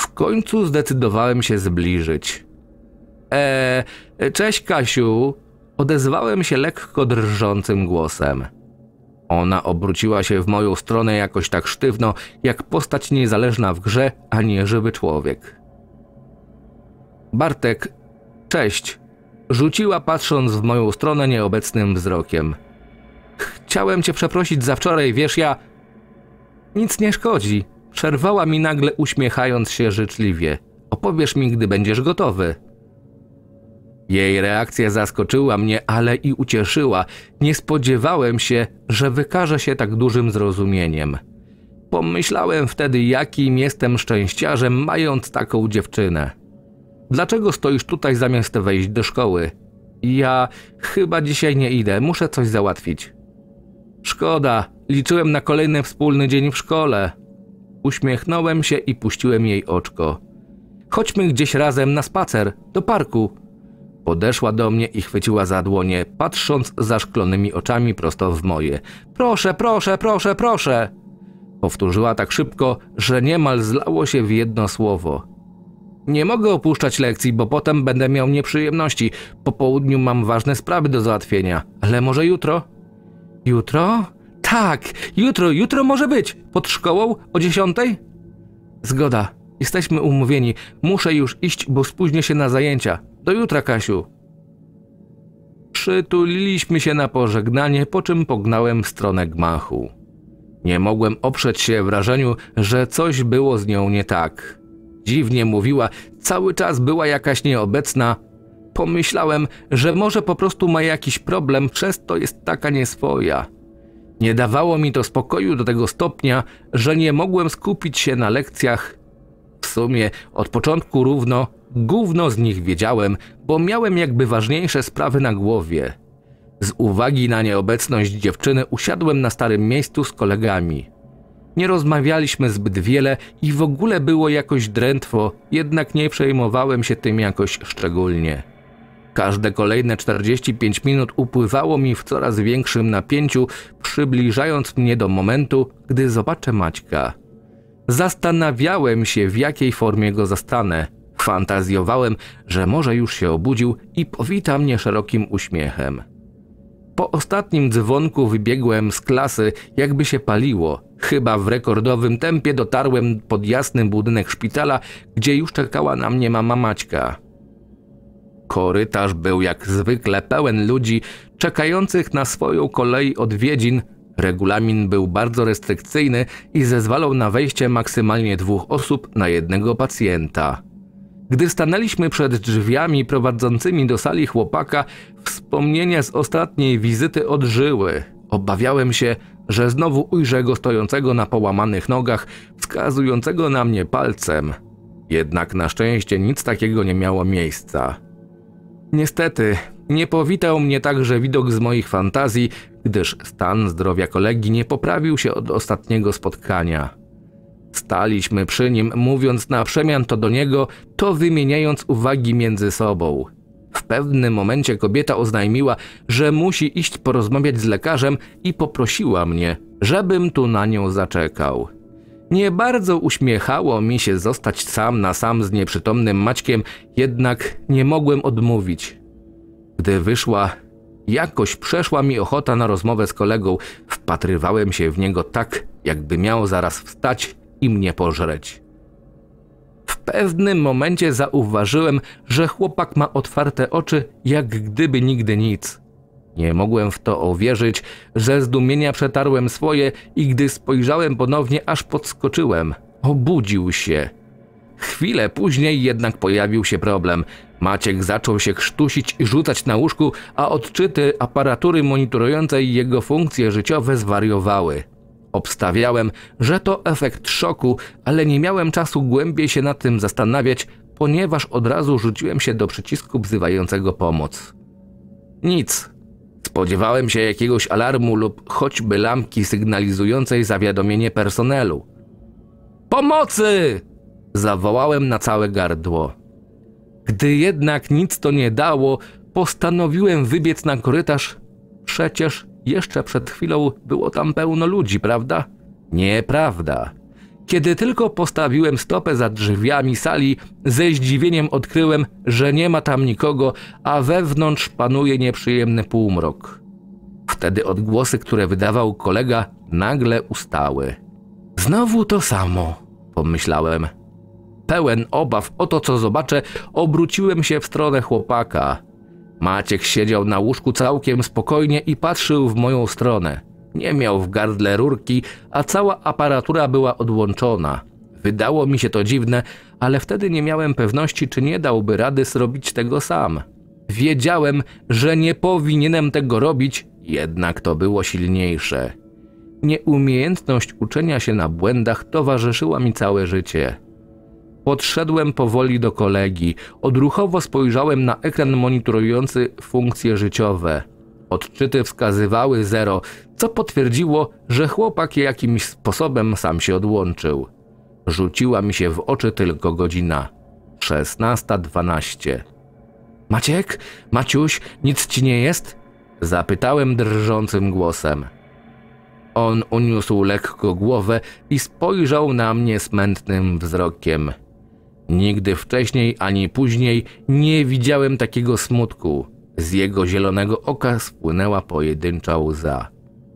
Speaker 1: W końcu zdecydowałem się zbliżyć. Eee, cześć Kasiu, Odezwałem się lekko drżącym głosem. Ona obróciła się w moją stronę jakoś tak sztywno, jak postać niezależna w grze, a nie żywy człowiek. Bartek, cześć, rzuciła patrząc w moją stronę nieobecnym wzrokiem. Chciałem cię przeprosić za wczoraj, wiesz ja. Nic nie szkodzi, przerwała mi nagle uśmiechając się życzliwie. Opowiesz mi, gdy będziesz gotowy. Jej reakcja zaskoczyła mnie, ale i ucieszyła. Nie spodziewałem się, że wykaże się tak dużym zrozumieniem. Pomyślałem wtedy, jakim jestem szczęściarzem, mając taką dziewczynę. Dlaczego stoisz tutaj zamiast wejść do szkoły? Ja chyba dzisiaj nie idę, muszę coś załatwić. Szkoda, liczyłem na kolejny wspólny dzień w szkole. Uśmiechnąłem się i puściłem jej oczko. Chodźmy gdzieś razem na spacer, do parku, Podeszła do mnie i chwyciła za dłonie, patrząc zaszklonymi oczami prosto w moje. Proszę, proszę, proszę, proszę! Powtórzyła tak szybko, że niemal zlało się w jedno słowo. Nie mogę opuszczać lekcji, bo potem będę miał nieprzyjemności. Po południu mam ważne sprawy do załatwienia, ale może jutro? Jutro? Tak, jutro, jutro może być. Pod szkołą o dziesiątej? Zgoda. Jesteśmy umówieni. Muszę już iść, bo spóźnię się na zajęcia. Do jutra, Kasiu. Przytuliliśmy się na pożegnanie, po czym pognałem w stronę gmachu. Nie mogłem oprzeć się wrażeniu, że coś było z nią nie tak. Dziwnie mówiła, cały czas była jakaś nieobecna. Pomyślałem, że może po prostu ma jakiś problem, przez to jest taka nieswoja. Nie dawało mi to spokoju do tego stopnia, że nie mogłem skupić się na lekcjach. W sumie od początku równo Gówno z nich wiedziałem, bo miałem jakby ważniejsze sprawy na głowie. Z uwagi na nieobecność dziewczyny usiadłem na starym miejscu z kolegami. Nie rozmawialiśmy zbyt wiele i w ogóle było jakoś drętwo, jednak nie przejmowałem się tym jakoś szczególnie. Każde kolejne 45 minut upływało mi w coraz większym napięciu, przybliżając mnie do momentu, gdy zobaczę Maćka. Zastanawiałem się, w jakiej formie go zastanę. Fantazjowałem, że może już się obudził i powita mnie szerokim uśmiechem. Po ostatnim dzwonku wybiegłem z klasy, jakby się paliło. Chyba w rekordowym tempie dotarłem pod jasny budynek szpitala, gdzie już czekała na mnie mama Maćka. Korytarz był jak zwykle pełen ludzi czekających na swoją kolej odwiedzin. Regulamin był bardzo restrykcyjny i zezwalał na wejście maksymalnie dwóch osób na jednego pacjenta. Gdy stanęliśmy przed drzwiami prowadzącymi do sali chłopaka, wspomnienia z ostatniej wizyty odżyły. Obawiałem się, że znowu ujrzę go stojącego na połamanych nogach, wskazującego na mnie palcem. Jednak na szczęście nic takiego nie miało miejsca. Niestety, nie powitał mnie także widok z moich fantazji, gdyż stan zdrowia kolegi nie poprawił się od ostatniego spotkania. Staliśmy przy nim, mówiąc na przemian to do niego, to wymieniając uwagi między sobą. W pewnym momencie kobieta oznajmiła, że musi iść porozmawiać z lekarzem i poprosiła mnie, żebym tu na nią zaczekał. Nie bardzo uśmiechało mi się zostać sam na sam z nieprzytomnym Maćkiem, jednak nie mogłem odmówić. Gdy wyszła, jakoś przeszła mi ochota na rozmowę z kolegą. Wpatrywałem się w niego tak, jakby miał zaraz wstać i mnie pożreć. W pewnym momencie zauważyłem, że chłopak ma otwarte oczy, jak gdyby nigdy nic. Nie mogłem w to uwierzyć, ze zdumienia przetarłem swoje i gdy spojrzałem ponownie, aż podskoczyłem. Obudził się. Chwilę później jednak pojawił się problem. Maciek zaczął się krztusić i rzucać na łóżku, a odczyty aparatury monitorującej jego funkcje życiowe zwariowały. Obstawiałem, że to efekt szoku, ale nie miałem czasu głębiej się nad tym zastanawiać, ponieważ od razu rzuciłem się do przycisku wzywającego pomoc. Nic. Spodziewałem się jakiegoś alarmu lub choćby lampki sygnalizującej zawiadomienie personelu. Pomocy! Zawołałem na całe gardło. Gdy jednak nic to nie dało, postanowiłem wybiec na korytarz. Przecież jeszcze przed chwilą było tam pełno ludzi, prawda? Nieprawda. Kiedy tylko postawiłem stopę za drzwiami sali, ze zdziwieniem odkryłem, że nie ma tam nikogo, a wewnątrz panuje nieprzyjemny półmrok. Wtedy odgłosy, które wydawał kolega, nagle ustały. Znowu to samo, pomyślałem. Pełen obaw o to, co zobaczę, obróciłem się w stronę chłopaka. Maciek siedział na łóżku całkiem spokojnie i patrzył w moją stronę. Nie miał w gardle rurki, a cała aparatura była odłączona. Wydało mi się to dziwne, ale wtedy nie miałem pewności, czy nie dałby rady zrobić tego sam. Wiedziałem, że nie powinienem tego robić, jednak to było silniejsze. Nieumiejętność uczenia się na błędach towarzyszyła mi całe życie. Podszedłem powoli do kolegi. Odruchowo spojrzałem na ekran monitorujący funkcje życiowe. Odczyty wskazywały zero, co potwierdziło, że chłopak jakimś sposobem sam się odłączył. Rzuciła mi się w oczy tylko godzina. 16.12. Maciek? Maciuś, nic ci nie jest? Zapytałem drżącym głosem. On uniósł lekko głowę i spojrzał na mnie smętnym wzrokiem. Nigdy wcześniej ani później nie widziałem takiego smutku. Z jego zielonego oka spłynęła pojedyncza łza.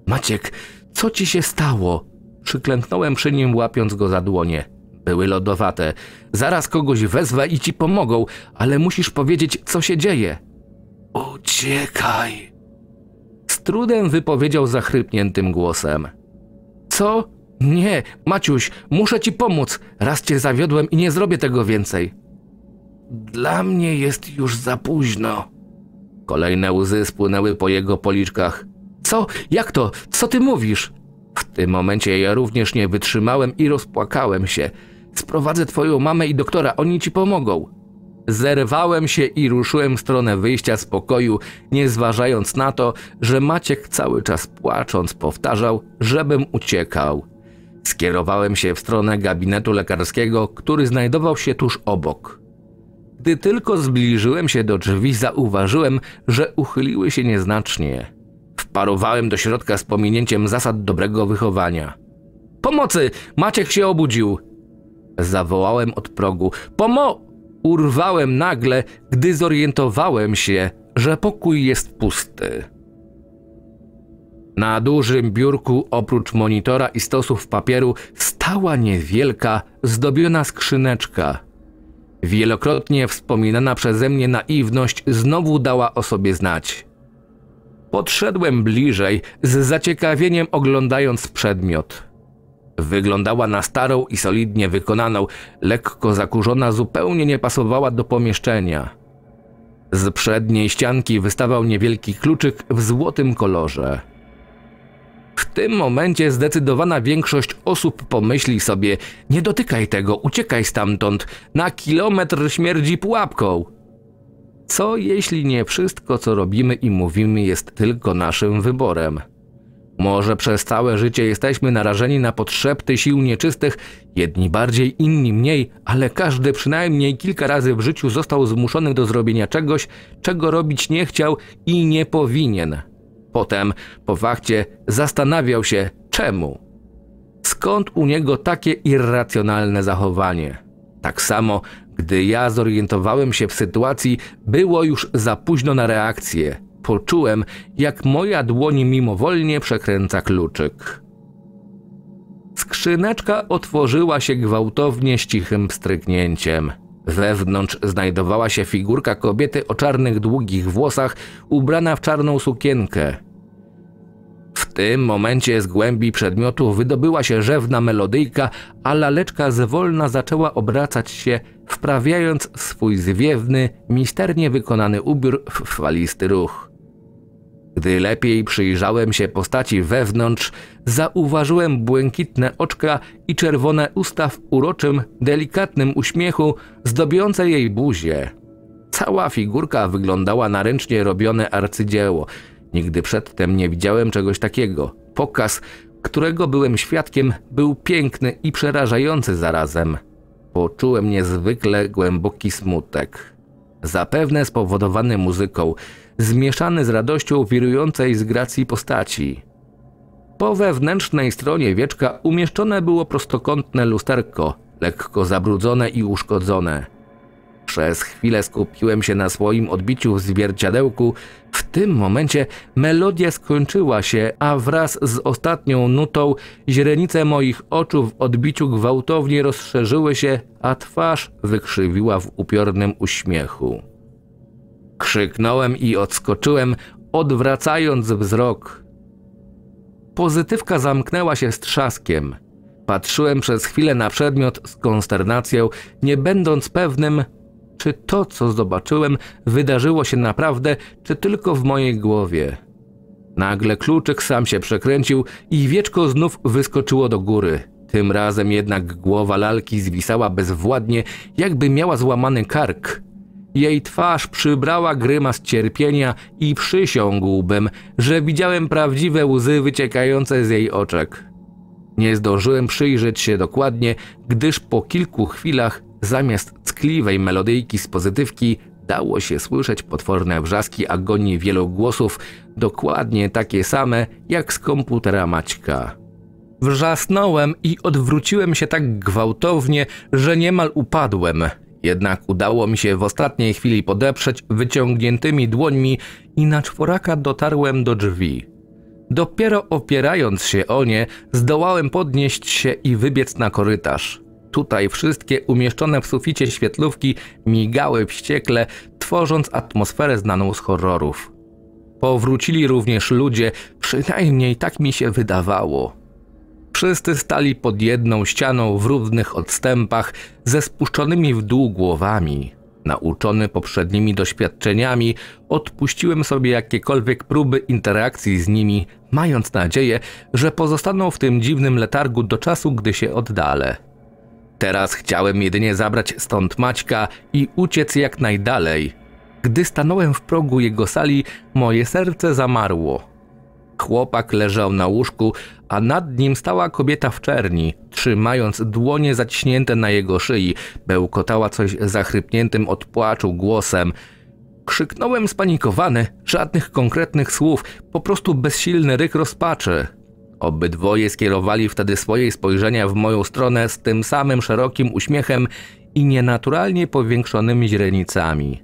Speaker 1: Maciek, co ci się stało? Przyklęknąłem przy nim, łapiąc go za dłonie. Były lodowate. Zaraz kogoś wezwę i ci pomogą, ale musisz powiedzieć, co się dzieje. Uciekaj. Z trudem wypowiedział zachrypniętym głosem. Co? Nie, Maciuś, muszę ci pomóc. Raz cię zawiodłem i nie zrobię tego więcej. Dla mnie jest już za późno. Kolejne łzy spłynęły po jego policzkach. Co? Jak to? Co ty mówisz? W tym momencie ja również nie wytrzymałem i rozpłakałem się. Sprowadzę twoją mamę i doktora, oni ci pomogą. Zerwałem się i ruszyłem w stronę wyjścia z pokoju, nie zważając na to, że Maciek cały czas płacząc powtarzał, żebym uciekał. Skierowałem się w stronę gabinetu lekarskiego, który znajdował się tuż obok. Gdy tylko zbliżyłem się do drzwi, zauważyłem, że uchyliły się nieznacznie. Wparowałem do środka z pominięciem zasad dobrego wychowania. Pomocy! Maciek się obudził! Zawołałem od progu. Pomo... Urwałem nagle, gdy zorientowałem się, że pokój jest pusty. Na dużym biurku oprócz monitora i stosów papieru stała niewielka, zdobiona skrzyneczka. Wielokrotnie wspominana przeze mnie naiwność znowu dała o sobie znać. Podszedłem bliżej, z zaciekawieniem oglądając przedmiot. Wyglądała na starą i solidnie wykonaną, lekko zakurzona, zupełnie nie pasowała do pomieszczenia. Z przedniej ścianki wystawał niewielki kluczyk w złotym kolorze. W tym momencie zdecydowana większość osób pomyśli sobie nie dotykaj tego, uciekaj stamtąd, na kilometr śmierdzi pułapką. Co jeśli nie wszystko co robimy i mówimy jest tylko naszym wyborem? Może przez całe życie jesteśmy narażeni na potrzepty sił nieczystych, jedni bardziej, inni mniej, ale każdy przynajmniej kilka razy w życiu został zmuszony do zrobienia czegoś, czego robić nie chciał i nie powinien. Potem po wachcie zastanawiał się czemu. Skąd u niego takie irracjonalne zachowanie? Tak samo, gdy ja zorientowałem się w sytuacji, było już za późno na reakcję. Poczułem, jak moja dłoń mimowolnie przekręca kluczyk. Skrzyneczka otworzyła się gwałtownie z cichym stryknięciem. Wewnątrz znajdowała się figurka kobiety o czarnych, długich włosach, ubrana w czarną sukienkę. W tym momencie z głębi przedmiotu wydobyła się rzewna melodyjka, a laleczka zwolna zaczęła obracać się, wprawiając swój zwiewny, misternie wykonany ubiór w falisty ruch. Gdy lepiej przyjrzałem się postaci wewnątrz, zauważyłem błękitne oczka i czerwone usta w uroczym, delikatnym uśmiechu zdobiące jej buzię. Cała figurka wyglądała na ręcznie robione arcydzieło – Nigdy przedtem nie widziałem czegoś takiego. Pokaz, którego byłem świadkiem, był piękny i przerażający zarazem. Poczułem niezwykle głęboki smutek. Zapewne spowodowany muzyką, zmieszany z radością wirującej z gracji postaci. Po wewnętrznej stronie wieczka umieszczone było prostokątne lusterko, lekko zabrudzone i uszkodzone. Przez chwilę skupiłem się na swoim odbiciu w zwierciadełku. W tym momencie melodia skończyła się, a wraz z ostatnią nutą źrenice moich oczu w odbiciu gwałtownie rozszerzyły się, a twarz wykrzywiła w upiornym uśmiechu. Krzyknąłem i odskoczyłem, odwracając wzrok. Pozytywka zamknęła się z trzaskiem – Patrzyłem przez chwilę na przedmiot z konsternacją, nie będąc pewnym, czy to, co zobaczyłem, wydarzyło się naprawdę, czy tylko w mojej głowie? Nagle kluczyk sam się przekręcił i wieczko znów wyskoczyło do góry. Tym razem jednak głowa lalki zwisała bezwładnie, jakby miała złamany kark. Jej twarz przybrała grymas cierpienia i przysiągłbym, że widziałem prawdziwe łzy wyciekające z jej oczek. Nie zdążyłem przyjrzeć się dokładnie, gdyż po kilku chwilach Zamiast ckliwej melodyjki z pozytywki dało się słyszeć potworne wrzaski agonii wielu głosów, dokładnie takie same jak z komputera Maćka. Wrzasnąłem i odwróciłem się tak gwałtownie, że niemal upadłem. Jednak udało mi się w ostatniej chwili podeprzeć wyciągniętymi dłońmi i na czworaka dotarłem do drzwi. Dopiero opierając się o nie, zdołałem podnieść się i wybiec na korytarz tutaj wszystkie umieszczone w suficie świetlówki migały wściekle, tworząc atmosferę znaną z horrorów. Powrócili również ludzie, przynajmniej tak mi się wydawało. Wszyscy stali pod jedną ścianą w równych odstępach, ze spuszczonymi w dół głowami. Nauczony poprzednimi doświadczeniami, odpuściłem sobie jakiekolwiek próby interakcji z nimi, mając nadzieję, że pozostaną w tym dziwnym letargu do czasu, gdy się oddalę. Teraz chciałem jedynie zabrać stąd Maćka i uciec jak najdalej. Gdy stanąłem w progu jego sali, moje serce zamarło. Chłopak leżał na łóżku, a nad nim stała kobieta w czerni, trzymając dłonie zaciśnięte na jego szyi, bełkotała coś zachrypniętym od płaczu głosem. Krzyknąłem spanikowany, żadnych konkretnych słów, po prostu bezsilny ryk rozpaczy. Obydwoje skierowali wtedy swoje spojrzenia w moją stronę z tym samym szerokim uśmiechem i nienaturalnie powiększonymi źrenicami.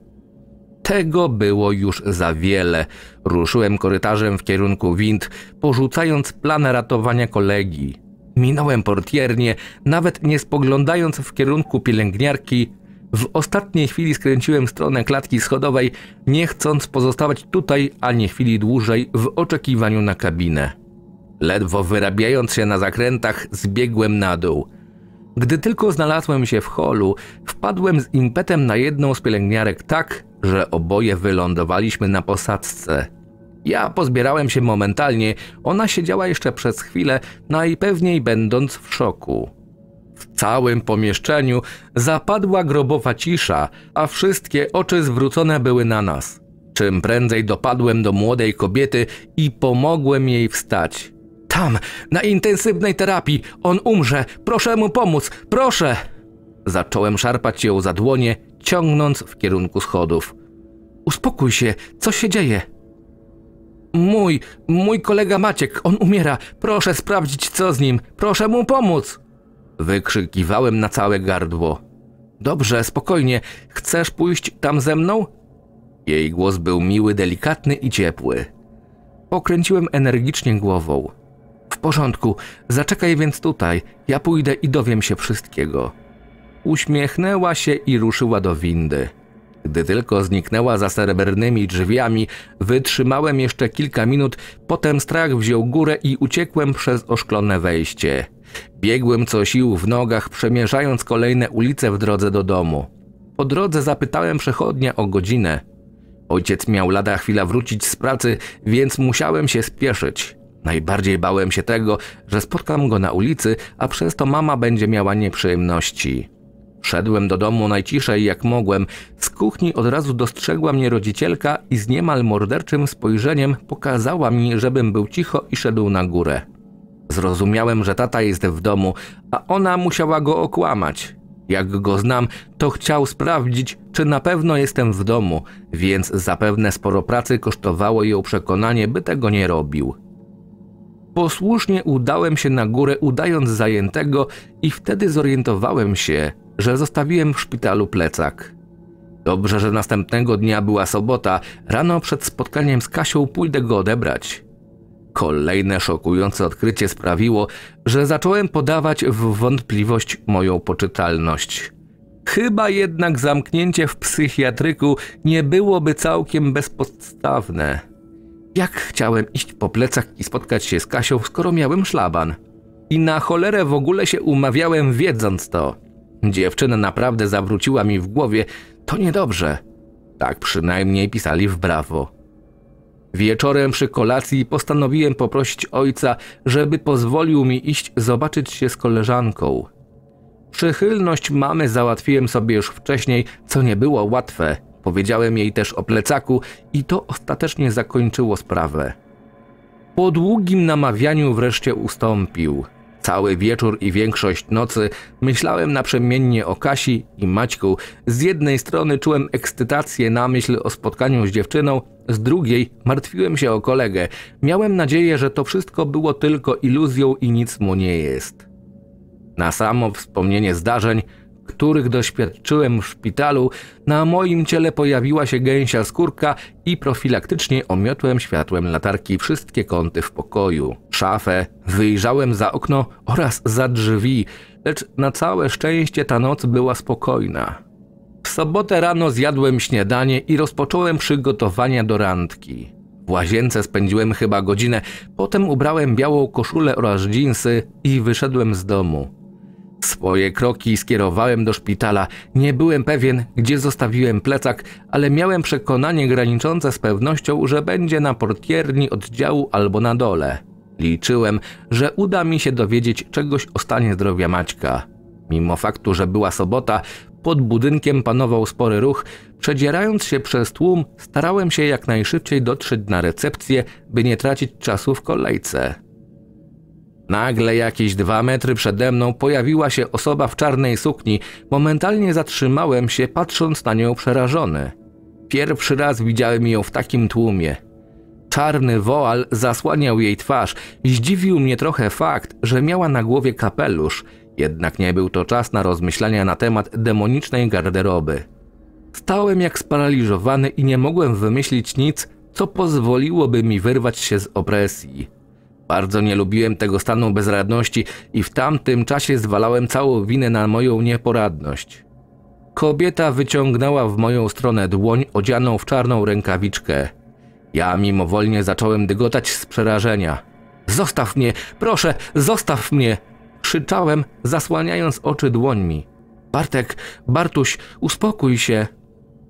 Speaker 1: Tego było już za wiele. Ruszyłem korytarzem w kierunku wind, porzucając plan ratowania kolegi. Minąłem portiernie, nawet nie spoglądając w kierunku pielęgniarki. W ostatniej chwili skręciłem stronę klatki schodowej, nie chcąc pozostawać tutaj ani chwili dłużej w oczekiwaniu na kabinę. Ledwo wyrabiając się na zakrętach, zbiegłem na dół. Gdy tylko znalazłem się w holu, wpadłem z impetem na jedną z pielęgniarek tak, że oboje wylądowaliśmy na posadzce. Ja pozbierałem się momentalnie, ona siedziała jeszcze przez chwilę, najpewniej będąc w szoku. W całym pomieszczeniu zapadła grobowa cisza, a wszystkie oczy zwrócone były na nas. Czym prędzej dopadłem do młodej kobiety i pomogłem jej wstać. Tam, na intensywnej terapii. On umrze. Proszę mu pomóc. Proszę! Zacząłem szarpać ją za dłonie, ciągnąc w kierunku schodów. Uspokój się. Co się dzieje? Mój, mój kolega Maciek, on umiera. Proszę sprawdzić, co z nim. Proszę mu pomóc. Wykrzykiwałem na całe gardło. Dobrze, spokojnie. Chcesz pójść tam ze mną? Jej głos był miły, delikatny i ciepły. Pokręciłem energicznie głową. W porządku, zaczekaj więc tutaj, ja pójdę i dowiem się wszystkiego. Uśmiechnęła się i ruszyła do windy. Gdy tylko zniknęła za srebrnymi drzwiami, wytrzymałem jeszcze kilka minut, potem strach wziął górę i uciekłem przez oszklone wejście. Biegłem co sił w nogach, przemierzając kolejne ulice w drodze do domu. Po drodze zapytałem przechodnia o godzinę. Ojciec miał lada chwila wrócić z pracy, więc musiałem się spieszyć. Najbardziej bałem się tego, że spotkam go na ulicy, a przez to mama będzie miała nieprzyjemności. Szedłem do domu najciszej jak mogłem. Z kuchni od razu dostrzegła mnie rodzicielka i z niemal morderczym spojrzeniem pokazała mi, żebym był cicho i szedł na górę. Zrozumiałem, że tata jest w domu, a ona musiała go okłamać. Jak go znam, to chciał sprawdzić, czy na pewno jestem w domu, więc zapewne sporo pracy kosztowało ją przekonanie, by tego nie robił. Posłusznie udałem się na górę, udając zajętego, i wtedy zorientowałem się, że zostawiłem w szpitalu plecak. Dobrze, że następnego dnia była sobota, rano przed spotkaniem z Kasią pójdę go odebrać. Kolejne szokujące odkrycie sprawiło, że zacząłem podawać w wątpliwość moją poczytalność. Chyba jednak zamknięcie w psychiatryku nie byłoby całkiem bezpodstawne. Jak chciałem iść po plecach i spotkać się z Kasią, skoro miałem szlaban? I na cholerę w ogóle się umawiałem, wiedząc to. Dziewczyna naprawdę zawróciła mi w głowie, to niedobrze. Tak przynajmniej pisali w Bravo. Wieczorem przy kolacji postanowiłem poprosić ojca, żeby pozwolił mi iść zobaczyć się z koleżanką. Przychylność mamy załatwiłem sobie już wcześniej, co nie było łatwe – Powiedziałem jej też o plecaku i to ostatecznie zakończyło sprawę. Po długim namawianiu wreszcie ustąpił. Cały wieczór i większość nocy myślałem naprzemiennie o Kasi i Maćku. Z jednej strony czułem ekscytację na myśl o spotkaniu z dziewczyną, z drugiej martwiłem się o kolegę. Miałem nadzieję, że to wszystko było tylko iluzją i nic mu nie jest. Na samo wspomnienie zdarzeń których doświadczyłem w szpitalu, na moim ciele pojawiła się gęsia skórka i profilaktycznie omiotłem światłem latarki wszystkie kąty w pokoju. Szafę, wyjrzałem za okno oraz za drzwi, lecz na całe szczęście ta noc była spokojna. W sobotę rano zjadłem śniadanie i rozpocząłem przygotowania do randki. W łazience spędziłem chyba godzinę, potem ubrałem białą koszulę oraz dżinsy i wyszedłem z domu. Swoje kroki skierowałem do szpitala. Nie byłem pewien, gdzie zostawiłem plecak, ale miałem przekonanie graniczące z pewnością, że będzie na portierni oddziału albo na dole. Liczyłem, że uda mi się dowiedzieć czegoś o stanie zdrowia Maćka. Mimo faktu, że była sobota, pod budynkiem panował spory ruch. Przedzierając się przez tłum, starałem się jak najszybciej dotrzeć na recepcję, by nie tracić czasu w kolejce. Nagle jakieś dwa metry przede mną pojawiła się osoba w czarnej sukni. Momentalnie zatrzymałem się, patrząc na nią przerażony. Pierwszy raz widziałem ją w takim tłumie. Czarny woal zasłaniał jej twarz. Zdziwił mnie trochę fakt, że miała na głowie kapelusz, jednak nie był to czas na rozmyślania na temat demonicznej garderoby. Stałem jak sparaliżowany i nie mogłem wymyślić nic, co pozwoliłoby mi wyrwać się z opresji. Bardzo nie lubiłem tego stanu bezradności i w tamtym czasie zwalałem całą winę na moją nieporadność. Kobieta wyciągnęła w moją stronę dłoń odzianą w czarną rękawiczkę. Ja mimowolnie zacząłem dygotać z przerażenia. Zostaw mnie, proszę, zostaw mnie! Krzyczałem, zasłaniając oczy dłońmi. Bartek, Bartuś, uspokój się!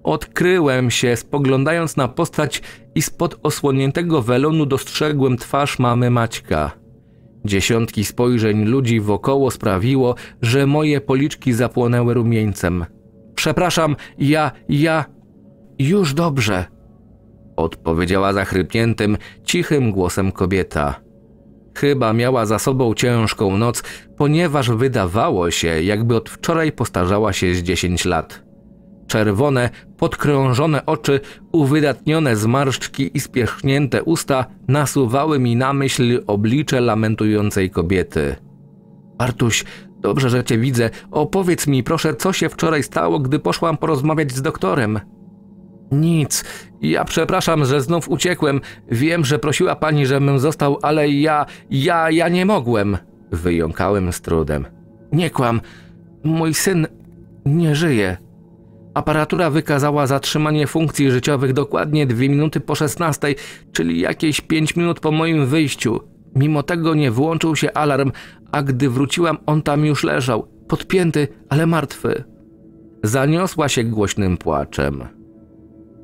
Speaker 1: Odkryłem się, spoglądając na postać i spod osłoniętego welonu dostrzegłem twarz mamy Maćka. Dziesiątki spojrzeń ludzi wokoło sprawiło, że moje policzki zapłonęły rumieńcem. Przepraszam, ja, ja... Już dobrze, odpowiedziała zachrypniętym, cichym głosem kobieta. Chyba miała za sobą ciężką noc, ponieważ wydawało się, jakby od wczoraj postarzała się z dziesięć lat czerwone, podkrążone oczy, uwydatnione zmarszczki i spierzchnięte usta nasuwały mi na myśl oblicze lamentującej kobiety. Artuś, dobrze, że cię widzę. Opowiedz mi proszę, co się wczoraj stało, gdy poszłam porozmawiać z doktorem. Nic. Ja przepraszam, że znów uciekłem. Wiem, że prosiła pani, żebym został, ale ja, ja, ja nie mogłem. Wyjąkałem z trudem. Nie kłam. Mój syn nie żyje. Aparatura wykazała zatrzymanie funkcji życiowych dokładnie 2 minuty po 16, czyli jakieś 5 minut po moim wyjściu. Mimo tego nie włączył się alarm, a gdy wróciłam, on tam już leżał, podpięty, ale martwy. Zaniosła się głośnym płaczem.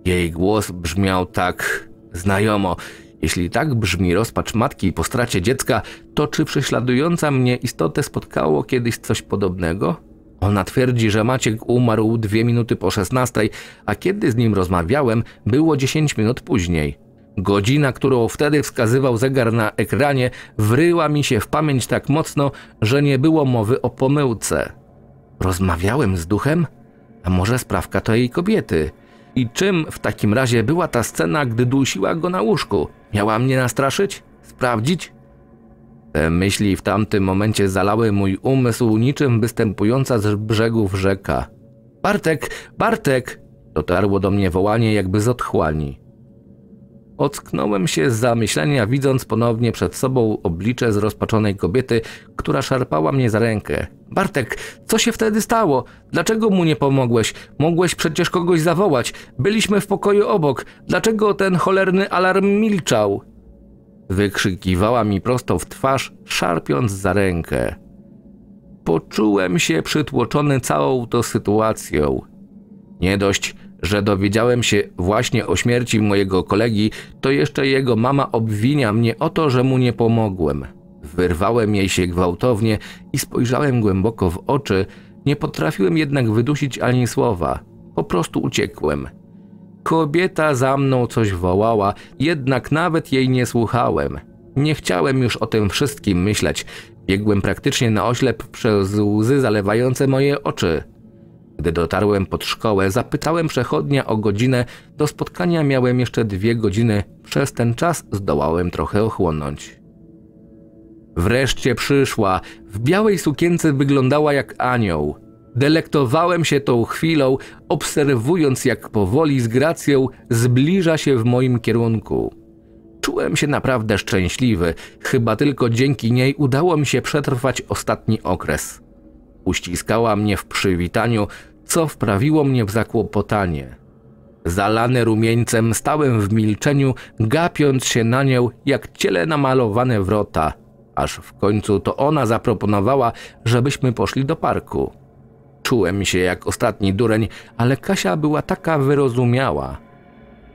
Speaker 1: Jej głos brzmiał tak znajomo. Jeśli tak brzmi rozpacz matki po stracie dziecka, to czy prześladująca mnie istotę spotkało kiedyś coś podobnego? Ona twierdzi, że Maciek umarł dwie minuty po 16, a kiedy z nim rozmawiałem, było 10 minut później. Godzina, którą wtedy wskazywał zegar na ekranie, wryła mi się w pamięć tak mocno, że nie było mowy o pomyłce. Rozmawiałem z duchem? A może sprawka to jej kobiety? I czym w takim razie była ta scena, gdy dusiła go na łóżku? Miała mnie nastraszyć? Sprawdzić? Te myśli w tamtym momencie zalały mój umysł niczym występująca z brzegów rzeka. Bartek! Bartek! Dotarło do mnie wołanie jakby z otchłani. Ocknąłem się z zamyślenia, widząc ponownie przed sobą oblicze zrozpaczonej kobiety, która szarpała mnie za rękę. Bartek, co się wtedy stało? Dlaczego mu nie pomogłeś? Mogłeś przecież kogoś zawołać. Byliśmy w pokoju obok. Dlaczego ten cholerny alarm milczał? Wykrzykiwała mi prosto w twarz, szarpiąc za rękę. Poczułem się przytłoczony całą tą sytuacją. Nie dość, że dowiedziałem się właśnie o śmierci mojego kolegi, to jeszcze jego mama obwinia mnie o to, że mu nie pomogłem. Wyrwałem jej się gwałtownie i spojrzałem głęboko w oczy, nie potrafiłem jednak wydusić ani słowa. Po prostu uciekłem. Kobieta za mną coś wołała, jednak nawet jej nie słuchałem. Nie chciałem już o tym wszystkim myśleć. Biegłem praktycznie na oślep przez łzy zalewające moje oczy. Gdy dotarłem pod szkołę, zapytałem przechodnia o godzinę. Do spotkania miałem jeszcze dwie godziny. Przez ten czas zdołałem trochę ochłonąć. Wreszcie przyszła. W białej sukience wyglądała jak anioł. Delektowałem się tą chwilą, obserwując jak powoli z gracją zbliża się w moim kierunku. Czułem się naprawdę szczęśliwy, chyba tylko dzięki niej udało mi się przetrwać ostatni okres. Uściskała mnie w przywitaniu, co wprawiło mnie w zakłopotanie. Zalany rumieńcem stałem w milczeniu, gapiąc się na nią jak ciele namalowane wrota, aż w końcu to ona zaproponowała, żebyśmy poszli do parku. Czułem się jak ostatni dureń, ale Kasia była taka wyrozumiała.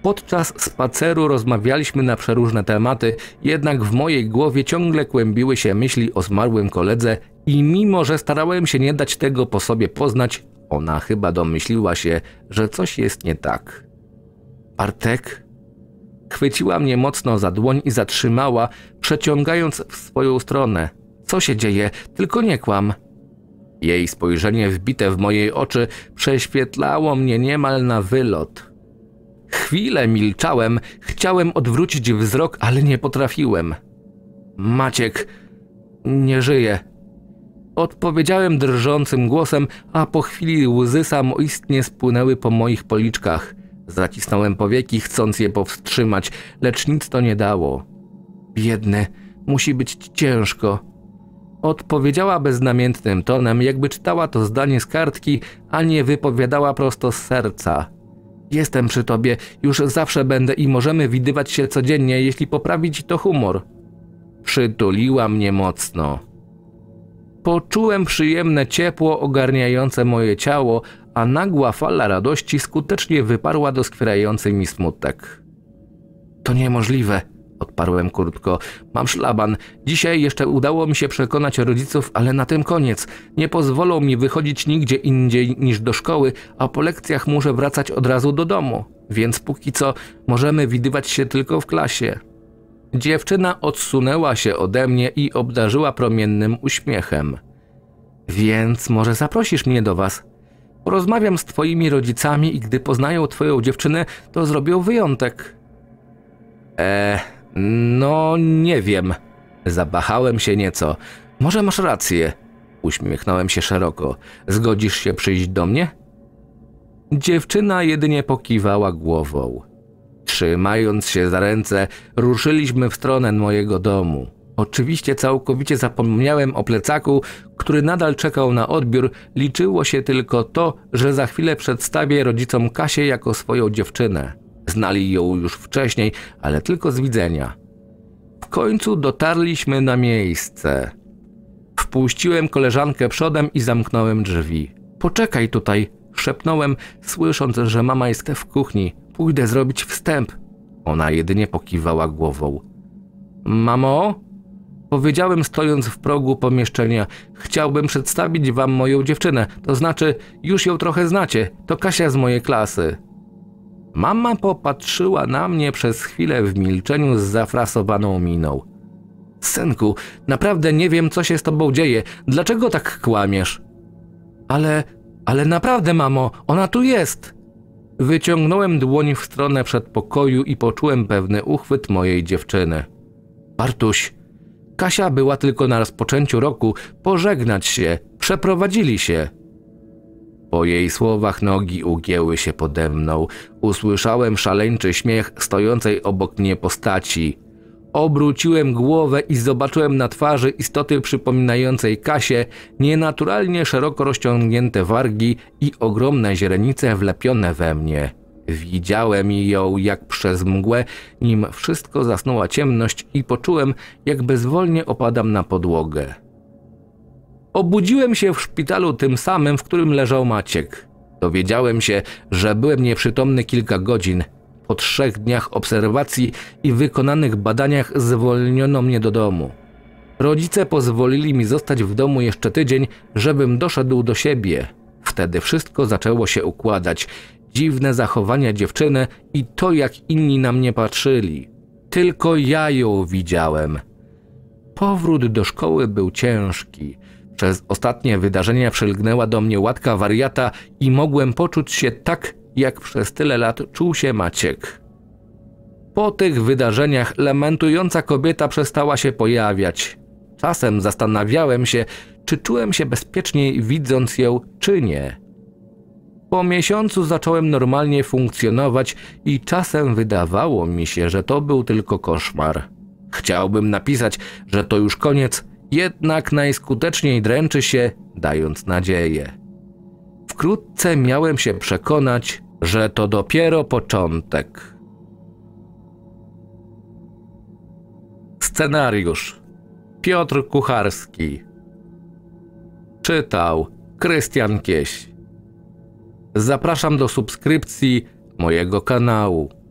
Speaker 1: Podczas spaceru rozmawialiśmy na przeróżne tematy, jednak w mojej głowie ciągle kłębiły się myśli o zmarłym koledze i mimo, że starałem się nie dać tego po sobie poznać, ona chyba domyśliła się, że coś jest nie tak. Bartek? Chwyciła mnie mocno za dłoń i zatrzymała, przeciągając w swoją stronę. Co się dzieje? Tylko nie kłam. Jej spojrzenie wbite w moje oczy prześwietlało mnie niemal na wylot. Chwilę milczałem, chciałem odwrócić wzrok, ale nie potrafiłem. Maciek nie żyje. Odpowiedziałem drżącym głosem, a po chwili łzy samoistnie spłynęły po moich policzkach. Zacisnąłem powieki, chcąc je powstrzymać, lecz nic to nie dało. Biedny, musi być ciężko. Odpowiedziała beznamiętnym tonem, jakby czytała to zdanie z kartki, a nie wypowiadała prosto z serca. Jestem przy tobie, już zawsze będę i możemy widywać się codziennie, jeśli poprawi ci to humor. Przytuliła mnie mocno. Poczułem przyjemne ciepło ogarniające moje ciało, a nagła fala radości skutecznie wyparła doskwierający mi smutek. To niemożliwe, odparłem krótko. Mam szlaban. Dzisiaj jeszcze udało mi się przekonać rodziców, ale na tym koniec. Nie pozwolą mi wychodzić nigdzie indziej niż do szkoły, a po lekcjach muszę wracać od razu do domu. Więc póki co możemy widywać się tylko w klasie. Dziewczyna odsunęła się ode mnie i obdarzyła promiennym uśmiechem. Więc może zaprosisz mnie do was? Porozmawiam z twoimi rodzicami i gdy poznają twoją dziewczynę, to zrobią wyjątek. Eee, no, nie wiem. Zabahałem się nieco. Może masz rację. Uśmiechnąłem się szeroko. Zgodzisz się przyjść do mnie? Dziewczyna jedynie pokiwała głową. Trzymając się za ręce, ruszyliśmy w stronę mojego domu. Oczywiście całkowicie zapomniałem o plecaku, który nadal czekał na odbiór. Liczyło się tylko to, że za chwilę przedstawię rodzicom Kasię jako swoją dziewczynę. Znali ją już wcześniej, ale tylko z widzenia. W końcu dotarliśmy na miejsce. Wpuściłem koleżankę przodem i zamknąłem drzwi. Poczekaj tutaj, szepnąłem, słysząc, że mama jest w kuchni. Pójdę zrobić wstęp. Ona jedynie pokiwała głową. Mamo? Powiedziałem stojąc w progu pomieszczenia. Chciałbym przedstawić wam moją dziewczynę, to znaczy już ją trochę znacie. To Kasia z mojej klasy. Mama popatrzyła na mnie przez chwilę w milczeniu z zafrasowaną miną. Synku, naprawdę nie wiem, co się z tobą dzieje. Dlaczego tak kłamiesz? Ale, ale naprawdę, mamo, ona tu jest! Wyciągnąłem dłoń w stronę przedpokoju i poczułem pewny uchwyt mojej dziewczyny. Bartuś, Kasia była tylko na rozpoczęciu roku pożegnać się, przeprowadzili się. Po jej słowach nogi ugięły się pode mną. Usłyszałem szaleńczy śmiech stojącej obok mnie postaci. Obróciłem głowę i zobaczyłem na twarzy istoty przypominającej kasie nienaturalnie szeroko rozciągnięte wargi i ogromne źrenice wlepione we mnie. Widziałem ją jak przez mgłę, nim wszystko zasnęła ciemność i poczułem, jak bezwolnie opadam na podłogę. Obudziłem się w szpitalu tym samym, w którym leżał Maciek. Dowiedziałem się, że byłem nieprzytomny kilka godzin. Po trzech dniach obserwacji i wykonanych badaniach zwolniono mnie do domu. Rodzice pozwolili mi zostać w domu jeszcze tydzień, żebym doszedł do siebie. Wtedy wszystko zaczęło się układać. Dziwne zachowania dziewczyny i to, jak inni na mnie patrzyli. Tylko ja ją widziałem. Powrót do szkoły był ciężki. Przez ostatnie wydarzenia przylgnęła do mnie łatka wariata i mogłem poczuć się tak, jak przez tyle lat czuł się Maciek. Po tych wydarzeniach lamentująca kobieta przestała się pojawiać. Czasem zastanawiałem się, czy czułem się bezpieczniej widząc ją, czy nie. Po miesiącu zacząłem normalnie funkcjonować i czasem wydawało mi się, że to był tylko koszmar. Chciałbym napisać, że to już koniec, jednak najskuteczniej dręczy się, dając nadzieję. Wkrótce miałem się przekonać, że to dopiero początek. Scenariusz Piotr Kucharski Czytał Krystian Kieś Zapraszam do subskrypcji mojego kanału.